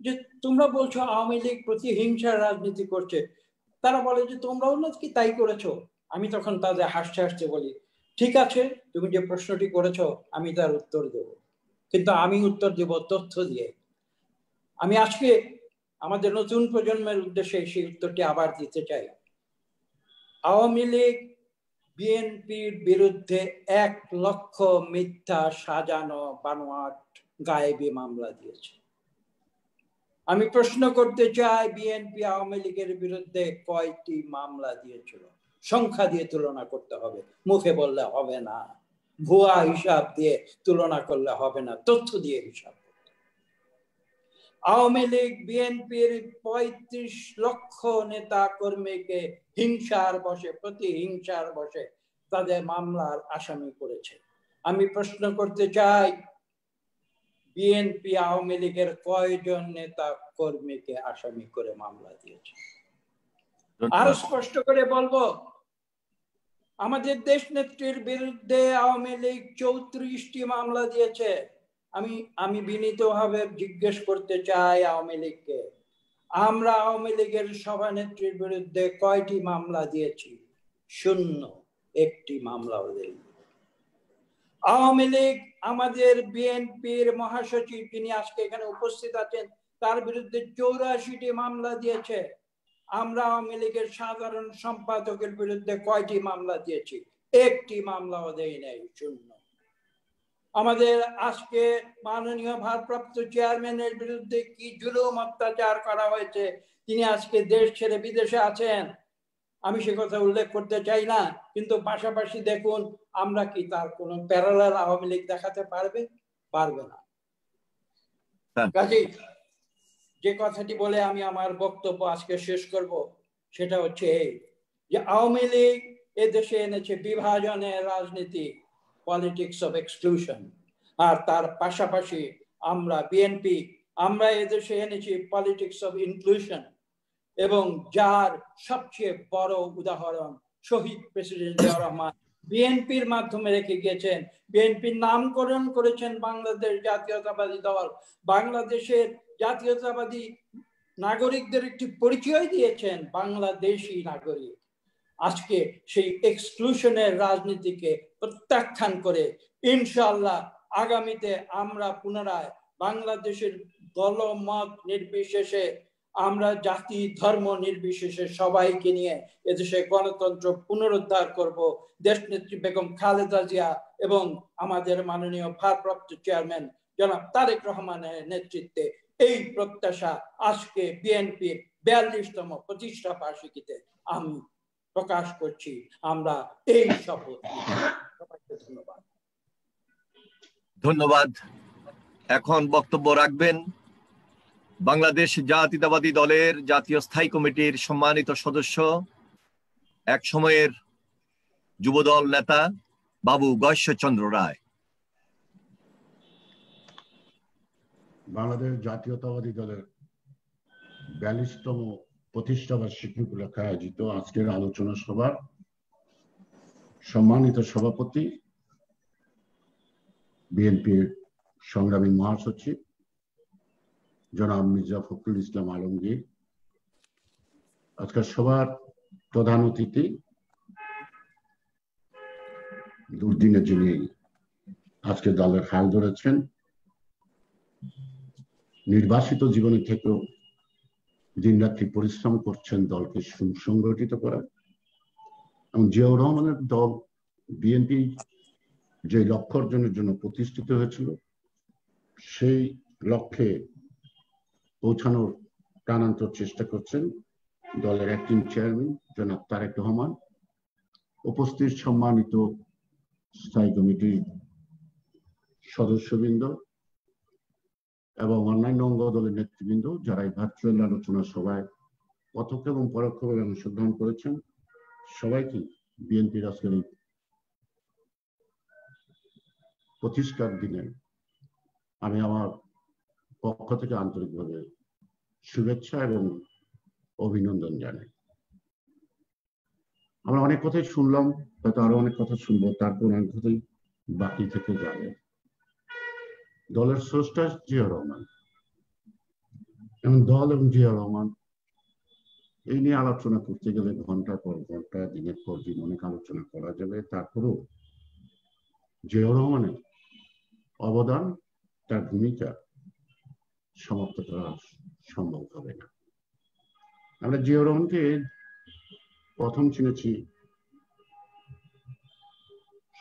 যে তোমরা বলছো আওয়ামী লীগ প্রতি হিংসার রাজনীতি করছে তারা বলে যে তোমরাও না কি তাই করেছো আমি তখন তাদের হাসতে হাসতে বলি ঠিক আছে তুমি যে প্রশ্নটি করেছো আমি তার উত্তর দেবো কিন্তু আমি উত্তর দেব তথ্য দিয়ে আমি আজকে আমাদের নতুন প্রজন্মের উদ্দেশ্যে সেই উত্তরটি আবার দিতে চাই আওয়ামী লীগ বিএনপির বিরুদ্ধে এক লক্ষ মিথ্যা সাজানো বানোয়াট গায়েবী মামলা দিয়েছে আমি প্রশ্ন করতে চাই বিএনপি আওয়ামী লীগের বিরুদ্ধে কয়টি মামলা দিয়েছিল সংখ্যা দিয়ে তুলনা করতে হবে মুখে বললে হবে না ভুয়া হিসাব দিয়ে তুলনা করলে হবে না তথ্য দিয়ে হিসাব আওয়ামী লীগ বিএনপির পঁয়ত্রিশ লক্ষ নেতা কর্মীকে হিংসার বসে প্রতিহিংসার বসে তাদের মামলার আসামি করেছে আমি প্রশ্ন করতে চাই বিএনপি আওয়ামী লীগের কয়জন নেতা কর্মীকে আসামি করে মামলা দিয়েছে আরো স্পষ্ট করে বলবো আমাদের দেশ নেত্রীর বিরুদ্ধে আওয়ামী লীগ চৌত্রিশটি মামলা দিয়েছে আমি আমি বিনীতভাবে জিজ্ঞেস করতে চাই আওয়ামী লীগকে আমরা আওয়ামী লীগের সভানেত্রীর বিরুদ্ধে কয়টি মামলা দিয়েছি শূন্য একটি মামলা দেয়নি আওয়ামী লীগ আমাদের বিএনপির মহাসচিব যিনি আজকে এখানে উপস্থিত আছেন তার বিরুদ্ধে চৌরাশিটি মামলা দিয়েছে আমরা আওয়ামী লীগের সাধারণ সম্পাদকের বিরুদ্ধে কয়টি মামলা দিয়েছি একটি মামলাও দেয় নাই শূন্য আমাদের আজকে মাননীয় ভারপ্রাপ্ত চেয়ারম্যানের বিরুদ্ধে কি জুলুম অত্যাচার করা হয়েছে তিনি আজকে দেশ ছেড়ে বিদেশে আছেন আমি সে কথা উল্লেখ করতে চাই না কিন্তু পাশাপাশি দেখুন আমরা কি তার কোনো প্যারালাল আওয়ামী লীগ দেখাতে পারবে পারবে না কাজী হ্যাঁ। যে কথাটি বলে আমি আমার বক্তব্য আজকে শেষ করব সেটা হচ্ছে এই যে আওয়ামী লীগ এদেশে এনেছে বিভাজনের রাজনীতি পলিটিক্স অফ এক্সক্লুশন আর তার পাশাপাশি আমরা বিএনপি আমরা এদেশে এনেছি পলিটিক্স অফ ইনক্লুশন এবং যার সবচেয়ে বড় উদাহরণ শহীদ প্রেসিডেন্ট রহমান বিএনপির মাধ্যমে রেখে গিয়েছেন বিএনপির নামকরণ করেছেন বাংলাদেশ জাতীয়তাবাদী দল বাংলাদেশের জাতীয়তাবাদী নাগরিকদের একটি পরিচয় দিয়েছেন বাংলাদেশি নাগরিক আজকে সেই এক্সক্লুশনের রাজনীতিকে প্রত্যাখ্যান করে ইনশাল্লাহ আগামীতে আমরা পুনরায় বাংলাদেশের দলমত নির্বিশেষে আমরা জাতি ধর্ম নির্বিশেষে সবাইকে নিয়ে এদেশে গণতন্ত্র পুনরুদ্ধার করব দেশ নেত্রী বেগম খালেদা জিয়া এবং আমাদের মাননীয় ভারপ্রাপ্ত চেয়ারম্যান জনাব তারেক রহমানের নেতৃত্বে এই প্রত্যাশা আজকে বিএনপি বিয়াল্লিশতম প্রতিষ্ঠা বার্ষিকীতে আমি প্রকাশ করছি আমরা এই শপথ ধন্যবাদ এখন বক্তব্য রাখবেন বাংলাদেশ জাতীয়তাবাদী দলের জাতীয় স্থায়ী কমিটির সম্মানিত সদস্য এক সময়ের যুবদল নেতা বাবু গয়েশ্বরচন্দ্র রায় বাংলাদেশ জাতীয়তাবাদী দলের বিয়াল্লিশতম প্রতিষ্ঠা বার্ষিকী উপলক্ষে আয়োজিত আজকের আলোচনা সভার সম্মানিত সভাপতি বিএনপির সংগ্রামী মহাসচিব জনাব মির্জা ফখরুল ইসলাম আলমগীর আজকের সভার প্রধান অতিথি দুর্দিনে যিনি আজকে দলের হাল ধরেছেন নির্বাসিত জীবনে থেকেও দিনরাত্রি পরিশ্রম করছেন দলকে সুসংগঠিত করার এবং জিয়াউর রহমানের দল বিএনপি যে লক্ষ্য অর্জনের জন্য প্রতিষ্ঠিত হয়েছিল সেই লক্ষ্যে পৌঁছানোর প্রাণান্তর চেষ্টা করছেন দলের অ্যাক্টিং চেয়ারম্যান জনাব তারেক রহমান উপস্থিত সম্মানিত স্থায়ী কমিটির সদস্যবৃন্দ এবং অন্যান্য অঙ্গ দলের নেতৃবৃন্দ যারা এই ভার্চুয়াল আলোচনা সভায় প্রত্যক্ষ এবং পরোক্ষভাবে অংশগ্রহণ করেছেন সবাইকে বিএনপির আজকের এই প্রতিষ্ঠার দিনে আমি আমার পক্ষ থেকে আন্তরিকভাবে শুভেচ্ছা এবং অভিনন্দন জানাই আমরা অনেক কথাই শুনলাম হয়তো আরো অনেক কথা শুনবো তারপর অনেক কথাই বাকি থেকে যাবে দলের স্রষ্টা জিয়া রহমান এবং দল এবং জিয়া রহমান এই নিয়ে আলোচনা করতে গেলে ঘন্টার পর ঘন্টা দিনের পর দিন অনেক আলোচনা করা যাবে তারপরেও জিয়া রহমানের অবদান তার ভূমিকা সমাপ্ত করা সম্ভব হবে না আমরা জিয়া রহমানকে প্রথম চিনেছি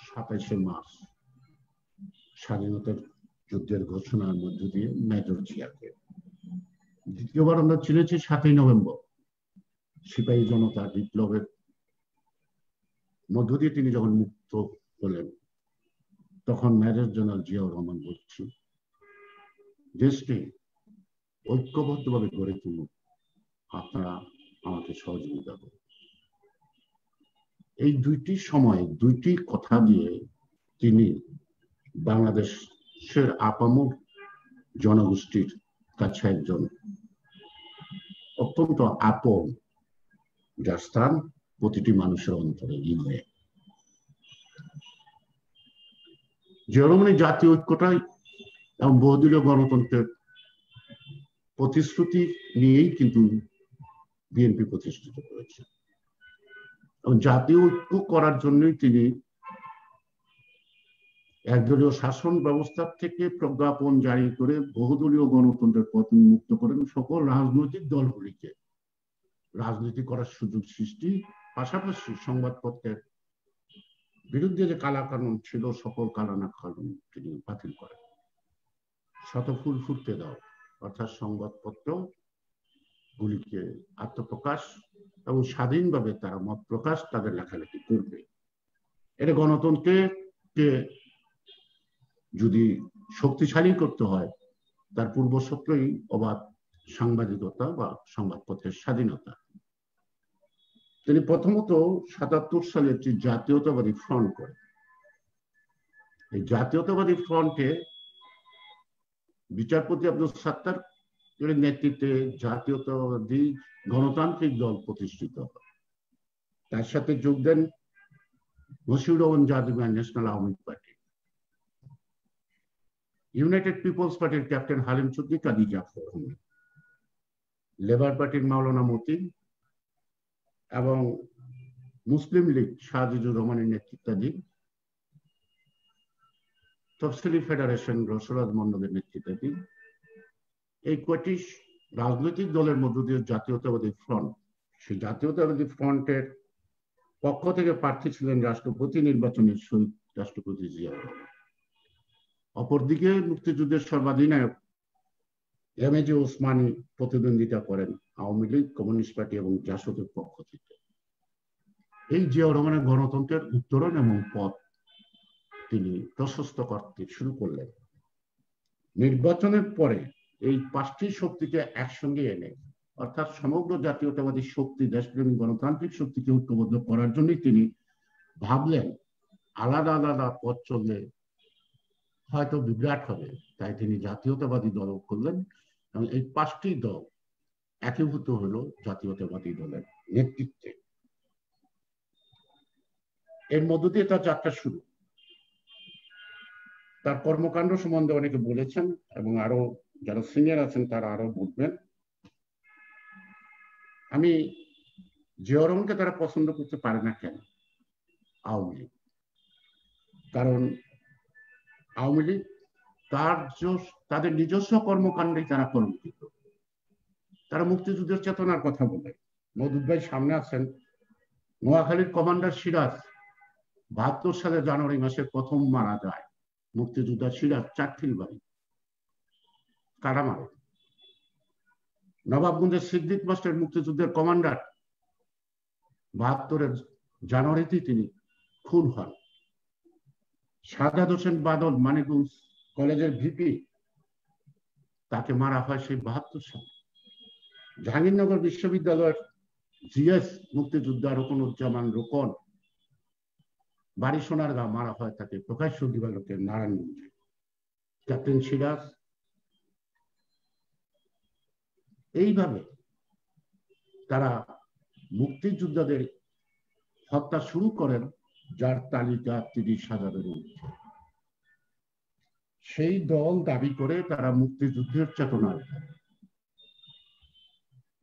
সাতাশে মার্চ স্বাধীনতার যুদ্ধের ঘোষণার মধ্য দিয়ে মেজর জিয়াকে দ্বিতীয়বার আমরা চিনেছি সাতই নভেম্বর সিপাহী জনতা বিপ্লবের মধ্য দিয়ে তিনি যখন মুক্ত হলেন তখন মেজর জেনারেল জিয়াউর রহমান বলছি দেশকে ঐক্যবদ্ধভাবে গড়ে তুলুন আপনারা আমাকে সহযোগিতা করুন এই দুইটি সময় দুইটি কথা দিয়ে তিনি বাংলাদেশ বিশ্বের আপামর জনগোষ্ঠীর কাছে একজন অত্যন্ত আপন যার স্থান প্রতিটি মানুষের অন্তরে ইউএ জেরোমনি জাতীয় ঐক্যটাই এবং বহুদলীয় গণতন্ত্রের প্রতিশ্রুতি নিয়েই কিন্তু বিএনপি প্রতিষ্ঠিত করেছে এবং জাতীয় ঐক্য করার জন্যই তিনি একদলীয় শাসন ব্যবস্থার থেকে প্রজ্ঞাপন জারি করে বহুদলীয় গণতন্ত্রের পথ মুক্ত করেন সকল রাজনৈতিক দলগুলিকে রাজনীতি করার সুযোগ সৃষ্টি পাশাপাশি সংবাদপত্রের বিরুদ্ধে যে কানুন ছিল সকল কানুন তিনি বাতিল করেন ফুল ফুটতে দাও অর্থাৎ সংবাদপত্র গুলিকে আত্মপ্রকাশ এবং স্বাধীনভাবে তারা মত প্রকাশ তাদের লেখালেখি করবে এটা গণতন্ত্রকে যদি শক্তিশালী করতে হয় তার পূর্ব সত্যই অবাধ সাংবাদিকতা বা সংবাদপত্রের স্বাধীনতা তিনি প্রথমত সাতাত্তর সালে একটি জাতীয়তাবাদী ফ্রন্ট করেন এই জাতীয়তাবাদী ফ্রন্টে বিচারপতি আব্দুল সাত্তার নেতৃত্বে জাতীয়তাবাদী গণতান্ত্রিক দল প্রতিষ্ঠিত হয় তার সাথে যোগ দেন মসিউর রহমান জাদুগান national Awami party united people's পার্টির ক্যাপ্টেন হালিম চুদ্দি কাজী জাফর লেবার পার্টির মাওলানা মতিন এবং মুসলিম লীগ শাহজিজুর রহমানের নেতৃত্বাধীন তফসিলি ফেডারেশন রসরাজ মন্ডলের নেতৃত্বাধীন এই কয়টি রাজনৈতিক দলের মধ্য দিয়ে জাতীয়তাবাদী ফ্রন্ট সেই জাতীয়তাবাদী ফ্রন্টের পক্ষ থেকে প্রার্থী ছিলেন রাষ্ট্রপতি নির্বাচনের সহিত রাষ্ট্রপতি জিয়া অপরদিকে মুক্তিযুদ্ধের সর্বাধিনায়ক এম এ ওসমানী প্রতিদ্বন্দ্বিতা করেন আওয়ামী লীগ কমিউনিস্ট পার্টি এবং জাসদের পক্ষ থেকে এই জিয়া রহমানের গণতন্ত্রের উত্তরণ এবং পথ তিনি প্রশস্ত করতে শুরু করলেন নির্বাচনের পরে এই পাঁচটি শক্তিকে একসঙ্গে এনে অর্থাৎ সমগ্র জাতীয়তাবাদী শক্তি দেশপ্রেমী গণতান্ত্রিক শক্তিকে ঐক্যবদ্ধ করার জন্যই তিনি ভাবলেন আলাদা আলাদা পথ চললে হয়তো বিভ্রাট হবে তাই তিনি জাতীয়তাবাদী দল করলেন এবং এই পাঁচটি দল একীভূত হলো জাতীয়তাবাদী দলের নেতৃত্বে এর মধ্য দিয়ে তার যাত্রা শুরু তার কর্মকাণ্ড সম্বন্ধে অনেকে বলেছেন এবং আরো যারা সিনিয়র আছেন তারা আরো বলবেন আমি জিয়রমকে তারা পছন্দ করতে পারে না কেন আওয়ামী কারণ আওয়ামী লীগ তার তাদের নিজস্ব কর্মকাণ্ডেই তারা কর্মকৃত তারা মুক্তিযুদ্ধের চেতনার কথা বলে মদুদ ভাই সামনে আছেন নোয়াখালীর কমান্ডার সিরাজ বাহাত্তর সালে জানুয়ারি মাসে প্রথম মারা যায় মুক্তিযোদ্ধা সিরাজ চারটির বাড়ি কারা মারে নবাবগঞ্জের সিদ্দিক মাস্টার মুক্তিযুদ্ধের কমান্ডার বাহাত্তরের জানুয়ারিতেই তিনি খুন হন সাজাদ হোসেন বাদল মানিকগঞ্জ কলেজের ভিপি তাকে মারা হয় সেই বাহাত্তর সালে জাহাঙ্গীরনগর বিশ্ববিদ্যালয়ের জিএস মুক্তিযোদ্ধা রোকনুজ্জামান রোকন বাড়ি সোনার গা মারা হয় তাকে প্রকাশ্য দিবালকের নারায়ণগঞ্জে ক্যাপ্টেন সিরাজ এইভাবে তারা মুক্তিযোদ্ধাদের হত্যা শুরু করেন যার তালিকা তিরিশ হাজারের ঊর্ধ্বে সেই দল দাবি করে তারা মুক্তিযুদ্ধের চেতনায়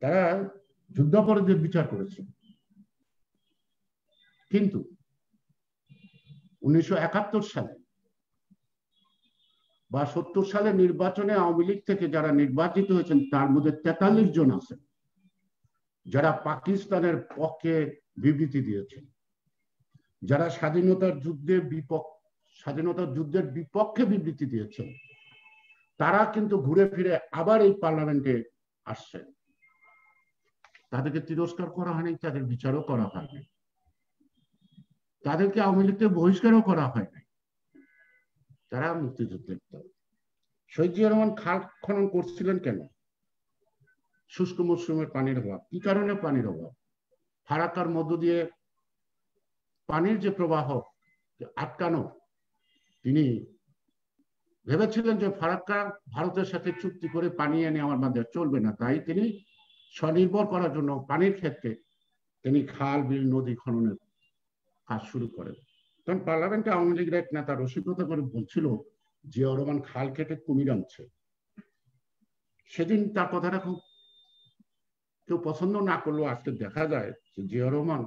তারা যুদ্ধাপরাধের বিচার করেছে কিন্তু উনিশশো সালে বা সত্তর সালে নির্বাচনে আওয়ামী লীগ থেকে যারা নির্বাচিত হয়েছেন তার মধ্যে তেতাল্লিশ জন আছেন যারা পাকিস্তানের পক্ষে বিবৃতি দিয়েছেন যারা স্বাধীনতার যুদ্ধে বিপক্ষ স্বাধীনতার যুদ্ধের বিপক্ষে বিবৃতি দিয়েছেন তারা কিন্তু ঘুরে ফিরে আবার এই পার্লামেন্টে আসছেন তাদেরকে তিরস্কার করা হয়নি তাদের বিচারও করা হয়নি তাদেরকে আওয়ামী লীগকে বহিষ্কারও করা হয়নি তারা মুক্তিযুদ্ধের দল শহীদ রহমান খাল খনন করছিলেন কেন শুষ্ক মরশুমের পানির অভাব কি কারণে পানির অভাব ফারাকার মধ্য দিয়ে পানির যে প্রবাহ আটকানো তিনি ভেবেছিলেন যে ফারাক্কা ভারতের সাথে চুক্তি করে পানি এনে আমার মাঝে চলবে না তাই তিনি স্বনির্ভর করার জন্য পানির ক্ষেত্রে তিনি খাল বিল নদী খননের কাজ শুরু করেন কারণ পার্লামেন্টে আওয়ামী লীগের এক নেতা রসিকতা করে বলছিল যে রহমান খাল কেটে কুমির আনছে সেদিন তার কথাটা খুব কেউ পছন্দ না করলেও আজকে দেখা যায় যে জিয়া রহমান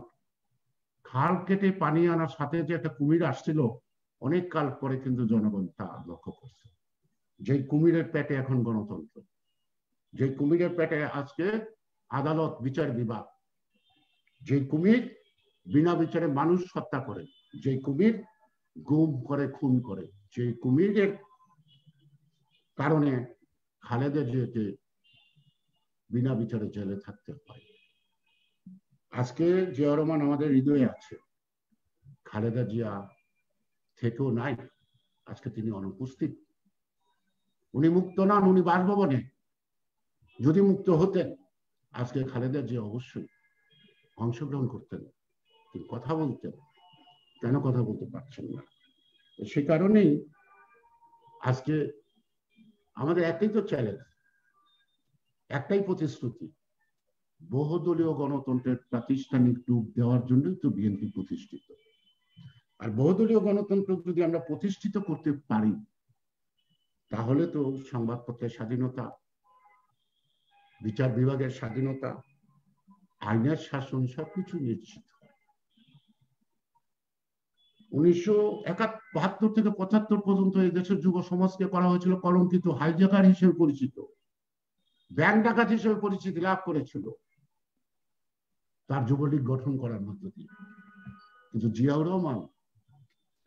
খাল কেটে পানি আনার সাথে যে একটা কুমির আসছিল অনেক কাল পরে কিন্তু জনগণ তা লক্ষ্য করছে যে কুমিরের পেটে এখন গণতন্ত্র যে কুমিরের পেটে আজকে আদালত বিচার বিভাগ যে কুমির বিনা বিচারে মানুষ হত্যা করে যে কুমির গুম করে খুন করে যে কুমিরের কারণে খালেদের জিয়াকে বিনা বিচারে জেলে থাকতে হয় আজকে জিয়া রহমান আমাদের হৃদয়ে আছে খালেদা জিয়া থেকেও নাই আজকে তিনি অনুপস্থিত উনি মুক্ত নন উনি বাসভবনে যদি মুক্ত হতেন আজকে খালেদা জিয়া অবশ্যই অংশগ্রহণ করতেন তিনি কথা বলতেন কেন কথা বলতে পারছেন না সে কারণেই আজকে আমাদের একটাই তো চ্যালেঞ্জ একটাই প্রতিশ্রুতি বহুদলীয় গণতন্ত্রের প্রাতিষ্ঠানিক রূপ দেওয়ার জন্যই তো বিএনপি প্রতিষ্ঠিত আর বহুদলীয় গণতন্ত্র যদি আমরা প্রতিষ্ঠিত করতে পারি তাহলে তো সংবাদপত্রের স্বাধীনতা বিচার বিভাগের স্বাধীনতা আইনের শাসন সবকিছু নিশ্চিত উনিশশো একাত্তর থেকে পঁচাত্তর পর্যন্ত এই দেশের যুব সমাজকে করা হয়েছিল কলঙ্কিত হাইজাকার হিসেবে পরিচিত ব্যাংক ডাকাত হিসেবে পরিচিতি লাভ করেছিল তার যুবলীগ গঠন করার মধ্য দিয়ে কিন্তু জিয়াউর রহমান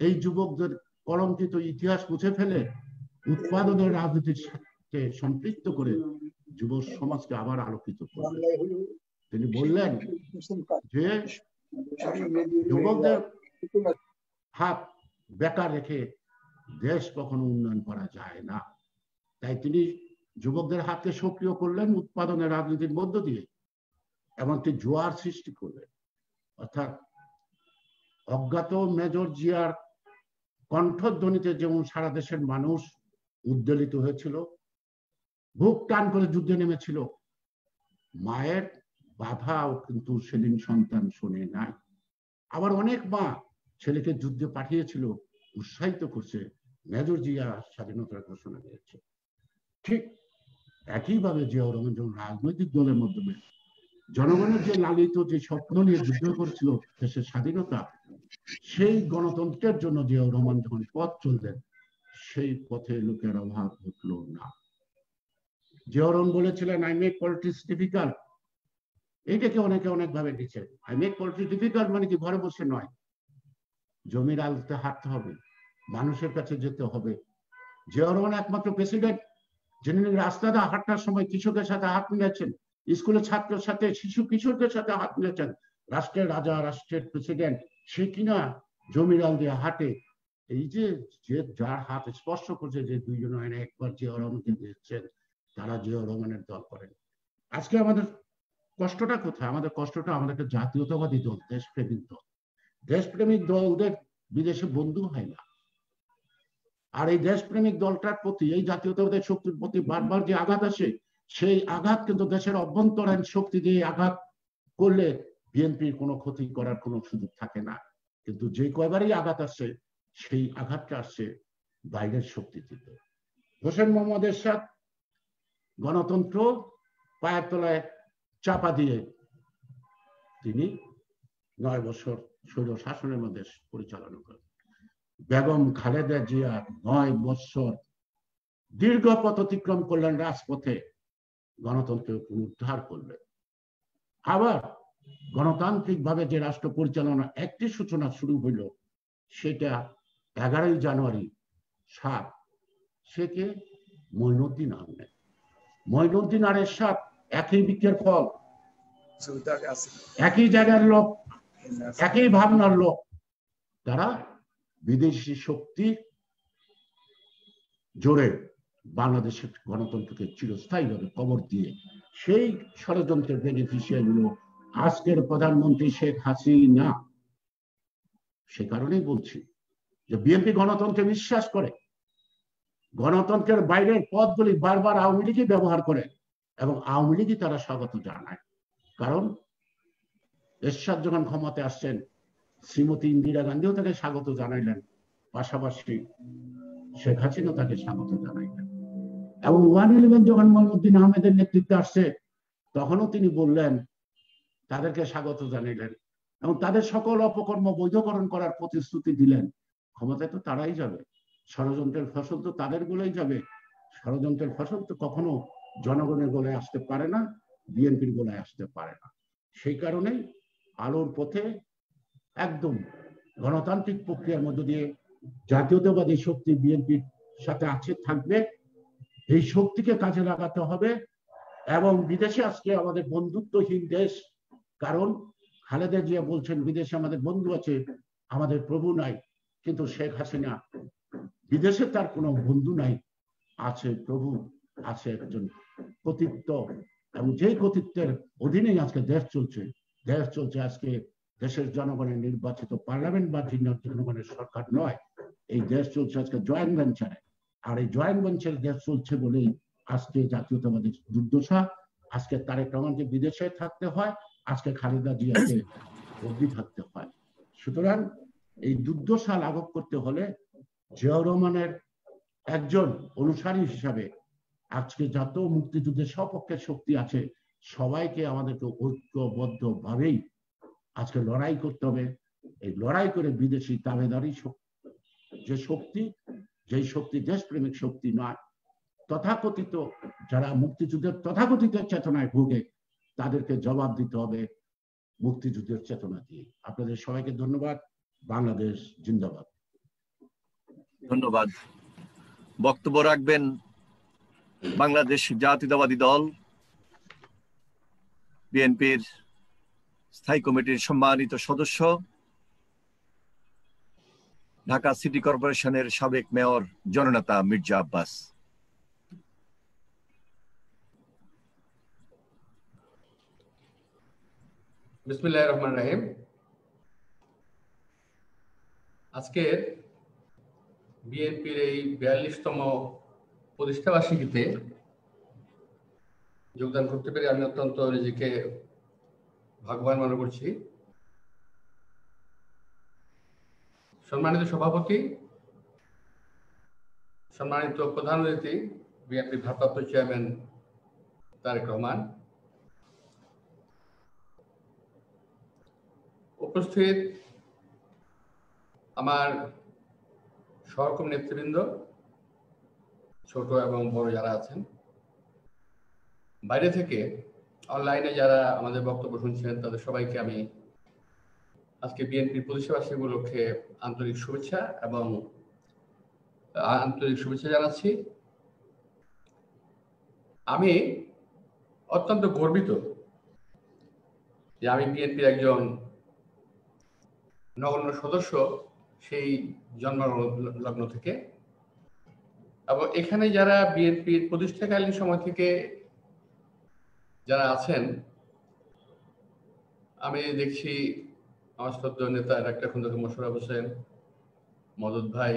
এই যুবকদের কলঙ্কিত ইতিহাস মুছে ফেলে উৎপাদনের সাথে সম্পৃক্ত করে যুব সমাজকে আবার আলোকিত তিনি বললেন যে যুবকদের হাত বেকার রেখে দেশ কখনো উন্নয়ন করা যায় না তাই তিনি যুবকদের হাতকে সক্রিয় করলেন উৎপাদনের রাজনীতির মধ্য দিয়ে এমনকি জোয়ার সৃষ্টি করবে অর্থাৎ অজ্ঞাত মেজর জিয়ার কণ্ঠধ্বনিতে যেমন সারা দেশের মানুষ উদ্বেলিত হয়েছিল ভুক টান করে যুদ্ধে নেমেছিল মায়ের বাধাও কিন্তু সেদিন সন্তান শোনে নাই আবার অনেক মা ছেলেকে যুদ্ধে পাঠিয়েছিল উৎসাহিত করছে মেজর জিয়া স্বাধীনতার ঘোষণা দিয়েছে ঠিক একইভাবে জিয়া রহমান রাজনৈতিক দলের মাধ্যমে জনগণের যে লালিত যে স্বপ্ন নিয়ে যুদ্ধ করছিল দেশের স্বাধীনতা সেই গণতন্ত্রের জন্য যে রোমান যখন পথ চলতেন সেই পথে লোকের অভাব ঘটল না জিয়রন বলেছিলেন আই মেক পলিটিক্স ডিফিকাল্ট এইটাকে অনেকে অনেক ভাবে দিচ্ছে আই মেক পলিটিক্স ডিফিকাল্ট মানে কি ঘরে বসে নয় জমির আলতে হাঁটতে হবে মানুষের কাছে যেতে হবে জিয়া একমাত্র প্রেসিডেন্ট যিনি দা হাঁটার সময় কৃষকের সাথে হাত মিলাচ্ছেন স্কুলের ছাত্রের সাথে শিশু কিশোরদের সাথে হাত মিলেছেন রাষ্ট্রের রাজা রাষ্ট্রের প্রেসিডেন্ট সে কিনা জমিরাল দিয়ে হাটে এই যে যে যার হাত স্পর্শ করছে যে দুইজন আইনে একবার জিয়া রহমানকে দিয়েছেন তারা জিয়া রহমানের দল করেন আজকে আমাদের কষ্টটা কোথায় আমাদের কষ্টটা আমাদের একটা জাতীয়তাবাদী দল দেশপ্রেমিক দল দেশপ্রেমিক দলদের বিদেশে বন্ধু হয় না আর এই দেশপ্রেমিক দলটার প্রতি এই জাতীয়তাবাদের শক্তির প্রতি বারবার যে আঘাত আসে সেই আঘাত কিন্তু দেশের অভ্যন্তরীণ শক্তি দিয়ে আঘাত করলে বিএনপির কোনো ক্ষতি করার কোনো সুযোগ থাকে না কিন্তু যে কয়বারই আঘাত আসছে সেই আঘাতটা আসছে বাইরের শক্তি থেকে হোসেন মোহাম্মদ এরশাদ গণতন্ত্র পায়ের তলায় চাপা দিয়ে তিনি নয় বছর শৈল শাসনের মধ্যে পরিচালনা করেন বেগম খালেদা জিয়া নয় বছর দীর্ঘ পথ অতিক্রম করলেন রাজপথে গণতন্ত্র পুনরুদ্ধার করবে আবার গণতান্ত্রিকভাবে যে রাষ্ট্র পরিচালনা একটি সূচনা শুরু হইল সেটা এগারোই জানুয়ারি সাত সেকে মৈনুদ্দিন আহমেদ আর এর সাত একই বৃক্ষের ফল একই জায়গার লোক একই ভাবনার লোক তারা বিদেশি শক্তি জোরে বাংলাদেশের গণতন্ত্রকে চিরস্থায়ীভাবে কবর দিয়ে সেই ষড়যন্ত্রের বেনিফিশিয়ারি হলো আজকের প্রধানমন্ত্রী শেখ হাসিনা সে কারণেই বলছি যে বিএনপি গণতন্ত্রে বিশ্বাস করে গণতন্ত্রের বাইরের পদগুলি বারবার আওয়ামী লীগই ব্যবহার করে এবং আওয়ামী লীগই তারা স্বাগত জানায় কারণ এরশাদ যখন ক্ষমতায় আসছেন শ্রীমতী ইন্দিরা গান্ধীও তাকে স্বাগত জানাইলেন পাশাপাশি শেখ হাসিনা তাকে স্বাগত জানাইলেন এবং ওয়ান ইলেভেন যখন মলমুদ্দিন আহমেদের নেতৃত্বে আসছে তখনও তিনি বললেন তাদেরকে স্বাগত জানাইলেন এবং তাদের সকল অপকর্ম বৈধকরণ করার প্রতিশ্রুতি দিলেন ক্ষমতায় তো তারাই যাবে ষড়যন্ত্রের ফসল তো তাদের গোলেই যাবে ষড়যন্ত্রের ফসল তো কখনো জনগণের গোলায় আসতে পারে না বিএনপির গোলায় আসতে পারে না সেই কারণেই আলোর পথে একদম গণতান্ত্রিক প্রক্রিয়ার মধ্য দিয়ে জাতীয়তাবাদী শক্তি বিএনপির সাথে আছে থাকবে এই শক্তিকে কাজে লাগাতে হবে এবং বিদেশে আজকে আমাদের বন্ধুত্বহীন দেশ কারণ খালেদা জিয়া বলছেন বিদেশে আমাদের বন্ধু আছে আমাদের প্রভু নাই কিন্তু শেখ হাসিনা বিদেশে তার কোনো বন্ধু নাই আছে প্রভু আছে একজন কতিত্ব এবং যেই কতিত্বের অধীনেই আজকে দেশ চলছে দেশ চলছে আজকে দেশের জনগণের নির্বাচিত পার্লামেন্ট বা জনগণের সরকার নয় এই গ্যাস চলছে আজকে জয়েন্ট ভেঞ্চারে আর এই জয়েন্ট ভেঞ্চার গ্যাস চলছে বলেই আজকে জাতীয়তাবাদী দুর্দশা আজকে তারেক রহমানকে বিদেশে থাকতে হয় আজকে খালেদা জিয়াকে বন্দি থাকতে হয় সুতরাং এই দুর্দশা লাঘব করতে হলে জিয়াউর রহমানের একজন অনুসারী হিসাবে আজকে যত মুক্তিযুদ্ধের সপক্ষের শক্তি আছে সবাইকে আমাদেরকে ঐক্যবদ্ধ ভাবেই আজকে লড়াই করতে হবে এই লড়াই করে বিদেশি দাবেদারি শক্তি যে শক্তি যেই শক্তি দেশপ্রেমিক শক্তি নয় তথাকথিত যারা মুক্তিযুদ্ধের তথাকথিত চেতনায় ভোগে তাদেরকে জবাব দিতে হবে মুক্তিযুদ্ধের চেতনা দিয়ে আপনাদের সবাইকে ধন্যবাদ বাংলাদেশ জিন্দাবাদ ধন্যবাদ বক্তব্য রাখবেন বাংলাদেশ জাতীয়তাবাদী দল বিএনপির স্থায়ী কমিটির সম্মানিত সদস্য ঢাকা সিটি কর্পোরেশনের সাবেক মেয়র জননেতা মির্জা আব্বাস বিসমুল্লাহ রহমান রাহিম আজকে বিএনপির এই বিয়াল্লিশতম প্রতিষ্ঠাবার্ষিকীতে যোগদান করতে পেরে আমি অত্যন্ত নিজেকে ভাগ্যবান মনে করছি সম্মানিত সভাপতি সম্মানিত প্রধান অতিথি বিএনপি ভারপ্রাপ্ত চেয়ারম্যান তারেক রহমান উপস্থিত আমার সহকর্ম নেতৃবৃন্দ ছোট এবং বড় যারা আছেন বাইরে থেকে অনলাইনে যারা আমাদের বক্তব্য শুনছিলেন তাদের সবাইকে আমি আজকে বিএনপির প্রতিষ্ঠাবার্ষিকী উপলক্ষে আন্তরিক শুভেচ্ছা এবং আন্তরিক শুভেচ্ছা জানাচ্ছি আমি অত্যন্ত গর্বিত যে আমি বিএনপির একজন নগণ্য সদস্য সেই জন্ম লগ্ন থেকে এবং এখানে যারা বিএনপির প্রতিষ্ঠাকালীন সময় থেকে যারা আছেন আমি দেখছি আমার স্তব্ধ নেতা ডাক্তার খন্দকার মোশারফ হোসেন মদত ভাই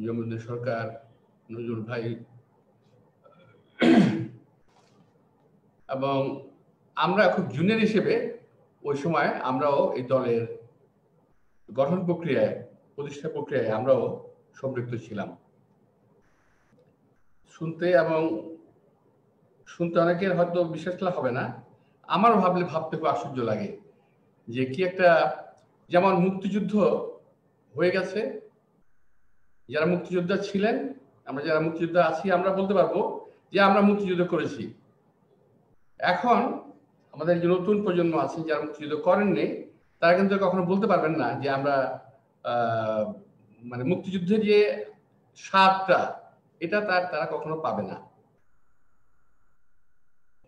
নিয়মুদ্দিন সরকার নজরুল ভাই এবং আমরা খুব জুনিয়র হিসেবে ওই সময় আমরাও এই দলের গঠন প্রক্রিয়ায় প্রতিষ্ঠা প্রক্রিয়ায় আমরাও সম্পৃক্ত ছিলাম শুনতে এবং শুনতে অনেকের হয়তো বিশ্বাস হবে না আমার ভাবলে ভাবতে খুব আশ্চর্য লাগে যে কি একটা যেমন মুক্তিযুদ্ধ হয়ে গেছে যারা মুক্তিযোদ্ধা ছিলেন আমরা যারা মুক্তিযোদ্ধা আছি আমরা বলতে পারবো যে আমরা মুক্তিযুদ্ধ করেছি এখন আমাদের যে নতুন প্রজন্ম আছে যারা মুক্তিযুদ্ধ করেননি তারা কিন্তু কখনো বলতে পারবেন না যে আমরা মানে মুক্তিযুদ্ধের যে স্বাদটা এটা তার তারা কখনো পাবে না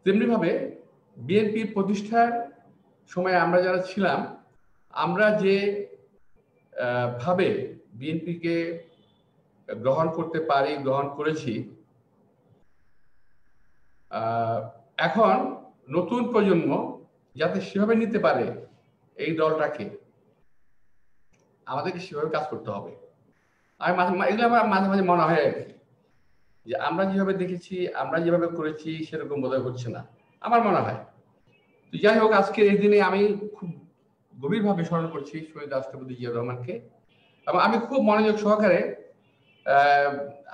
তেমনিভাবে বিএনপির প্রতিষ্ঠার সময় আমরা যারা ছিলাম আমরা যে ভাবে বিএনপিকে গ্রহণ করতে পারি গ্রহণ করেছি এখন নতুন প্রজন্ম যাতে সেভাবে নিতে পারে এই দলটাকে আমাদেরকে সেভাবে কাজ করতে হবে আর এগুলো আমার মাঝে মাঝে মনে হয় আর কি যে আমরা যেভাবে দেখেছি আমরা যেভাবে করেছি সেরকম বোধহয় হচ্ছে না আমার মনে হয় যাই হোক আজকের এই দিনে আমি খুব গভীরভাবে স্মরণ করছি শহীদ রাষ্ট্রপতি জিয়াউর রহমানকে এবং আমি খুব মনোযোগ সহকারে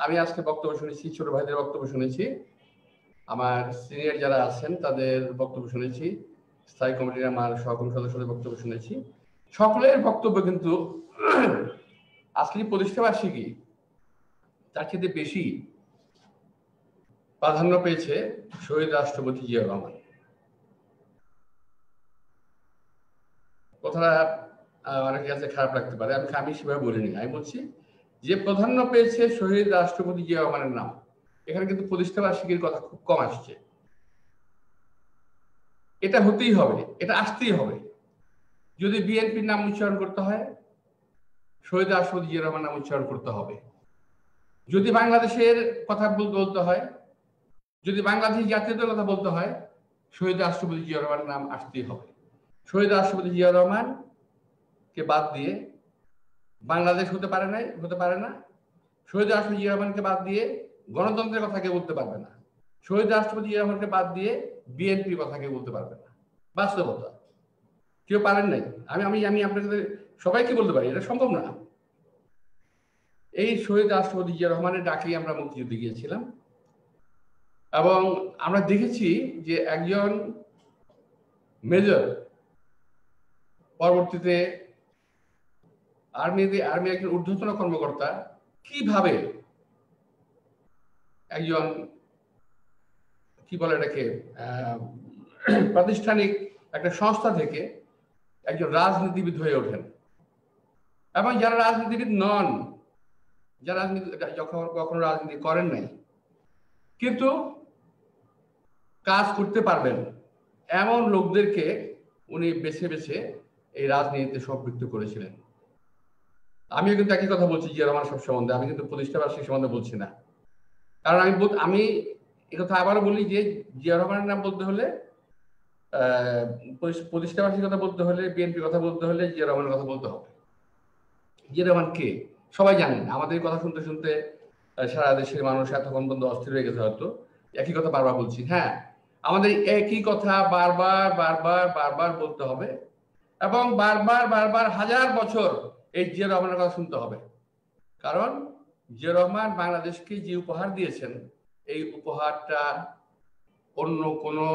আমি আজকে বক্তব্য শুনেছি ছোট ভাইদের বক্তব্য শুনেছি আমার সিনিয়র যারা আছেন তাদের বক্তব্য শুনেছি স্থায়ী কমিটির আমার সহকর্মী সদস্যদের বক্তব্য শুনেছি সকলের বক্তব্য কিন্তু আসলে প্রতিষ্ঠাবার্ষিকী তার চেয়ে বেশি প্রাধান্য পেয়েছে শহীদ রাষ্ট্রপতি জিয়া রহমান কথাটা কাছে খারাপ লাগতে পারে আমি আমি সেভাবে বলিনি আমি বলছি যে প্রাধান্য পেয়েছে শহীদ রাষ্ট্রপতি জিয়া রহমানের নাম এখানে কিন্তু প্রতিষ্ঠা বার্ষিকীর কথা খুব কম আসছে এটা হতেই হবে এটা আসতেই হবে যদি বিএনপির নাম উচ্চারণ করতে হয় শহীদ রাষ্ট্রপতি জিয়া রহমান নাম উচ্চারণ করতে হবে যদি বাংলাদেশের কথা বলতে হয় যদি বাংলাদেশ জাতীয়তার কথা বলতে হয় শহীদ রাষ্ট্রপতি জিয়া রহমানের নাম আসতেই হবে শহীদ রাষ্ট্রপতি জিয়া রহমান কে বাদ দিয়ে বাংলাদেশ হতে পারে না হতে পারে না শহীদ রাষ্ট্রপতি জিয়া রহমানকে বাদ দিয়ে গণতন্ত্রের কথা কেউ বলতে পারবে না শহীদ রাষ্ট্রপতি জিয়া রহমানকে বাদ দিয়ে বিএনপির কথা কেউ বলতে পারবে না বাস্তবতা কেউ পারেন নাই আমি আমি আমি আপনাকে সবাইকে বলতে পারি এটা সম্ভব না এই শহীদ রাষ্ট্রপতি জিয়া রহমানের ডাকেই আমরা মুক্তিযুদ্ধে গিয়েছিলাম এবং আমরা দেখেছি যে একজন মেজর পরবর্তীতে আর্মিতে আর্মি একজন ঊর্ধ্বতন কর্মকর্তা কিভাবে একজন কি বলে এটাকে প্রাতিষ্ঠানিক একটা সংস্থা থেকে একজন রাজনীতিবিদ হয়ে ওঠেন এবং যারা রাজনীতিবিদ নন যারা রাজনীতি যখন কখনো রাজনীতি করেন নাই কিন্তু কাজ করতে পারবেন এমন লোকদেরকে উনি বেছে বেছে এই রাজনীতিতে সম্পৃক্ত করেছিলেন আমিও কিন্তু একই কথা বলছি জিয়া রহমান সব সম্বন্ধে আমি কিন্তু বার্ষিক সম্বন্ধে বলছি না কারণ আমি আমি কথা আবারও বলি যে জিয়া রহমানের নাম বলতে হলে বার্ষিক কথা বলতে হলে বিএনপি কথা বলতে হলে জিয়া রহমানের কথা বলতে হবে জিয়া রহমান কে সবাই জানেন আমাদের কথা শুনতে শুনতে সারা দেশের মানুষ এতক্ষণ পর্যন্ত অস্থির হয়ে গেছে হয়তো একই কথা বারবার বলছি হ্যাঁ আমাদের একই কথা বারবার বারবার বারবার বলতে হবে এবং বারবার বারবার হাজার বছর এই জিয়া রহমানের কথা শুনতে হবে কারণ জিয়া রহমান বাংলাদেশকে যে উপহার দিয়েছেন এই উপহারটা অন্য কোনো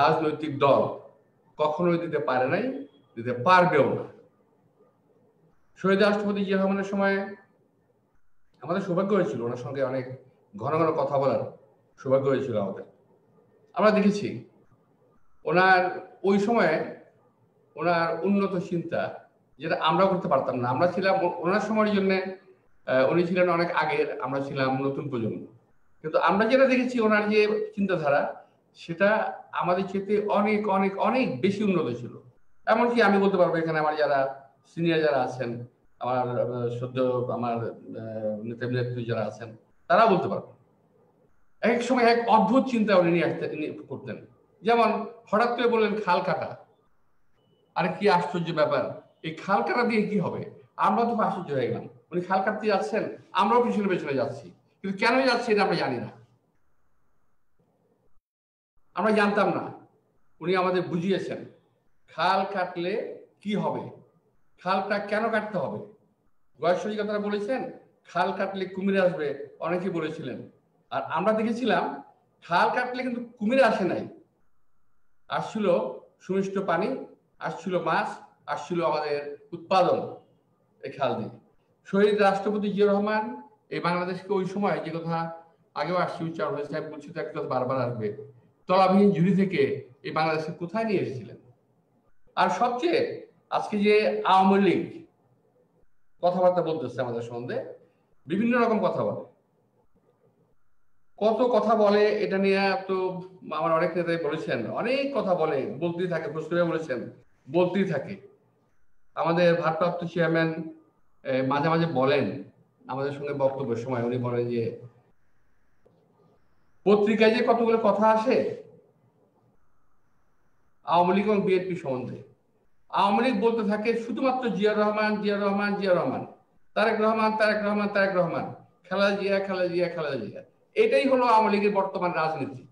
রাজনৈতিক দল কখনোই দিতে পারে নাই দিতে পারবেও না শহীদ রাষ্ট্রপতি জিয়া রহমানের সময় আমাদের সৌভাগ্য হয়েছিল ওনার সঙ্গে অনেক ঘন ঘন কথা বলার সৌভাগ্য হয়েছিল আমাদের আমরা দেখেছি ওনার ওই সময়ে ওনার উন্নত চিন্তা যেটা আমরা করতে পারতাম না আমরা ছিলাম ওনার সময়ের জন্য উনি ছিলেন অনেক আগের আমরা ছিলাম নতুন প্রজন্ম কিন্তু আমরা যেটা দেখেছি ওনার যে চিন্তাধারা সেটা আমাদের চেয়ে অনেক অনেক অনেক বেশি উন্নত ছিল এমনকি আমি বলতে পারবো এখানে আমার যারা সিনিয়র যারা আছেন আমার সদ্য আমার নেতা নেত্রী যারা আছেন তারা বলতে পারবেন এক সময় এক অদ্ভুত চিন্তা উনি নিয়ে আসতে করতেন যেমন হঠাৎ করে বললেন খাল কাটা আরে কি আশ্চর্য ব্যাপার এই খাল কাটা দিয়ে কি হবে আমরা তো আশ্চর্য হয়ে গেলাম উনি খাল কাটতে যাচ্ছেন আমরাও পিছনে পেছনে যাচ্ছি কিন্তু কেন যাচ্ছি এটা আমরা জানি না আমরা জানতাম না উনি আমাদের বুঝিয়েছেন খাল কাটলে কি হবে খালটা কেন কাটতে হবে গয়েশ্বরী কথাটা বলেছেন খাল কাটলে কুমির আসবে অনেকে বলেছিলেন আর আমরা দেখেছিলাম খাল কাটলে কিন্তু কুমির আসে নাই আসছিল সুমিষ্ট পানি আসছিল মাছ আসছিল আমাদের উৎপাদন এই খেয়াল দিয়ে শহীদ রাষ্ট্রপতি জিয়া রহমান এই বাংলাদেশকে ওই সময় যে কথা আগেও আসছি উচ্চারণ হয়েছে আমি বলছি তো একটা বারবার আসবে তলাবিহীন ঝুড়ি থেকে এই বাংলাদেশকে কোথায় নিয়ে এসেছিলেন আর সবচেয়ে আজকে যে আওয়ামী লীগ কথাবার্তা বলতেছে আমাদের সন্ধে বিভিন্ন রকম কথা বলে কত কথা বলে এটা নিয়ে তো আমার অনেক নেতাই বলেছেন অনেক কথা বলে বলতেই থাকে প্রশ্নে বলেছেন বলতেই থাকে আমাদের ভারপ্রাপ্ত চেয়ারম্যান মাঝে মাঝে বলেন আমাদের সঙ্গে বক্তব্যের সময় উনি বলেন যে পত্রিকায় যে কতগুলো কথা আসে আওয়ামী লীগ এবং বিএনপি সম্বন্ধে আওয়ামী লীগ বলতে থাকে শুধুমাত্র জিয়া রহমান জিয়া রহমান জিয়া রহমান তারেক রহমান তারেক রহমান তারেক রহমান খেলা জিয়া খেলা জিয়া খেলা জিয়া এটাই হলো আওয়ামী লীগের বর্তমান রাজনীতি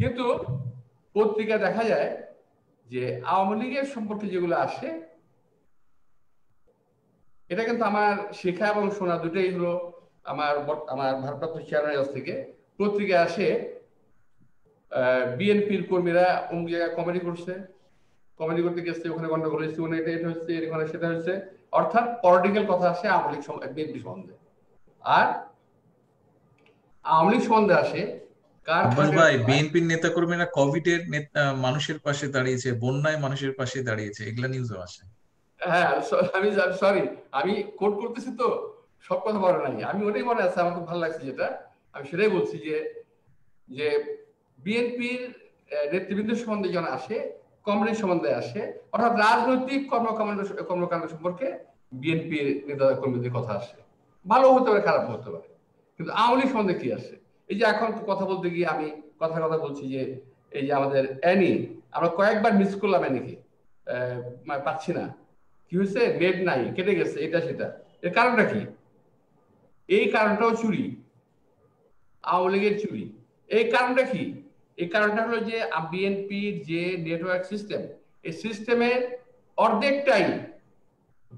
কিন্তু পত্রিকা দেখা যায় যে আওয়ামী লীগের সম্পর্কে যেগুলো আসে এটা কিন্তু আমার শেখা এবং শোনা দুটোই হলো আমার আমার ভারপ্রাপ্ত চেয়ারম্যানের কাছ থেকে পত্রিকা আসে বিএনপির কর্মীরা অমুক জায়গায় কমেডি করছে কমেডি করতে গেছে ওখানে গন্ডগোল হয়েছে ওখানে এটা এটা হচ্ছে এখানে সেটা হচ্ছে অর্থাৎ পলিটিক্যাল কথা আসে আওয়ামী লীগ বিএনপি সম্বন্ধে আর আওয়ামী লীগ সম্বন্ধে আসে ভাই বিএনপির নেতাকর্মীরা কোভিড এর মানুষের পাশে দাঁড়িয়েছে বন্যায় মানুষের পাশে দাঁড়িয়েছে এগুলা আসে হ্যাঁ আমি সরি আমি কোট করতেছি তো সব কথা নাই আমি ওটাই মনে আছে আমার খুব ভালো লাগছে যেটা আমি সেটাই বলছি যে যে বিএনপির নেতৃবৃন্দ সম্বন্ধে যখন আসে কমরেড সম্বন্ধে আসে অর্থাৎ রাজনৈতিক কর্মকাণ্ড কর্মকাণ্ড সম্পর্কে বিএনপির নেতা কর্মীদের কথা আসে ভালো হতে পারে খারাপ হতে পারে কিন্তু আওয়ামী সম্বন্ধে কি আসে এই যে এখন কথা বলতে গিয়ে আমি কথা কথা বলছি যে এই যে আমাদের অ্যানি আমরা কয়েকবার মিস করলাম অ্যানিকে মানে পাচ্ছি না কি হয়েছে নেট নাই কেটে গেছে এটা সেটা এর কারণটা কি এই কারণটাও চুরি আওয়ামী লীগের চুরি এই কারণটা কি এই কারণটা হলো যে বিএনপির যে নেটওয়ার্ক সিস্টেম এই সিস্টেমে অর্ধেকটাই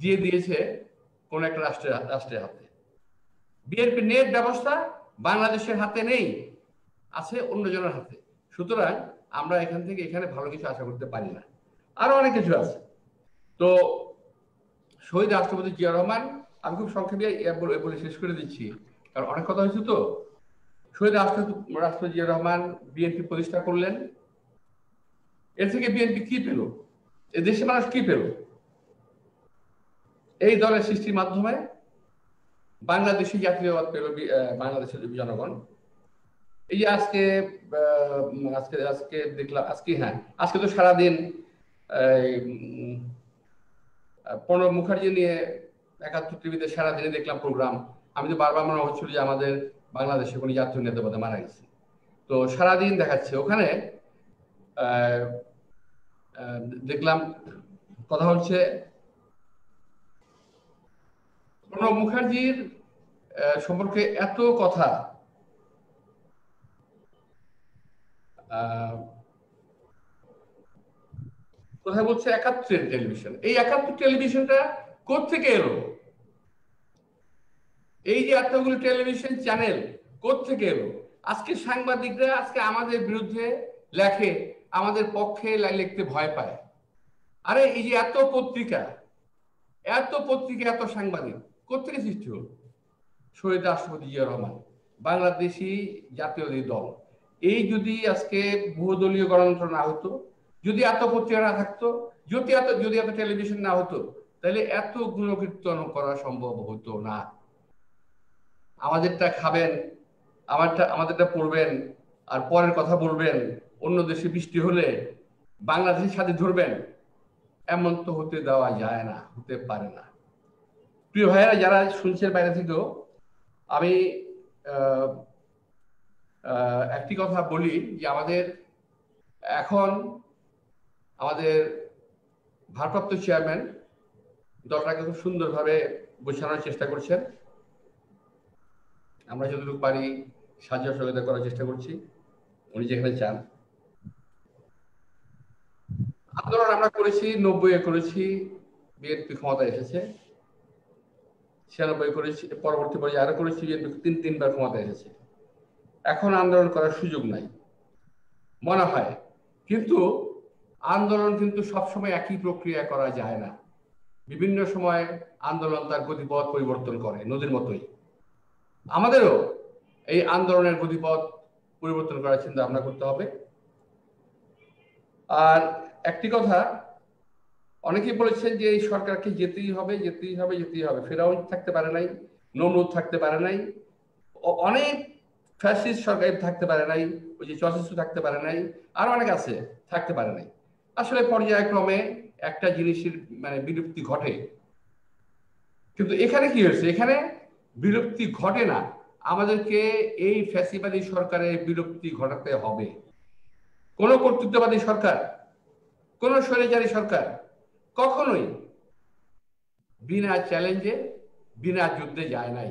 দিয়ে দিয়েছে কোন একটা রাষ্ট্রের রাষ্ট্রের হাতে বিএনপি নেট ব্যবস্থা বাংলাদেশের হাতে নেই আছে অন্যজনের হাতে সুতরাং আমরা এখান থেকে এখানে ভালো কিছু আশা করতে পারি না আরো অনেক কিছু আছে তো শহীদ রাষ্ট্রপতি জিয়া রহমান আমি খুব সংক্ষেপে বলে শেষ করে দিচ্ছি কারণ অনেক কথা হয়েছে তো শহীদ রাষ্ট্র রাষ্ট্রপতি জিয়া রহমান বিএনপি প্রতিষ্ঠা করলেন এর থেকে বিএনপি কি পেল এ দেশের মানুষ কি পেল এই দলের সৃষ্টির মাধ্যমে বাংলাদেশি জাতীয়বাদ পেল বাংলাদেশের জনগণ এই যে আজকে আজকে আজকে দেখলাম আজকে হ্যাঁ আজকে তো সারাদিন প্রণব মুখার্জি নিয়ে একাত্তর টিভিতে সারাদিনে দেখলাম প্রোগ্রাম আমি তো বারবার মনে হচ্ছিল যে আমাদের বাংলাদেশে কোনো জাতীয় নেতা মারা গেছে তো সারাদিন দেখাচ্ছে ওখানে দেখলাম কথা হচ্ছে প্রণব মুখার্জির সম্পর্কে এত কথা কোথায় বলছে একাত্তরের টেলিভিশন এই একাত্তর টেলিভিশনটা কোথেকে এলো এই যে এতগুলো টেলিভিশন চ্যানেল কোথেকে এলো আজকে সাংবাদিকরা আজকে আমাদের বিরুদ্ধে লেখে আমাদের পক্ষে লিখতে ভয় পায় আরে এই যে এত পত্রিকা এত পত্রিকা এত সাংবাদিক কোথেকে সৃষ্টি হলো শহীদ রাষ্ট্রপতি জিয়া রহমান বাংলাদেশি জাতীয় দল এই যদি আজকে বহুদলীয় গণতন্ত্র না হতো যদি এত পত্রিকা না থাকতো যদি এত যদি এত টেলিভিশন না হতো তাহলে এত গুণকীর্তন করা সম্ভব হতো না আমাদেরটা খাবেন আমারটা আমাদেরটা পড়বেন আর পরের কথা বলবেন অন্য দেশে বৃষ্টি হলে বাংলাদেশের সাথে ধরবেন এমন তো হতে দেওয়া যায় না হতে পারে না প্রিয় ভাইয়েরা যারা শুনছেন বাইরে থেকেও আমি একটি কথা বলি যে আমাদের এখন আমাদের ভারপ্রাপ্ত চেয়ারম্যান দলটাকে খুব সুন্দরভাবে বোঝানোর চেষ্টা করছেন আমরা যতটুকু পারি সাহায্য সহযোগিতা করার চেষ্টা করছি উনি যেখানে চান আন্দোলন আমরা করেছি নব্বই করেছি বিএনপি ক্ষমতা এসেছে ছিয়ানব্বই করেছি পরবর্তী পর্যায়ে আরো করেছি যে তিন তিনবার ক্ষমতা এসেছে এখন আন্দোলন করার সুযোগ নাই মনে হয় কিন্তু আন্দোলন কিন্তু সবসময় একই প্রক্রিয়া করা যায় না বিভিন্ন সময় আন্দোলন তার গতিপথ পরিবর্তন করে নদীর মতোই আমাদেরও এই আন্দোলনের গতিপথ পরিবর্তন করার চিন্তা ভাবনা করতে হবে আর একটি কথা অনেকেই বলেছেন যে এই সরকারকে যেতেই হবে যেতেই হবে যেতেই হবে ফেরাও থাকতে পারে নাই নমরুদ থাকতে পারে নাই অনেক ফ্যাসিস্ট সরকার থাকতে পারে নাই ওই যে যথেষ্ট থাকতে পারে নাই আর অনেক আছে থাকতে পারে নাই আসলে পর্যায়ক্রমে একটা জিনিসের মানে বিলুপ্তি ঘটে কিন্তু এখানে কি হয়েছে এখানে বিলুপ্তি ঘটে না আমাদেরকে এই ফ্যাসিবাদী সরকারের বিলুপ্তি ঘটাতে হবে কোন কর্তৃত্ববাদী সরকার কোন স্বৈরাচারী সরকার কখনোই বিনা চ্যালেঞ্জে বিনা যুদ্ধে যায় নাই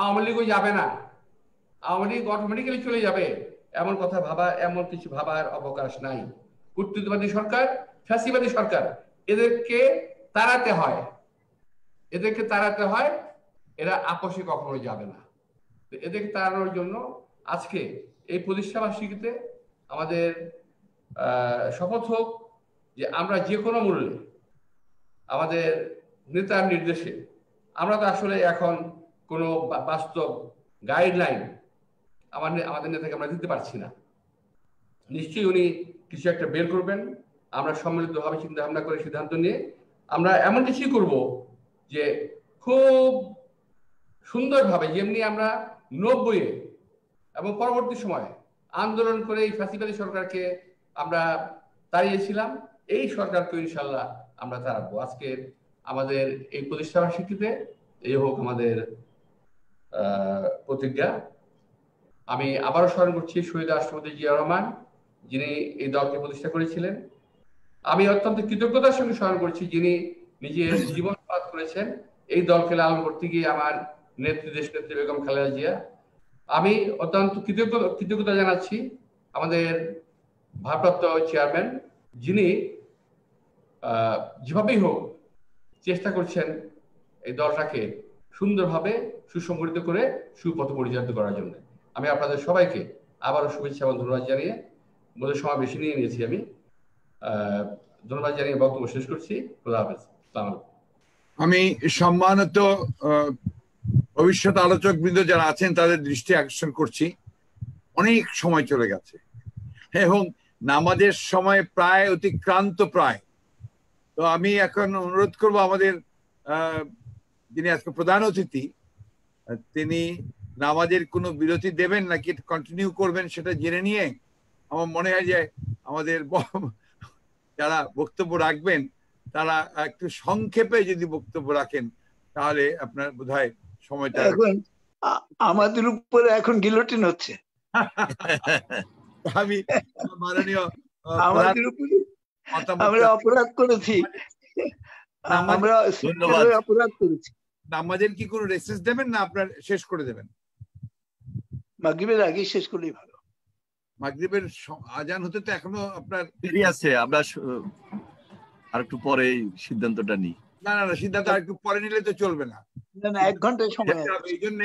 আওয়ামী লীগও যাবে না আওয়ামী লীগ অটোমেটিক্যালি চলে যাবে এমন কথা ভাবা এমন কিছু ভাবার অবকাশ নাই কর্তৃত্ববাদী সরকার ফ্যাসিবাদী সরকার এদেরকে তাড়াতে হয় এদেরকে তাড়াতে হয় এরা আপোষে কখনো যাবে না এদেরকে তাড়ানোর জন্য আজকে এই প্রতিষ্ঠাবার্ষিকীতে আমাদের শপথ হোক যে আমরা যে কোনো মূল্যে আমাদের নেতার নির্দেশে আমরা তো আসলে এখন কোনো বাস্তব গাইডলাইন আমার আমাদের নেতাকে আমরা দিতে পারছি না নিশ্চয়ই উনি কিছু একটা বের করবেন আমরা সম্মিলিতভাবে চিন্তা ভাবনা করে সিদ্ধান্ত নিয়ে আমরা এমন কিছুই করব যে খুব সুন্দরভাবে যেমনি আমরা নব্বইয়ে এবং পরবর্তী সময়ে আন্দোলন করে এই ফ্যাসিবাদী সরকারকে আমরা তাড়িয়েছিলাম এই সরকার তো ইনশাল্লাহ আমরা তারাবো আজকে আমাদের এই প্রতিষ্ঠা বার্ষিকীতে এই হোক আমাদের প্রতিজ্ঞা আমি আবারও স্মরণ করছি শহীদ রাষ্ট্রপতি জিয়া রহমান যিনি এই দলকে প্রতিষ্ঠা করেছিলেন আমি অত্যন্ত কৃতজ্ঞতার সঙ্গে স্মরণ করছি যিনি নিজের জীবন পাত করেছেন এই দলকে লালন করতে গিয়ে আমার নেত্রী দেশ নেত্রী বেগম খালেদা জিয়া আমি অত্যন্ত কৃতজ্ঞ কৃতজ্ঞতা জানাচ্ছি আমাদের ভারপ্রাপ্ত চেয়ারম্যান যিনি যেভাবেই হোক চেষ্টা করছেন এই দলটাকে সুন্দরভাবে সুসংগঠিত করে সুপথ পরিচালিত করার জন্য আমি আপনাদের সবাইকে আবারও শুভেচ্ছা এবং ধন্যবাদ জানিয়ে মধ্যে সমাবেশে নিয়ে নিয়েছি আমি ধন্যবাদ জানিয়ে বক্তব্য শেষ করছি খোদা হাফেজ আমি সম্মানিত ভবিষ্যৎ আলোচক বৃন্দ যারা আছেন তাদের দৃষ্টি আকর্ষণ করছি অনেক সময় চলে গেছে এবং হ্যাঁ, নামাজের সময় প্রায় অতিক্রান্ত প্রায় তো আমি এখন অনুরোধ করব আমাদের যিনি আজকে প্রধান অতিথি তিনি নামাজের কোনো বিরতি দেবেন নাকি কন্টিনিউ করবেন সেটা জেনে নিয়ে আমার মনে হয় যে আমাদের যারা বক্তব্য রাখবেন তারা একটু সংক্ষেপে যদি বক্তব্য রাখেন তাহলে আপনার বোধ হয় সময়টা এখন আমাদের উপরে এখন গিলোটিন হচ্ছে আমি মাননীয় আমাদের উপরে আমরা অপরাধ করেছি আমরা অপরাধ করেছি নামাজের কি কোনো রেসেস দেবেন না আপনার শেষ করে দেবেন মাগরিবের আগে শেষ করলেই ভালো মাগরিবের আজান হতে তো এখনো আপনার দেরি আছে আমরা আর একটু পরে সিদ্ধান্তটা নিই না না না সিদ্ধান্ত আর একটু পরে নিলে তো চলবে না না না এক ঘন্টা সময় এই জন্য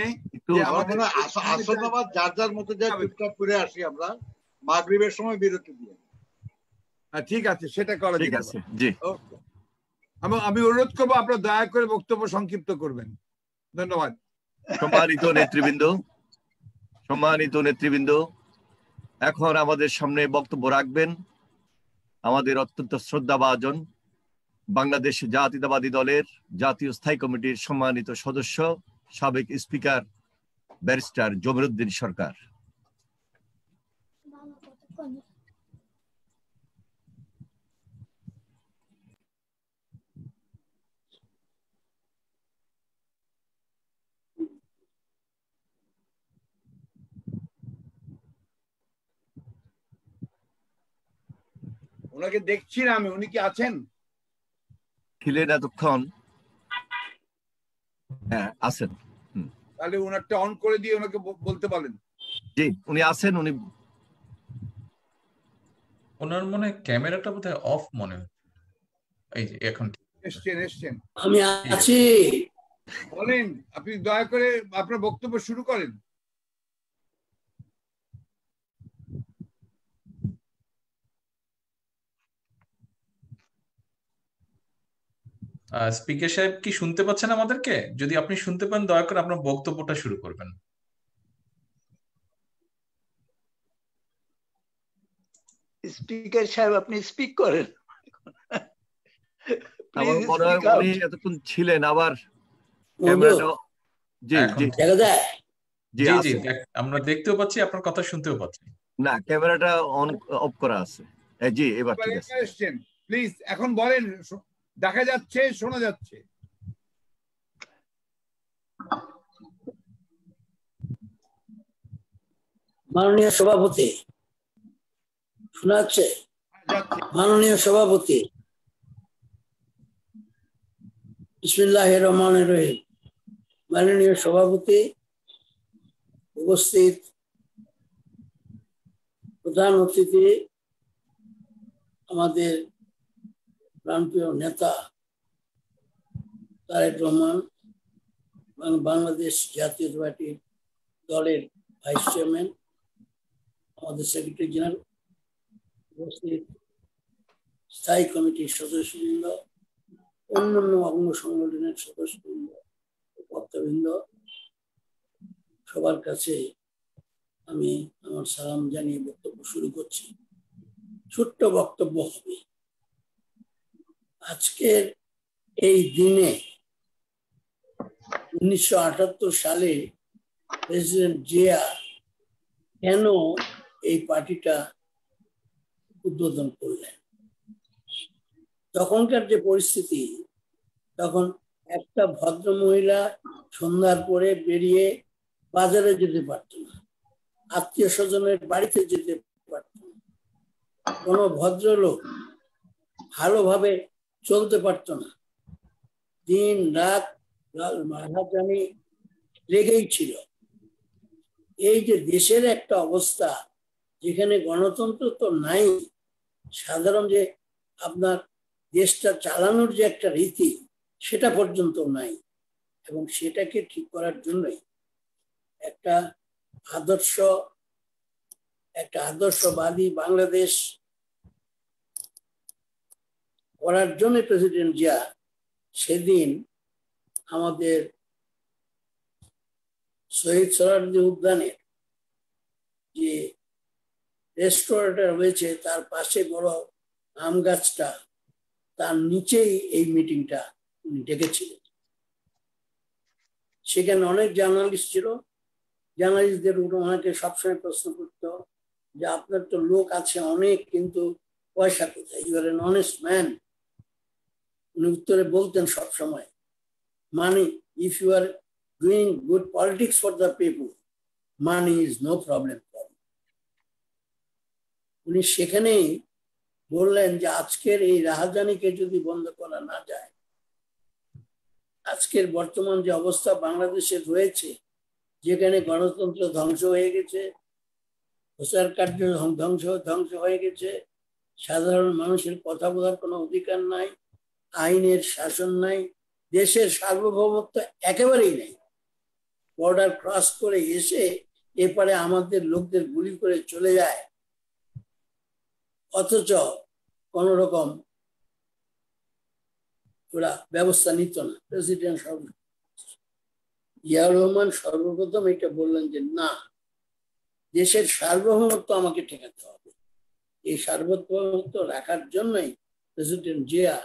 আসর যার যার মতো যা চুপচাপ করে আসি আমরা মাগরিবের সময় বিরতি দিয়ে হ্যাঁ, ঠিক আছে সেটা করা ঠিক আছে জি আমি অনুরোধ করবো আপনারা দয়া করে বক্তব্য সংক্ষিপ্ত করবেন ধন্যবাদ সম্মানিত নেতৃবৃন্দ সম্মানিত নেতৃবৃন্দ এখন আমাদের সামনে বক্তব্য রাখবেন আমাদের অত্যন্ত শ্রদ্ধাভাজন বাংলাদেশ জাতীয়তাবাদী দলের জাতীয় স্থায়ী কমিটির সম্মানিত সদস্য সাবেক স্পিকার ব্যারিস্টার জমিরুদ্দিন সরকার ওনাকে দেখছি না আমি উনি কি আছেন ছিলেন এতক্ষণ হ্যাঁ আছেন তাহলে ওনারটা অন করে দিয়ে ওনাকে বলতে পারেন জি উনি আছেন উনি ওনার মনে ক্যামেরাটা বোধহয় অফ মনে এই যে এখন এসছেন এসছেন আমি আছি বলেন আপনি দয়া করে আপনার বক্তব্য শুরু করেন স্পিকার সাহেব কি শুনতে পাচ্ছেন আমাদেরকে যদি আপনি শুনতে পান দয়া করে আপনার বক্তব্যটা শুরু করবেন স্পিকার সাহেব আপনি স্পিক করেন এতক্ষণ ছিলেন আবার আমরা দেখতেও পাচ্ছি আপনার কথা শুনতেও পাচ্ছি না ক্যামেরাটা অন অফ করা আছে জি এবার ঠিক আছে প্লিজ এখন বলেন দেখা যাচ্ছে শোনা যাচ্ছে মাননীয় সভাপতি শোনা যাচ্ছে মাননীয় সভাপতি বিসমুল্লাহ রহমান রহিম মাননীয় সভাপতি উপস্থিত প্রধান অতিথি আমাদের প্রাণপ্রিয় নেতা তারেক রহমান বাংলাদেশ জাতীয় পার্টির দলের ভাইস চেয়ারম্যান আমাদের সেক্রেটারি জেনারেল স্থায়ী কমিটির সদস্যবৃন্দ অন্যান্য অঙ্গ সংগঠনের সদস্যবৃন্দ কর্তাবৃন্দ সবার কাছে আমি আমার সালাম জানিয়ে বক্তব্য শুরু করছি ছোট্ট বক্তব্য হবে আজকের এই দিনে উনিশশো সালে প্রেসিডেন্ট জিয়া কেন এই পার্টিটা উদ্বোধন করলেন তখনকার যে পরিস্থিতি তখন একটা ভদ্র মহিলা সন্ধ্যার পরে বেরিয়ে বাজারে যেতে পারত না আত্মীয় স্বজনের বাড়িতে যেতে পারত না কোনো ভদ্রলোক ভালোভাবে চলতে পারত না দিন রাত মহারাজানি লেগেই ছিল এই যে দেশের একটা অবস্থা যেখানে গণতন্ত্র তো নাই সাধারণ যে আপনার দেশটা চালানোর যে একটা রীতি সেটা পর্যন্ত নাই এবং সেটাকে ঠিক করার জন্যই একটা আদর্শ একটা আদর্শবাদী বাংলাদেশ করার জন্য প্রেসিডেন্ট জিয়া সেদিন আমাদের শহীদ সোহরার্দি উদ্যানের যে রেস্টুরেন্টটা রয়েছে তার পাশে বড় আম গাছটা তার নিচেই এই মিটিংটা উনি ডেকেছিলেন সেখানে অনেক জার্নালিস্ট ছিল জার্নালিস্টদের ওনাকে সবসময় প্রশ্ন করত যে আপনার তো লোক আছে অনেক কিন্তু পয়সা কোথায় you are an honest man উনি উত্তরে বলতেন সব সময় মানে if you are doing good politics for the people money is no problem উনি সেখানেই বললেন যে আজকের এই রাহাজানিকে যদি বন্ধ করা না যায় আজকের বর্তমান যে অবস্থা বাংলাদেশে রয়েছে যেখানে গণতন্ত্র ধ্বংস হয়ে গেছে প্রচার কার্য ধ্বংস ধ্বংস হয়ে গেছে সাধারণ মানুষের কথা বলার কোনো অধিকার নাই আইনের শাসন নাই দেশের সার্বভৌমত্ব একেবারেই নেই বর্ডার ক্রস করে এসে এপারে আমাদের লোকদের গুলি করে চলে যায় অথচ কোন রকম ওরা ব্যবস্থা নিত না প্রেসিডেন্ট সর্ব রহমান সর্বপ্রথম এটা বললেন যে না দেশের সার্বভৌমত্ব আমাকে ঠেকাতে হবে এই সার্বভৌমত্ব রাখার জন্যই প্রেসিডেন্ট জিয়া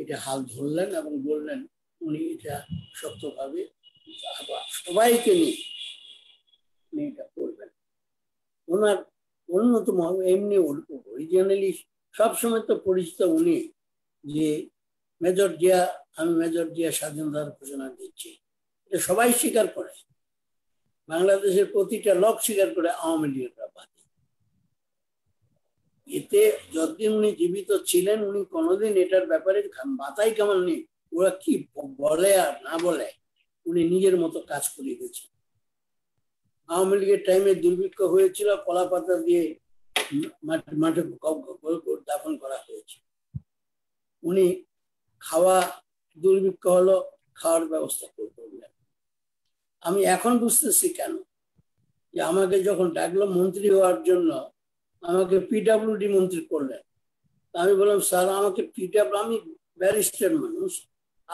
এটা হাল ধরলেন এবং বললেন উনি এটা শক্তভাবে সবাইকে নিয়ে উনি এটা করবেন ওনার অন্যতম এমনি অরিজিনালি সবসময় তো পরিচিত উনি যে মেজর জিয়া আমি মেজর জিয়া স্বাধীনতার ঘোষণা দিচ্ছি এটা সবাই স্বীকার করে বাংলাদেশের প্রতিটা লক স্বীকার করে আওয়ামী লীগের বাদ এতে যতদিন উনি জীবিত ছিলেন উনি কোনোদিন এটার ব্যাপারে মাথায় কেমন নেই ওরা কি বলে আর না বলে উনি নিজের মতো কাজ করে গেছেন আওয়ামী লীগের টাইমে দুর্ভিক্ষ হয়েছিল কলা পাতা দিয়ে মাঠে দাফন করা হয়েছে উনি খাওয়া দুর্ভিক্ষ হলো খাওয়ার ব্যবস্থা করলেন আমি এখন বুঝতেছি কেন যে আমাকে যখন ডাকলো মন্ত্রী হওয়ার জন্য আমাকে পিডাব্লিউডি মন্ত্রী করলেন আমি বললাম স্যার আমাকে পিডাব্লিউ আমি ব্যারিস্টার মানুষ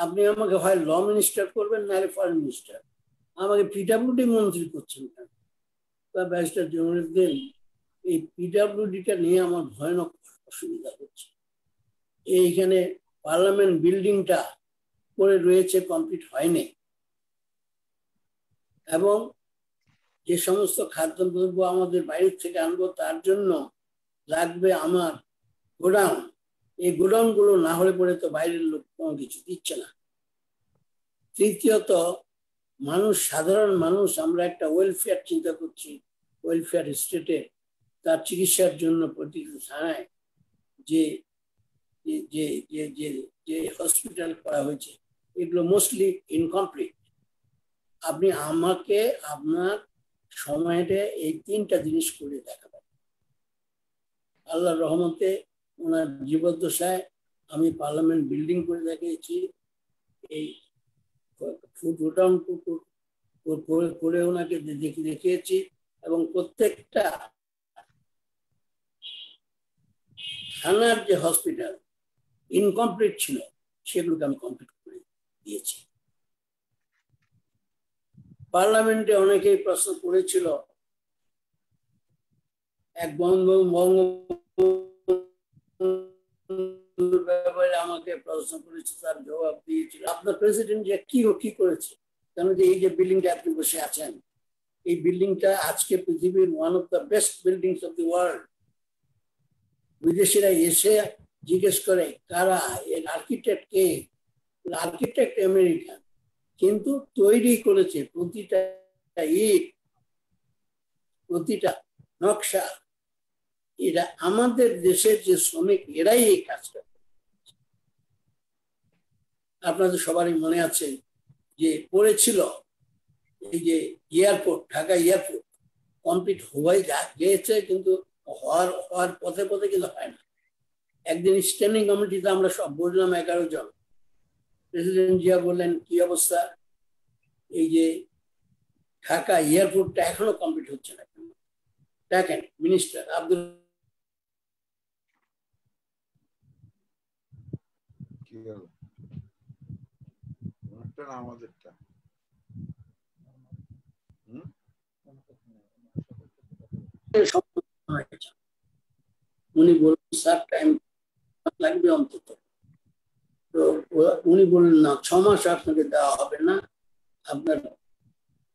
আপনি আমাকে হয় ল মিনিস্টার করবেন নাহলে ফরেন মিনিস্টার আমাকে পিডাব্লিউডি মন্ত্রী করছেন কেন ব্যারিস্টার জেনারেল দেন এই পিডাব্লিউডিটা নিয়ে আমার ভয়ানক অসুবিধা হচ্ছে এইখানে পার্লামেন্ট বিল্ডিংটা করে রয়েছে কমপ্লিট হয়নি এবং যে সমস্ত খাদ্যদ্রব্য আমাদের বাইরে থেকে আনবো তার জন্য লাগবে আমার গোডাউন এই গোডাউন গুলো না হলে পরে তো বাইরের লোক কোনো কিছু দিচ্ছে না তৃতীয়ত মানুষ সাধারণ মানুষ আমরা একটা ওয়েলফেয়ার চিন্তা করছি ওয়েলফেয়ার স্টেটে তার চিকিৎসার জন্য প্রতি থানায় যে যে যে যে যে হসপিটাল করা হয়েছে এগুলো মোস্টলি ইনকমপ্লিট আপনি আমাকে আপনার সময়টা এই তিনটা জিনিস করে দেখা আল্লাহ রহমতে ওনার জীবদ্দশায় আমি পার্লামেন্ট বিল্ডিং করে দেখিয়েছি এই করে ওনাকে দেখিয়েছি এবং প্রত্যেকটা থানার যে হসপিটাল ইনকমপ্লিট ছিল সেগুলোকে আমি কমপ্লিট করে দিয়েছি পার্লামেন্টে অনেকেই প্রশ্ন করেছিল এক বন্ধ ব্যাপারে আমাকে প্রশ্ন করেছে তার জবাব দিয়েছিল আপনার প্রেসিডেন্ট যে কি কি করেছে কেন যে এই যে বিল্ডিংটা আপনি বসে আছেন এই বিল্ডিংটা আজকে পৃথিবীর one of the best buildings of the world বিদেশিরা এসে জিজ্ঞেস করে কারা এর আর্কিটেক্ট কে আর্কিটেক্ট আমেরিকান কিন্তু তৈরি করেছে প্রতিটা ইট প্রতিটা নকশা এরা আমাদের দেশের যে শ্রমিক এরাই এই কাজটা আপনাদের সবারই মনে আছে যে পড়েছিল এই যে এয়ারপোর্ট ঢাকা এয়ারপোর্ট কমপ্লিট হওয়াই গেছে কিন্তু হওয়ার হওয়ার পথে পথে কিন্তু হয় না একদিন স্ট্যান্ডিং কমিটিতে আমরা সব বললাম এগারো জন প্রেসিডেন্ট জিয়া বললেন কি অবস্থা এই যে ঢাকা এয়ারপোর্টটা এখনো কমপ্লিট হচ্ছে না দেখেন মিনিস্টার আব্দুল আমাদেরটা উনি বলুন স্যার টাইম লাগবে অন্তত তো উনি বললেন না ছ মাস আপনাকে দেওয়া হবে না আপনার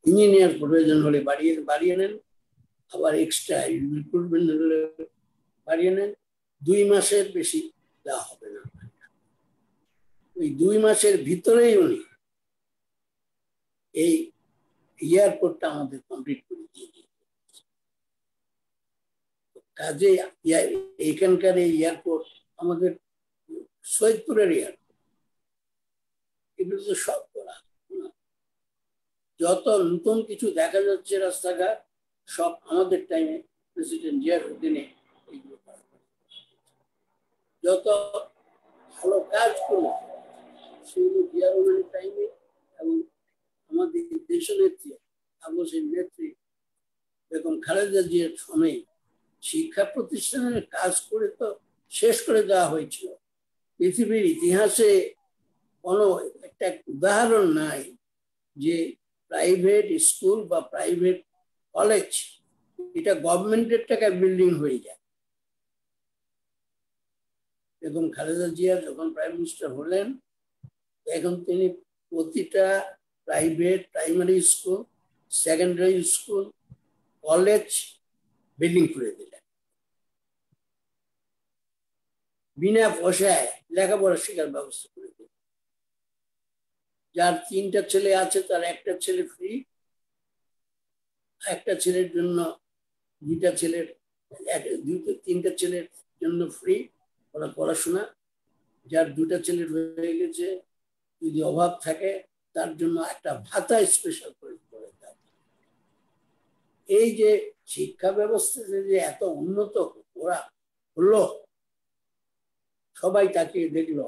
ইঞ্জিনিয়ার প্রয়োজন হলে বাড়িয়ে বাড়িয়ে নেন আবার এক্সট্রা রিক্রুটমেন্ট হলে বাড়িয়ে নেন দুই মাসের বেশি দেওয়া হবে না ওই দুই মাসের ভিতরেই উনি এই এয়ারপোর্টটা আমাদের কমপ্লিট করে দিয়ে কাজে এখানকার এই এয়ারপোর্ট আমাদের সৈয়দপুরের এয়ারপোর্ট এগুলো তো সব করা যত নতুন কিছু দেখা যাচ্ছে রাস্তাঘাট সব আমাদের টাইমে প্রেসিডেন্ট জিয়ার উদ্দিনে এগুলো যত ভালো কাজ করলো সেগুলো জিয়ার রহমানের টাইমে এবং আমাদের দেশ নেত্রী আবু সেই নেত্রী বেগম খালেদা জিয়ার সময়ে শিক্ষা প্রতিষ্ঠানের কাজ করে তো শেষ করে দেওয়া হয়েছিল পৃথিবীর ইতিহাসে কোনো একটা উদাহরণ নাই যে প্রাইভেট স্কুল বা প্রাইভেট কলেজ এটা গভর্নমেন্টের টাকায় বিল্ডিং হয়ে যায় এবং খালেদা জিয়া যখন প্রাইম মিনিস্টার হলেন এখন তিনি প্রতিটা private primary school secondary school college building করে দিলেন বিনা পয়সায় লেখাপড়া শেখার ব্যবস্থা করে যার তিনটা ছেলে আছে তার একটা ছেলে ফ্রি একটা ছেলের জন্য দুইটা ছেলের দুইটা তিনটা ছেলের জন্য ফ্রি ওরা পড়াশোনা যার দুটা ছেলের হয়ে গেছে যদি অভাব থাকে তার জন্য একটা ভাতা স্পেশাল করে করে এই যে শিক্ষা ব্যবস্থাতে যে এত উন্নত ওরা হলো সবাই তাকে দেখলো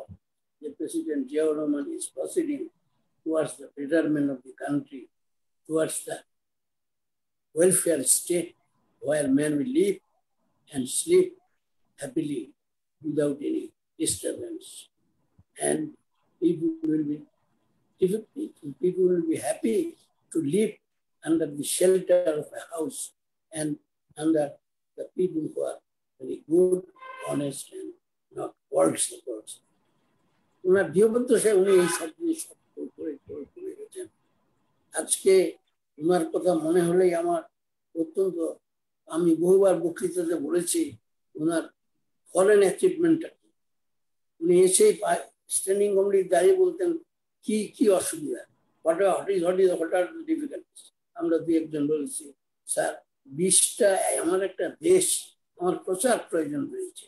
যে president Ziaur Rahman is proceeding towards the betterment of the country, towards the welfare state where men will live and sleep happily without any disturbance. And people will be people will be happy to live under the shelter of a house and under the people who are very good, honest, and not works the person. আজকে ওনার কথা মনে হলেই আমার অত্যন্ত আমি বহুবার বক্তৃতাতে বলেছি ওনার ফরেন অ্যাচিভমেন্টটা কি উনি এসেই স্ট্যান্ডিং কমিটির দাঁড়িয়ে বলতেন কি কি অসুবিধা হঠাৎ hot is hot is what difficulties আমরা দু একজন বলেছি স্যার বিশটা আমার একটা দেশ আমার প্রচার প্রয়োজন রয়েছে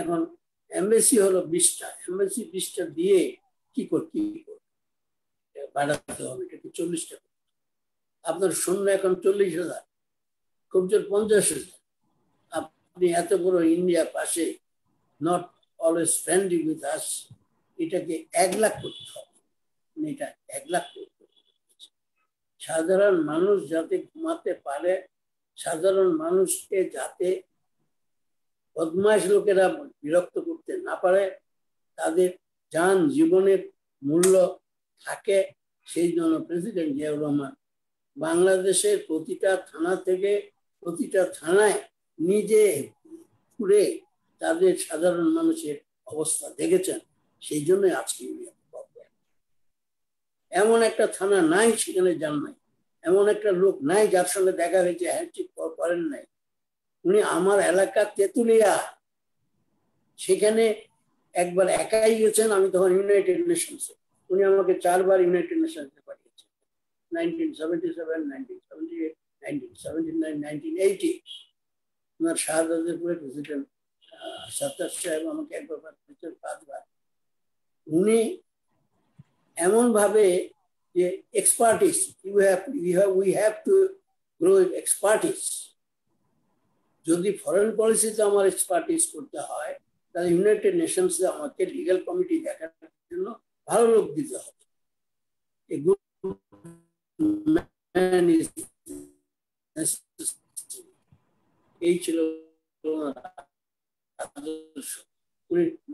এখন এমবেসি হলো বিশটা এমবেসি বিশটা দিয়ে কি কর কি কর বাড়াতে হবে এটা চল্লিশ টাকা আপনার শূন্য এখন চল্লিশ হাজার খুব জোর পঞ্চাশ হাজার আপনি এত বড় ইন্ডিয়া পাশে not always friendly with us এটাকে এক লাখ করতে হবে মানে এটা এক লাখ করতে সাধারণ মানুষ যাতে ঘুমাতে পারে সাধারণ মানুষকে যাতে বদমাইশ লোকেরা বিরক্ত করতে না পারে তাদের যান জীবনের মূল্য থাকে সেই জন্য প্রেসিডেন্ট জিয়াউর রহমান বাংলাদেশের প্রতিটা থানা থেকে প্রতিটা থানায় নিজে ঘুরে তাদের সাধারণ মানুষের অবস্থা দেখেছেন সেই জন্য আজকে এমন একটা থানা নাই সেখানে যান নাই এমন একটা লোক নাই যার সঙ্গে দেখা হয়েছে হ্যান্ডশেক করেন নাই উনি আমার এলাকা তেঁতুলিয়া সেখানে একবার একাই গেছেন আমি তখন ইউনাইটেড নেশনসে উনি আমাকে চারবার ইউনাইটেড নেশনসে পাঠিয়েছেন nineteen seventy seven nineteen seventy nineteen seventy nine nineteen eighty ওনার শাহজাদপুরের প্রেসিডেন্ট সত্তার সাহেব আমাকে একবার পাঠিয়েছেন পাঁচবার উনি এমনভাবে যে expertise you have you have we have to grow expertise যদি ফরেন পলিসিতে আমার এক্সপার্টিস করতে হয় তাহলে ইউনাইটেড নেশনস আমাকে লিগাল কমিটি দেখার জন্য ভালো লোক দিতে হবে এই ছিল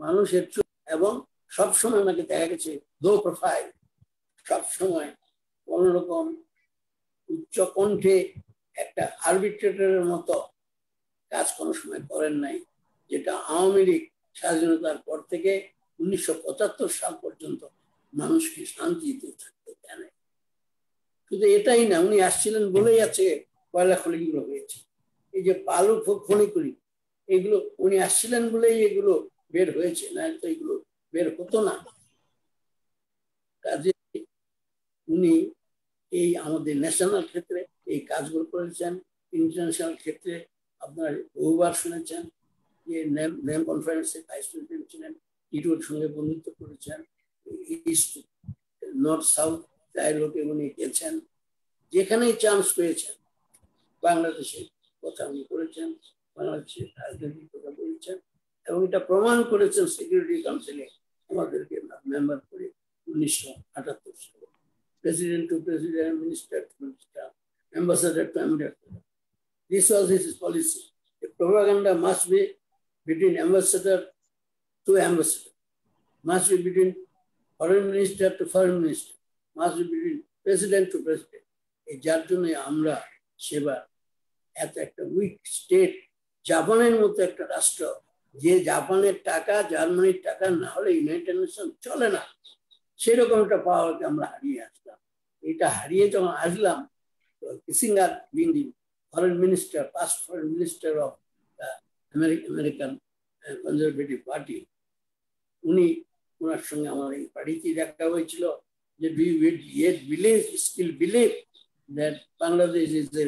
মানুষের এবং সবসময় আমাকে দেখা গেছে দো প্রোফাইল সবসময় কোনোরকম উচ্চ কণ্ঠে একটা আরবিট্রেটরের মতো কাজ কোনো সময় করেন নাই যেটা আওয়ামী লীগ স্বাধীনতার পর থেকে উনিশশো সাল পর্যন্ত মানুষকে শান্তিতে থাকতে দেন কিন্তু এটাই না উনি আসছিলেন বলেই আছে কয়লা খনিগুলো হয়েছে এই যে বালু খনিগুলি এগুলো উনি আসছিলেন বলেই এগুলো বের হয়েছে না তো এগুলো বের হতো না কাজে উনি এই আমাদের ন্যাশনাল ক্ষেত্রে এই কাজগুলো করেছেন ইন্টারন্যাশনাল ক্ষেত্রে আপনার বহুবার শুনেছেন যে নেম ন্যাম কনফারেন্সে ভাইস প্রেসিডেন্ট ছিলেন ইটুর সঙ্গে বন্ধুত্ব করেছেন ইস্ট নর্থ সাউথ ডায়লগ উনি গেছেন যেখানেই চান্স পেয়েছেন বাংলাদেশের কথা উনি করেছেন বাংলাদেশের রাজনীতির কথা বলেছেন এবং এটা প্রমাণ করেছেন সিকিউরিটি কাউন্সিলে আমাদেরকে মেম্বার করে উনিশশো আটাত্তর সালে president to president minister to minister ambassador to ambassador this was his policy The must be between between to ambassador, must be between foreign minister to foreign minister, must be between president to president. এই যার জন্য আমরা সেবা এত একটা week state জাপানের মতো একটা রাষ্ট্র যে জাপানের টাকা জার্মানির টাকা না হলে ইউনাইটেড নেশন চলে না সেরকম একটা পাওয়ারকে আমরা হারিয়ে আসলাম এটা হারিয়ে যখন Aslam Kissinger being the foreign minister first foreign minister of American conservative party উনি ওনার সঙ্গে আমার এই বাড়িতে দেখা হয়েছিল যে do you yet believe still believe that Bangladesh is a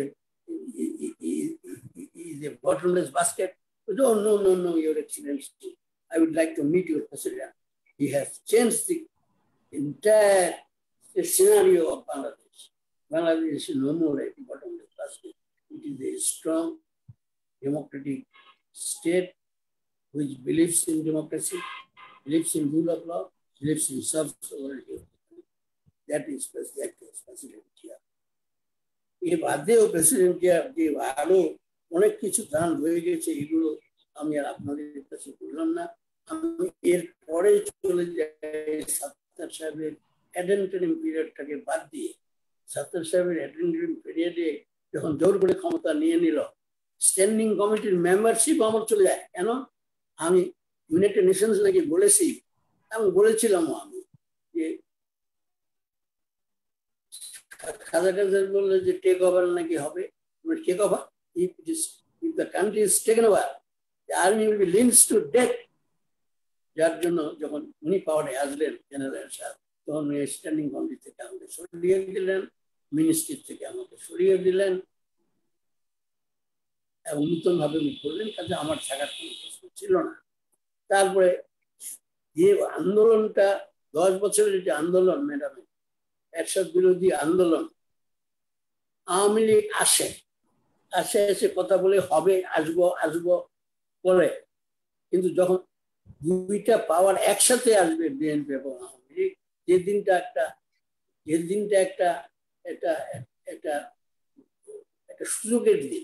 is a bottomless basket no no no no your I would like to meet you president. He has changed the entire scenario of Bangladesh. Bangladesh is no more a bottomless basket. It is a strong democratic state which believes in democracy, lives in rule of law, lives in self-sovereignty the country. That is President, President Jia. এ বাদেও president Zia যে আরো অনেক কিছু গান রয়ে গেছে এগুলো আমি আর আপনাদের কাছে বললাম না আমি এর পরে চলে যাই সাত্তার সাহেবের অ্যাডেন্টারিম পিরিয়ডটাকে বাদ দিয়ে সাত্তার সাহেবের অ্যাডেন্টারিম পিরিয়ডে যখন জোর করে ক্ষমতা নিয়ে নিল স্ট্যান্ডিং কমিটির মেম্বারশিপ আমার চলে যায় কেন আমি ইউনাইটেড নেশনস নাকি বলেছি এবং বলেছিলাম আমি যে কাজাকাজার বললো যে টেক ওভার নাকি হবে take over if it is if the country is taken over army will be to death যার জন্য যখন উনি পাওয়ারে আসলেন জেনারেল স্যার তখন উনি স্ট্যান্ডিং কমিটি থেকে আমাকে সরিয়ে দিলেন মিনিস্ট্রি থেকে আমাকে সরিয়ে দিলেন এবং ভাবে উনি করলেন কাজে আমার থাকার কোনো প্রশ্ন ছিল না তারপরে যে আন্দোলনটা দশ বছরের যে আন্দোলন ম্যাডাম একশো বিরোধী আন্দোলন আওয়ামী লীগ আসে আসে এসে কথা বলে হবে আসব আসব বলে কিন্তু যখন দুইটা পাওয়ার একসাথে আসবে বিএনপি এবং আওয়ামী লীগ যে দিনটা একটা যে দিনটা একটা একটা একটা একটা সুযোগের দিন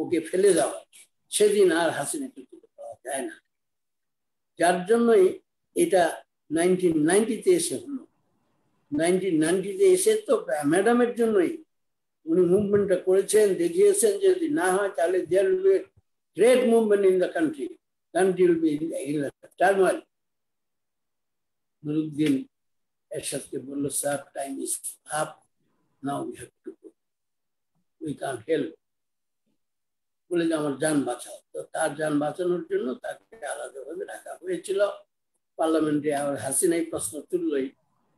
ওকে ফেলে দেওয়া সেদিন আর হাসিনা তুলে পাওয়া যায় না যার জন্যই এটা নাইনটিন নাইনটিতে এসে হলো নাইনটিন নাইনটিতে এসে তো ম্যাডামের জন্যই উনি মুভমেন্টটা করেছেন দেখিয়েছেন যদি না হয় তাহলে there will great movement in the country country will be turmoil Nuruddin এরশাদকে বললো sir time is up now we have to we can't help বলে যে আমার যান বাঁচাও তো তার যান বাঁচানোর জন্য তাকে আলাদাভাবে রাখা হয়েছিল পার্লামেন্টে আবার হাসিনাই প্রশ্ন তুললই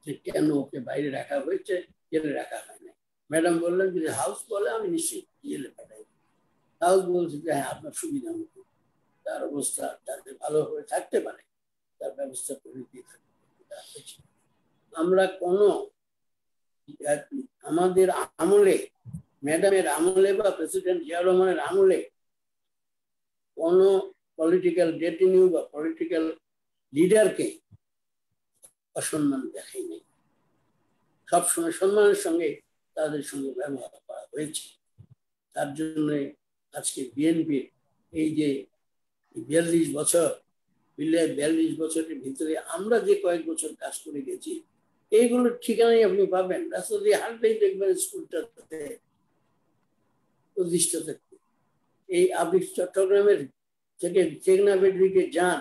যে কেন ওকে বাইরে রাখা হয়েছে জেলে রাখা হয়নি ম্যাডাম বললেন যে হাউস বলে আমি নিশ্চিত জেলে পাঠাই হাউস বলছে যে হ্যাঁ আপনার সুবিধা মতো তার অবস্থা যাতে ভালোভাবে থাকতে পারে তার ব্যবস্থা করে দিয়ে থাকবে আমরা কোনো আমাদের আমলে ম্যাডামের আমলে বা প্রেসিডেন্ট জিয়া রহমানের আমলে কোনো পলিটিক্যাল ডেটিনিউ বা পলিটিক্যাল লিডারকে অসম্মান দেখায়নি সবসময় সম্মানের সঙ্গে তাদের সঙ্গে ব্যবহার করা হয়েছে তার জন্য আজকে বিএনপির এই যে বিয়াল্লিশ বছর বিলে বিয়াল্লিশ বছরের ভিতরে আমরা যে কয়েক বছর কাজ করে গেছি এইগুলোর ঠিকানাই আপনি পাবেন রাস্তা দিয়ে হাঁটলেই দেখবেন স্কুলটাতে প্রতিষ্ঠিত থাকবে এই আপনি চট্টগ্রামের থেকে চেকনাফের দিকে যান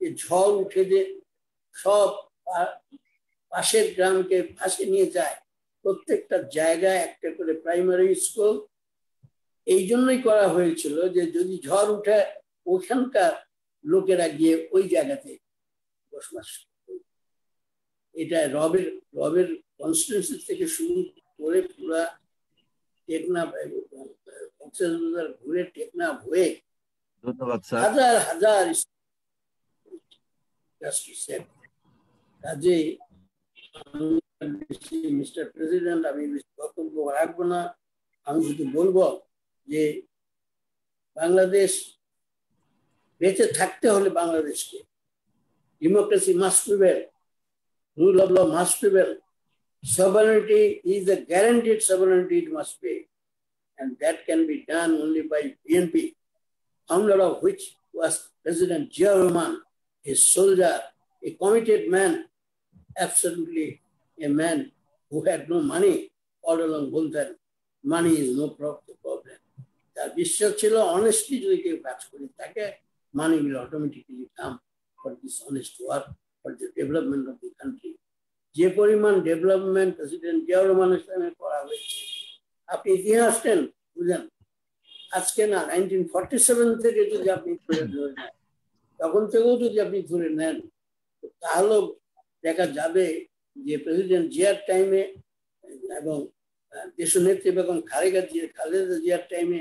যে ঝড় উঠে যে সব পাশের গ্রামকে পাশে নিয়ে যায় প্রত্যেকটা জায়গায় একটা করে প্রাইমারি স্কুল এই জন্যই করা হয়েছিল যে যদি ঝড় উঠে ওখানকার লোকেরা গিয়ে ওই জায়গাতে বসবাস এটা রবের রবের কনস্টিটিউশন থেকে শুরু করে পুরা টেকনাফ কক্সবাজার ঘুরে টেকনাফ হয়ে হাজার হাজার কাজে মিস্টার প্রেসিডেন্ট আমি বক্তব্য রাখবো না আমি শুধু বলবো যে বাংলাদেশ বেঁচে থাকতে হলে বাংলাদেশকে democracy must rule rule of law must prevail. Sovereignty is a guaranteed sovereignty, it and that can be done only by BNP, founder of which was President German, a soldier, a committed man, absolutely a man who had no money all along Bhutan. Money is no problem. The honestly honesty money will automatically come for this honest work for the development of the country. যে পরিমাণ development president is রহমানের সামনে করা হয়েছে আপনি নেন বুঝলেন আজকে না নাইনটিন ফর্টি সেভেন থেকে যদি আপনি ধরে ধরে নেন তখন থেকেও যদি আপনি ধরে নেন তাহলেও দেখা যাবে যে প্রেসিডেন্ট জিয়ার টাইমে এবং দেশ নেত্রী বেগম খালেদা জিয়া খালেদা জিয়ার টাইমে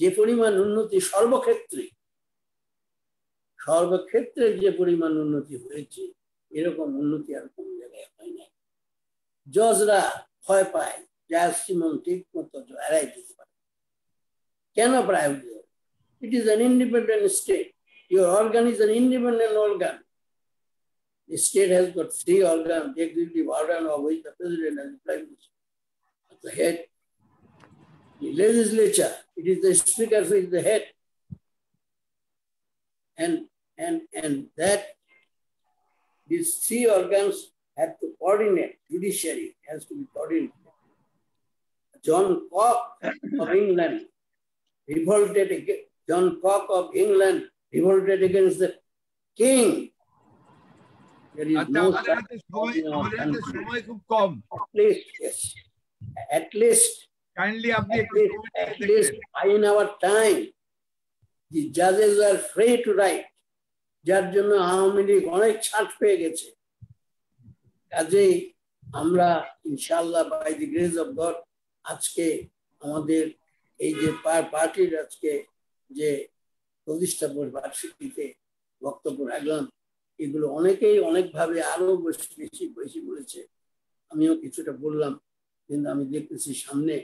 যে পরিমাণ উন্নতি সর্বক্ষেত্রে সর্বক্ষেত্রে যে পরিমাণ উন্নতি হয়েছে এরকম উন্নতি আর কোন জায়গায় হয় না জজরা ভয় পায় Jastimum Tikmatajo arises. Cannot bribe you. It is an independent state. Your organ is an independent organ. The state has got three organs, the executive the president and the prime minister at the head. The legislature, it is the speaker who is the head. And, and, and that, these three organs have to coordinate, judiciary has to be coordinated. John Cock of England revolted against, John Cock of England revolted against the king. There is no সময় খুব কম at least kindly আপনি at least in our time the judges are free to write Judge জন্য আওয়ামী লীগ অনেক ছাড় পেয়ে গেছে আমরা ইনশাআল্লাহ by the grace of God আজকে আমাদের এই যে পার্টির আজকে যে প্রতিষ্ঠাপন বার্ষিকীতে বক্তব্য রাখলাম এগুলো অনেকেই অনেকভাবে আরো বেশি বেশি বলেছে আমিও কিছুটা বললাম কিন্তু আমি দেখতেছি সামনে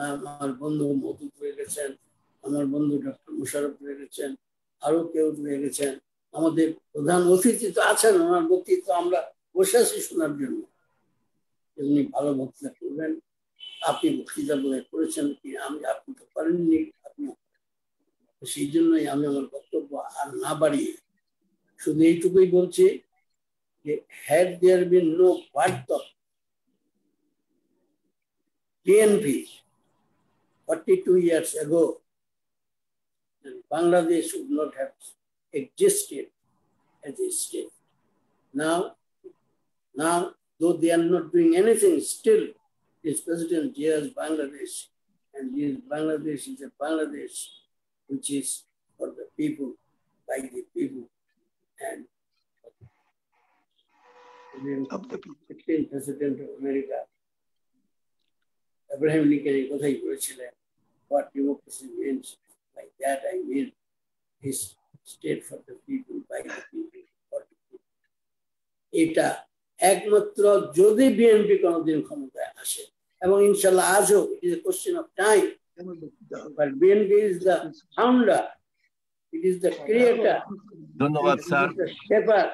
আমার বন্ধু মধু রয়ে গেছেন আমার বন্ধু ডক্টর মুশারফ রয়ে গেছেন আরো কেউ রয়ে গেছেন আমাদের প্রধান অতিথি তো আছেন ওনার বক্তৃতা আমরা বসে আছি শোনার জন্য এমনি ভালো বক্তৃতা করবেন আপনি বক্তৃতা করেছেন কি আমি আপনি তো পারেননি আপনি সেই জন্যই আমি আমার বক্তব্য আর না বাড়িয়ে শুধু এইটুকুই বলছি যে had there been no birth TNP forty two years ago Bangladesh would not have existed as a state Now, now, though they are not doing anything, still is President Zia's Bangladesh, and his Bangladesh is a Bangladesh which is for the people, by the people, and of the people. President of America, Abraham Lincoln a great বলেছিলেন, what democracy means, by that I mean his state for the people, by the people, for the people. একমাত্র যদি BNP কোনোদিন ক্ষমতায় আসে এবং ইনশাল্লাহ আজও question of question of time but BNP is the founder it is the creator ধন্যবাদ sir shaper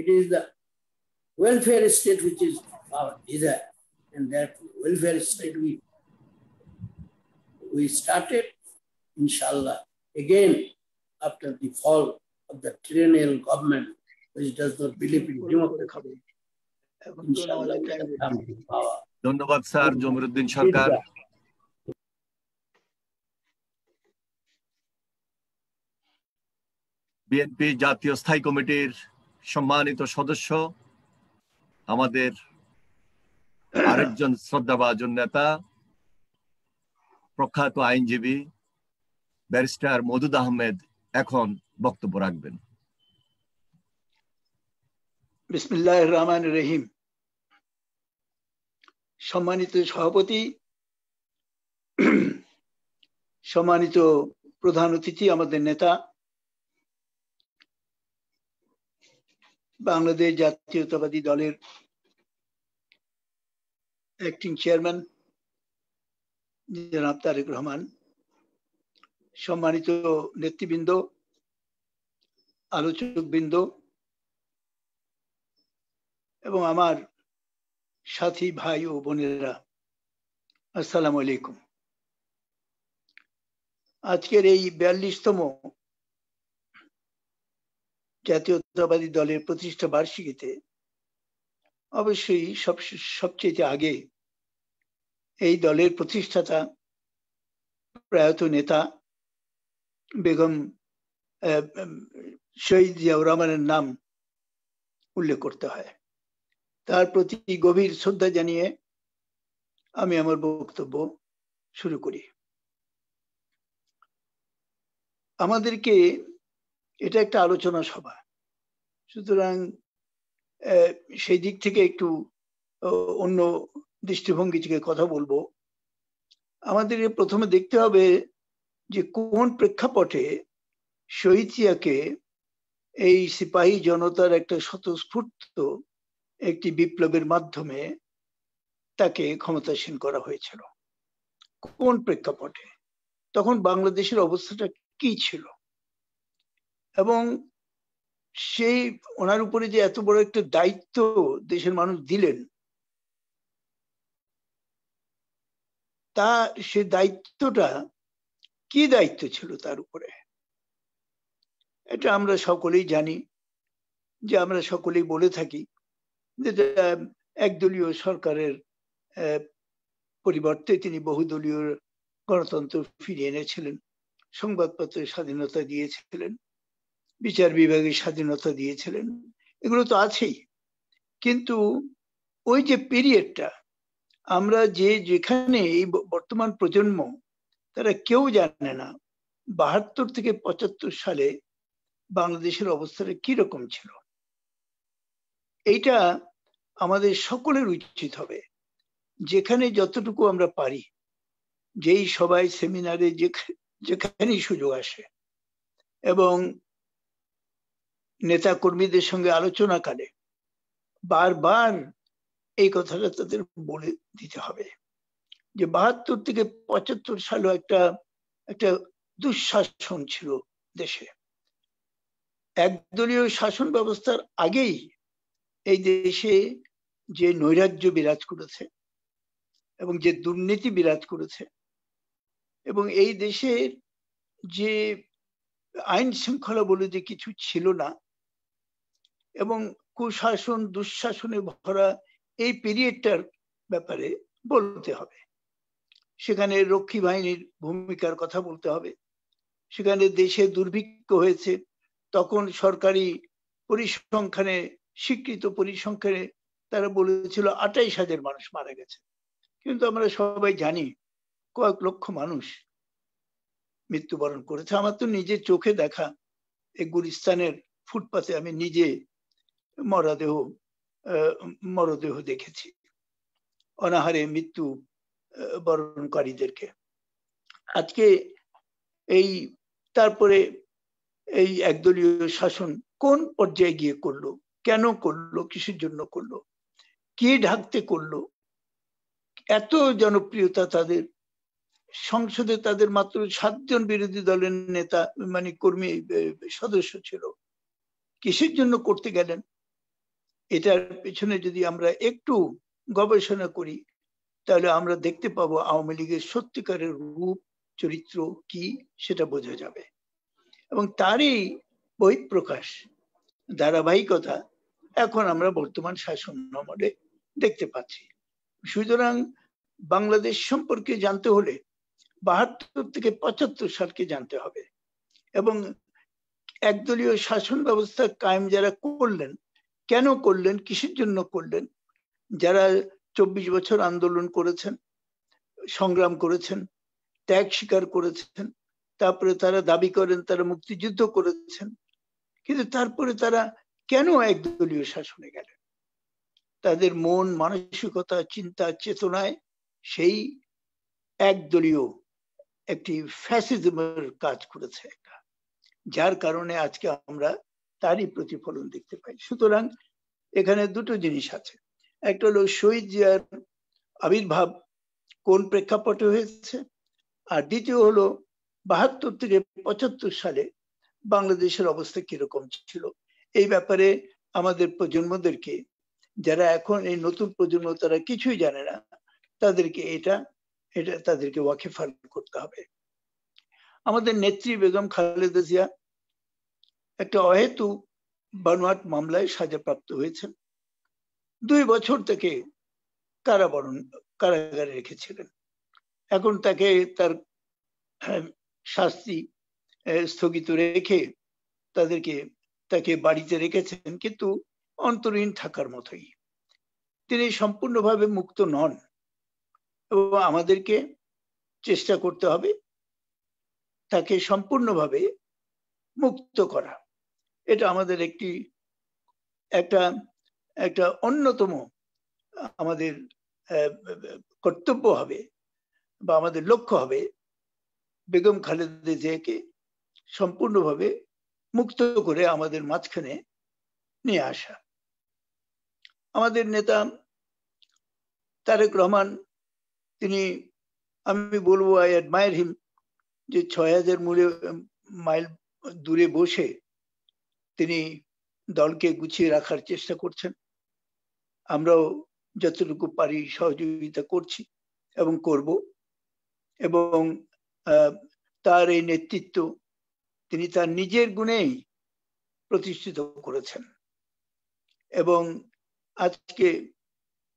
it is the welfare state which is our desire and that welfare state we we started inshallah again after the fall of the tyrannical government which does not believe in democracy inshallah we have come to power ধন্যবাদ sir Jamiruddin Sarkar BNP জাতীয় স্থায়ী কমিটির সম্মানিত সদস্য আমাদের আরেকজন শ্রদ্ধাভাজন নেতা প্রখ্যাত আইনজীবী ব্যারিস্টার মধুদ আহমেদ এখন বক্তব্য রাখবেন বিসমিল্লাহ রহমান রহিম সম্মানিত সভাপতি সম্মানিত প্রধান অতিথি আমাদের নেতা বাংলাদেশ জাতীয়তাবাদী দলের অ্যাক্টিং চেয়ারম্যান জনাব তারেক রহমান সম্মানিত নেতৃবৃন্দ আলোচকবৃন্দ এবং আমার সাথী ভাই ও বোনেরা আসসালাম আলাইকুম আজকের এই বিয়াল্লিশতম জাতীয়তাবাদী দলের প্রতিষ্ঠা বার্ষিকীতে অবশ্যই সব সবচেয়ে আগে এই দলের প্রতিষ্ঠাতা প্রয়াত নেতা বেগম শহীদ জিয়াউর রহমানের নাম উল্লেখ করতে হয় তার প্রতি গভীর শ্রদ্ধা জানিয়ে আমি আমার বক্তব্য শুরু করি আমাদেরকে এটা একটা আলোচনা সভা সুতরাং সেই দিক থেকে একটু অন্য দৃষ্টিভঙ্গি থেকে কথা বলবো আমাদের প্রথমে দেখতে হবে যে কোন প্রেক্ষাপটে শহীদ এই সিপাহী জনতার একটা স্বতঃস্ফূর্ত একটি বিপ্লবের মাধ্যমে তাকে ক্ষমতাসীন করা হয়েছিল কোন প্রেক্ষাপটে তখন বাংলাদেশের অবস্থাটা কি ছিল এবং সেই ওনার উপরে যে এত বড় একটা দায়িত্ব দেশের মানুষ দিলেন তা সে দায়িত্বটা কি দায়িত্ব ছিল তার উপরে এটা আমরা সকলেই জানি যে আমরা সকলেই বলে থাকি যেটা একদলীয় সরকারের পরিবর্তে তিনি বহুদলীয় গণতন্ত্র ফিরিয়ে এনেছিলেন সংবাদপত্রের স্বাধীনতা দিয়েছিলেন বিচার বিভাগের স্বাধীনতা দিয়েছিলেন এগুলো তো আছেই কিন্তু ওই যে পিরিয়ডটা আমরা যে যেখানে এই বর্তমান প্রজন্ম তারা কেউ জানে না বাহাত্তর থেকে পঁচাত্তর সালে বাংলাদেশের অবস্থাটা কিরকম ছিল এইটা আমাদের সকলের উচিত হবে যেখানে যতটুকু আমরা পারি যেই সবাই সেমিনারে যেখানেই সুযোগ আসে এবং নেতা কর্মীদের সঙ্গে আলোচনা কালে বারবার এই কথাটা তাদের বলে দিতে হবে যে বাহাত্তর থেকে পঁচাত্তর সালও একটা একটা দুঃশাসন ছিল দেশে একদলীয় শাসন ব্যবস্থার আগেই এই দেশে যে নৈরাজ্য বিরাজ করেছে এবং যে দুর্নীতি বিরাজ করেছে এবং এই দেশের যে আইন শৃঙ্খলা বলে যে কিছু ছিল না এবং কুশাসন দুঃশাসনে ভরা এই পিরিয়ডটার ব্যাপারে বলতে হবে সেখানে রক্ষী বাহিনীর ভূমিকার কথা বলতে হবে সেখানে দেশে দুর্ভিক্ষ হয়েছে তখন সরকারি পরিসংখ্যানে স্বীকৃত পরিসংখ্যানে তারা বলেছিল আটাইশ হাজার মানুষ মারা গেছে কিন্তু আমরা সবাই জানি কয়েক লক্ষ মানুষ মৃত্যুবরণ করেছে আমার তো নিজে চোখে দেখা এই গুলিস্তানের ফুটপাতে আমি নিজে মরাদেহ মরদেহ দেখেছি অনাহারে মৃত্যু বরণকারীদেরকে আজকে এই তারপরে এই একদলীয় শাসন কোন পর্যায়ে গিয়ে করলো কেন করলো কিসের জন্য করলো কে ঢাকতে করলো এত জনপ্রিয়তা তাদের সংসদে তাদের মাত্র সাতজন বিরোধী দলের নেতা মানে কর্মী সদস্য ছিল কিসের জন্য করতে গেলেন এটার পেছনে যদি আমরা একটু গবেষণা করি তাহলে আমরা দেখতে পাবো আওয়ামী লীগের সত্যিকারের রূপ চরিত্র কি সেটা বোঝা যাবে এবং তারই বহিঃপ্রকাশ ধারাবাহিকতা এখন আমরা বর্তমান শাসন আমলে দেখতে পাচ্ছি সুতরাং বাংলাদেশ সম্পর্কে জানতে হলে বাহাত্তর থেকে পঁচাত্তর সালকে জানতে হবে এবং একদলীয় শাসন ব্যবস্থা কায়েম যারা করলেন কেন করলেন কিসের জন্য করলেন যারা চব্বিশ বছর আন্দোলন করেছেন সংগ্রাম করেছেন ত্যাগ স্বীকার করেছেন তারপরে তারা দাবি করেন তারা মুক্তিযুদ্ধ করেছেন কিন্তু তারপরে তারা কেন একদলীয় শাসনে গেলেন তাদের মন মানসিকতা চিন্তা চেতনায় সেই একদলীয় একটি ফ্যাসিজমের কাজ করেছে যার কারণে আজকে আমরা তারই প্রতিফলন দেখতে পাই সুতরাং এখানে দুটো জিনিস আছে একটা হলো শহীদ জিয়ার আবির্ভাব কোন প্রেক্ষাপটে হয়েছে আর দ্বিতীয় হলো বাহাত্তর থেকে পঁচাত্তর সালে বাংলাদেশের অবস্থা কিরকম ছিল এই ব্যাপারে আমাদের প্রজন্মদেরকে যারা এখন এই নতুন প্রজন্ম তারা কিছুই জানে না তাদেরকে এটা এটা তাদেরকে ওয়াকিফার করতে হবে আমাদের নেত্রী বেগম খালেদা জিয়া একটা অহেতু বানোয়াট মামলায় সাজাপ্রাপ্ত হয়েছেন দুই বছর থেকে কারাবরণ কারাগারে রেখেছিলেন এখন তাকে তার হ্যাঁ, শাস্তি স্থগিত রেখে তাদেরকে তাকে বাড়িতে রেখেছেন কিন্তু অন্তরীণ থাকার মতোই তিনি সম্পূর্ণভাবে মুক্ত নন এবং আমাদেরকে চেষ্টা করতে হবে তাকে সম্পূর্ণভাবে মুক্ত করা এটা আমাদের একটি একটা একটা অন্যতম আমাদের কর্তব্য হবে বা আমাদের লক্ষ্য হবে বেগম খালেদা জিয়াকে সম্পূর্ণভাবে মুক্ত করে আমাদের মাঝখানে নিয়ে আসা আমাদের নেতা তারেক রহমান তিনি আমি বলবো আই অ্যাডমায়ার হিম যে ছয় হাজার মূলে মাইল দূরে বসে তিনি দলকে গুছিয়ে রাখার চেষ্টা করছেন আমরাও যতটুকু পারি সহযোগিতা করছি এবং করব এবং তার এই নেতৃত্ব তিনি তার নিজের গুণেই প্রতিষ্ঠিত করেছেন এবং আজকে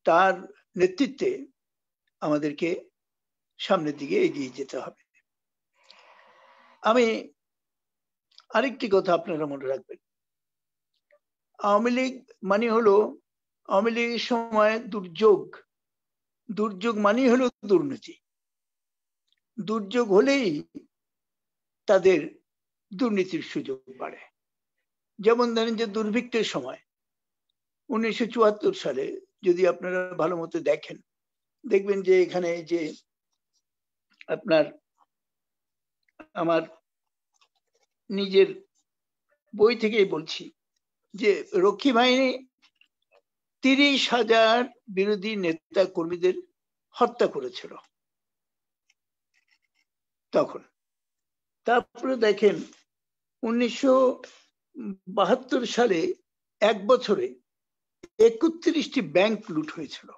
তার নেতৃত্বে আমাদেরকে সামনের দিকে এগিয়ে যেতে হবে আমি আরেকটি কথা আপনারা মনে রাখবেন আওয়ামী লীগ মানে হলো আওয়ামী লীগের সময় দুর্যোগ দুর্যোগ মানেই হলো দুর্নীতি দুর্যোগ হলেই তাদের দুর্নীতির সুযোগ বাড়ে যেমন ধরেন যে দুর্ভিক্ষের সময় উনিশশো সালে যদি আপনারা ভালো মতো দেখেন দেখবেন যে এখানে যে আপনার আমার নিজের বই থেকেই বলছি যে রক্ষী বাহিনী তিরিশ হাজার বিরোধী নেতা কর্মীদের হত্যা করেছিল তখন তারপরে দেখেন উনিশশো সালে এক বছরে একত্রিশটি ব্যাংক লুট হয়েছিল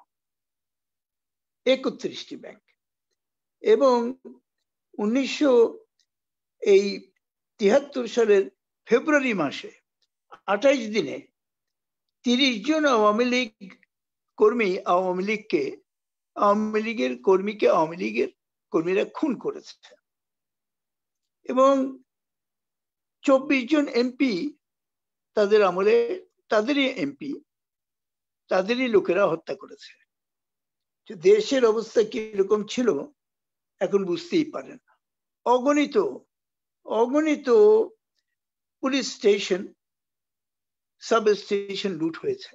একত্রিশটি ব্যাংক এবং উনিশশো এই তিয়াত্তর সালের ফেব্রুয়ারি মাসে আঠাইশ দিনে তিরিশ জন আওয়ামী লীগ কর্মী আওয়ামী লীগকে আওয়ামী লীগের কর্মীকে আওয়ামী লীগের কর্মীরা খুন করেছে এবং চব্বিশ জন এমপি তাদের আমলে তাদেরই এমপি তাদেরই লোকেরা হত্যা করেছে দেশের অবস্থা কিরকম ছিল এখন বুঝতেই পারেন অগণিত অগণিত পুলিশ স্টেশন সাব স্টেশন লুট হয়েছে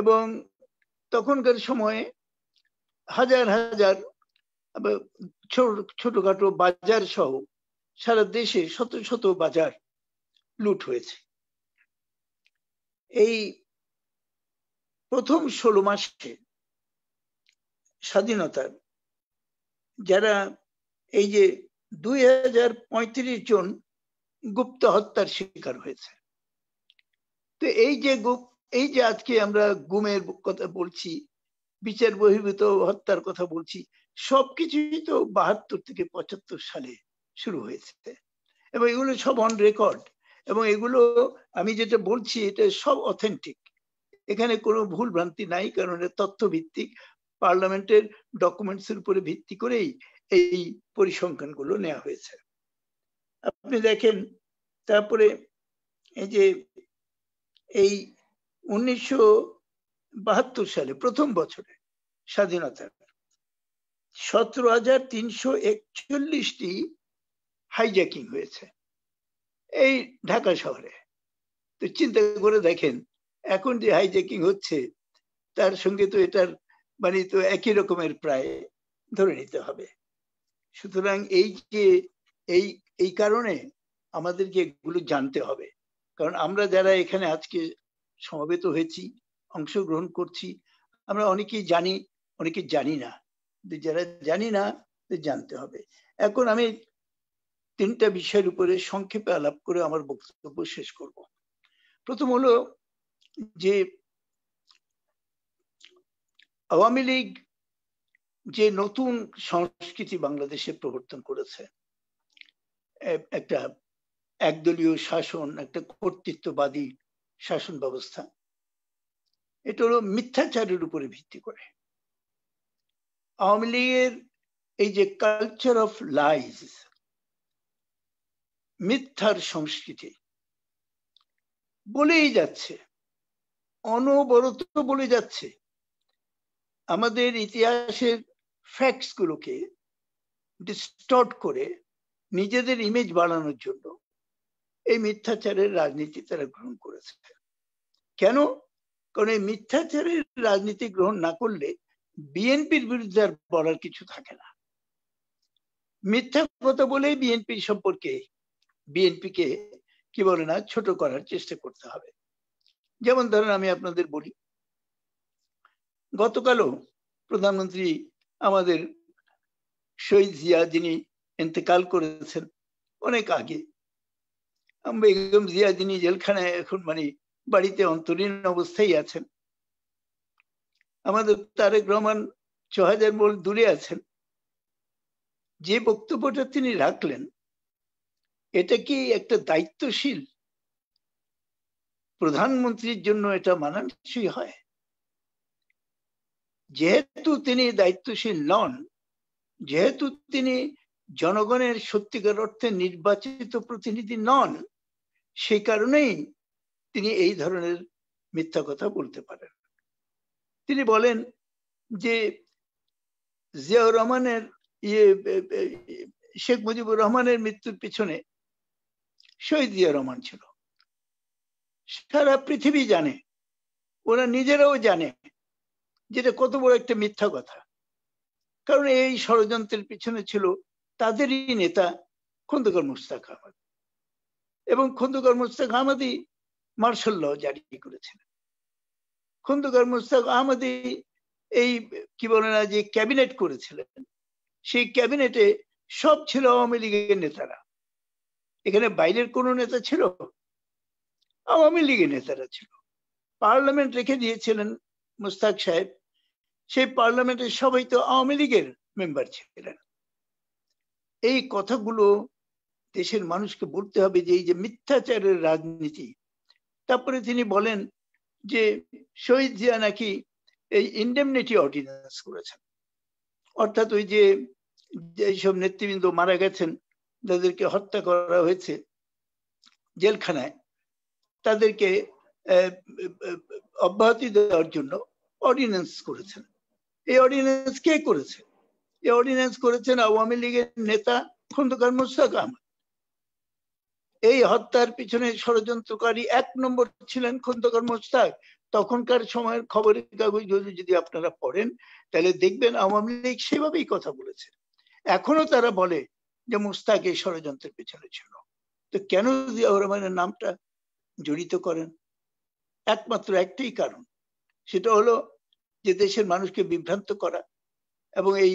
এবং তখনকার সময়ে হাজার হাজার ছোটখাটো বাজার সহ সারা দেশে শত শত বাজার লুট হয়েছে এই প্রথম ষোলো মাসে স্বাধীনতার যারা এই যে দুই হাজার পঁয়ত্রিশ জন গুপ্ত হত্যার শিকার হয়েছে তো এই যে এই যে আজকে আমরা গুমের কথা বলছি বিচার বহির্ভূত হত্যার কথা বলছি সবকিছুই তো বাহাত্তর থেকে পঁচাত্তর সালে শুরু হয়েছে এবং এগুলো সব অন রেকর্ড এবং এগুলো আমি যেটা বলছি এটা সব অথেন্টিক এখানে কোনো ভুল ভ্রান্তি নাই কারণ এটা ভিত্তিক পার্লামেন্টের ডকুমেন্টস এর উপরে ভিত্তি করেই এই গুলো নেওয়া হয়েছে আপনি দেখেন তারপরে এই যে এই উনিশশো বাহাত্তর সালে প্রথম বছরে স্বাধীনতার সতেরো হাজার তিনশো একচল্লিশটি হাইজ্যাকিং হয়েছে এই ঢাকা শহরে তো চিন্তা করে দেখেন এখন যে হাইজেকিং হচ্ছে তার সঙ্গে তো এটার মানে তো একই রকমের প্রায় ধরে নিতে হবে সুতরাং এই যে এই এই কারণে আমাদেরকে এগুলো জানতে হবে কারণ আমরা যারা এখানে আজকে সমবেত হয়েছি অংশগ্রহণ করছি আমরা অনেকেই জানি অনেকে জানি না যারা জানি না জানতে হবে এখন আমি তিনটা বিষয়ের উপরে সংক্ষেপে আলাপ করে আমার বক্তব্য শেষ করব প্রথম হলো যে আওয়ামী লীগ যে নতুন সংস্কৃতি বাংলাদেশে প্রবর্তন করেছে একটা একদলীয় শাসন একটা কর্তৃত্ববাদী শাসন ব্যবস্থা এটা হলো মিথ্যাচারের উপরে ভিত্তি করে আওয়ামী লীগের এই যে কালচার অফ লাইজ মিথ্যার সংস্কৃতি বলেই যাচ্ছে অনবরত বলে যাচ্ছে আমাদের ইতিহাসের ফ্যাক্টস গুলোকে ডিস্টর্ট করে নিজেদের ইমেজ বাড়ানোর জন্য এই মিথ্যাচারের রাজনীতি তারা গ্রহণ করেছে কেন কারণ এই মিথ্যাচারের রাজনীতি গ্রহণ না করলে বিএনপির বিরুদ্ধে আর বলার কিছু থাকে না মিথ্যা কথা বলেই বিএনপি সম্পর্কে বিএনপিকে কি বলে না ছোট করার চেষ্টা করতে হবে যেমন ধরেন আমি আপনাদের বলি গতকালও প্রধানমন্ত্রী আমাদের শহীদ জিয়া যিনি ইন্তেকাল করেছেন অনেক আগে বেগম জিয়া যিনি জেলখানায় এখন মানে বাড়িতে অন্তরীণ অবস্থায় আছেন আমাদের তারেক রহমান ছ হাজার মোল দূরে আছেন যে বক্তব্যটা তিনি রাখলেন এটা কি একটা দায়িত্বশীল প্রধানমন্ত্রীর জন্য এটা মানানসই হয় যেহেতু তিনি দায়িত্বশীল নন যেহেতু তিনি জনগণের সত্যিকার অর্থে নির্বাচিত প্রতিনিধি নন সেই কারণেই তিনি এই ধরনের মিথ্যা কথা বলতে পারেন তিনি বলেন যে জিয়াউর রহমানের ইয়ে শেখ মুজিবুর রহমানের মৃত্যুর পিছনে শহীদ জিয়া রহমান ছিল সারা পৃথিবী জানে ওরা নিজেরাও জানে যেটা কত বড় একটা মিথ্যা কথা কারণ এই ষড়যন্ত্রের পিছনে ছিল তাদেরই নেতা খন্দকার মুস্তাক আহমদ এবং খন্দকার মুস্তাক আহমদই মার্শাল ল জারি করেছিল খন্দকার মুস্তাক আহমদই এই কি বলে না যে ক্যাবিনেট করেছিলেন সেই ক্যাবিনেটে সব ছিল আওয়ামী লীগের নেতারা এখানে বাইরের কোনো নেতা ছিল আওয়ামী লীগের নেতারা ছিল পার্লামেন্ট রেখে দিয়েছিলেন মুস্তাক সাহেব সেই পার্লামেন্টের সবাই তো আওয়ামী লীগের মেম্বার ছিলেন এই কথাগুলো দেশের মানুষকে বলতে হবে যে এই যে মিথ্যাচারের রাজনীতি তারপরে তিনি বলেন যে শহীদ জিয়া নাকি এই ইন্ডেমনিটি অর্ডিন্যান্স করেছেন অর্থাৎ ওই যে এইসব নেতৃবৃন্দ মারা গেছেন তাদেরকে হত্যা করা হয়েছে জেলখানায় তাদেরকে অব্যাহতি দেওয়ার জন্য অর্ডিন্যান্স করেছেন এই অর্ডিন্যান্স কে করেছে এই অর্ডিন্যান্স করেছেন আওয়ামী লীগের নেতা খন্দকার মুস্তাক আহমদ এই হত্যার পিছনে ষড়যন্ত্রকারী এক নম্বর ছিলেন খন্দকার মোস্তাক তখনকার সময়ের খবরের কাগজ যদি আপনারা পড়েন তাহলে দেখবেন আওয়ামী লীগ সেভাবেই কথা বলেছে এখনো তারা বলে যে মুস্তাক এই ষড়যন্ত্রের পিছনে ছিল তো কেন জিয়াউর রহমানের নামটা জড়িত করেন একমাত্র একটাই কারণ সেটা হলো যে দেশের মানুষকে বিভ্রান্ত করা এবং এই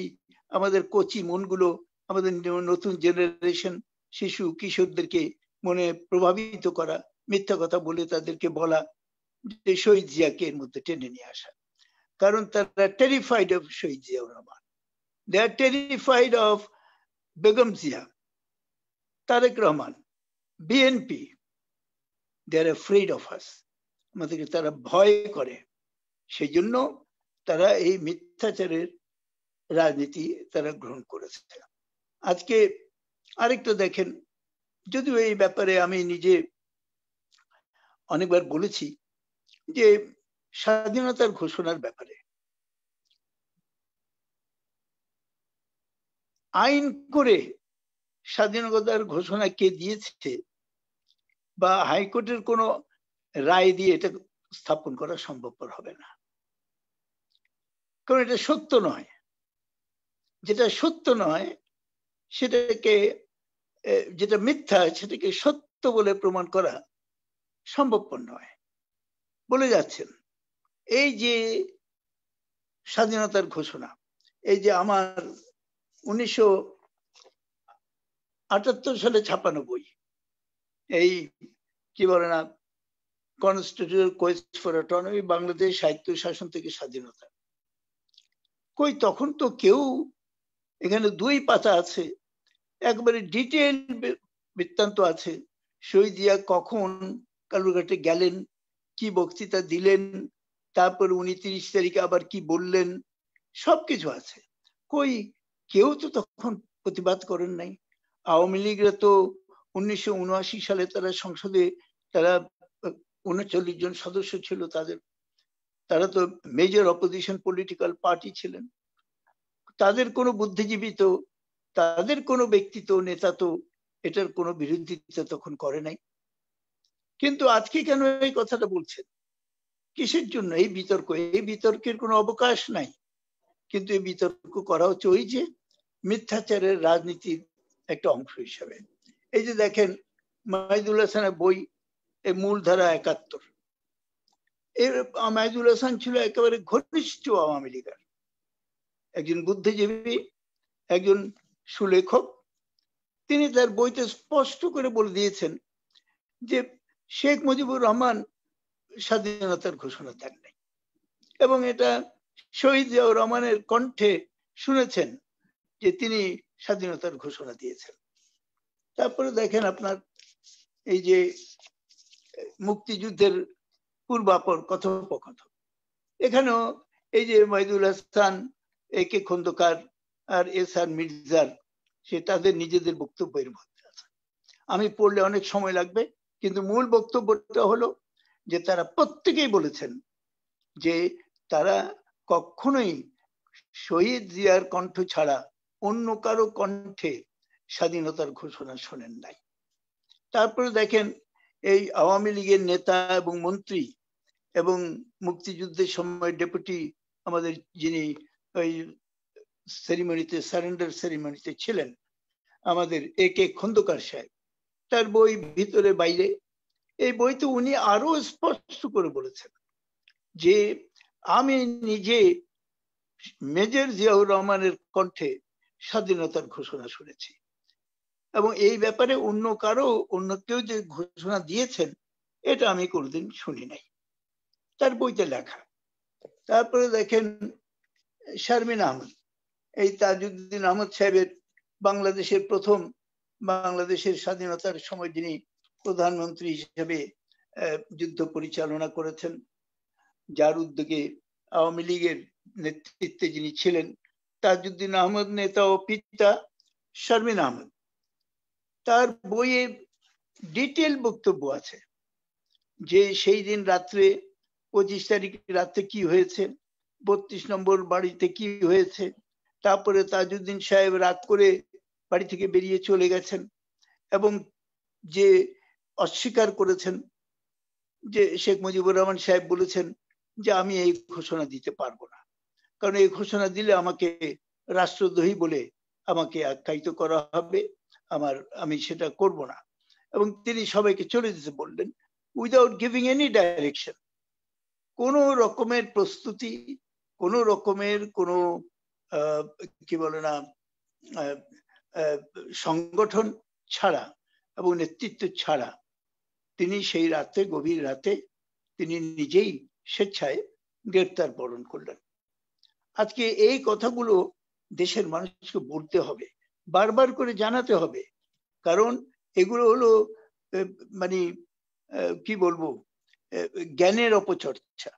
আমাদের কচি মনগুলো আমাদের নতুন জেনারেশন শিশু কিশোরদেরকে মনে প্রভাবিত করা মিথ্যা কথা বলে তাদেরকে বলা যে শহীদ জিয়াকে এর মধ্যে টেনে নিয়ে আসা কারণ তারা terrified of Shaheed Zia Rahman they are terrified of Begum Zia Tarique Rahman BNP they are afraid of us আমাদেরকে তারা ভয় করে সেই জন্য তারা এই মিথ্যাচারের রাজনীতি তারা গ্রহণ করেছে আজকে আরেকটা দেখেন যদিও এই ব্যাপারে আমি নিজে অনেকবার বলেছি যে স্বাধীনতার ঘোষণার ব্যাপারে আইন করে স্বাধীনতার ঘোষণা কে দিয়েছে বা হাইকোর্টের কোনো রায় দিয়ে এটা স্থাপন করা সম্ভবপর হবে না কারণ এটা সত্য নয় যেটা সত্য নয় সেটাকে যেটা মিথ্যা সেটাকে সত্য বলে প্রমাণ করা সম্ভবপর নয় বলে যাচ্ছেন এই যে স্বাধীনতার ঘোষণা এই যে আমার উনিশশো আটাত্তর সালে ছাপানো বই এই কি বলে না constitute quest for autonomy Bangladesh সাহিত্য শাসন থেকে স্বাধীনতা কই তখন তো কেউ এখানে দুই পাতা আছে একবারে ডিটেইল বৃত্তান্ত আছে শহীদ জিয়া কখন কালুরঘাটে গেলেন কি বক্তৃতা দিলেন তারপর উনি তিরিশ তারিখে আবার কি বললেন সবকিছু আছে কই কেউ তো তখন প্রতিবাদ করেন নাই আওয়ামী লীগরা তো উনিশশো সালে তারা সংসদে তারা উনচল্লিশ জন সদস্য ছিল তাদের তারা তো মেজর অপোজিশন পলিটিক্যাল পার্টি ছিলেন তাদের কোনো বুদ্ধিজীবী তো তাদের কোনো ব্যক্তি তো নেতা তো এটার কোনো বিরোধিতা তখন করে নাই কিন্তু আজকে কেন এই কথাটা বলছেন কিসের জন্য এই বিতর্ক এই বিতর্কের কোনো অবকাশ নাই কিন্তু এই বিতর্ক করা হচ্ছে ওই যে মিথ্যাচারের রাজনীতির একটা অংশ হিসাবে এই যে দেখেন মাহিদুল হাসানের বই এ মূলধারা একাত্তর এর মাহিদুল হাসান ছিল একেবারে ঘনিষ্ঠ আওয়ামী লীগের একজন বুদ্ধিজীবী একজন সুলেখক তিনি তার বইতে স্পষ্ট করে বলে দিয়েছেন যে শেখ মুজিবুর রহমান স্বাধীনতার ঘোষণা দেন নাই এবং এটা শহীদ জিয়াউর রহমানের কণ্ঠে শুনেছেন যে তিনি স্বাধীনতার ঘোষণা দিয়েছেন তারপরে দেখেন আপনার এই যে মুক্তিযুদ্ধের পূর্বাপর কথোপকথন এখানেও এই যে মাইদুল হাসান এ কে খন্দকার আর এস আর মির্জার সে তাদের নিজেদের বক্তব্যের মধ্যে আমি পড়লে অনেক সময় লাগবে কিন্তু মূল বক্তব্যটা হলো যে তারা প্রত্যেকেই বলেছেন যে তারা কখনোই শহীদ জিয়ার কণ্ঠ ছাড়া অন্য কারো কণ্ঠে স্বাধীনতার ঘোষণা শোনেন নাই তারপরে দেখেন এই আওয়ামী লীগের নেতা এবং মন্ত্রী এবং মুক্তিযুদ্ধের সময় ডেপুটি আমাদের যিনি ওই সেরিমনিতে সারেন্ডার সেরিমনিতে ছিলেন আমাদের এ কে খন্দকার সাহেব তার বই ভিতরে বাইরে এই বইতে উনি আরো স্পষ্ট করে বলেছেন যে আমি নিজে মেজর জিয়াউর রহমানের কণ্ঠে স্বাধীনতার ঘোষণা শুনেছি এবং এই ব্যাপারে অন্য কারো অন্য কেউ যে ঘোষণা দিয়েছেন এটা আমি কোনোদিন শুনি নাই তার বইতে লেখা তারপরে দেখেন শারমিন আহমদ এই তাজউদ্দিন আহমদ সাহেবের বাংলাদেশের প্রথম বাংলাদেশের স্বাধীনতার সময় যিনি প্রধানমন্ত্রী হিসেবে যুদ্ধ পরিচালনা করেছেন যার উদ্যোগে আওয়ামী লীগের নেতৃত্বে যিনি ছিলেন তাজউদ্দিন আহমদ নেতা ও পিতা শারমিন আহমদ তার বইয়ে ডিটেল বক্তব্য আছে যে সেই দিন রাত্রে পঁচিশ তারিখ রাত্রে কি হয়েছে বত্রিশ নম্বর বাড়িতে কি হয়েছে তারপরে তাজউদ্দিন সাহেব রাত করে বাড়ি থেকে বেরিয়ে চলে গেছেন এবং যে অস্বীকার করেছেন যে শেখ মুজিবুর রহমান সাহেব বলেছেন যে আমি এই ঘোষণা দিতে পারবো না কারণ এই ঘোষণা দিলে আমাকে রাষ্ট্রদ্রোহী বলে আমাকে আখ্যায়িত করা হবে আমার আমি সেটা করব না এবং তিনি সবাইকে চলে যেতে বললেন উইদাউট গিভিং এনি ডাইরেকশন কোন রকমের প্রস্তুতি কোন রকমের কোনো কি বলে না সংগঠন ছাড়া এবং নেতৃত্ব ছাড়া তিনি সেই রাতে গভীর রাতে তিনি নিজেই স্বেচ্ছায় গ্রেপ্তার বরণ করলেন আজকে এই কথাগুলো দেশের মানুষকে বলতে হবে বারবার করে জানাতে হবে কারণ এগুলো হলো মানে কি বলবো জ্ঞানের অপচর্চা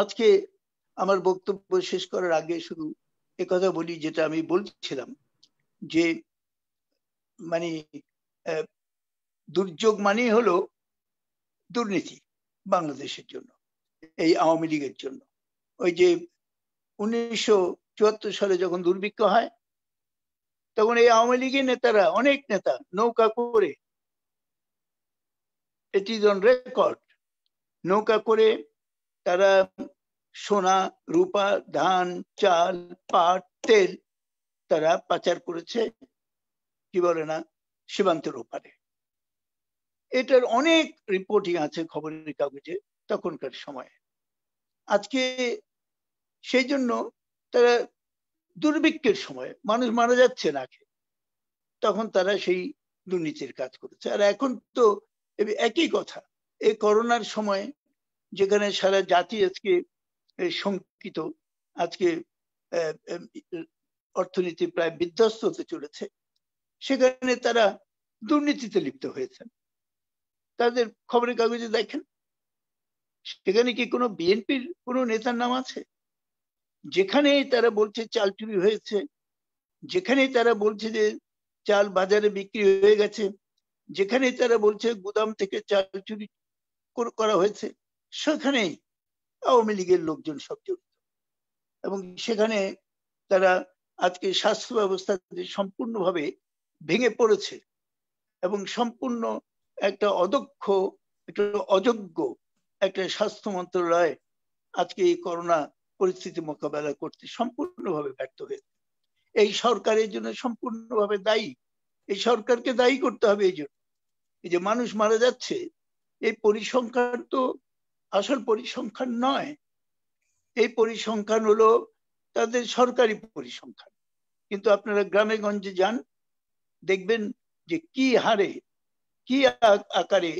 আজকে আমার বক্তব্য শেষ করার আগে শুধু কথা বলি যেটা আমি বলছিলাম যে মানে দুর্যোগ মানেই হলো দুর্নীতি বাংলাদেশের জন্য এই আওয়ামী লীগের জন্য ওই যে উনিশশো চুয়াত্তর সালে যখন দুর্ভিক্ষ হয় তখন এই আওয়ামী লীগের নেতারা অনেক নেতা নৌকা করে এটি অন রেকর্ড নৌকা করে তারা সোনা রূপা ধান চাল পাট তেল তারা পাচার করেছে কি বলে না সীমান্তের ওপারে এটার অনেক রিপোর্টিং আছে খবরের কাগজে তখনকার সময়ে আজকে সেই জন্য তারা দুর্ভিক্ষের সময় মানুষ মারা যাচ্ছে না খেয়ে তখন তারা সেই দুর্নীতির কাজ করেছে আর এখন তো একই কথা এই করোনার সময় যেখানে সারা জাতি আজকে শঙ্কিত আজকে অর্থনীতি প্রায় বিধ্বস্ত হতে চলেছে সেখানে তারা দুর্নীতিতে লিপ্ত হয়েছেন তাদের খবরের কাগজে দেখেন সেখানে কি কোনো বিএনপির কোনো নেতার নাম আছে যেখানে তারা বলছে চাল চুরি হয়েছে যেখানে তারা বলছে যে চাল বাজারে বিক্রি হয়ে গেছে যেখানে তারা বলছে গুদাম থেকে চাল চুরি করা হয়েছে সেখানে আওয়ামী লীগের লোকজন সব জড়িত এবং সেখানে তারা আজকে স্বাস্থ্য ব্যবস্থা সম্পূর্ণভাবে ভেঙে পড়েছে এবং সম্পূর্ণ একটা অদক্ষ একটা অযোগ্য একটা স্বাস্থ্য মন্ত্রণালয় আজকে এই করোনা পরিস্থিতি মোকাবেলা করতে সম্পূর্ণভাবে ব্যর্থ হয়েছে এই সরকারের জন্য সম্পূর্ণভাবে দায়ী এই সরকারকে দায়ী করতে হবে এই জন্য এই যে মানুষ মারা যাচ্ছে এই পরিসংখ্যান তো আসল পরিসংখ্যান নয় এই পরিসংখ্যান হলো তাদের সরকারি পরিসংখ্যান কিন্তু আপনারা গ্রামে গঞ্জে যান দেখবেন যে কি হারে কি আকারে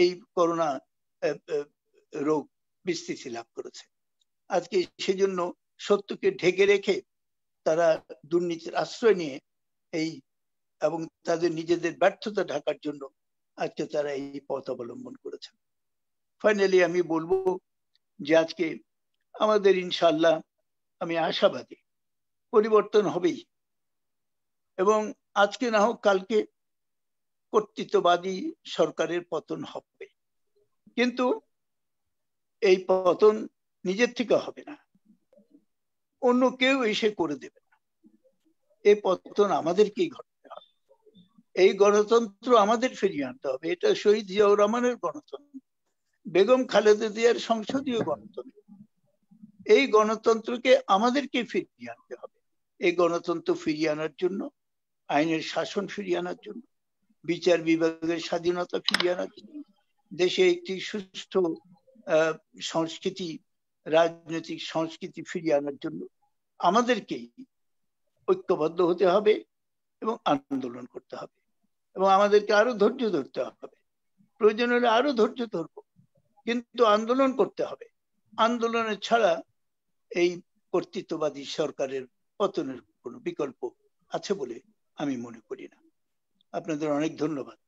এই করোনা রোগ বিস্তৃতি লাভ করেছে আজকে সেজন্য সত্যকে ঢেকে রেখে তারা দুর্নীতির আশ্রয় নিয়ে এই এবং তাদের নিজেদের ব্যর্থতা ঢাকার জন্য আজকে তারা এই পথ অবলম্বন করেছেন ফাইনালি আমি বলবো যে আজকে আমাদের ইনশাল্লাহ আমি আশাবাদী পরিবর্তন হবেই এবং আজকে না হোক কালকে কর্তৃত্ববাদী সরকারের পতন হবে কিন্তু এই পতন নিজের থেকে হবে না অন্য কেউ এসে করে দেবে না এই পতন আমাদেরকেই ঘটতে হবে এই গণতন্ত্র আমাদের ফিরিয়ে আনতে হবে এটা শহীদ জিয়াউর রহমানের গণতন্ত্র বেগম খালেদা জিয়ার সংসদীয় গণতন্ত্র এই গণতন্ত্রকে আমাদেরকে ফিরিয়ে আনতে হবে এই গণতন্ত্র ফিরিয়ে আনার জন্য আইনের শাসন ফিরিয়ে আনার জন্য বিচার বিভাগের স্বাধীনতা ফিরিয়ে আনার জন্য দেশে একটি সুস্থ সংস্কৃতি রাজনৈতিক সংস্কৃতি ফিরিয়ে আনার জন্য আমাদেরকেই ঐক্যবদ্ধ হতে হবে এবং আন্দোলন করতে হবে এবং আমাদেরকে আরো ধৈর্য ধরতে হবে প্রয়োজন হলে আরো ধৈর্য ধরব কিন্তু আন্দোলন করতে হবে আন্দোলনের ছাড়া এই কর্তৃত্ববাদী সরকারের পতনের কোনো বিকল্প আছে বলে আমি মনে করি না আপনাদের অনেক ধন্যবাদ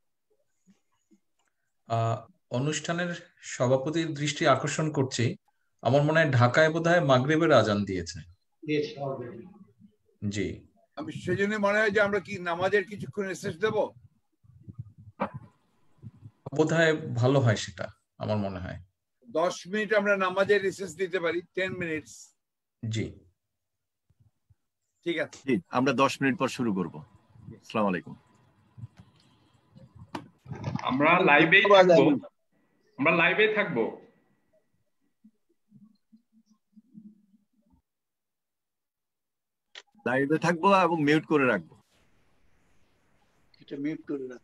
অনুষ্ঠানের সভাপতির দৃষ্টি আকর্ষণ করছি আমার মনে হয় ঢাকায় বোধ হয় মাগরেবের আজান দিয়েছে জি আমি সেই জন্য মনে হয় যে আমরা কি নামাজের কিছুক্ষণ শেষ দেব বোধ হয় ভালো হয় সেটা আমার মনে হয় দশ মিনিট আমরা নামাজের রিসেস দিতে পারি টেন মিনিট জি ঠিক আছে আমরা দশ মিনিট পর শুরু করবো আসসালামু আলাইকুম আমরা লাইভেই থাকবো আমরা লাইভেই থাকবো লাইভে থাকবো এবং মিউট করে রাখবো এটা মিউট করে রাখবো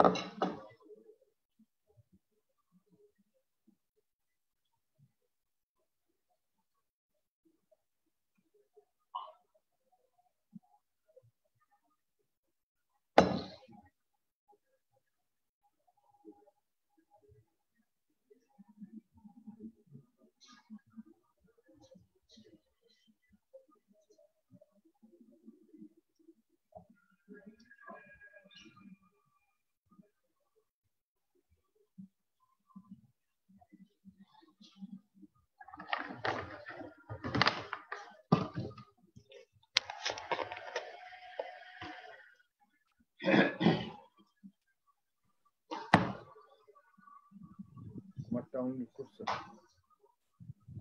Thank you.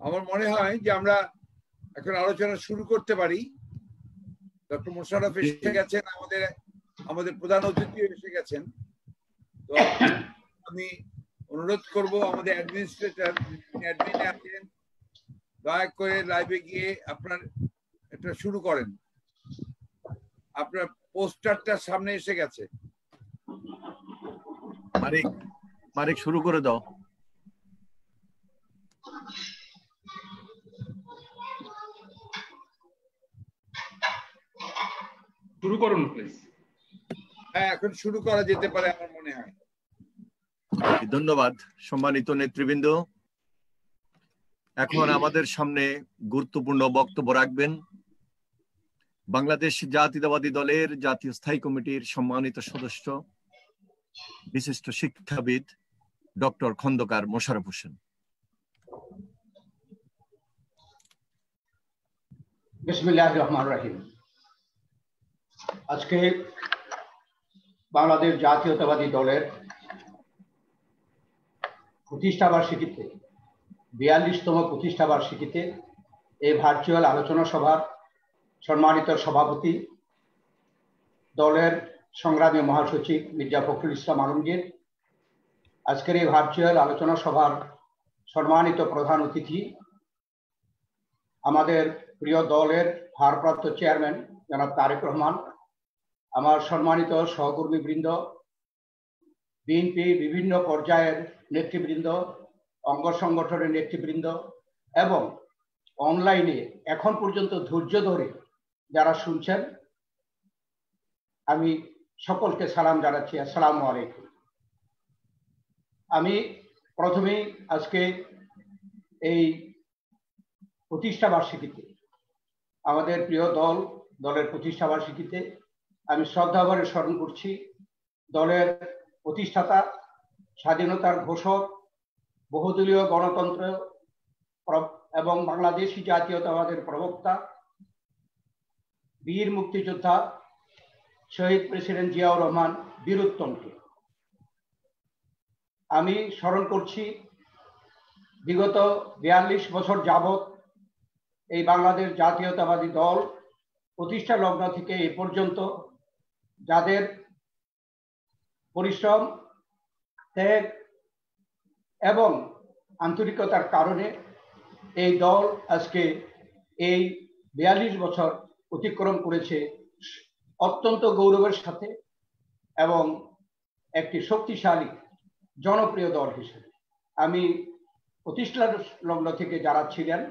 আমার মনে হয় যে আমরা এখন আলোচনা শুরু করতে পারি ডক্টর মোশারফ এসে গেছেন আমাদের আমাদের প্রধান অতিথি এসে গেছেন তো আমি অনুরোধ করব আমাদের অ্যাডমিনিস্ট্রেটর অ্যাডমিনে আছেন দয়া করে লাইভে গিয়ে আপনার এটা শুরু করেন আপনার পোস্টারটা সামনে এসে গেছে মারিক মারিক শুরু করে দাও শুরু করুন প্লিজ হ্যাঁ এখন শুরু করা যেতে পারে আমার মনে হয় ধন্যবাদ সম্মানিত নেতৃবৃন্দ এখন আমাদের সামনে গুরুত্বপূর্ণ বক্তব্য রাখবেন বাংলাদেশ জাতীয়তাবাদী দলের জাতীয় স্থায়ী কমিটির সম্মানিত সদস্য বিশিষ্ট শিক্ষাবিদ ডক্টর খন্দকার মোশারফ হোসেন বিসমিল্লাহ রহমান রাহিম আজকে বাংলাদেশ জাতীয়তাবাদী দলের প্রতিষ্ঠা বার্ষিকীতে বিয়াল্লিশতম প্রতিষ্ঠা বার্ষিকীতে এই ভার্চুয়াল আলোচনা সভার সম্মানিত সভাপতি দলের সংগ্রামী মহাসচিব মির্জা ফখরুল ইসলাম আলমগীর আজকের এই ভার্চুয়াল আলোচনা সভার সম্মানিত প্রধান অতিথি আমাদের প্রিয় দলের ভারপ্রাপ্ত চেয়ারম্যান জনাব তারেক রহমান আমার সম্মানিত সহকর্মীবৃন্দ বিএনপি বিভিন্ন পর্যায়ের নেতৃবৃন্দ অঙ্গ সংগঠনের নেতৃবৃন্দ এবং অনলাইনে এখন পর্যন্ত ধৈর্য ধরে যারা শুনছেন আমি সকলকে সালাম জানাচ্ছি আসসালাম আলাইকুম আমি প্রথমেই আজকে এই প্রতিষ্ঠা বার্ষিকীতে আমাদের প্রিয় দল দলের প্রতিষ্ঠা বার্ষিকীতে আমি শ্রদ্ধাভরে স্মরণ করছি দলের প্রতিষ্ঠাতা স্বাধীনতার ঘোষক বহুদলীয় গণতন্ত্র এবং বাংলাদেশি জাতীয়তাবাদের প্রবক্তা বীর মুক্তিযোদ্ধা শহীদ প্রেসিডেন্ট জিয়াউর রহমান বীরুত্তমকে আমি স্মরণ করছি বিগত বিয়াল্লিশ বছর যাবত এই বাংলাদেশ জাতীয়তাবাদী দল প্রতিষ্ঠা লগ্ন থেকে এ পর্যন্ত যাদের পরিশ্রম ত্যাগ এবং আন্তরিকতার কারণে এই দল আজকে এই বিয়াল্লিশ বছর অতিক্রম করেছে অত্যন্ত গৌরবের সাথে এবং একটি শক্তিশালী জনপ্রিয় দল হিসেবে আমি প্রতিষ্ঠা লগ্ন থেকে যারা ছিলেন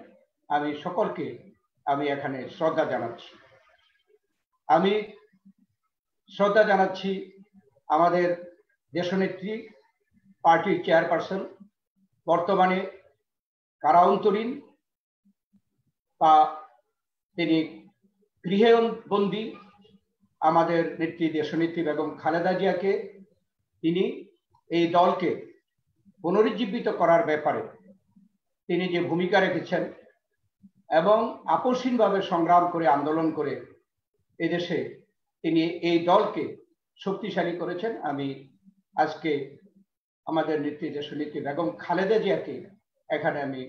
আমি সকলকে আমি এখানে শ্রদ্ধা জানাচ্ছি আমি শ্রদ্ধা জানাচ্ছি আমাদের দেশনেত্রী পার্টির চেয়ারপারসন বর্তমানে অন্তরীণ বা তিনি গৃহবন্দী আমাদের নেত্রী দেশনেত্রী বেগম খালেদা জিয়াকে তিনি এই দলকে পুনরুজ্জীবিত করার ব্যাপারে তিনি যে ভূমিকা রেখেছেন এবং আপসীনভাবে সংগ্রাম করে আন্দোলন করে এদেশে তিনি এই দলকে শক্তিশালী করেছেন আমি আজকে আমাদের নেত্রী সুনীতি বেগম খালেদা জিয়াকে এখানে আমি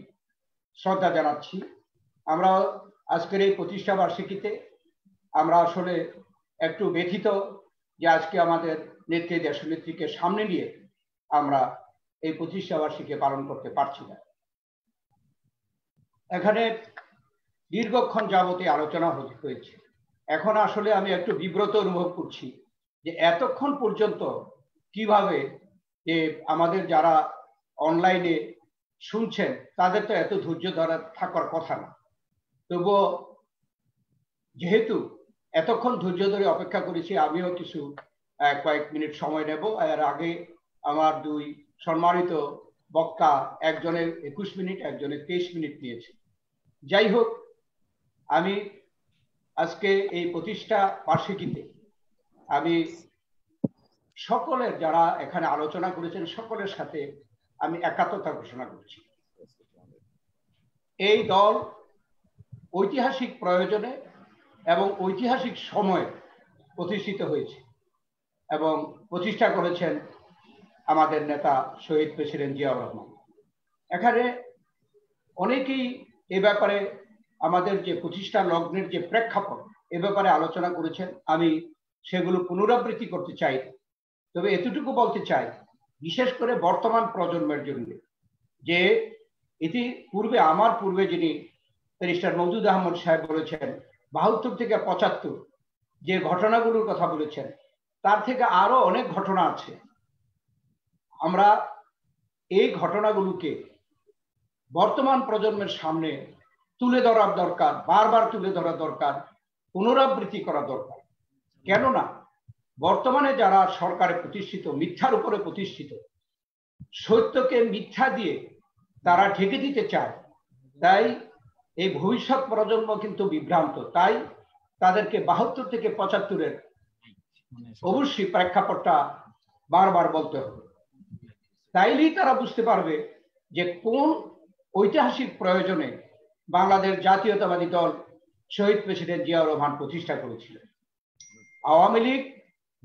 শ্রদ্ধা জানাচ্ছি আমরা আজকের এই প্রতিষ্ঠা বার্ষিকীতে আমরা আসলে একটু ব্যথিত যে আজকে আমাদের নেত্রী দেশনেত্রীকে সামনে নিয়ে আমরা এই প্রতিষ্ঠা বার্ষিকী পালন করতে পারছি না এখানে দীর্ঘক্ষণ যাবতে আলোচনা হয়েছে এখন আসলে আমি একটু বিব্রত অনুভব করছি যে এতক্ষণ পর্যন্ত কিভাবে যে আমাদের যারা অনলাইনে শুনছেন তাদের তো এত ধৈর্য ধরা থাকার কথা না তবুও যেহেতু এতক্ষণ ধৈর্য ধরে অপেক্ষা করেছি আমিও কিছু কয়েক মিনিট সময় নেব এর আগে আমার দুই সম্মানিত বক্তা একজনের একুশ মিনিট একজনের তেইশ মিনিট নিয়েছে যাই হোক আমি আজকে এই প্রতিষ্ঠা বার্ষিকীতে আমি সকলের যারা এখানে আলোচনা করেছেন সকলের সাথে আমি একাত্মতা ঘোষণা করছি এই দল ঐতিহাসিক প্রয়োজনে এবং ঐতিহাসিক সময়ে প্রতিষ্ঠিত হয়েছে এবং প্রতিষ্ঠা করেছেন আমাদের নেতা শহীদ প্রেসিডেন্ট জিয়াউর রহমান এখানে অনেকেই এ ব্যাপারে আমাদের যে প্রতিষ্ঠা লগ্নের যে প্রেক্ষাপট এ ব্যাপারে আলোচনা করেছেন আমি সেগুলো পুনরাবৃত্তি করতে চাই তবে এতটুকু বলতে চাই বিশেষ করে বর্তমান প্রজন্মের জন্য যে এটি পূর্বে আমার পূর্বে যিনি ব্যারিস্টার মৌদুদ আহমদ সাহেব বলেছেন বাহাত্তর থেকে পঁচাত্তর যে ঘটনাগুলোর কথা বলেছেন তার থেকে আরো অনেক ঘটনা আছে আমরা এই ঘটনাগুলোকে বর্তমান প্রজন্মের সামনে তুলে ধরার দরকার বারবার তুলে ধরা দরকার পুনরাবৃত্তি করা দরকার কেননা বর্তমানে যারা সরকারে প্রতিষ্ঠিত মিথ্যার উপরে প্রতিষ্ঠিত সত্যকে মিথ্যা দিয়ে তারা ঢেকে দিতে চায় তাই এই ভবিষ্যৎ প্রজন্ম কিন্তু বিভ্রান্ত তাই তাদেরকে বাহাত্তর থেকে পঁচাত্তরের অবশ্যই প্রেক্ষাপটটা বারবার বলতে হবে তাইলেই তারা বুঝতে পারবে যে কোন ঐতিহাসিক প্রয়োজনে বাংলাদেশ জাতীয়তাবাদী দল শহীদ প্রেসিডেন্ট জিয়াউর রহমান প্রতিষ্ঠা করেছিলেন আওয়ামী লীগ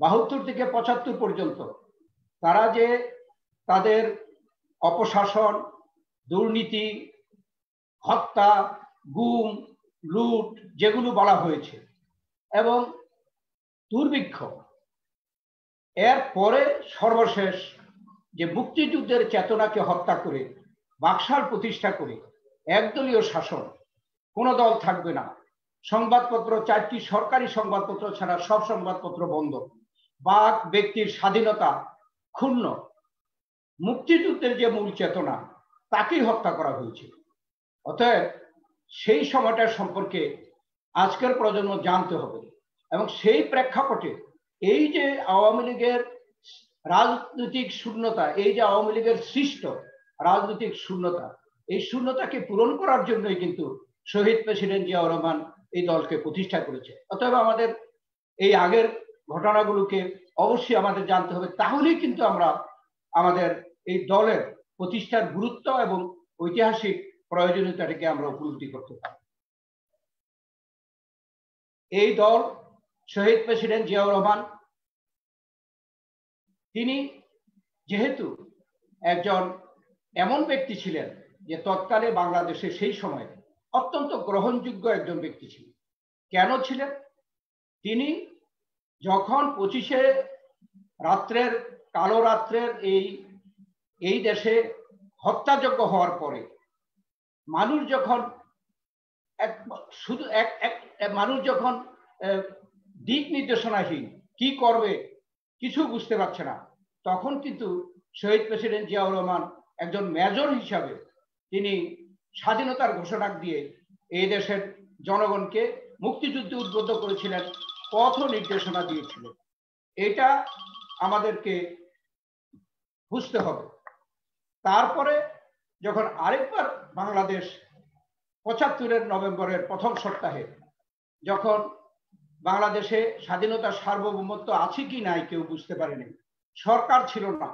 বাহাত্তর থেকে পঁচাত্তর পর্যন্ত তারা যে তাদের অপশাসন দুর্নীতি হত্যা গুম লুট যেগুলো বলা হয়েছে এবং দুর্ভিক্ষ এর পরে সর্বশেষ যে মুক্তিযুদ্ধের চেতনাকে হত্যা করে বাক্সার প্রতিষ্ঠা করে একদলীয় শাসন কোনো দল থাকবে না সংবাদপত্র চারটি সরকারি সংবাদপত্র ছাড়া সব সংবাদপত্র বন্ধ বাক ব্যক্তির স্বাধীনতা ক্ষুণ্ণ মুক্তিযুদ্ধের যে মূল চেতনা তাকেই হত্যা করা হয়েছিল অতএব সেই সময়টার সম্পর্কে আজকের প্রজন্ম জানতে হবে এবং সেই প্রেক্ষাপটে এই যে আওয়ামী লীগের রাজনৈতিক শূন্যতা এই যে আওয়ামী লীগের সৃষ্ট রাজনৈতিক শূন্যতা এই শূন্যতাকে পূরণ করার জন্যই কিন্তু শহীদ প্রেসিডেন্ট জিয়াউর রহমান এই দলকে প্রতিষ্ঠা করেছে অতএব আমাদের এই আগের ঘটনাগুলোকে অবশ্যই আমাদের জানতে হবে তাহলেই কিন্তু আমরা আমাদের এই দলের প্রতিষ্ঠার গুরুত্ব এবং ঐতিহাসিক প্রয়োজনীয়তাটিকে আমরা উপলব্ধি করতে পারি এই দল শহীদ প্রেসিডেন্ট জিয়াউর রহমান তিনি যেহেতু একজন এমন ব্যক্তি ছিলেন যে তৎকালে বাংলাদেশে সেই সময় অত্যন্ত গ্রহণযোগ্য একজন ব্যক্তি ছিলেন কেন ছিলেন তিনি যখন পঁচিশে রাত্রের কালো রাত্রের এই এই দেশে হত্যাযোগ্য হওয়ার পরে মানুষ যখন এক শুধু এক এক মানুষ যখন দিক নির্দেশনাহীন কি করবে কিছু বুঝতে পারছে না তখন কিন্তু শহীদ প্রেসিডেন্ট জিয়াউর রহমান একজন মেজর হিসাবে তিনি স্বাধীনতার ঘোষণা দিয়ে এই দেশের জনগণকে মুক্তিযুদ্ধে উদ্বুদ্ধ করেছিলেন পথ নির্দেশনা দিয়েছিল এটা আমাদেরকে বুঝতে হবে তারপরে যখন আরেকবার বাংলাদেশ পঁচাত্তরের নভেম্বরের প্রথম সপ্তাহে যখন বাংলাদেশে স্বাধীনতার সার্বভৌমত্ব আছে কি নাই কেউ বুঝতে পারেনি সরকার ছিল না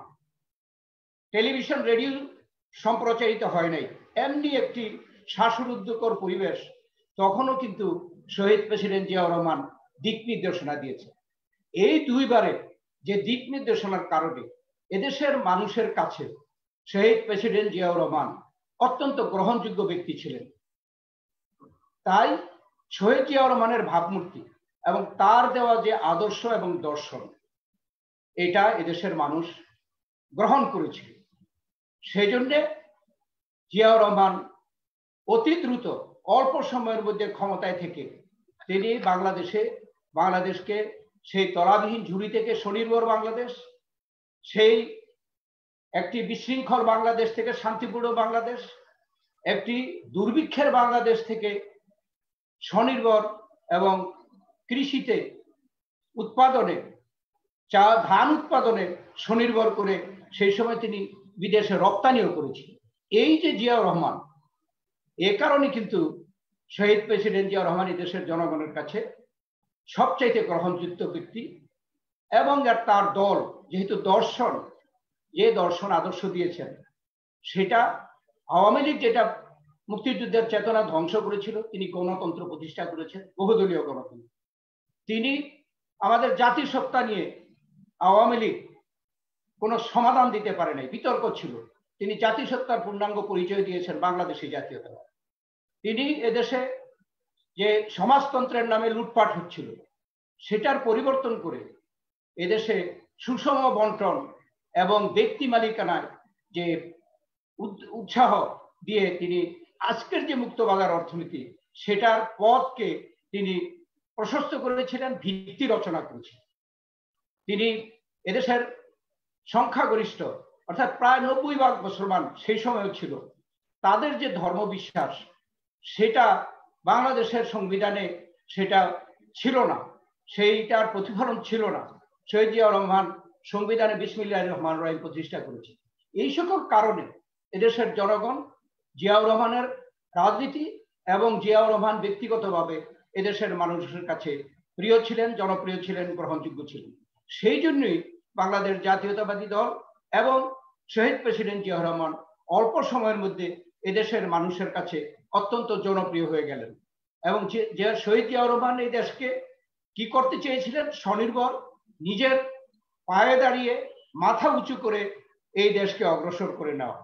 টেলিভিশন রেডিও সম্প্রচারিত হয় নাই এমনি একটি শ্বাসরুদ্ধকর পরিবেশ তখনও কিন্তু শহীদ প্রেসিডেন্ট জিয়াউর রহমান দিক নির্দেশনা দিয়েছে এই দুইবারে যে দিক নির্দেশনার কারণে এদেশের মানুষের কাছে শহীদ প্রেসিডেন্ট জিয়াউর রহমান অত্যন্ত গ্রহণযোগ্য ব্যক্তি ছিলেন তাই শহীদ জিয়াউর রহমানের ভাবমূর্তি এবং তার দেওয়া যে আদর্শ এবং দর্শন এটা এদেশের মানুষ গ্রহণ করেছিল সেই জন্যে জিয়াউর রহমান অতি দ্রুত অল্প সময়ের মধ্যে ক্ষমতায় থেকে তিনি বাংলাদেশে বাংলাদেশকে সেই তলাবিহীন ঝুড়ি থেকে স্বনির্ভর বাংলাদেশ সেই একটি বিশৃঙ্খল বাংলাদেশ থেকে শান্তিপূর্ণ বাংলাদেশ একটি দুর্ভিক্ষের বাংলাদেশ থেকে স্বনির্ভর এবং কৃষিতে উৎপাদনে চা ধান উৎপাদনে স্বনির্ভর করে সেই সময় তিনি বিদেশে রপ্তানিও করেছিল এই যে জিয়াউর রহমান এ কারণে কিন্তু শহীদ প্রেসিডেন্ট জিয়াউর রহমান দেশের জনগণের কাছে সবচাইতে গ্রহণযুক্ত ব্যক্তি এবং তার দল যেহেতু দর্শন যে দর্শন আদর্শ দিয়েছেন সেটা আওয়ামী লীগ যেটা মুক্তিযুদ্ধের চেতনা ধ্বংস করেছিল তিনি গণতন্ত্র প্রতিষ্ঠা করেছেন বহুদলীয় গণতন্ত্র তিনি আমাদের জাতিসত্তা নিয়ে আওয়ামী লীগ কোনো সমাধান দিতে পারে নাই বিতর্ক ছিল তিনি জাতিসত্তার পূর্ণাঙ্গ পরিচয় দিয়েছেন বাংলাদেশী জাতীয়তাবাদ তিনি এদেশে যে সমাজতন্ত্রের নামে লুটপাট হচ্ছিল সেটার পরিবর্তন করে এদেশে সুষম বন্টন এবং ব্যক্তি মালিকানার যে উৎসাহ দিয়ে তিনি আজকের যে মুক্ত বাজার অর্থনীতি সেটার পথকে তিনি প্রশস্ত করেছিলেন ভিত্তি রচনা করেছিলেন তিনি এদেশের সংখ্যাগরিষ্ঠ অর্থাৎ প্রায় নব্বই ভাগ মুসলমান সেই সময়ও ছিল তাদের যে ধর্ম বিশ্বাস সেটা বাংলাদেশের সংবিধানে সেটা ছিল না সেইটার প্রতিফলন ছিল না শহীদ জিয়া রহমান সংবিধানে বিসমিল্লা রহমান রহিম প্রতিষ্ঠা করেছে এই সকল কারণে এদেশের জনগণ জিয়াউর রহমানের রাজনীতি এবং জিয়াউর রহমান ব্যক্তিগতভাবে এদেশের মানুষের কাছে প্রিয় ছিলেন জনপ্রিয় ছিলেন গ্রহণযোগ্য ছিলেন সেই জন্যই বাংলাদেশ জাতীয়তাবাদী দল এবং শহীদ প্রেসিডেন্ট জিয়া রহমান অল্প সময়ের মধ্যে এদেশের মানুষের কাছে অত্যন্ত জনপ্রিয় হয়ে গেলেন এবং যে শহীদ জিয়া রহমান এই দেশকে কি করতে চেয়েছিলেন স্বনির্ভর নিজের পায়ে দাঁড়িয়ে মাথা উঁচু করে এই দেশকে অগ্রসর করে নেওয়া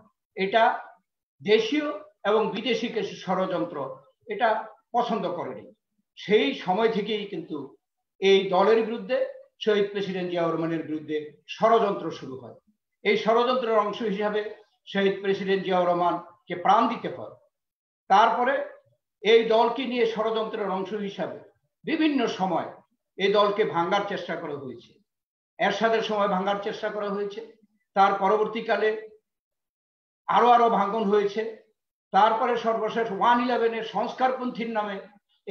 এটা দেশীয় এবং বিদেশি কিছু ষড়যন্ত্র এটা পছন্দ করেনি সেই সময় থেকেই কিন্তু এই দলের বিরুদ্ধে শহীদ প্রেসিডেন্ট জিয়াউর রহমানের বিরুদ্ধে ষড়যন্ত্র শুরু হয় এই ষড়যন্ত্রের অংশ হিসাবে শহীদ প্রেসিডেন্ট জিয়াউর রহমানকে প্রাণ দিতে হয় তারপরে এই দলকে নিয়ে ষড়যন্ত্রের অংশ হিসাবে বিভিন্ন সময় এই দলকে ভাঙ্গার চেষ্টা করা হয়েছে এরশাদের সময় ভাঙ্গার চেষ্টা করা হয়েছে তার পরবর্তীকালে আরো আরো ভাঙ্গন হয়েছে তারপরে সর্বশেষ ওয়ান ইলেভেনের সংস্কারপন্থীর নামে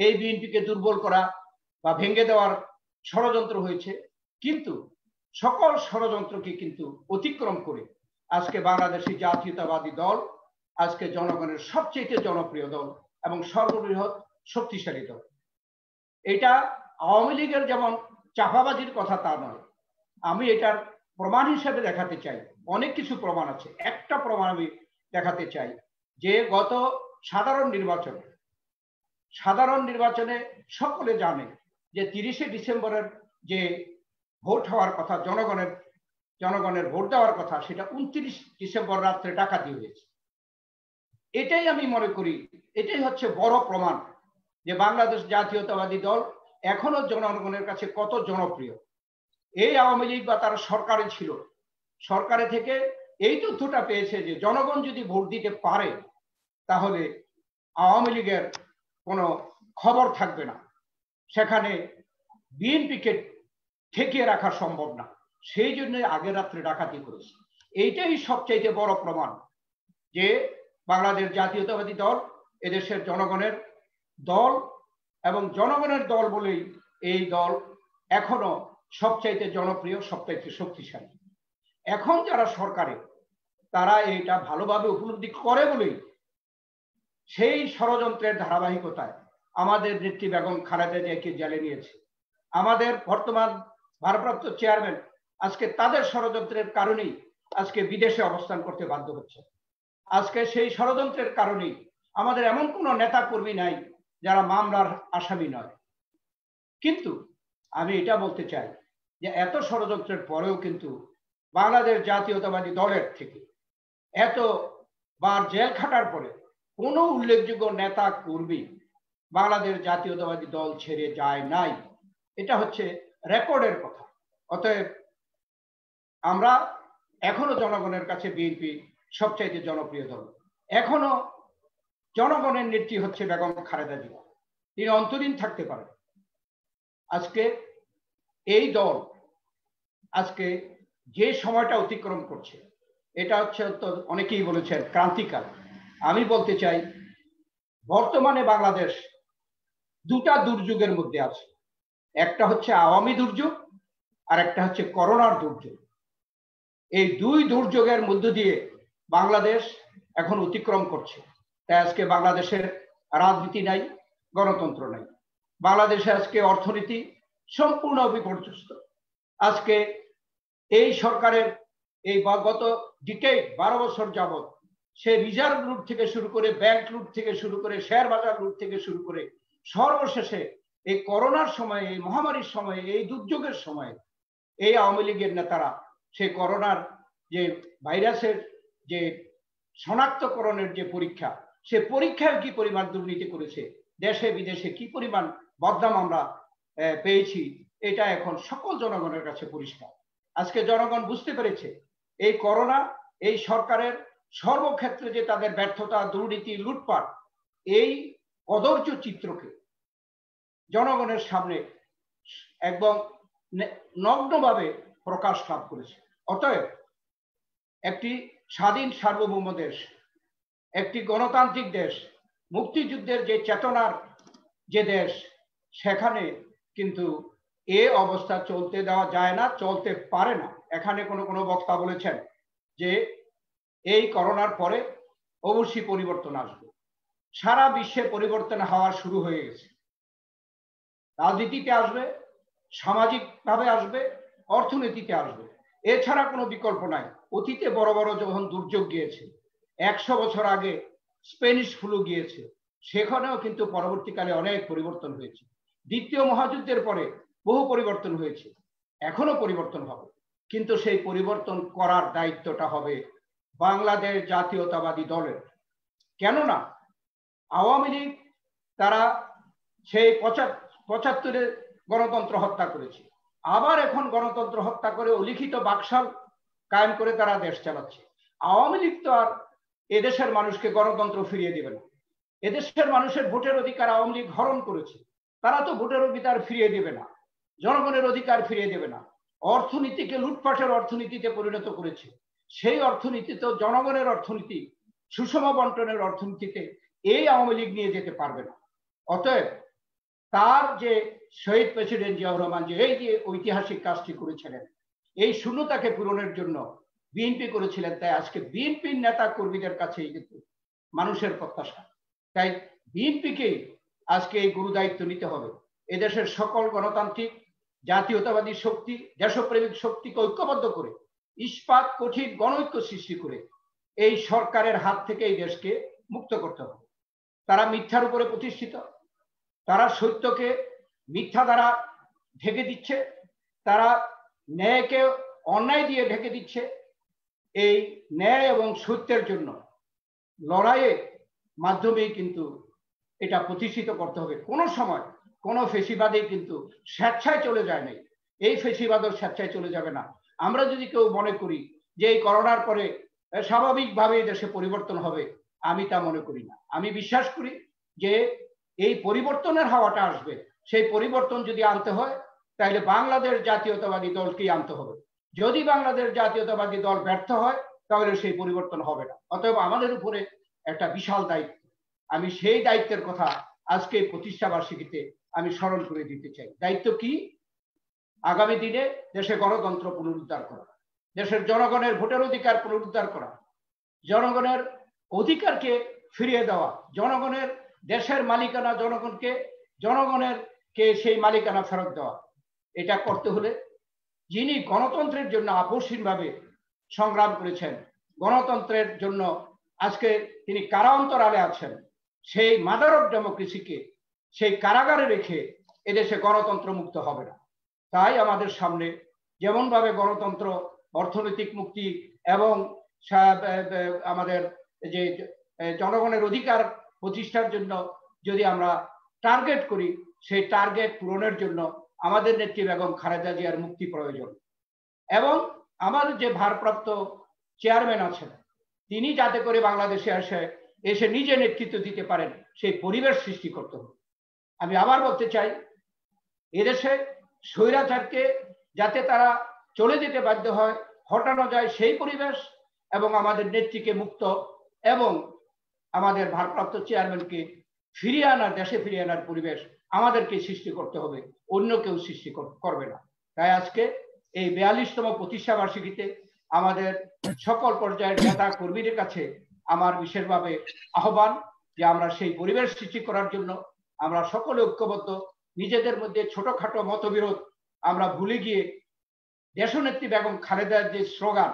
এই বিএনপিকে দুর্বল করা বা ভেঙে দেওয়ার ষড়যন্ত্র হয়েছে কিন্তু সকল ষড়যন্ত্রকে কিন্তু অতিক্রম করে আজকে বাংলাদেশী জাতীয়তাবাদী দল আজকে জনগণের সবচেয়ে জনপ্রিয় দল এবং সর্ববৃহৎ শক্তিশালী দল এটা আওয়ামী লীগের যেমন চাপাবাজির কথা তা নয় আমি এটার প্রমাণ হিসেবে দেখাতে চাই অনেক কিছু প্রমাণ আছে একটা প্রমাণ আমি দেখাতে চাই যে গত সাধারণ নির্বাচনে সাধারণ নির্বাচনে সকলে জানে যে তিরিশে ডিসেম্বরের যে ভোট হওয়ার কথা জনগণের জনগণের ভোট দেওয়ার কথা সেটা উনত্রিশ ডিসেম্বর রাত্রে ডাকাতি হয়েছে এটাই আমি মনে করি এটাই হচ্ছে বড় প্রমাণ যে বাংলাদেশ জাতীয়তাবাদী দল এখনো জনগণের কাছে কত জনপ্রিয় এই আওয়ামী লীগ বা তারা সরকারে ছিল সরকারে থেকে এই তথ্যটা পেয়েছে যে জনগণ যদি ভোট দিতে পারে তাহলে আওয়ামী লীগের কোনো খবর থাকবে না সেখানে বিএনপিকে ঠেকিয়ে রাখা সম্ভব না সেই জন্য আগে রাত্রে ডাকাতি করেছে এইটাই সবচাইতে বড় প্রমাণ যে বাংলাদেশ জাতীয়তাবাদী দল এদেশের জনগণের দল এবং জনগণের দল বলেই এই দল এখনো সবচাইতে জনপ্রিয় সবচাইতে শক্তিশালী এখন যারা সরকারে তারা এটা ভালোভাবে উপলব্ধি করে বলেই সেই ষড়যন্ত্রের ধারাবাহিকতায় আমাদের নেত্রী বেগম খালেদা জিয়াকে জেলে নিয়েছে আমাদের বর্তমান ভারপ্রাপ্ত চেয়ারম্যান আজকে তাদের ষড়যন্ত্রের কারণেই আজকে বিদেশে অবস্থান করতে বাধ্য হচ্ছে আজকে সেই ষড়যন্ত্রের কারণেই আমাদের এমন কোনো নেতা কর্মী নাই যারা মামলার আসামি নয় কিন্তু আমি এটা বলতে চাই যে এত ষড়যন্ত্রের পরেও কিন্তু বাংলাদেশ জাতীয়তাবাদী দলের থেকে এত বার জেল খাটার পরে কোনো উল্লেখযোগ্য নেতা কর্মী বাংলাদেশ জাতীয়তাবাদী দল ছেড়ে যায় নাই এটা হচ্ছে রেকর্ডের কথা অতএব আমরা এখনো জনগণের কাছে বিএনপি সবচাইতে জনপ্রিয় দল এখনো জনগণের নেত্রী হচ্ছে বেগম খালেদা জিয়া তিনি অন্তরীণ থাকতে পারেন আজকে এই দল আজকে যে সময়টা অতিক্রম করছে এটা হচ্ছে তো অনেকেই বলেছেন ক্রান্তিকাল আমি বলতে চাই বর্তমানে বাংলাদেশ দুটা দুর্যোগের মধ্যে আছে একটা হচ্ছে আওয়ামী দুর্যোগ আর একটা হচ্ছে করোনার দুর্যোগ এই দুই দুর্যোগের মধ্য দিয়ে বাংলাদেশ এখন অতিক্রম করছে তাই আজকে বাংলাদেশের রাজনীতি নাই গণতন্ত্র নাই বাংলাদেশে আজকে অর্থনীতি সম্পূর্ণ বিপর্যস্ত আজকে এই সরকারের এই গত ডিকেট বারো বছর যাবৎ সে রিজার্ভ রুট থেকে শুরু করে ব্যাংক রুট থেকে শুরু করে শেয়ার বাজার রুট থেকে শুরু করে সর্বশেষে এই করোনার সময়ে এই মহামারীর সময়ে এই দুর্যোগের সময়ে এই আওয়ামী লীগের নেতারা সেই করোনার যে ভাইরাসের যে শনাক্তকরণের যে পরীক্ষা সে পরীক্ষায় কি পরিমাণ দুর্নীতি করেছে দেশে বিদেশে কি পরিমাণ বদনাম আমরা পেয়েছি এটা এখন সকল জনগণের কাছে পরিষ্কার আজকে জনগণ বুঝতে পেরেছে এই করোনা এই সরকারের সর্বক্ষেত্রে যে তাদের ব্যর্থতা দুর্নীতি লুটপাট এই কদর্য চিত্রকে জনগণের সামনে একদম নগ্নভাবে প্রকাশ লাভ করেছে অতএব একটি স্বাধীন সার্বভৌম দেশ একটি গণতান্ত্রিক দেশ মুক্তিযুদ্ধের যে চেতনার যে দেশ সেখানে কিন্তু এ অবস্থা চলতে দেওয়া যায় না চলতে পারে না এখানে কোনো কোনো বক্তা বলেছেন যে এই করোনার পরে অবশ্যই পরিবর্তন আসবে সারা বিশ্বে পরিবর্তন হওয়া শুরু হয়ে গেছে রাজনীতিতে আসবে সামাজিকভাবে আসবে অর্থনীতিতে আসবে এছাড়া কোনো বিকল্প নাই অতীতে বড় বড় যখন দুর্যোগ গিয়েছে একশো বছর আগে স্পেনিশ ফ্লু গিয়েছে সেখানেও কিন্তু পরবর্তীকালে অনেক পরিবর্তন হয়েছে দ্বিতীয় মহাযুদ্ধের পরে বহু পরিবর্তন হয়েছে এখনো পরিবর্তন হবে কিন্তু সেই পরিবর্তন করার দায়িত্বটা হবে বাংলাদেশ জাতীয়তাবাদী দলের কেননা আওয়ামী লীগ তারা সেই পঁচাত্তরে গণতন্ত্র হত্যা করেছে আবার এখন গণতন্ত্র হত্যা করে অলিখিত বাকশাল কায়েম করে তারা দেশ চালাচ্ছে আওয়ামী লীগ তো আর এদেশের মানুষকে গণতন্ত্র ফিরিয়ে দেবে না এদেশের মানুষের ভোটের অধিকার আওয়ামী লীগ হরণ করেছে তারা তো ভোটের অধিকার ফিরিয়ে দেবে না জনগণের অধিকার ফিরিয়ে দেবে না অর্থনীতিকে লুটপাটের অর্থনীতিতে পরিণত করেছে সেই অর্থনীতি তো জনগণের অর্থনীতি সুষম বন্টনের অর্থনীতিতে এই আওয়ামী লীগ নিয়ে যেতে পারবে না অতএব তার যে শহীদ প্রেসিডেন্ট জিয়াউর রহমান যে এই যে ঐতিহাসিক কাজটি করেছিলেন এই শূন্যতাকে পূরণের জন্য বিএনপি করেছিলেন তাই আজকে বিএনপির নেতা কর্মীদের কাছে কিন্তু মানুষের প্রত্যাশা তাই বিএনপিকে আজকে এই গুরু দায়িত্ব নিতে হবে এদেশের সকল গণতান্ত্রিক জাতীয়তাবাদী শক্তি দেশপ্রেমিক শক্তিকে ঐক্যবদ্ধ করে ইস্পাত কঠিন গণৈক্য সৃষ্টি করে এই সরকারের হাত থেকে এই দেশকে মুক্ত করতে হবে তারা মিথ্যার উপরে প্রতিষ্ঠিত তারা সত্যকে মিথ্যা দ্বারা ঢেকে দিচ্ছে তারা ন্যায়কে অন্যায় দিয়ে ঢেকে দিচ্ছে এই ন্যায় এবং সত্যের জন্য লড়াইয়ের মাধ্যমেই কিন্তু এটা প্রতিষ্ঠিত করতে হবে কোনো সময় কোনো ফেসিবাদে কিন্তু স্বেচ্ছায় চলে যায় নাই এই ফেসিবাদও স্বেচ্ছায় চলে যাবে না আমরা যদি কেউ মনে করি যে এই করোনার পরে স্বাভাবিকভাবে দেশে পরিবর্তন হবে আমি তা মনে করি না আমি বিশ্বাস করি যে এই পরিবর্তনের হাওয়াটা আসবে সেই পরিবর্তন যদি আনতে হয় তাহলে বাংলাদেশ জাতীয়তাবাদী দলকেই আনতে হবে যদি বাংলাদেশ জাতীয়তাবাদী দল ব্যর্থ হয় তাহলে সেই পরিবর্তন হবে না অতএব আমাদের উপরে একটা বিশাল দায়িত্ব আমি সেই দায়িত্বের কথা আজকে প্রতিষ্ঠা বার্ষিকীতে আমি স্মরণ করে দিতে চাই দায়িত্ব কি আগামী দিনে দেশে গণতন্ত্র পুনরুদ্ধার করা দেশের জনগণের ভোটের অধিকার পুনরুদ্ধার করা জনগণের অধিকারকে ফিরিয়ে দেওয়া জনগণের দেশের মালিকানা জনগণকে জনগণের কে সেই মালিকানা ফেরত দেওয়া এটা করতে হলে যিনি গণতন্ত্রের জন্য আপসীনভাবে সংগ্রাম করেছেন গণতন্ত্রের জন্য আজকে তিনি কারা অন্তরালে আছেন সেই মাদার অফ ডেমোক্রেসিকে সেই কারাগারে রেখে এদেশে গণতন্ত্র মুক্ত হবে না তাই আমাদের সামনে যেমনভাবে গণতন্ত্র অর্থনৈতিক মুক্তি এবং আমাদের যে জনগণের অধিকার প্রতিষ্ঠার জন্য যদি আমরা টার্গেট করি সেই টার্গেট পূরণের জন্য আমাদের নেত্রী বেগম খালেদা জিয়ার মুক্তি প্রয়োজন এবং আমার যে ভারপ্রাপ্ত চেয়ারম্যান আছেন তিনি যাতে করে বাংলাদেশে আসে এসে নিজে নেতৃত্ব দিতে পারেন সেই পরিবেশ সৃষ্টি করতে হবে আমি আবার বলতে চাই এদেশে স্বৈরাচারকে যাতে তারা চলে যেতে বাধ্য হয় হটানো যায় সেই পরিবেশ এবং আমাদের নেত্রীকে মুক্ত এবং আমাদের ভারপ্রাপ্ত চেয়ারম্যানকে ফিরিয়ে আনার দেশে ফিরিয়ে আনার পরিবেশ আমাদেরকে সৃষ্টি করতে হবে অন্য কেউ সৃষ্টি করবে না তাই আজকে এই বিয়াল্লিশতম প্রতিষ্ঠা বার্ষিকীতে আমাদের সকল পর্যায়ের নেতা কর্মীদের কাছে আমার বিশেষভাবে আহ্বান যে আমরা সেই পরিবেশ সৃষ্টি করার জন্য আমরা সকলে ঐক্যবদ্ধ নিজেদের মধ্যে ছোটখাটো মতবিরোধ আমরা ভুলে গিয়ে দেশনেত্রী বেগম খালেদার যে স্লোগান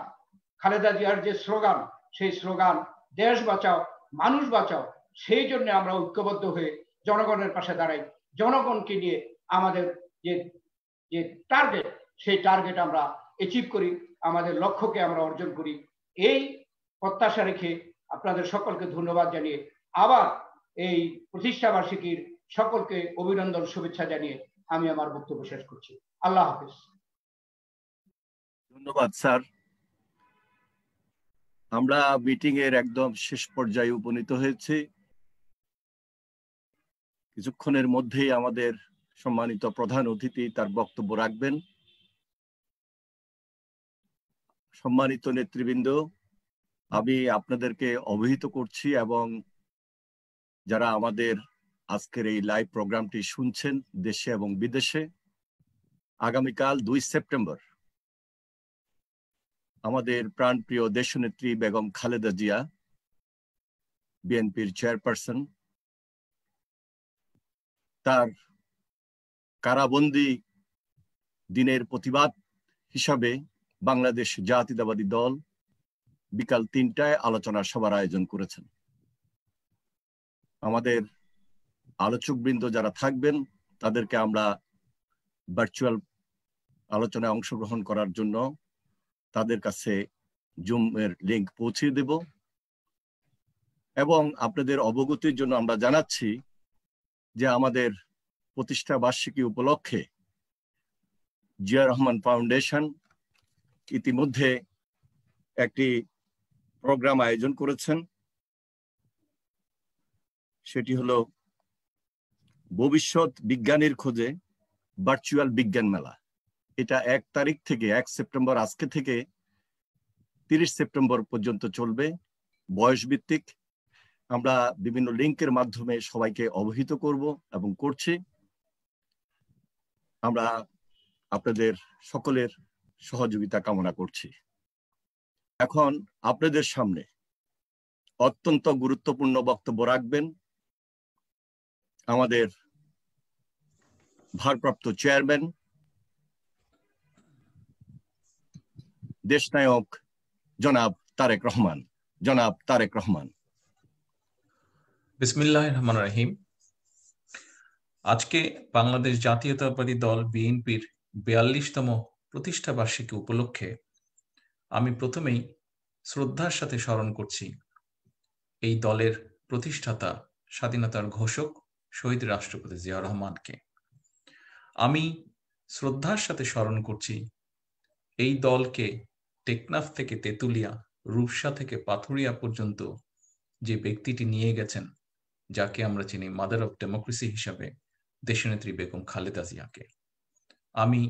খালেদা জিয়ার যে স্লোগান সেই স্লোগান দেশ বাঁচাও মানুষ বাঁচাও সেই জন্য আমরা ঐক্যবদ্ধ হয়ে জনগণের পাশে দাঁড়াই জনগণকে নিয়ে আমাদের যে যে টার্গেট সেই টার্গেট আমরা অ্যাচিভ করি আমাদের লক্ষ্যকে আমরা অর্জন করি এই প্রত্যাশা রেখে আপনাদের সকলকে ধন্যবাদ জানিয়ে আবার এই প্রতিষ্ঠা বার্ষিকীর সকলকে অভিনন্দন শুভেচ্ছা জানিয়ে আমি আমার বক্তব্য শেষ করছি আল্লাহ হাফিজ ধন্যবাদ স্যার আমরা মিটিং এর একদম শেষ পর্যায়ে উপনীত হয়েছি কিছুক্ষণের মধ্যেই আমাদের সম্মানিত প্রধান অতিথি তার বক্তব্য রাখবেন সম্মানিত নেতৃবৃন্দ আমি আপনাদেরকে অবহিত করছি এবং যারা আমাদের আজকের এই লাইভ প্রোগ্রামটি শুনছেন দেশে এবং বিদেশে আগামীকাল দুই সেপ্টেম্বর আমাদের প্রাণপ্রিয় দেশনেত্রী বেগম খালেদা জিয়া বিএনপির চেয়ারপারসন তার কারাবন্দি দিনের প্রতিবাদ হিসাবে বাংলাদেশ জাতীয়তাবাদী দল বিকাল তিনটায় আলোচনা সভার আয়োজন করেছেন আমাদের আলোচকবৃন্দ যারা থাকবেন তাদেরকে আমরা ভার্চুয়াল আলোচনায় অংশগ্রহণ করার জন্য তাদের কাছে জুমের লিঙ্ক পৌঁছে দেব এবং আপনাদের অবগতির জন্য আমরা জানাচ্ছি যে আমাদের প্রতিষ্ঠা বার্ষিকী উপলক্ষে জিয়া রহমান ফাউন্ডেশন ইতিমধ্যে একটি প্রোগ্রাম আয়োজন করেছেন সেটি হলো ভবিষ্যৎ বিজ্ঞানের খোঁজে ভার্চুয়াল বিজ্ঞান মেলা এটা এক তারিখ থেকে এক সেপ্টেম্বর আজকে থেকে তিরিশ সেপ্টেম্বর পর্যন্ত চলবে বয়স ভিত্তিক আমরা বিভিন্ন লিঙ্কের মাধ্যমে সবাইকে অবহিত করব এবং করছি আমরা আপনাদের সকলের সহযোগিতা কামনা করছি এখন আপনাদের সামনে অত্যন্ত গুরুত্বপূর্ণ বক্তব্য রাখবেন আমাদের ভারপ্রাপ্ত চেয়ারম্যান দেশনায়ক জনাব তারেক রহমান জনাব তারেক রহমান বিসমিল্লাহ রহমান রাহিম আজকে বাংলাদেশ জাতীয়তাবাদী দল বিএনপির বিয়াল্লিশতম প্রতিষ্ঠা বার্ষিকী উপলক্ষে আমি প্রথমেই শ্রদ্ধার সাথে স্মরণ করছি এই দলের প্রতিষ্ঠাতা স্বাধীনতার ঘোষক শহীদ রাষ্ট্রপতি জিয়া রহমানকে আমি শ্রদ্ধার সাথে স্মরণ করছি এই দলকে টেকনাফ থেকে তেতুলিয়া রূপসা থেকে পাথুরিয়া পর্যন্ত যে ব্যক্তিটি নিয়ে গেছেন যাকে আমরা চিনি মাদার অফ ডেমোক্রেসি হিসাবে দেশনেত্রী বেগম খালেদা জিয়াকে আমি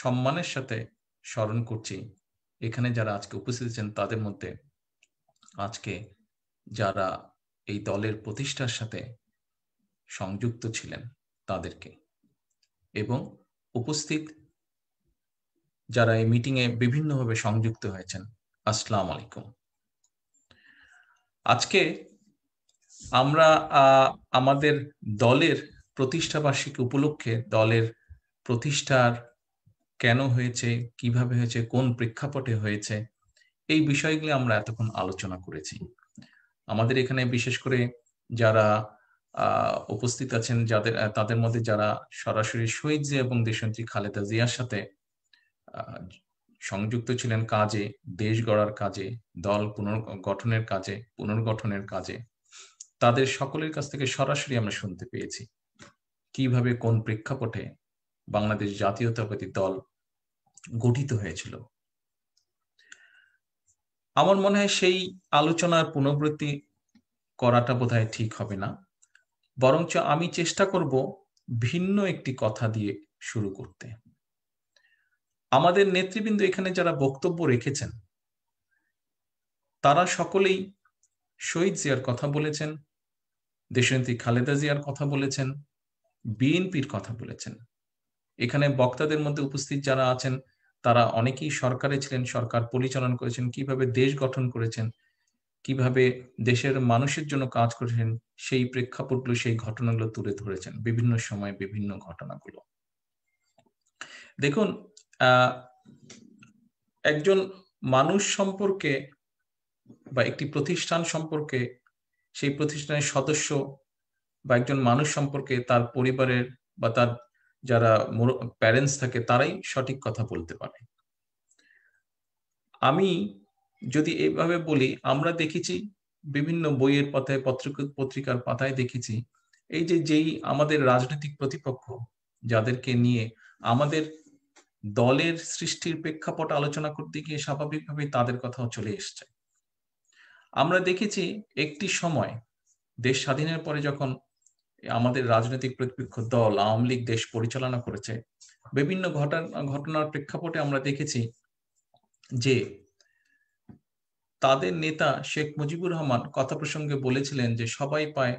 সম্মানের সাথে স্মরণ করছি এখানে যারা আজকে উপস্থিত আছেন তাদের মধ্যে আজকে যারা এই দলের প্রতিষ্ঠার সাথে সংযুক্ত ছিলেন তাদেরকে এবং উপস্থিত যারা এই মিটিং এ বিভিন্নভাবে সংযুক্ত হয়েছেন আসসালাম আলাইকুম আজকে আমরা আমাদের দলের প্রতিষ্ঠা উপলক্ষে দলের প্রতিষ্ঠার কেন হয়েছে কিভাবে হয়েছে কোন প্রেক্ষাপটে হয়েছে এই বিষয়গুলি আমরা এতক্ষণ আলোচনা করেছি আমাদের এখানে বিশেষ করে যারা উপস্থিত আছেন যাদের তাদের মধ্যে যারা সরাসরি শহীদ জিয়া এবং দেশমন্ত্রী খালেদা জিয়ার সাথে সংযুক্ত ছিলেন কাজে দেশ গড়ার কাজে দল পুনর্গঠনের কাজে পুনর্গঠনের কাজে তাদের সকলের কাছ থেকে সরাসরি আমরা শুনতে পেয়েছি কিভাবে কোন প্রেক্ষাপটে বাংলাদেশ জাতীয়তাবাদী দল গঠিত হয়েছিল আমার মনে হয় সেই আলোচনার পুনরাবৃত্তি করাটা বোধহয় ঠিক হবে না বরঞ্চ আমি চেষ্টা করব ভিন্ন একটি কথা দিয়ে শুরু করতে আমাদের নেতৃবৃন্দ এখানে যারা বক্তব্য রেখেছেন তারা সকলেই শহীদ জিয়ার কথা বলেছেন দেশনেত্রী খালেদা জিয়ার কথা বলেছেন বিএনপির কথা বলেছেন এখানে বক্তাদের মধ্যে উপস্থিত যারা আছেন তারা অনেকেই সরকারে ছিলেন সরকার পরিচালনা করেছেন কিভাবে দেশ গঠন করেছেন কিভাবে দেশের মানুষের জন্য কাজ করেছেন সেই প্রেক্ষাপটগুলো সেই ঘটনাগুলো তুলে ধরেছেন বিভিন্ন সময় বিভিন্ন ঘটনাগুলো দেখুন একজন মানুষ সম্পর্কে বা একটি প্রতিষ্ঠান সম্পর্কে সেই প্রতিষ্ঠানের সদস্য বা একজন মানুষ সম্পর্কে তার পরিবারের বা তার যারা প্যারেন্টস থাকে তারাই সঠিক কথা বলতে পারে আমি যদি এইভাবে বলি আমরা দেখেছি বিভিন্ন বইয়ের পাতায় পত্রিকার পাতায় দেখেছি এই যে যেই আমাদের রাজনৈতিক প্রতিপক্ষ যাদেরকে নিয়ে আমাদের দলের সৃষ্টির প্রেক্ষাপট আলোচনা করতে গিয়ে স্বাভাবিকভাবে তাদের কথাও চলে এসছে আমরা দেখেছি একটি সময় দেশ স্বাধীনের পরে যখন আমাদের রাজনৈতিক প্রতিপক্ষ দল আওয়ামী লীগ দেশ পরিচালনা করেছে বিভিন্ন ঘটনা ঘটনার প্রেক্ষাপটে আমরা দেখেছি যে তাদের নেতা শেখ মুজিবুর রহমান কথা প্রসঙ্গে বলেছিলেন যে সবাই পায়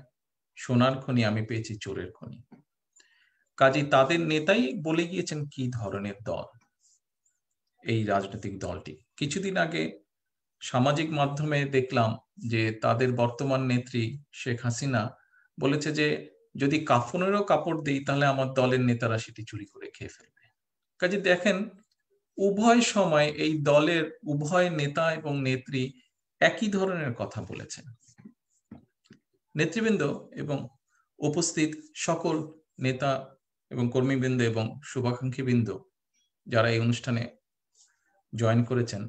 সোনার খনি আমি পেয়েছি চোরের খনি কাজে তাদের নেতাই বলে গিয়েছেন কি ধরনের দল এই রাজনৈতিক দলটি কিছুদিন আগে সামাজিক মাধ্যমে দেখলাম যে তাদের বর্তমান নেত্রী শেখ হাসিনা বলেছে যে যদি কাফনেরও কাপড় দিই তাহলে আমার দলের নেতারা সেটি চুরি করে খেয়ে ফেলবে কাজে দেখেন উভয় সময় এই দলের উভয় নেতা এবং নেত্রী একই ধরনের কথা বলেছেন নেতৃবৃন্দ এবং উপস্থিত সকল নেতা এবং কর্মীবৃন্দ এবং শুভাকাঙ্ক্ষী বৃন্দ যারা এই অনুষ্ঠানে জয়েন করেছেন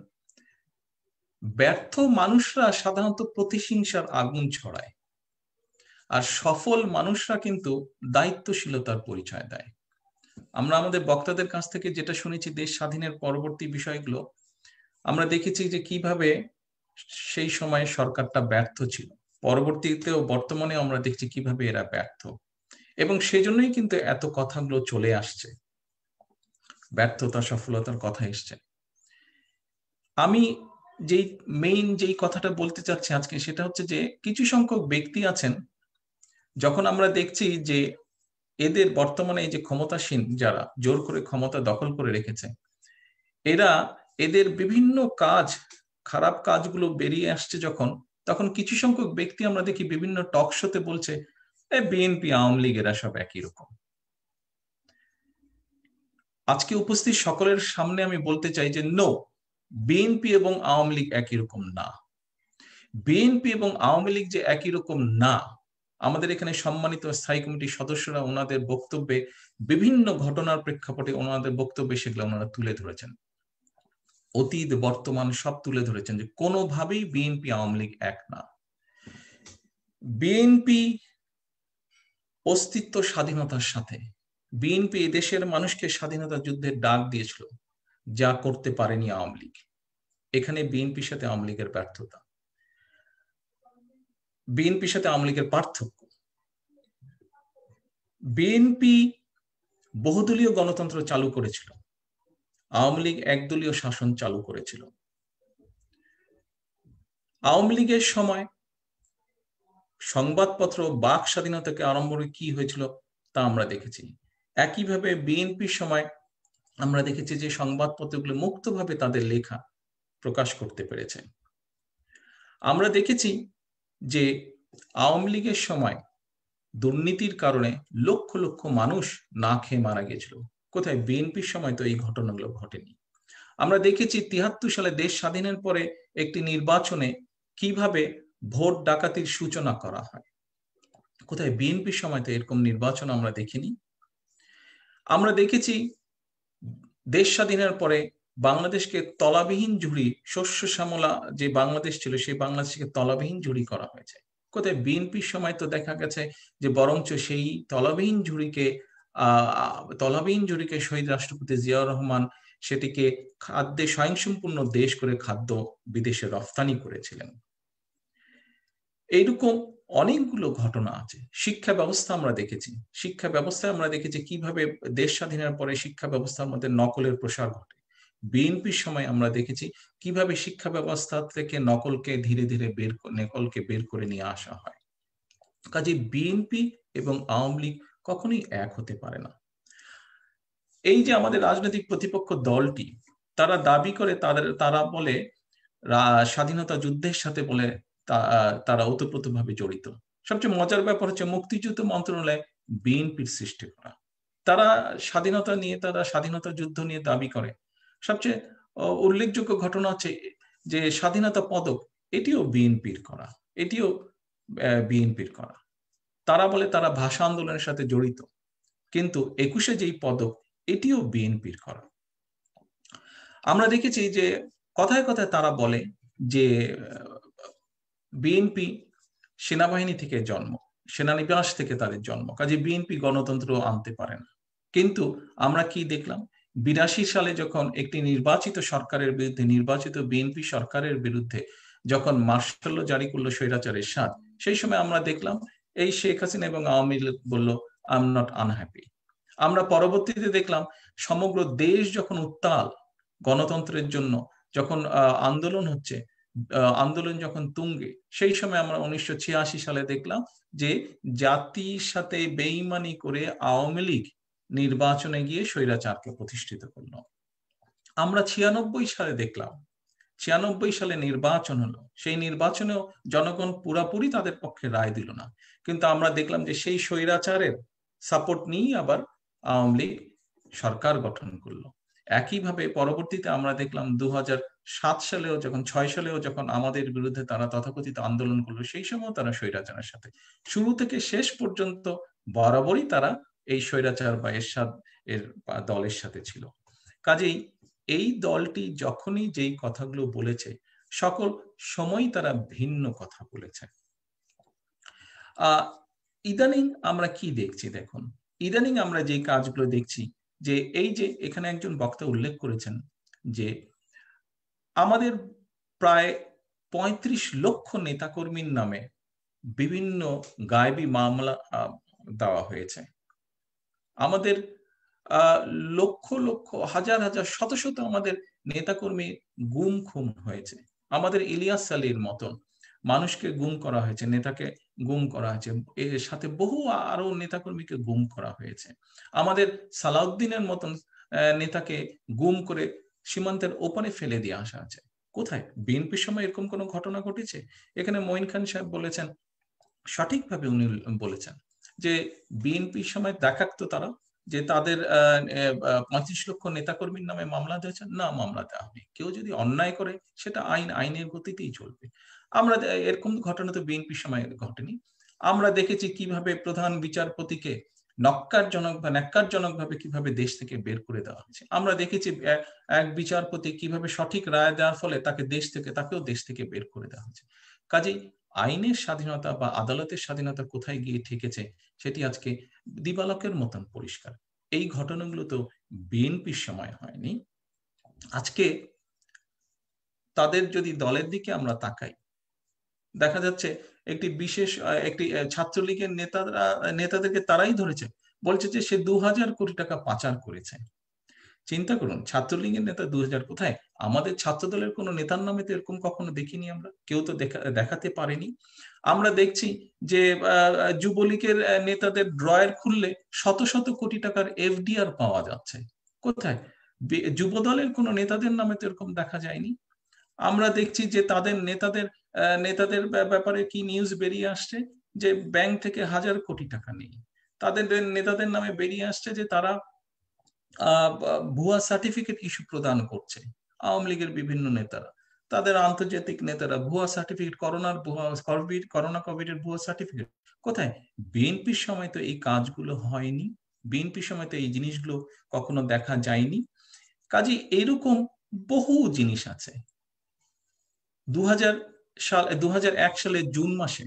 ব্যর্থ মানুষরা সাধারণত প্রতিহিংসার আগুন ছড়ায় আর সফল মানুষরা কিন্তু দায়িত্বশীলতার পরিচয় দেয় আমরা আমাদের বক্তাদের কাছ থেকে যেটা শুনেছি দেশ স্বাধীনের পরবর্তী বিষয়গুলো আমরা দেখেছি যে কিভাবে সেই সময়ে সরকারটা ব্যর্থ ছিল পরবর্তীতেও বর্তমানে আমরা দেখছি কিভাবে এরা ব্যর্থ এবং সেজন্যই কিন্তু এত কথাগুলো চলে আসছে ব্যর্থতা সফলতার কথা এসছে আমি যেই মেইন যেই কথাটা বলতে চাচ্ছি আজকে সেটা হচ্ছে যে কিছু সংখ্যক ব্যক্তি আছেন যখন আমরা দেখছি যে এদের বর্তমানে এই যে ক্ষমতাসীন যারা জোর করে ক্ষমতা দখল করে রেখেছে এরা এদের বিভিন্ন কাজ খারাপ কাজগুলো বেরিয়ে আসছে যখন তখন কিছু সংখ্যক ব্যক্তি আমরা দেখি বিভিন্ন টক শোতে বলছে বিএনপি আওয়ামী লীগ এরা সব একই রকম আজকে উপস্থিত সকলের সামনে আমি বলতে চাই যে নো বিএনপি এবং আওয়ামী লীগ একই রকম না বিএনপি এবং আওয়ামী লীগ যে একই রকম না আমাদের এখানে সম্মানিত স্থায়ী কমিটির সদস্যরা ওনাদের বক্তব্যে বিভিন্ন ঘটনার প্রেক্ষাপটে ওনাদের বক্তব্যে সেগুলো ওনারা তুলে ধরেছেন অতীত বর্তমান সব তুলে ধরেছেন যে কোনোভাবেই বিএনপি আওয়ামী লীগ এক না বিএনপি অস্তিত্ব স্বাধীনতার সাথে বিএনপি দেশের মানুষকে স্বাধীনতা যুদ্ধের ডাক দিয়েছিল যা করতে পারেনি আওয়ামী লীগ এখানে বিএনপির সাথে আওয়ামী লীগের ব্যর্থতা বিএনপির সাথে আওয়ামী লীগের পার্থক্য বিএনপি বহুদলীয় গণতন্ত্র চালু করেছিল আওয়ামী লীগ একদলীয় শাসন চালু করেছিল আওয়ামী লীগের সময় সংবাদপত্র বাক স্বাধীনতাকে আরম্ভ করে কি হয়েছিল তা আমরা দেখেছি একইভাবে বিএনপির সময় আমরা দেখেছি যে সংবাদপত্রগুলো মুক্তভাবে তাদের লেখা প্রকাশ করতে পেরেছে আমরা দেখেছি যে আওয়ামী লীগের সময় দুর্নীতির কারণে লক্ষ লক্ষ মানুষ না খেয়ে মারা গেছিল কোথায় বিএনপির সময় তো এই ঘটনাগুলো ঘটেনি আমরা দেখেছি তিয়াত্তর সালে দেশ স্বাধীনের পরে একটি নির্বাচনে কিভাবে ভোট ডাকাতির সূচনা করা হয় কোথায় বিএনপির সময় তো এরকম নির্বাচন আমরা দেখিনি আমরা দেখেছি দেশ স্বাধীনের পরে বাংলাদেশকে তলাবিহীন ঝুড়ি শস্য শ্যামলা যে বাংলাদেশ ছিল সেই বাংলাদেশকে তলাবিহীন ঝুড়ি করা হয়েছে কোথায় বিএনপির সময় তো দেখা গেছে যে বরঞ্চ সেই তলাবিহীন ঝুড়িকে তলাবিহীন ঝুড়িকে শহীদ রাষ্ট্রপতি জিয়াউর রহমান সেটিকে খাদ্যে স্বয়ংসম্পূর্ণ দেশ করে খাদ্য বিদেশে রফতানি করেছিলেন এইরকম অনেকগুলো ঘটনা আছে শিক্ষা ব্যবস্থা আমরা দেখেছি শিক্ষা ব্যবস্থায় আমরা দেখেছি কিভাবে দেশ স্বাধীনের পরে শিক্ষা ব্যবস্থার মধ্যে নকলের প্রসার ঘটে বিএনপির সময় আমরা দেখেছি কিভাবে শিক্ষা ব্যবস্থা থেকে নকলকে ধীরে ধীরে বের নকলকে বের করে নিয়ে আসা হয় কাজে বিএনপি এবং আওয়ামী লীগ কখনোই এক হতে পারে না এই যে আমাদের রাজনৈতিক প্রতিপক্ষ দলটি তারা দাবি করে তাদের তারা বলে স্বাধীনতা যুদ্ধের সাথে বলে তারা ওতপ্রোত ভাবে জড়িত সবচেয়ে মজার ব্যাপার হচ্ছে মুক্তিযুদ্ধ মন্ত্রণালয় বিএনপির সৃষ্টি করা তারা স্বাধীনতা নিয়ে তারা স্বাধীনতা যুদ্ধ নিয়ে দাবি করে সবচেয়ে উল্লেখযোগ্য ঘটনা হচ্ছে যে স্বাধীনতা পদক এটিও বিএনপির করা এটিও বিএনপির করা তারা বলে তারা ভাষা আন্দোলনের সাথে জড়িত কিন্তু একুশে যেই পদক এটিও বিএনপির করা আমরা দেখেছি যে কথায় কথায় তারা বলে যে বিএনপি সেনাবাহিনী থেকে জন্ম সেনানিবাস থেকে তাদের জন্ম কাজে বিএনপি গণতন্ত্র আনতে পারে না কিন্তু আমরা কি দেখলাম বিরাশি সালে যখন একটি নির্বাচিত সরকারের বিরুদ্ধে নির্বাচিত বিএনপি সরকারের বিরুদ্ধে যখন মার্শাল জারি করলো স্বৈরাচারের স্বাদ সেই সময় আমরা দেখলাম এই শেখ হাসিনা এবং আওয়ামী লীগ বললো আই এম নট আনহ্যাপি আমরা পরবর্তীতে দেখলাম সমগ্র দেশ যখন উত্তাল গণতন্ত্রের জন্য যখন আন্দোলন হচ্ছে আন্দোলন যখন তুঙ্গে সেই সময় আমরা উনিশশো সালে দেখলাম যে জাতির সাথে বেইমানি করে আওয়ামী লীগ নির্বাচনে গিয়ে স্বৈরাচারকে প্রতিষ্ঠিত করল আমরা ছিয়ানব্বই সালে দেখলাম ছিয়ানব্বই সালে নির্বাচন হলো সেই নির্বাচনেও জনগণ পুরাপুরি তাদের পক্ষে রায় দিল না কিন্তু আমরা দেখলাম যে সেই স্বৈরাচারের সাপোর্ট নিয়েই আবার আওয়ামী লীগ সরকার গঠন করলো একইভাবে পরবর্তীতে আমরা দেখলাম দু সাত সালেও যখন ছয় সালেও যখন আমাদের বিরুদ্ধে তারা তথাকথিত আন্দোলন করলো সেই সময়ও তারা স্বৈরাচারের সাথে শুরু থেকে শেষ পর্যন্ত বরাবরই তারা এই স্বৈরাচার বা এরশাদ এর দলের সাথে ছিল কাজেই এই দলটি যখনই যেই কথাগুলো বলেছে সকল সময় তারা ভিন্ন কথা বলেছে আহ ইদানিং আমরা কি দেখছি দেখুন ইদানিং আমরা যে কাজগুলো দেখছি যে এই যে এখানে একজন বক্তা উল্লেখ করেছেন যে আমাদের প্রায় পঁয়ত্রিশ লক্ষ নেতাকর্মীর নামে বিভিন্ন গায়েবী মামলা দেওয়া হয়েছে আমাদের লক্ষ লক্ষ হাজার হাজার শত শত আমাদের নেতাকর্মী গুম খুম হয়েছে আমাদের ইলিয়াস আলীর মতন মানুষকে গুম করা হয়েছে নেতাকে গুম করা হয়েছে এর সাথে বহু আরো নেতাকর্মীকে গুম করা হয়েছে আমাদের সালাউদ্দিনের মতন নেতাকে গুম করে সীমান্তের ওপারে ফেলে দিয়ে আসা আছে কোথায় বিএনপির সময় এরকম কোনো ঘটনা ঘটেছে এখানে মঈন খান সাহেব বলেছেন সঠিকভাবে উনি বলেছেন যে বিএনপির সময় দেখাক্ত তারা যে তাদের পঁয়ত্রিশ লক্ষ নেতাকর্মীর নামে মামলা দিয়েছে না মামলা দেওয়া হবে কেউ যদি অন্যায় করে সেটা আইন আইনের গতিতেই চলবে আমরা এরকম ঘটনা তো বিএনপির সময় ঘটেনি আমরা দেখেছি কিভাবে প্রধান বিচারপতিকে নক্কারজনক বা ন্যাক্কারজনক ভাবে কিভাবে দেশ থেকে বের করে দেওয়া হয়েছে আমরা দেখেছি এক বিচারপতি কিভাবে সঠিক রায় দেওয়ার ফলে তাকে দেশ থেকে তাকেও দেশ থেকে বের করে দেওয়া হয়েছে কাজেই আইনের স্বাধীনতা বা আদালতের স্বাধীনতা কোথায় গিয়ে ঠেকেছে সেটি আজকে দিবালকের মতন পরিষ্কার এই ঘটনাগুলো তো বিএনপির সময় হয়নি আজকে তাদের যদি দলের দিকে আমরা তাকাই দেখা যাচ্ছে একটি বিশেষ একটি ছাত্রলীগের নেতারা নেতাদেরকে তারাই ধরেছে বলছে যে সে দু হাজার কোটি টাকা পাচার করেছে চিন্তা করুন ছাত্রলীগের নেতা দু হাজার কোথায় আমাদের ছাত্রদলের কোনো নেতার নামে তো এরকম কখনো দেখিনি আমরা কেউ তো দেখা দেখাতে পারেনি আমরা দেখছি যে যুবলীগের নেতাদের ড্রয়ার খুললে শত শত কোটি টাকার এফডিআর পাওয়া যাচ্ছে কোথায় যুবদলের কোনো নেতাদের নামে তো এরকম দেখা যায়নি আমরা দেখছি যে তাদের নেতাদের নেতাদের ব্যাপারে কি নিউজ বেরিয়ে আসছে যে ব্যাংক থেকে হাজার কোটি টাকা নেই তাদের নেতাদের নামে বেরিয়ে আসছে যে তারা ভুয়া সার্টিফিকেট ইস্যু প্রদান করছে আওয়ামী লীগের বিভিন্ন নেতারা তাদের আন্তর্জাতিক নেতারা ভুয়া সার্টিফিকেট করোনার কোভিড করোনা এর ভুয়া সার্টিফিকেট কোথায় বিএনপির সময় তো এই কাজগুলো হয়নি বিএনপির সময় তো এই জিনিসগুলো কখনো দেখা যায়নি কাজে এরকম বহু জিনিস আছে দু সাল দু সালের জুন মাসে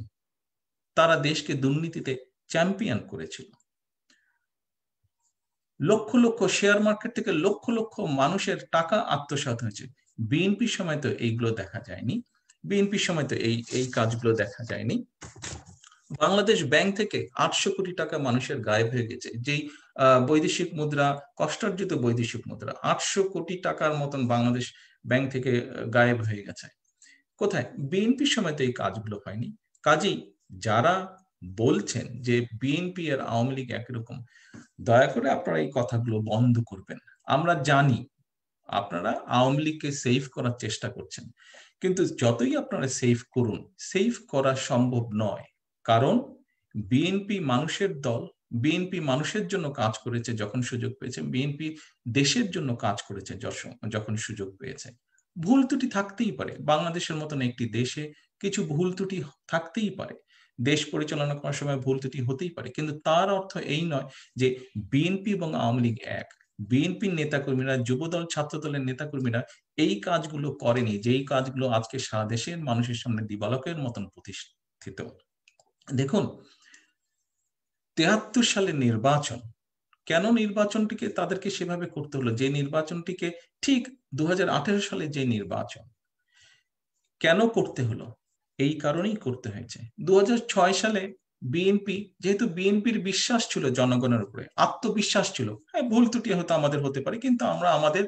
তারা দেশকে দুর্নীতিতে চ্যাম্পিয়ন করেছিল লক্ষ লক্ষ শেয়ার মার্কেট থেকে লক্ষ লক্ষ মানুষের টাকা আত্মসাত হয়েছে বিএনপির সময় তো এইগুলো দেখা যায়নি বিএনপির সময় তো এই এই কাজগুলো দেখা যায়নি বাংলাদেশ ব্যাংক থেকে আটশো কোটি টাকা মানুষের গায়েব হয়ে গেছে যেই বৈদেশিক মুদ্রা কষ্টার্জিত বৈদেশিক মুদ্রা আটশো কোটি টাকার মতন বাংলাদেশ ব্যাংক থেকে গায়েব হয়ে গেছে কোথায় বিএনপির সময় তো এই কাজগুলো হয়নি কাজেই যারা বলছেন যে বিএনপি আর আওয়ামী লীগ একরকম দয়া করে আপনারা এই কথাগুলো বন্ধ করবেন আমরা জানি আপনারা আওয়ামী লীগকে সেভ করার চেষ্টা করছেন কিন্তু যতই আপনারা সেফ করুন সেফ করা সম্ভব নয় কারণ বিএনপি মানুষের দল বিএনপি মানুষের জন্য কাজ করেছে যখন সুযোগ পেয়েছে বিএনপি দেশের জন্য কাজ করেছে যখন সুযোগ পেয়েছে ভুল ত্রুটি থাকতেই পারে বাংলাদেশের মতন একটি দেশে কিছু ভুল ত্রুটি থাকতেই পারে দেশ পরিচালনা করার সময় ভুল ত্রুটি হতেই পারে কিন্তু তার অর্থ এই নয় যে বিএনপি এবং আওয়ামী লীগ এক বিএনপির নেতাকর্মীরা যুবদল ছাত্র দলের নেতাকর্মীরা এই কাজগুলো করেনি যেই কাজগুলো আজকে সারা দেশের মানুষের সামনে দিবালকের মতন প্রতিষ্ঠিত দেখুন তেহাত্তর সালের নির্বাচন কেন নির্বাচনটিকে তাদেরকে সেভাবে করতে হলো যে নির্বাচনটিকে ঠিক দু সালে যে নির্বাচন কেন করতে হলো এই কারণেই করতে হয়েছে দু সালে বিএনপি যেহেতু বিএনপির বিশ্বাস ছিল জনগণের উপরে আত্মবিশ্বাস ছিল হ্যাঁ ভুল ত্রুটি হয়তো আমাদের হতে পারে কিন্তু আমরা আমাদের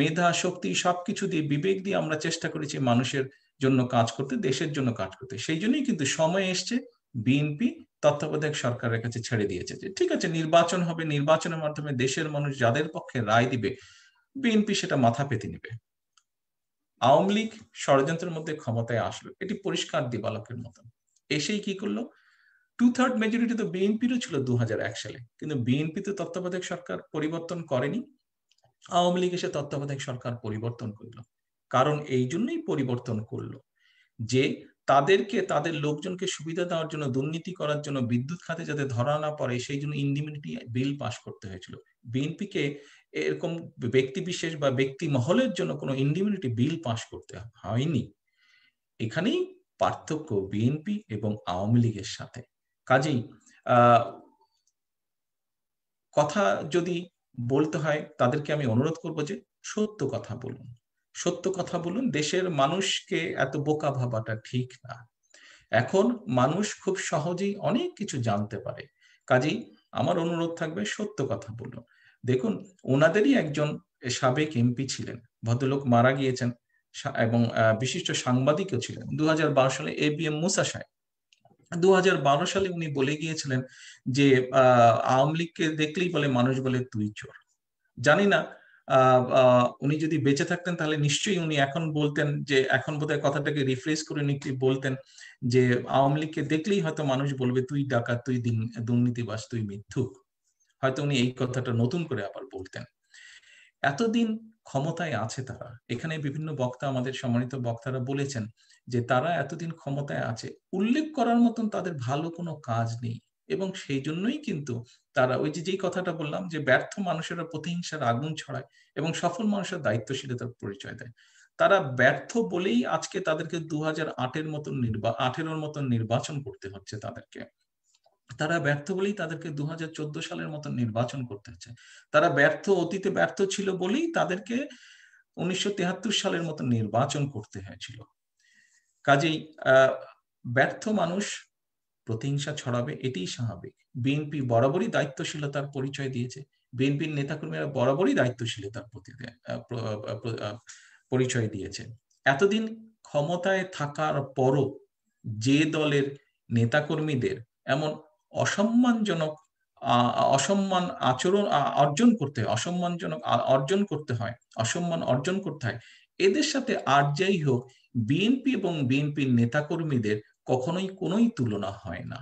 মেধা শক্তি সবকিছু দিয়ে বিবেক দিয়ে আমরা চেষ্টা করেছি মানুষের জন্য কাজ করতে দেশের জন্য কাজ করতে সেই জন্যই কিন্তু সময় এসছে বিএনপি তত্ত্বাবধায়ক সরকারের কাছে ছেড়ে দিয়েছে যে ঠিক আছে নির্বাচন হবে নির্বাচনের মাধ্যমে দেশের মানুষ যাদের পক্ষে রায় দিবে বিএনপি সেটা মাথা পেতে নিবে আওয়ামী লীগ ষড়যন্ত্রের মধ্যে ক্ষমতায় আসলো এটি পরিষ্কার দিবালকের মতন এসেই কি করলো টু থার্ড মেজরিটি তো বিএনপিরও ছিল দু সালে কিন্তু বিএনপি তো তত্ত্বাবধায়ক সরকার পরিবর্তন করেনি আওয়ামী লীগ এসে তত্ত্বাবধায়ক সরকার পরিবর্তন করল কারণ এই জন্যই পরিবর্তন করলো যে তাদেরকে তাদের লোকজনকে সুবিধা দেওয়ার জন্য দুর্নীতি করার জন্য বিদ্যুৎ খাতে যাতে ধরা না পড়ে সেই জন্য ইন্ডিমিউনিটি বিল পাশ করতে হয়েছিল বিএনপিকে এরকম ব্যক্তি বিশেষ বা ব্যক্তি মহলের জন্য কোনো ইন্ডিমিউনিটি বিল পাশ করতে হয়নি এখানেই পার্থক্য বিএনপি এবং আওয়ামী লীগের সাথে কাজেই কথা যদি বলতে হয় তাদেরকে আমি অনুরোধ করব যে সত্য কথা বলুন সত্য কথা বলুন দেশের মানুষকে এত বোকা ভাবাটা ঠিক না এখন মানুষ খুব সহজেই অনেক কিছু জানতে পারে কাজেই আমার অনুরোধ থাকবে সত্য কথা বলুন দেখুন ওনাদেরই একজন সাবেক এমপি ছিলেন ভদ্রলোক মারা গিয়েছেন এবং বিশিষ্ট সাংবাদিকও ছিলেন দু সালে এ বি এম মুসা সাহেব দু সালে উনি বলে গিয়েছিলেন যে আহ আওয়ামী লীগকে দেখলেই বলে মানুষ বলে তুই চোর জানি না উনি যদি বেঁচে থাকতেন তাহলে নিশ্চয়ই উনি এখন বলতেন যে এখন বোধহয় কথাটাকে রিফ্রেস করে নিতে বলতেন যে আওয়ামী লীগকে দেখলেই হয়তো মানুষ বলবে তুই ডাকাত তুই দুর্নীতিবাস তুই মিথ্যুক হয়তো উনি এই কথাটা নতুন করে আবার বলতেন এতদিন ক্ষমতায় আছে তারা এখানে বিভিন্ন বক্তা আমাদের সম্মানিত বক্তারা বলেছেন যে তারা এতদিন ক্ষমতায় আছে উল্লেখ করার মতন তাদের ভালো কোনো কাজ নেই এবং সেই জন্যই কিন্তু তারা ওই যে যেই কথাটা বললাম যে ব্যর্থ মানুষেরা প্রতিহিংসার আগুন ছড়ায় এবং সফল মানুষের দায়িত্বশীলতার পরিচয় দেয় তারা ব্যর্থ বলেই আজকে তাদেরকে দু হাজার আটের মতন নির্বা আঠেরোর মতন নির্বাচন করতে হচ্ছে তাদেরকে তারা ব্যর্থ বলেই তাদেরকে দু সালের মতো নির্বাচন করতে হচ্ছে তারা ব্যর্থ অতীতে ব্যর্থ ছিল বলেই তাদেরকে উনিশশো সালের মতো নির্বাচন করতে হয়েছিল কাজেই ব্যর্থ মানুষ প্রতিহিংসা ছড়াবে এটাই স্বাভাবিক বিএনপি বরাবরই দায়িত্বশীলতার পরিচয় দিয়েছে বিএনপির নেতাকর্মীরা বরাবরই দায়িত্বশীলতার পরিচয় দিয়েছে এতদিন ক্ষমতায় থাকার পরও যে দলের নেতাকর্মীদের এমন অসম্মানজনক অসম্মান আচরণ অর্জন করতে হয় অসম্মানজনক অর্জন করতে হয় অসম্মান অর্জন করতে হয় এদের সাথে আর যাই হোক বিএনপি এবং বিএনপির নেতাকর্মীদের কখনোই কোনোই তুলনা হয় না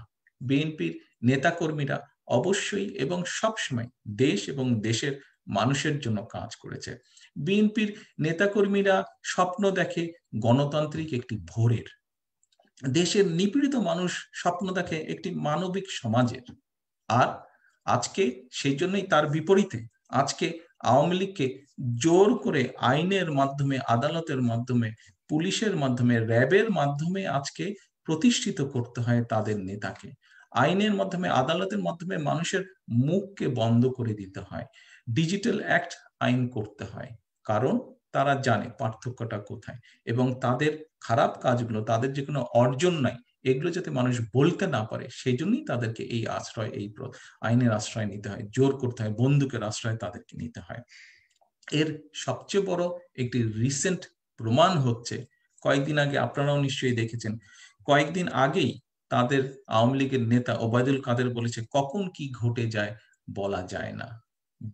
বিএনপির নেতাকর্মীরা অবশ্যই এবং সবসময় দেশ এবং দেশের মানুষের জন্য কাজ করেছে বিএনপির নেতাকর্মীরা স্বপ্ন দেখে গণতান্ত্রিক একটি ভোরের দেশের নিপীড়িত মানুষ স্বপ্ন দেখে একটি মানবিক সমাজের আর আজকে সেই জন্যই তার বিপরীতে আজকে আওয়ামী লীগকে জোর করে আইনের মাধ্যমে আদালতের মাধ্যমে পুলিশের মাধ্যমে র্যাবের মাধ্যমে আজকে প্রতিষ্ঠিত করতে হয় তাদের নেতাকে আইনের মাধ্যমে আদালতের মাধ্যমে মানুষের মুখকে বন্ধ করে দিতে হয় ডিজিটাল অ্যাক্ট আইন করতে হয় কারণ তারা জানে পার্থক্যটা কোথায় এবং তাদের খারাপ কাজগুলো তাদের যে কোনো অর্জন নাই এগুলো যাতে মানুষ বলতে না পারে সেই জন্যই তাদেরকে এই আশ্রয় এই আইনের আশ্রয় নিতে হয় জোর করতে হয় বন্দুকের আশ্রয় তাদেরকে নিতে হয় এর সবচেয়ে বড় একটি রিসেন্ট প্রমাণ হচ্ছে কয়েকদিন আগে আপনারাও নিশ্চয়ই দেখেছেন কয়েকদিন আগেই তাদের আওয়ামী লীগের নেতা ওবায়দুল কাদের বলেছে কখন কি ঘটে যায় বলা যায় না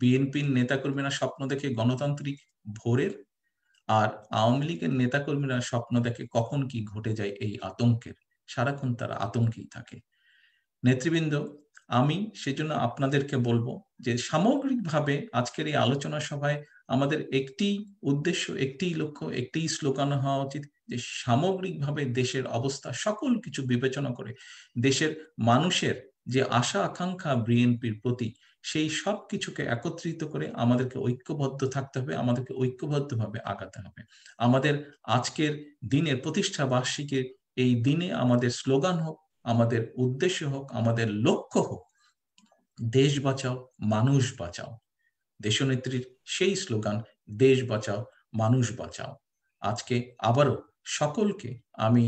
বিএনপির নেতাকর্মীরা স্বপ্ন দেখে গণতান্ত্রিক ভোরের আর আওয়ামী লীগের নেতাকর্মীরা স্বপ্ন দেখে কখন কি ঘটে যায় এই আতঙ্কের সারাক্ষণ তারা আতঙ্কেই থাকে নেতৃবৃন্দ আমি সেজন্য আপনাদেরকে বলবো যে সামগ্রিকভাবে আজকের এই আলোচনা সভায় আমাদের একটি উদ্দেশ্য একটি লক্ষ্য একটি স্লোগান হওয়া উচিত যে সামগ্রিকভাবে দেশের অবস্থা সকল কিছু বিবেচনা করে দেশের মানুষের যে আশা আকাঙ্ক্ষা বিএনপির প্রতি সেই সব কিছুকে একত্রিত করে আমাদেরকে ঐক্যবদ্ধ থাকতে হবে আমাদেরকে ঐক্যবদ্ধভাবে আগাতে হবে আমাদের আজকের দিনের প্রতিষ্ঠা বার্ষিকের এই দিনে আমাদের স্লোগান হোক আমাদের উদ্দেশ্য হোক আমাদের লক্ষ্য হোক দেশ বাঁচাও মানুষ বাঁচাও দেশনেত্রীর সেই স্লোগান দেশ বাঁচাও মানুষ বাঁচাও আজকে আবারও সকলকে আমি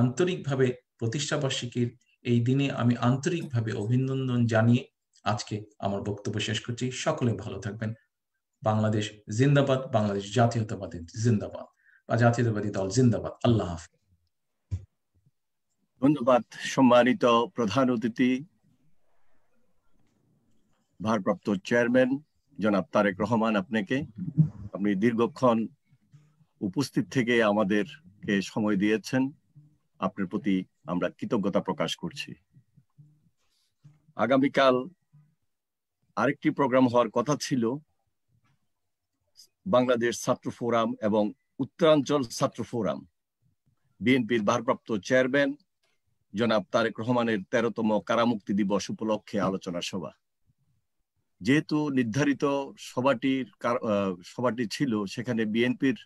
আন্তরিকভাবে প্রতিষ্ঠাবার্ষিকীর এই দিনে আমি আন্তরিকভাবে অভিনন্দন জানিয়ে আজকে আমার বক্তব্য শেষ করছি সকলে ভালো থাকবেন বাংলাদেশ জিন্দাবাদ বাংলাদেশ জাতীয়তাবাদী জিন্দাবাদ বা জাতীয়তাবাদী দল জিন্দাবাদ আল্লাহ হাফিজ ধন্যবাদ সম্মানিত প্রধান অতিথি ভারপ্রাপ্ত চেয়ারম্যান জনাব তারেক রহমান আপনাকে আপনি দীর্ঘক্ষণ উপস্থিত থেকে আমাদেরকে সময় দিয়েছেন আপনার প্রতি আমরা কৃতজ্ঞতা প্রকাশ করছি আগামীকাল আরেকটি প্রোগ্রাম হওয়ার কথা ছিল বাংলাদেশ ছাত্র ফোরাম এবং উত্তরাঞ্চল ছাত্র ফোরাম বিএনপির ভারপ্রাপ্ত চেয়ারম্যান জনাব তারেক রহমানের তেরোতম কারামুক্তি দিবস উপলক্ষে আলোচনা সভা যেহেতু নির্ধারিত সভাটির সভাটি ছিল সেখানে বিএনপির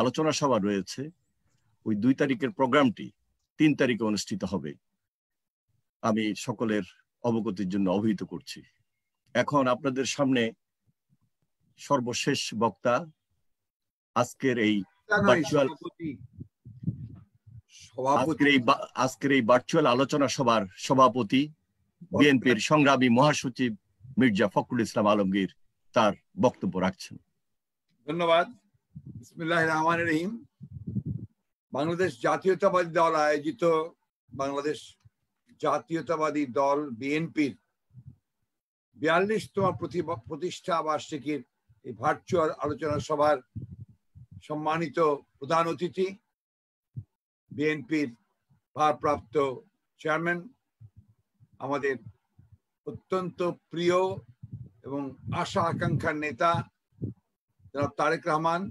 আলোচনা সভা রয়েছে ওই দুই তারিখের প্রোগ্রামটি তিন তারিখে অনুষ্ঠিত হবে আমি সকলের অবগতির জন্য অবহিত করছি এখন আপনাদের সামনে সর্বশেষ বক্তা আজকের এই ভার্চুয়াল আজকের এই ভার্চুয়াল আলোচনা সভার সভাপতি বিএনপির সংগ্রামী মহাসচিব মির্জা ফখরুল ইসলাম আলমগীর তার বক্তব্য রাখছেন ধন্যবাদ রহমান রহিম বাংলাদেশ জাতীয়তাবাদী দল আয়োজিত বাংলাদেশ জাতীয়তাবাদী দল বিএনপির বিয়াল্লিশতম প্রতিষ্ঠা বার্ষিকীর এই ভার্চুয়াল আলোচনা সভার সম্মানিত প্রধান অতিথি বিএনপির ভারপ্রাপ্ত চেয়ারম্যান আমাদের অত্যন্ত প্রিয় এবং আশা আকাঙ্ক্ষার নেতা জনাব তারেক রহমান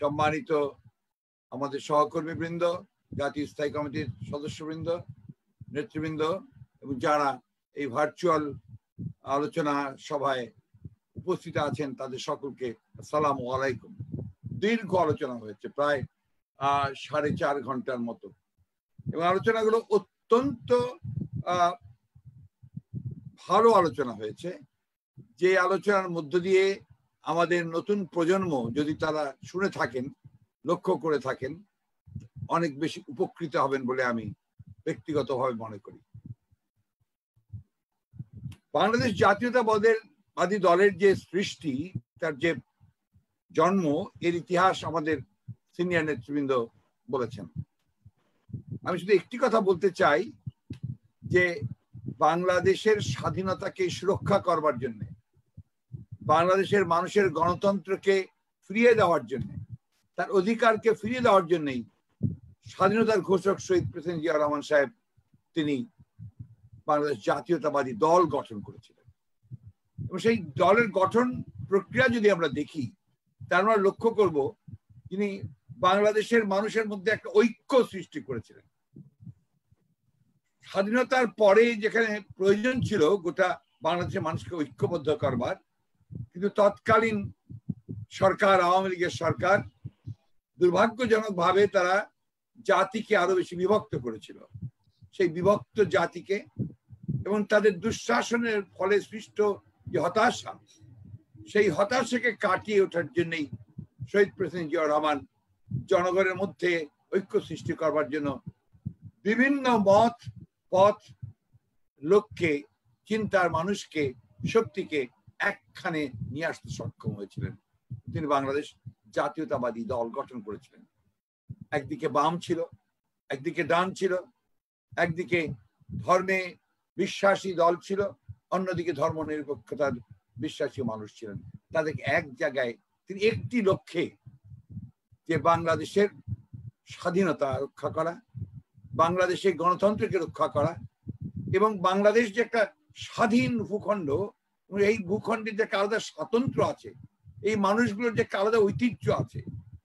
সম্মানিত আমাদের সহকর্মীবৃন্দ জাতীয় স্থায়ী কমিটির সদস্যবৃন্দ নেতৃবৃন্দ এবং যারা এই ভার্চুয়াল আলোচনা সভায় উপস্থিত আছেন তাদের সকলকে সালাম আলাইকুম দীর্ঘ আলোচনা হয়েছে প্রায় সাড়ে চার ঘন্টার মতো এবং আলোচনাগুলো অত্যন্ত ভালো আলোচনা হয়েছে যে আলোচনার মধ্য দিয়ে আমাদের নতুন প্রজন্ম যদি তারা শুনে থাকেন লক্ষ্য করে থাকেন অনেক বেশি উপকৃত হবেন বলে আমি ব্যক্তিগতভাবে মনে করি বাংলাদেশ জাতীয়তাবাদের বাদী দলের যে সৃষ্টি তার যে জন্ম এর ইতিহাস আমাদের সিনিয়র নেতৃবৃন্দ বলেছেন আমি শুধু একটি কথা বলতে চাই যে বাংলাদেশের স্বাধীনতাকে সুরক্ষা করবার জন্য বাংলাদেশের মানুষের গণতন্ত্রকে ফিরিয়ে দেওয়ার জন্য তার অধিকারকে ফিরিয়ে দেওয়ার জন্যই স্বাধীনতার ঘোষক শহীদ প্রেসিডেন্ট জিয়া রহমান সাহেব তিনি বাংলাদেশ জাতীয়তাবাদী দল গঠন করেছিলেন এবং সেই দলের গঠন প্রক্রিয়া যদি আমরা দেখি তার আমরা লক্ষ্য করব তিনি বাংলাদেশের মানুষের মধ্যে একটা ঐক্য সৃষ্টি করেছিলেন স্বাধীনতার পরে যেখানে প্রয়োজন ছিল গোটা বাংলাদেশের মানুষকে ঐক্যবদ্ধ করবার কিন্তু তৎকালীন সরকার আওয়ামী লীগের সরকার দুর্ভাগ্যজনকভাবে তারা জাতিকে আরো বেশি বিভক্ত করেছিল সেই বিভক্ত জাতিকে এবং তাদের দুঃশাসনের ফলে সৃষ্ট যে হতাশা সেই হতাশাকে কাটিয়ে ওঠার জন্যই শহীদ প্রেসিডেন্ট জিয়া রহমান জনগণের মধ্যে ঐক্য সৃষ্টি করবার জন্য বিভিন্ন মত পথ লোককে চিন্তার মানুষকে শক্তিকে একখানে নিয়ে আসতে সক্ষম হয়েছিলেন তিনি বাংলাদেশ জাতীয়তাবাদী দল গঠন করেছিলেন একদিকে বাম ছিল একদিকে ডান ছিল একদিকে ধর্মে বিশ্বাসী দল ছিল অন্যদিকে ধর্ম নিরপেক্ষতার বিশ্বাসী মানুষ ছিলেন তাদেরকে এক জায়গায় তিনি একটি লক্ষ্যে যে বাংলাদেশের স্বাধীনতা রক্ষা করা বাংলাদেশের গণতন্ত্রকে রক্ষা করা এবং বাংলাদেশ যে একটা স্বাধীন ভূখণ্ড এই ভূখণ্ডের যে একটা আলাদা স্বাতন্ত্র আছে এই মানুষগুলোর যে একটা আলাদা ঐতিহ্য আছে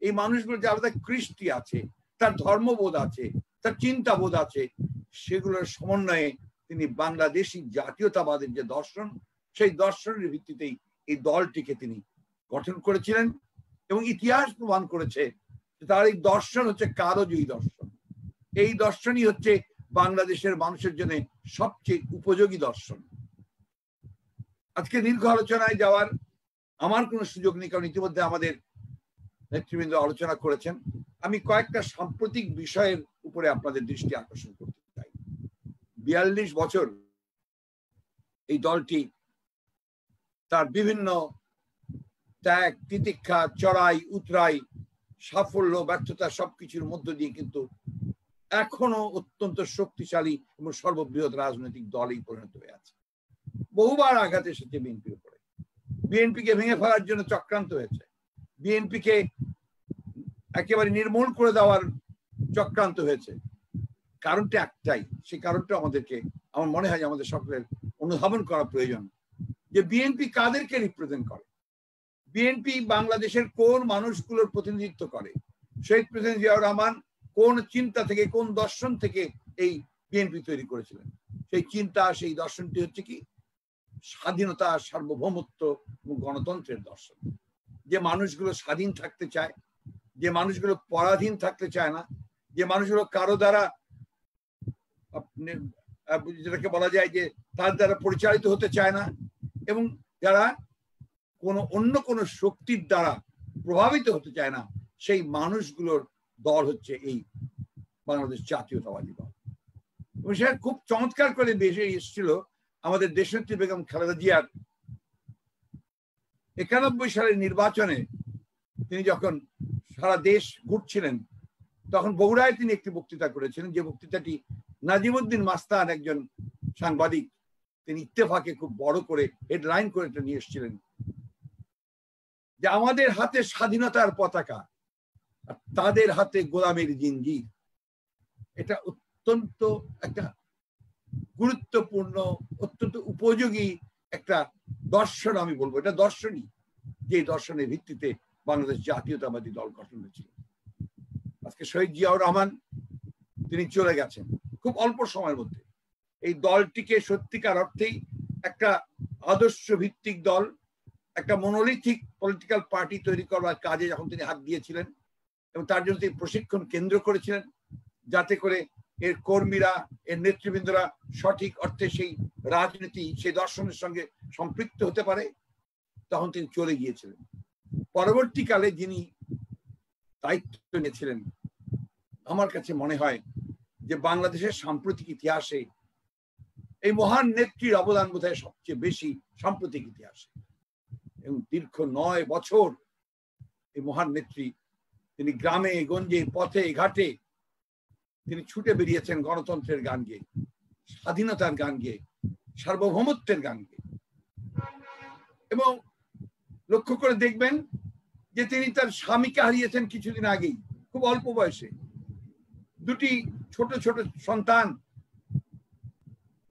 এই মানুষগুলো যে আলাদা কৃষ্টি আছে তার ধর্মবোধ আছে তার চিন্তা বোধ আছে সেগুলোর সমন্বয়ে তিনি বাংলাদেশি জাতীয়তাবাদের যে দর্শন সেই দর্শনের ভিত্তিতেই এই দলটিকে তিনি গঠন করেছিলেন এবং ইতিহাস প্রমাণ করেছে তার এই দর্শন হচ্ছে কারজয়ী দর্শন এই দর্শনই হচ্ছে বাংলাদেশের মানুষের জন্য সবচেয়ে উপযোগী দর্শন আজকে দীর্ঘ আলোচনায় যাওয়ার আমার কোনো সুযোগ নেই কারণ ইতিমধ্যে আমাদের নেতৃবৃন্দ আলোচনা করেছেন আমি কয়েকটা সাম্প্রতিক বিষয়ের উপরে আপনাদের দৃষ্টি আকর্ষণ করতে চাই বিয়াল্লিশ বছর এই দলটি তার বিভিন্ন ত্যাগ তিতিক্ষা চড়াই উতরাই সাফল্য ব্যর্থতা সবকিছুর মধ্য দিয়ে কিন্তু এখনো অত্যন্ত শক্তিশালী এবং সর্ববৃহৎ রাজনৈতিক দলেই পরিণত হয়ে আছে বহুবার আঘাত এসেছে বিএনপির উপরে বিএনপিকে ভেঙে ফেলার জন্য চক্রান্ত হয়েছে বিএনপিকে একেবারে নির্মূল করে দেওয়ার চক্রান্ত হয়েছে কারণটা একটাই সেই কারণটা আমাদেরকে আমার মনে হয় আমাদের সকলের অনুধাবন করা প্রয়োজন যে বিএনপি কাদেরকে রিপ্রেজেন্ট করে বিএনপি বাংলাদেশের কোন মানুষগুলোর প্রতিনিধিত্ব করে শহীদ প্রেসিডেন্ট জিয়াউর রহমান কোন চিন্তা থেকে কোন দর্শন থেকে এই বিএনপি তৈরি করেছিলেন সেই চিন্তা সেই দর্শনটি হচ্ছে কি স্বাধীনতা সার্বভৌমত্ব এবং গণতন্ত্রের দর্শন যে মানুষগুলো স্বাধীন থাকতে চায় যে মানুষগুলো পরাধীন থাকতে চায় না যে মানুষগুলো কারো দ্বারা যেটাকে বলা যায় যে তার দ্বারা পরিচালিত হতে চায় না এবং যারা কোনো অন্য কোনো শক্তির দ্বারা প্রভাবিত হতে চায় না সেই মানুষগুলোর দল হচ্ছে এই বাংলাদেশ জাতীয়তাবাদী দল এবং সেটা খুব চমৎকার করে বেশি এসেছিল আমাদের দেশনেত্রী বেগম খালেদা জিয়ার একানব্বই সালের নির্বাচনে তিনি যখন সারা দেশ ঘুরছিলেন তখন বগুড়ায় তিনি একটি বক্তৃতা করেছিলেন যে বক্তৃতাটি নাজিমুদ্দিন মাস্তান একজন সাংবাদিক তিনি ইত্তেফাকে খুব বড় করে হেডলাইন করে নিয়ে এসেছিলেন যে আমাদের হাতে স্বাধীনতার পতাকা আর তাদের হাতে গোলামের জিঞ্জির এটা অত্যন্ত একটা গুরুত্বপূর্ণ অত্যন্ত উপযোগী একটা দর্শন আমি বলবো এটা দর্শনই যে দর্শনের ভিত্তিতে বাংলাদেশ জাতীয়তাবাদী দল গঠন হয়েছিল আজকে শহীদ জিয়াউর রহমান তিনি চলে গেছেন খুব অল্প সময়ের মধ্যে এই দলটিকে সত্যিকার অর্থেই একটা আদর্শ ভিত্তিক দল একটা মনোলিথিক পলিটিক্যাল পার্টি তৈরি করবার কাজে যখন তিনি হাত দিয়েছিলেন এবং তার জন্য তিনি প্রশিক্ষণ কেন্দ্র করেছিলেন যাতে করে এর কর্মীরা এর নেতৃবৃন্দরা সঠিক অর্থে সেই রাজনীতি সেই দর্শনের সঙ্গে সম্পৃক্ত হতে পারে তখন তিনি চলে গিয়েছিলেন পরবর্তীকালে যিনি দায়িত্ব নিয়েছিলেন আমার কাছে মনে হয় যে বাংলাদেশের সাম্প্রতিক ইতিহাসে এই মহান নেত্রীর অবদান বোধহয় সবচেয়ে বেশি সাম্প্রতিক ইতিহাসে এবং দীর্ঘ নয় বছর এই মহান নেত্রী তিনি গ্রামে গঞ্জে পথে ঘাটে তিনি ছুটে বেরিয়েছেন গণতন্ত্রের গান গেয়ে স্বাধীনতার গান গেয়ে সার্বভৌমত্বের গান গেয়ে এবং লক্ষ্য করে দেখবেন যে তিনি তার স্বামীকে হারিয়েছেন কিছুদিন আগেই খুব অল্প বয়সে দুটি ছোট ছোট সন্তান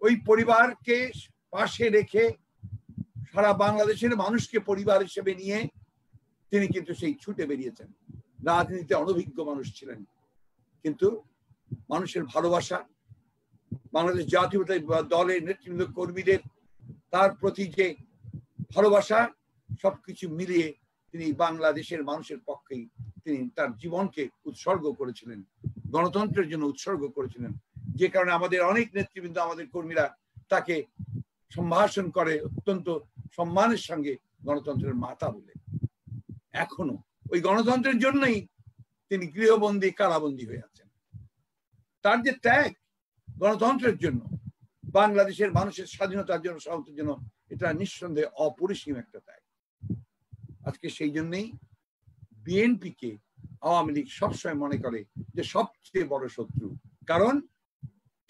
ওই পরিবারকে পাশে রেখে সারা বাংলাদেশের মানুষকে পরিবার হিসেবে নিয়ে তিনি কিন্তু সেই ছুটে বেরিয়েছেন রাজনীতিতে অনভিজ্ঞ মানুষ ছিলেন কিন্তু মানুষের ভালোবাসা বাংলাদেশ জাতীয়তা দলের নেতৃবৃন্দ কর্মীদের তার প্রতি যে ভালোবাসা সবকিছু মিলিয়ে তিনি বাংলাদেশের মানুষের পক্ষেই তিনি তার জীবনকে উৎসর্গ করেছিলেন গণতন্ত্রের জন্য উৎসর্গ করেছিলেন যে কারণে আমাদের অনেক নেতৃবৃন্দ আমাদের কর্মীরা তাকে সম্ভাষণ করে অত্যন্ত সম্মানের সঙ্গে গণতন্ত্রের মাতা বলে এখনো ওই গণতন্ত্রের জন্যই তিনি গৃহবন্দী কারাবন্দী হয়ে আছেন তার যে ত্যাগ গণতন্ত্রের জন্য বাংলাদেশের মানুষের স্বাধীনতার জন্য স্বাধীনতার জন্য এটা নিঃসন্দেহে অপরিসীম একটা ত্যাগ আজকে সেই জন্যেই বিএনপিকে আওয়ামী লীগ সবসময় মনে করে যে সবচেয়ে বড় শত্রু কারণ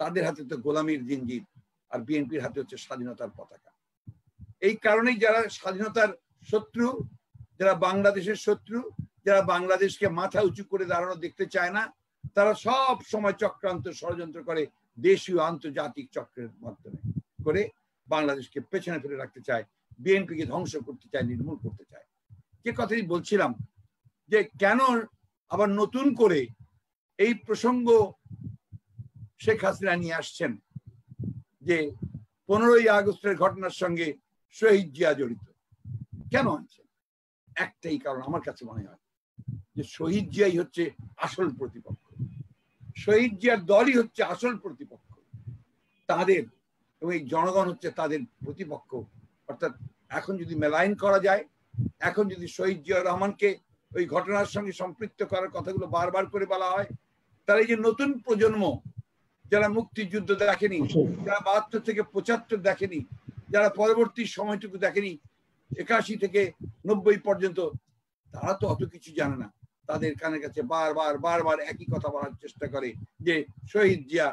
তাদের হাতে তো গোলামীর জিঞ্জির আর বিএনপির হাতে হচ্ছে স্বাধীনতার পতাকা এই কারণেই যারা স্বাধীনতার শত্রু যারা বাংলাদেশের শত্রু যারা বাংলাদেশকে মাথা উঁচু করে দাঁড়ানো দেখতে চায় না তারা সব সময় চক্রান্ত ষড়যন্ত্র করে দেশীয় আন্তর্জাতিক চক্রের মাধ্যমে করে বাংলাদেশকে পেছনে ফেলে রাখতে চায় বিএনপিকে ধ্বংস করতে চায় নির্মূল করতে চায় যে কথাই বলছিলাম যে কেন আবার নতুন করে এই প্রসঙ্গ শেখ হাসিনা নিয়ে আসছেন যে পনেরোই আগস্টের ঘটনার সঙ্গে শহীদ জিয়া জড়িত কেন আনছেন একটাই কারণ আমার কাছে মনে হয় যে শহীদ জিয়াই হচ্ছে আসল প্রতিপক্ষ শহীদ জিয়ার দলই হচ্ছে আসল প্রতিপক্ষ তাদের এবং এই জনগণ হচ্ছে তাদের প্রতিপক্ষ অর্থাৎ এখন যদি মেলাইন করা যায় এখন যদি শহীদ জিয়া রহমানকে ওই ঘটনার সঙ্গে সম্পৃক্ত করার কথাগুলো বারবার করে বলা হয় তারা এই যে নতুন প্রজন্ম যারা মুক্তিযুদ্ধ দেখেনি যারা বাহাত্তর থেকে পঁচাত্তর দেখেনি যারা পরবর্তী সময়টুকু দেখেনি একাশি থেকে নব্বই পর্যন্ত তারা তো অত কিছু জানে না তাদের কানে কাছে বারবার বারবার একই কথা বলার চেষ্টা করে যে শহীদ জিয়া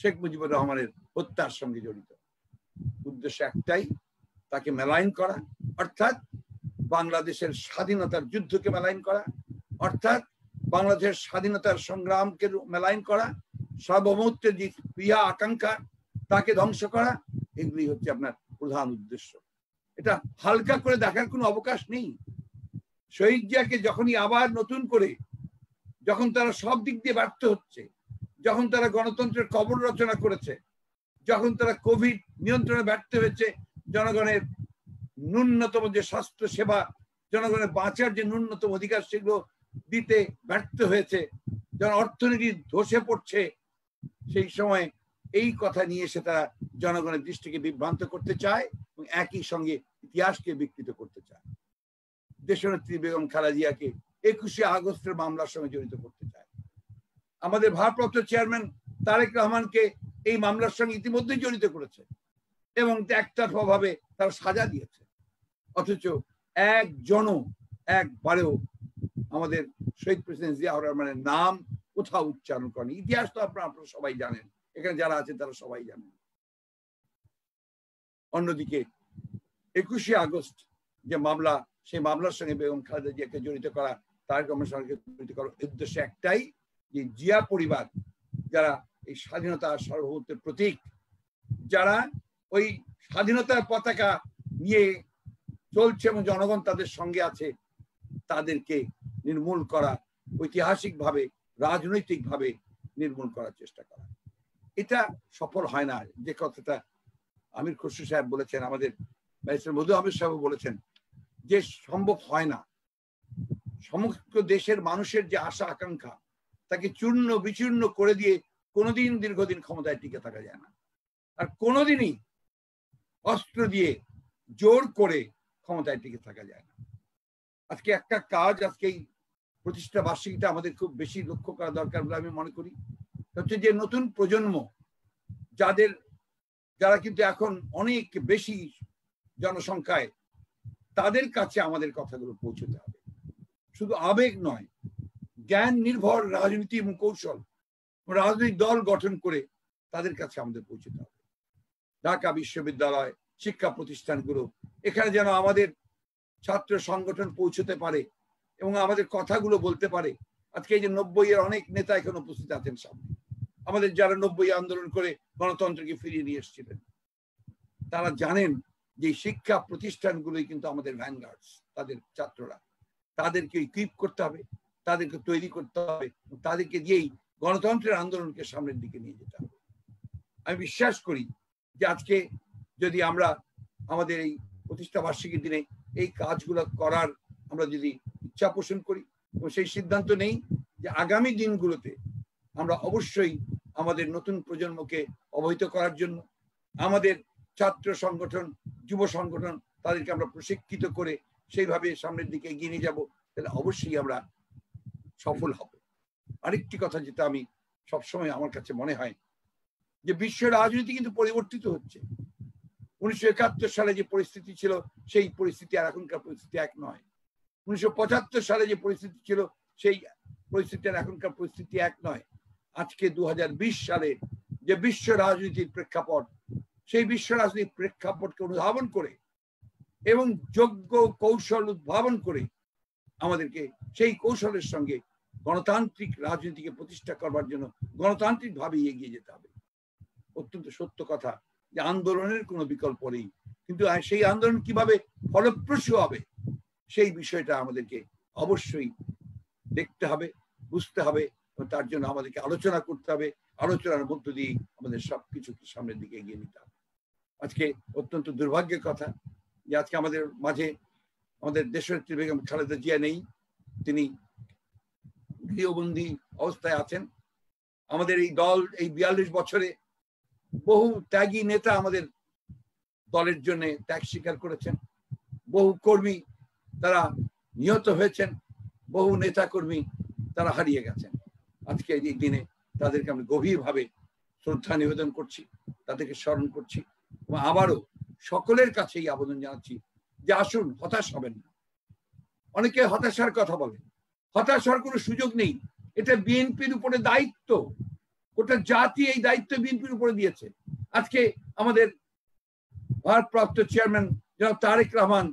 শেখ মুজিবুর রহমানের হত্যার সঙ্গে জড়িত উদ্দেশ্য একটাই তাকে মেলাইন করা অর্থাৎ বাংলাদেশের স্বাধীনতার যুদ্ধকে মেলাইন করা অর্থাৎ বাংলাদেশের স্বাধীনতার সংগ্রামকে মেলাইন করা সার্বভৌমত্বের যে ক্রিয়া আকাঙ্ক্ষা তাকে ধ্বংস করা এগুলি হচ্ছে আপনার প্রধান উদ্দেশ্য এটা হালকা করে দেখার কোনো অবকাশ নেই শহীদ জিয়াকে যখনই আবার নতুন করে যখন তারা সব দিক দিয়ে ব্যর্থ হচ্ছে যখন তারা গণতন্ত্রের কবর রচনা করেছে যখন তারা কোভিড নিয়ন্ত্রণে ব্যর্থ হয়েছে জনগণের ন্যূনতম যে স্বাস্থ্য সেবা জনগণের বাঁচার যে ন্যূনতম অধিকার সেগুলো দিতে ব্যর্থ হয়েছে যখন অর্থনীতি ধসে পড়ছে সেই সময় এই কথা নিয়ে এসে তারা জনগণের দৃষ্টিকে বিভ্রান্ত করতে চায় এবং একই সঙ্গে ইতিহাসকে বিকৃত করতে চায় দেশনেত্রী বেগম খালাজিয়াকে একুশে আগস্টের মামলার সঙ্গে জড়িত করতে চায় আমাদের ভারপ্রাপ্ত চেয়ারম্যান তারেক রহমানকে এই মামলার সঙ্গে ইতিমধ্যেই জড়িত করেছে এবং একতরফাভাবে তার সাজা দিয়েছে অথচ একজনও একবারেও আমাদের শহীদ প্রেসিডেন্ট জিয়াউর রহমানের নাম কোথাও উচ্চারণ করেন ইতিহাস তো আপনার আপনারা সবাই জানেন এখানে যারা আছে তারা সবাই জানেন অন্যদিকে একুশে আগস্ট যে মামলা সেই মামলার সঙ্গে বেগম খালেদা জিয়াকে জড়িত করা তারেক রহমান সরকারকে জড়িত করার উদ্দেশ্য একটাই যে জিয়া পরিবার যারা এই স্বাধীনতা সার্বভৌমত্বের প্রতীক যারা ওই স্বাধীনতার পতাকা নিয়ে চলছে এবং জনগণ তাদের সঙ্গে আছে তাদেরকে নির্মূল করা ঐতিহাসিকভাবে রাজনৈতিকভাবে নির্মূল করার চেষ্টা করা এটা সফল হয় না যে কথাটা আমির খসরু সাহেব বলেছেন আমাদের মধু আমির সাহেব বলেছেন যে সম্ভব হয় না সমস্ত দেশের মানুষের যে আশা আকাঙ্ক্ষা তাকে চূর্ণ বিচূর্ণ করে দিয়ে কোনোদিন দীর্ঘদিন ক্ষমতায় টিকে থাকা যায় না আর কোনোদিনই অস্ত্র দিয়ে জোর করে ক্ষমতায় টিকে থাকা যায় না আজকে একটা কাজ আজকে এই প্রতিষ্ঠা বার্ষিকীটা আমাদের খুব বেশি লক্ষ্য করা দরকার বলে আমি মনে করি হচ্ছে যে নতুন প্রজন্ম যাদের যারা কিন্তু এখন অনেক বেশি জনসংখ্যায় তাদের কাছে আমাদের কথাগুলো পৌঁছতে হবে শুধু আবেগ নয় জ্ঞান নির্ভর রাজনীতি এবং কৌশল রাজনৈতিক দল গঠন করে তাদের কাছে আমাদের পৌঁছতে হবে ঢাকা বিশ্ববিদ্যালয় শিক্ষা প্রতিষ্ঠানগুলো এখানে যেন আমাদের ছাত্র সংগঠন পৌঁছতে পারে এবং আমাদের কথাগুলো বলতে পারে আজকে এই যে নব্বই এর অনেক নেতা এখন উপস্থিত আছেন সামনে আমাদের যারা নব্বই আন্দোলন করে গণতন্ত্রকে ফিরিয়ে নিয়ে এসেছিলেন তারা জানেন যে শিক্ষা প্রতিষ্ঠানগুলোই কিন্তু আমাদের ভ্যানগার্ডস তাদের ছাত্ররা তাদেরকে ইকুইপ করতে হবে তাদেরকে তৈরি করতে হবে তাদেরকে দিয়েই গণতন্ত্রের আন্দোলনকে সামনের দিকে নিয়ে যেতে হবে আমি বিশ্বাস করি যে আজকে যদি আমরা আমাদের এই প্রতিষ্ঠা বার্ষিকীর দিনে এই কাজগুলো করার আমরা যদি ইচ্ছা পোষণ করি এবং সেই সিদ্ধান্ত নেই যে আগামী দিনগুলোতে আমরা অবশ্যই আমাদের নতুন প্রজন্মকে অবহিত করার জন্য আমাদের ছাত্র সংগঠন যুব সংগঠন তাদেরকে আমরা প্রশিক্ষিত করে সেইভাবে সামনের দিকে এগিয়ে নিয়ে যাবো তাহলে অবশ্যই আমরা সফল হব আরেকটি কথা যেটা আমি সবসময় আমার কাছে মনে হয় যে বিশ্ব রাজনীতি কিন্তু পরিবর্তিত হচ্ছে উনিশশো একাত্তর সালে যে পরিস্থিতি ছিল সেই পরিস্থিতি আর এখনকার পরিস্থিতি এক নয় উনিশশো পঁচাত্তর সালে যে পরিস্থিতি ছিল সেই পরিস্থিতি আর এখনকার পরিস্থিতি এক নয় আজকে দু সালে যে বিশ্ব রাজনীতির প্রেক্ষাপট সেই বিশ্ব রাজনীতি প্রেক্ষাপটকে অনুধাবন করে এবং যোগ্য কৌশল উদ্ভাবন করে আমাদেরকে সেই কৌশলের সঙ্গে গণতান্ত্রিক রাজনীতিকে প্রতিষ্ঠা করবার জন্য গণতান্ত্রিকভাবে এগিয়ে যেতে হবে অত্যন্ত সত্য কথা যে আন্দোলনের কোনো বিকল্প নেই কিন্তু সেই আন্দোলন কিভাবে ফলপ্রসূ হবে সেই বিষয়টা আমাদেরকে অবশ্যই দেখতে হবে বুঝতে হবে তার জন্য আমাদেরকে আলোচনা করতে হবে আলোচনার মধ্য দিয়ে আমাদের সবকিছুকে সামনের দিকে এগিয়ে নিতে হবে আজকে অত্যন্ত দুর্ভাগ্যের কথা যে আজকে আমাদের মাঝে আমাদের দেশের বেগম খালেদা জিয়া নেই তিনি গৃহবন্দী অবস্থায় আছেন আমাদের এই দল এই বিয়াল্লিশ বছরে বহু ত্যাগী নেতা আমাদের দলের জন্য ত্যাগ স্বীকার করেছেন বহু কর্মী তারা নিহত হয়েছেন বহু নেতা কর্মী তারা হারিয়ে গেছেন আজকে এই দিনে তাদেরকে আমি গভীরভাবে শ্রদ্ধা নিবেদন করছি তাদেরকে স্মরণ করছি আবারও সকলের কাছেই আবেদন জানাচ্ছি যে আসুন হতাশ হবেন না অনেকে হতাশার কথা বলে হতাশ হওয়ার কোনো সুযোগ নেই এটা বিএনপির উপরে দায়িত্ব ওটা জাতি এই দায়িত্ব বিএনপির উপরে দিয়েছে আজকে আমাদের ভারপ্রাপ্ত চেয়ারম্যান জনাব তারেক রহমান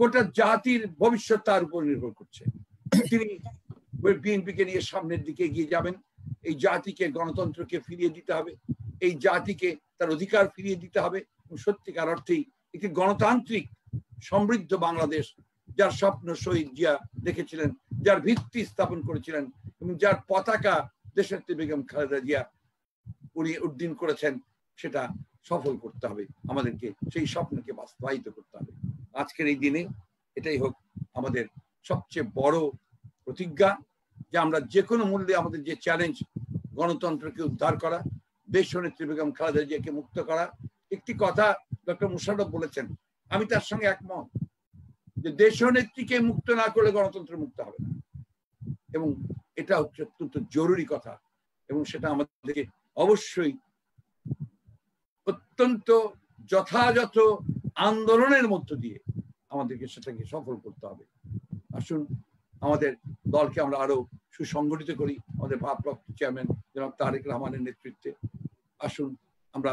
গোটা জাতির ভবিষ্যৎ তার উপর নির্ভর করছে তিনি বিএনপিকে নিয়ে সামনের দিকে এগিয়ে যাবেন এই জাতিকে গণতন্ত্রকে ফিরিয়ে দিতে হবে এই জাতিকে তার অধিকার ফিরিয়ে দিতে হবে সত্যিকার অর্থেই একটি গণতান্ত্রিক সমৃদ্ধ বাংলাদেশ যার স্বপ্ন শহীদ জিয়া দেখেছিলেন যার ভিত্তি স্থাপন করেছিলেন এবং যার পতাকা দেশের বেগম খালেদা জিয়া উনি উদ্দিন করেছেন সেটা সফল করতে হবে আমাদেরকে সেই স্বপ্নকে বাস্তবায়িত করতে হবে আজকের এই দিনে এটাই হোক আমাদের সবচেয়ে বড় প্রতিজ্ঞা যে আমরা যে কোনো মূল্যে আমাদের যে চ্যালেঞ্জ গণতন্ত্রকে উদ্ধার করা দেশনেত্রী বেগম খালেদা জিয়াকে মুক্ত করা একটি কথা ডক্টর মুশারফ বলেছেন আমি তার সঙ্গে একমত যে দেশনেত্রীকে মুক্ত না করলে গণতন্ত্র মুক্ত হবে না এবং এটা হচ্ছে অত্যন্ত জরুরি কথা এবং সেটা আমাদেরকে অবশ্যই অত্যন্ত যথাযথ আন্দোলনের মধ্য দিয়ে আমাদেরকে সেটাকে সফল করতে হবে আসুন আমাদের দলকে আমরা আরো সুসংগঠিত করি আমাদের ভারপ্রাপ্ত চেয়ারম্যান জনাব তারেক রহমানের নেতৃত্বে আসুন আমরা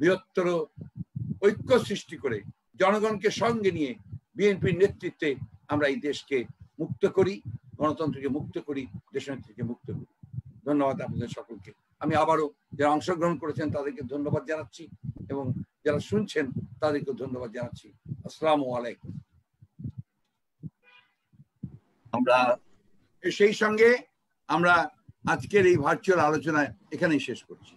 বৃহত্তর ঐক্য সৃষ্টি করে জনগণকে সঙ্গে নিয়ে বিএনপির নেতৃত্বে আমরা এই দেশকে মুক্ত করি গণতন্ত্রকে মুক্ত করি দেশনেত্রীকে মুক্ত করি ধন্যবাদ আপনাদের সকলকে আমি আবারও যারা অংশগ্রহণ করেছেন তাদেরকে ধন্যবাদ জানাচ্ছি এবং যারা শুনছেন তাদেরকে ধন্যবাদ জানাচ্ছি আসসালাম আলাইকুম আমরা সেই সঙ্গে আমরা আজকের এই ভার্চুয়াল আলোচনায় এখানেই শেষ করছি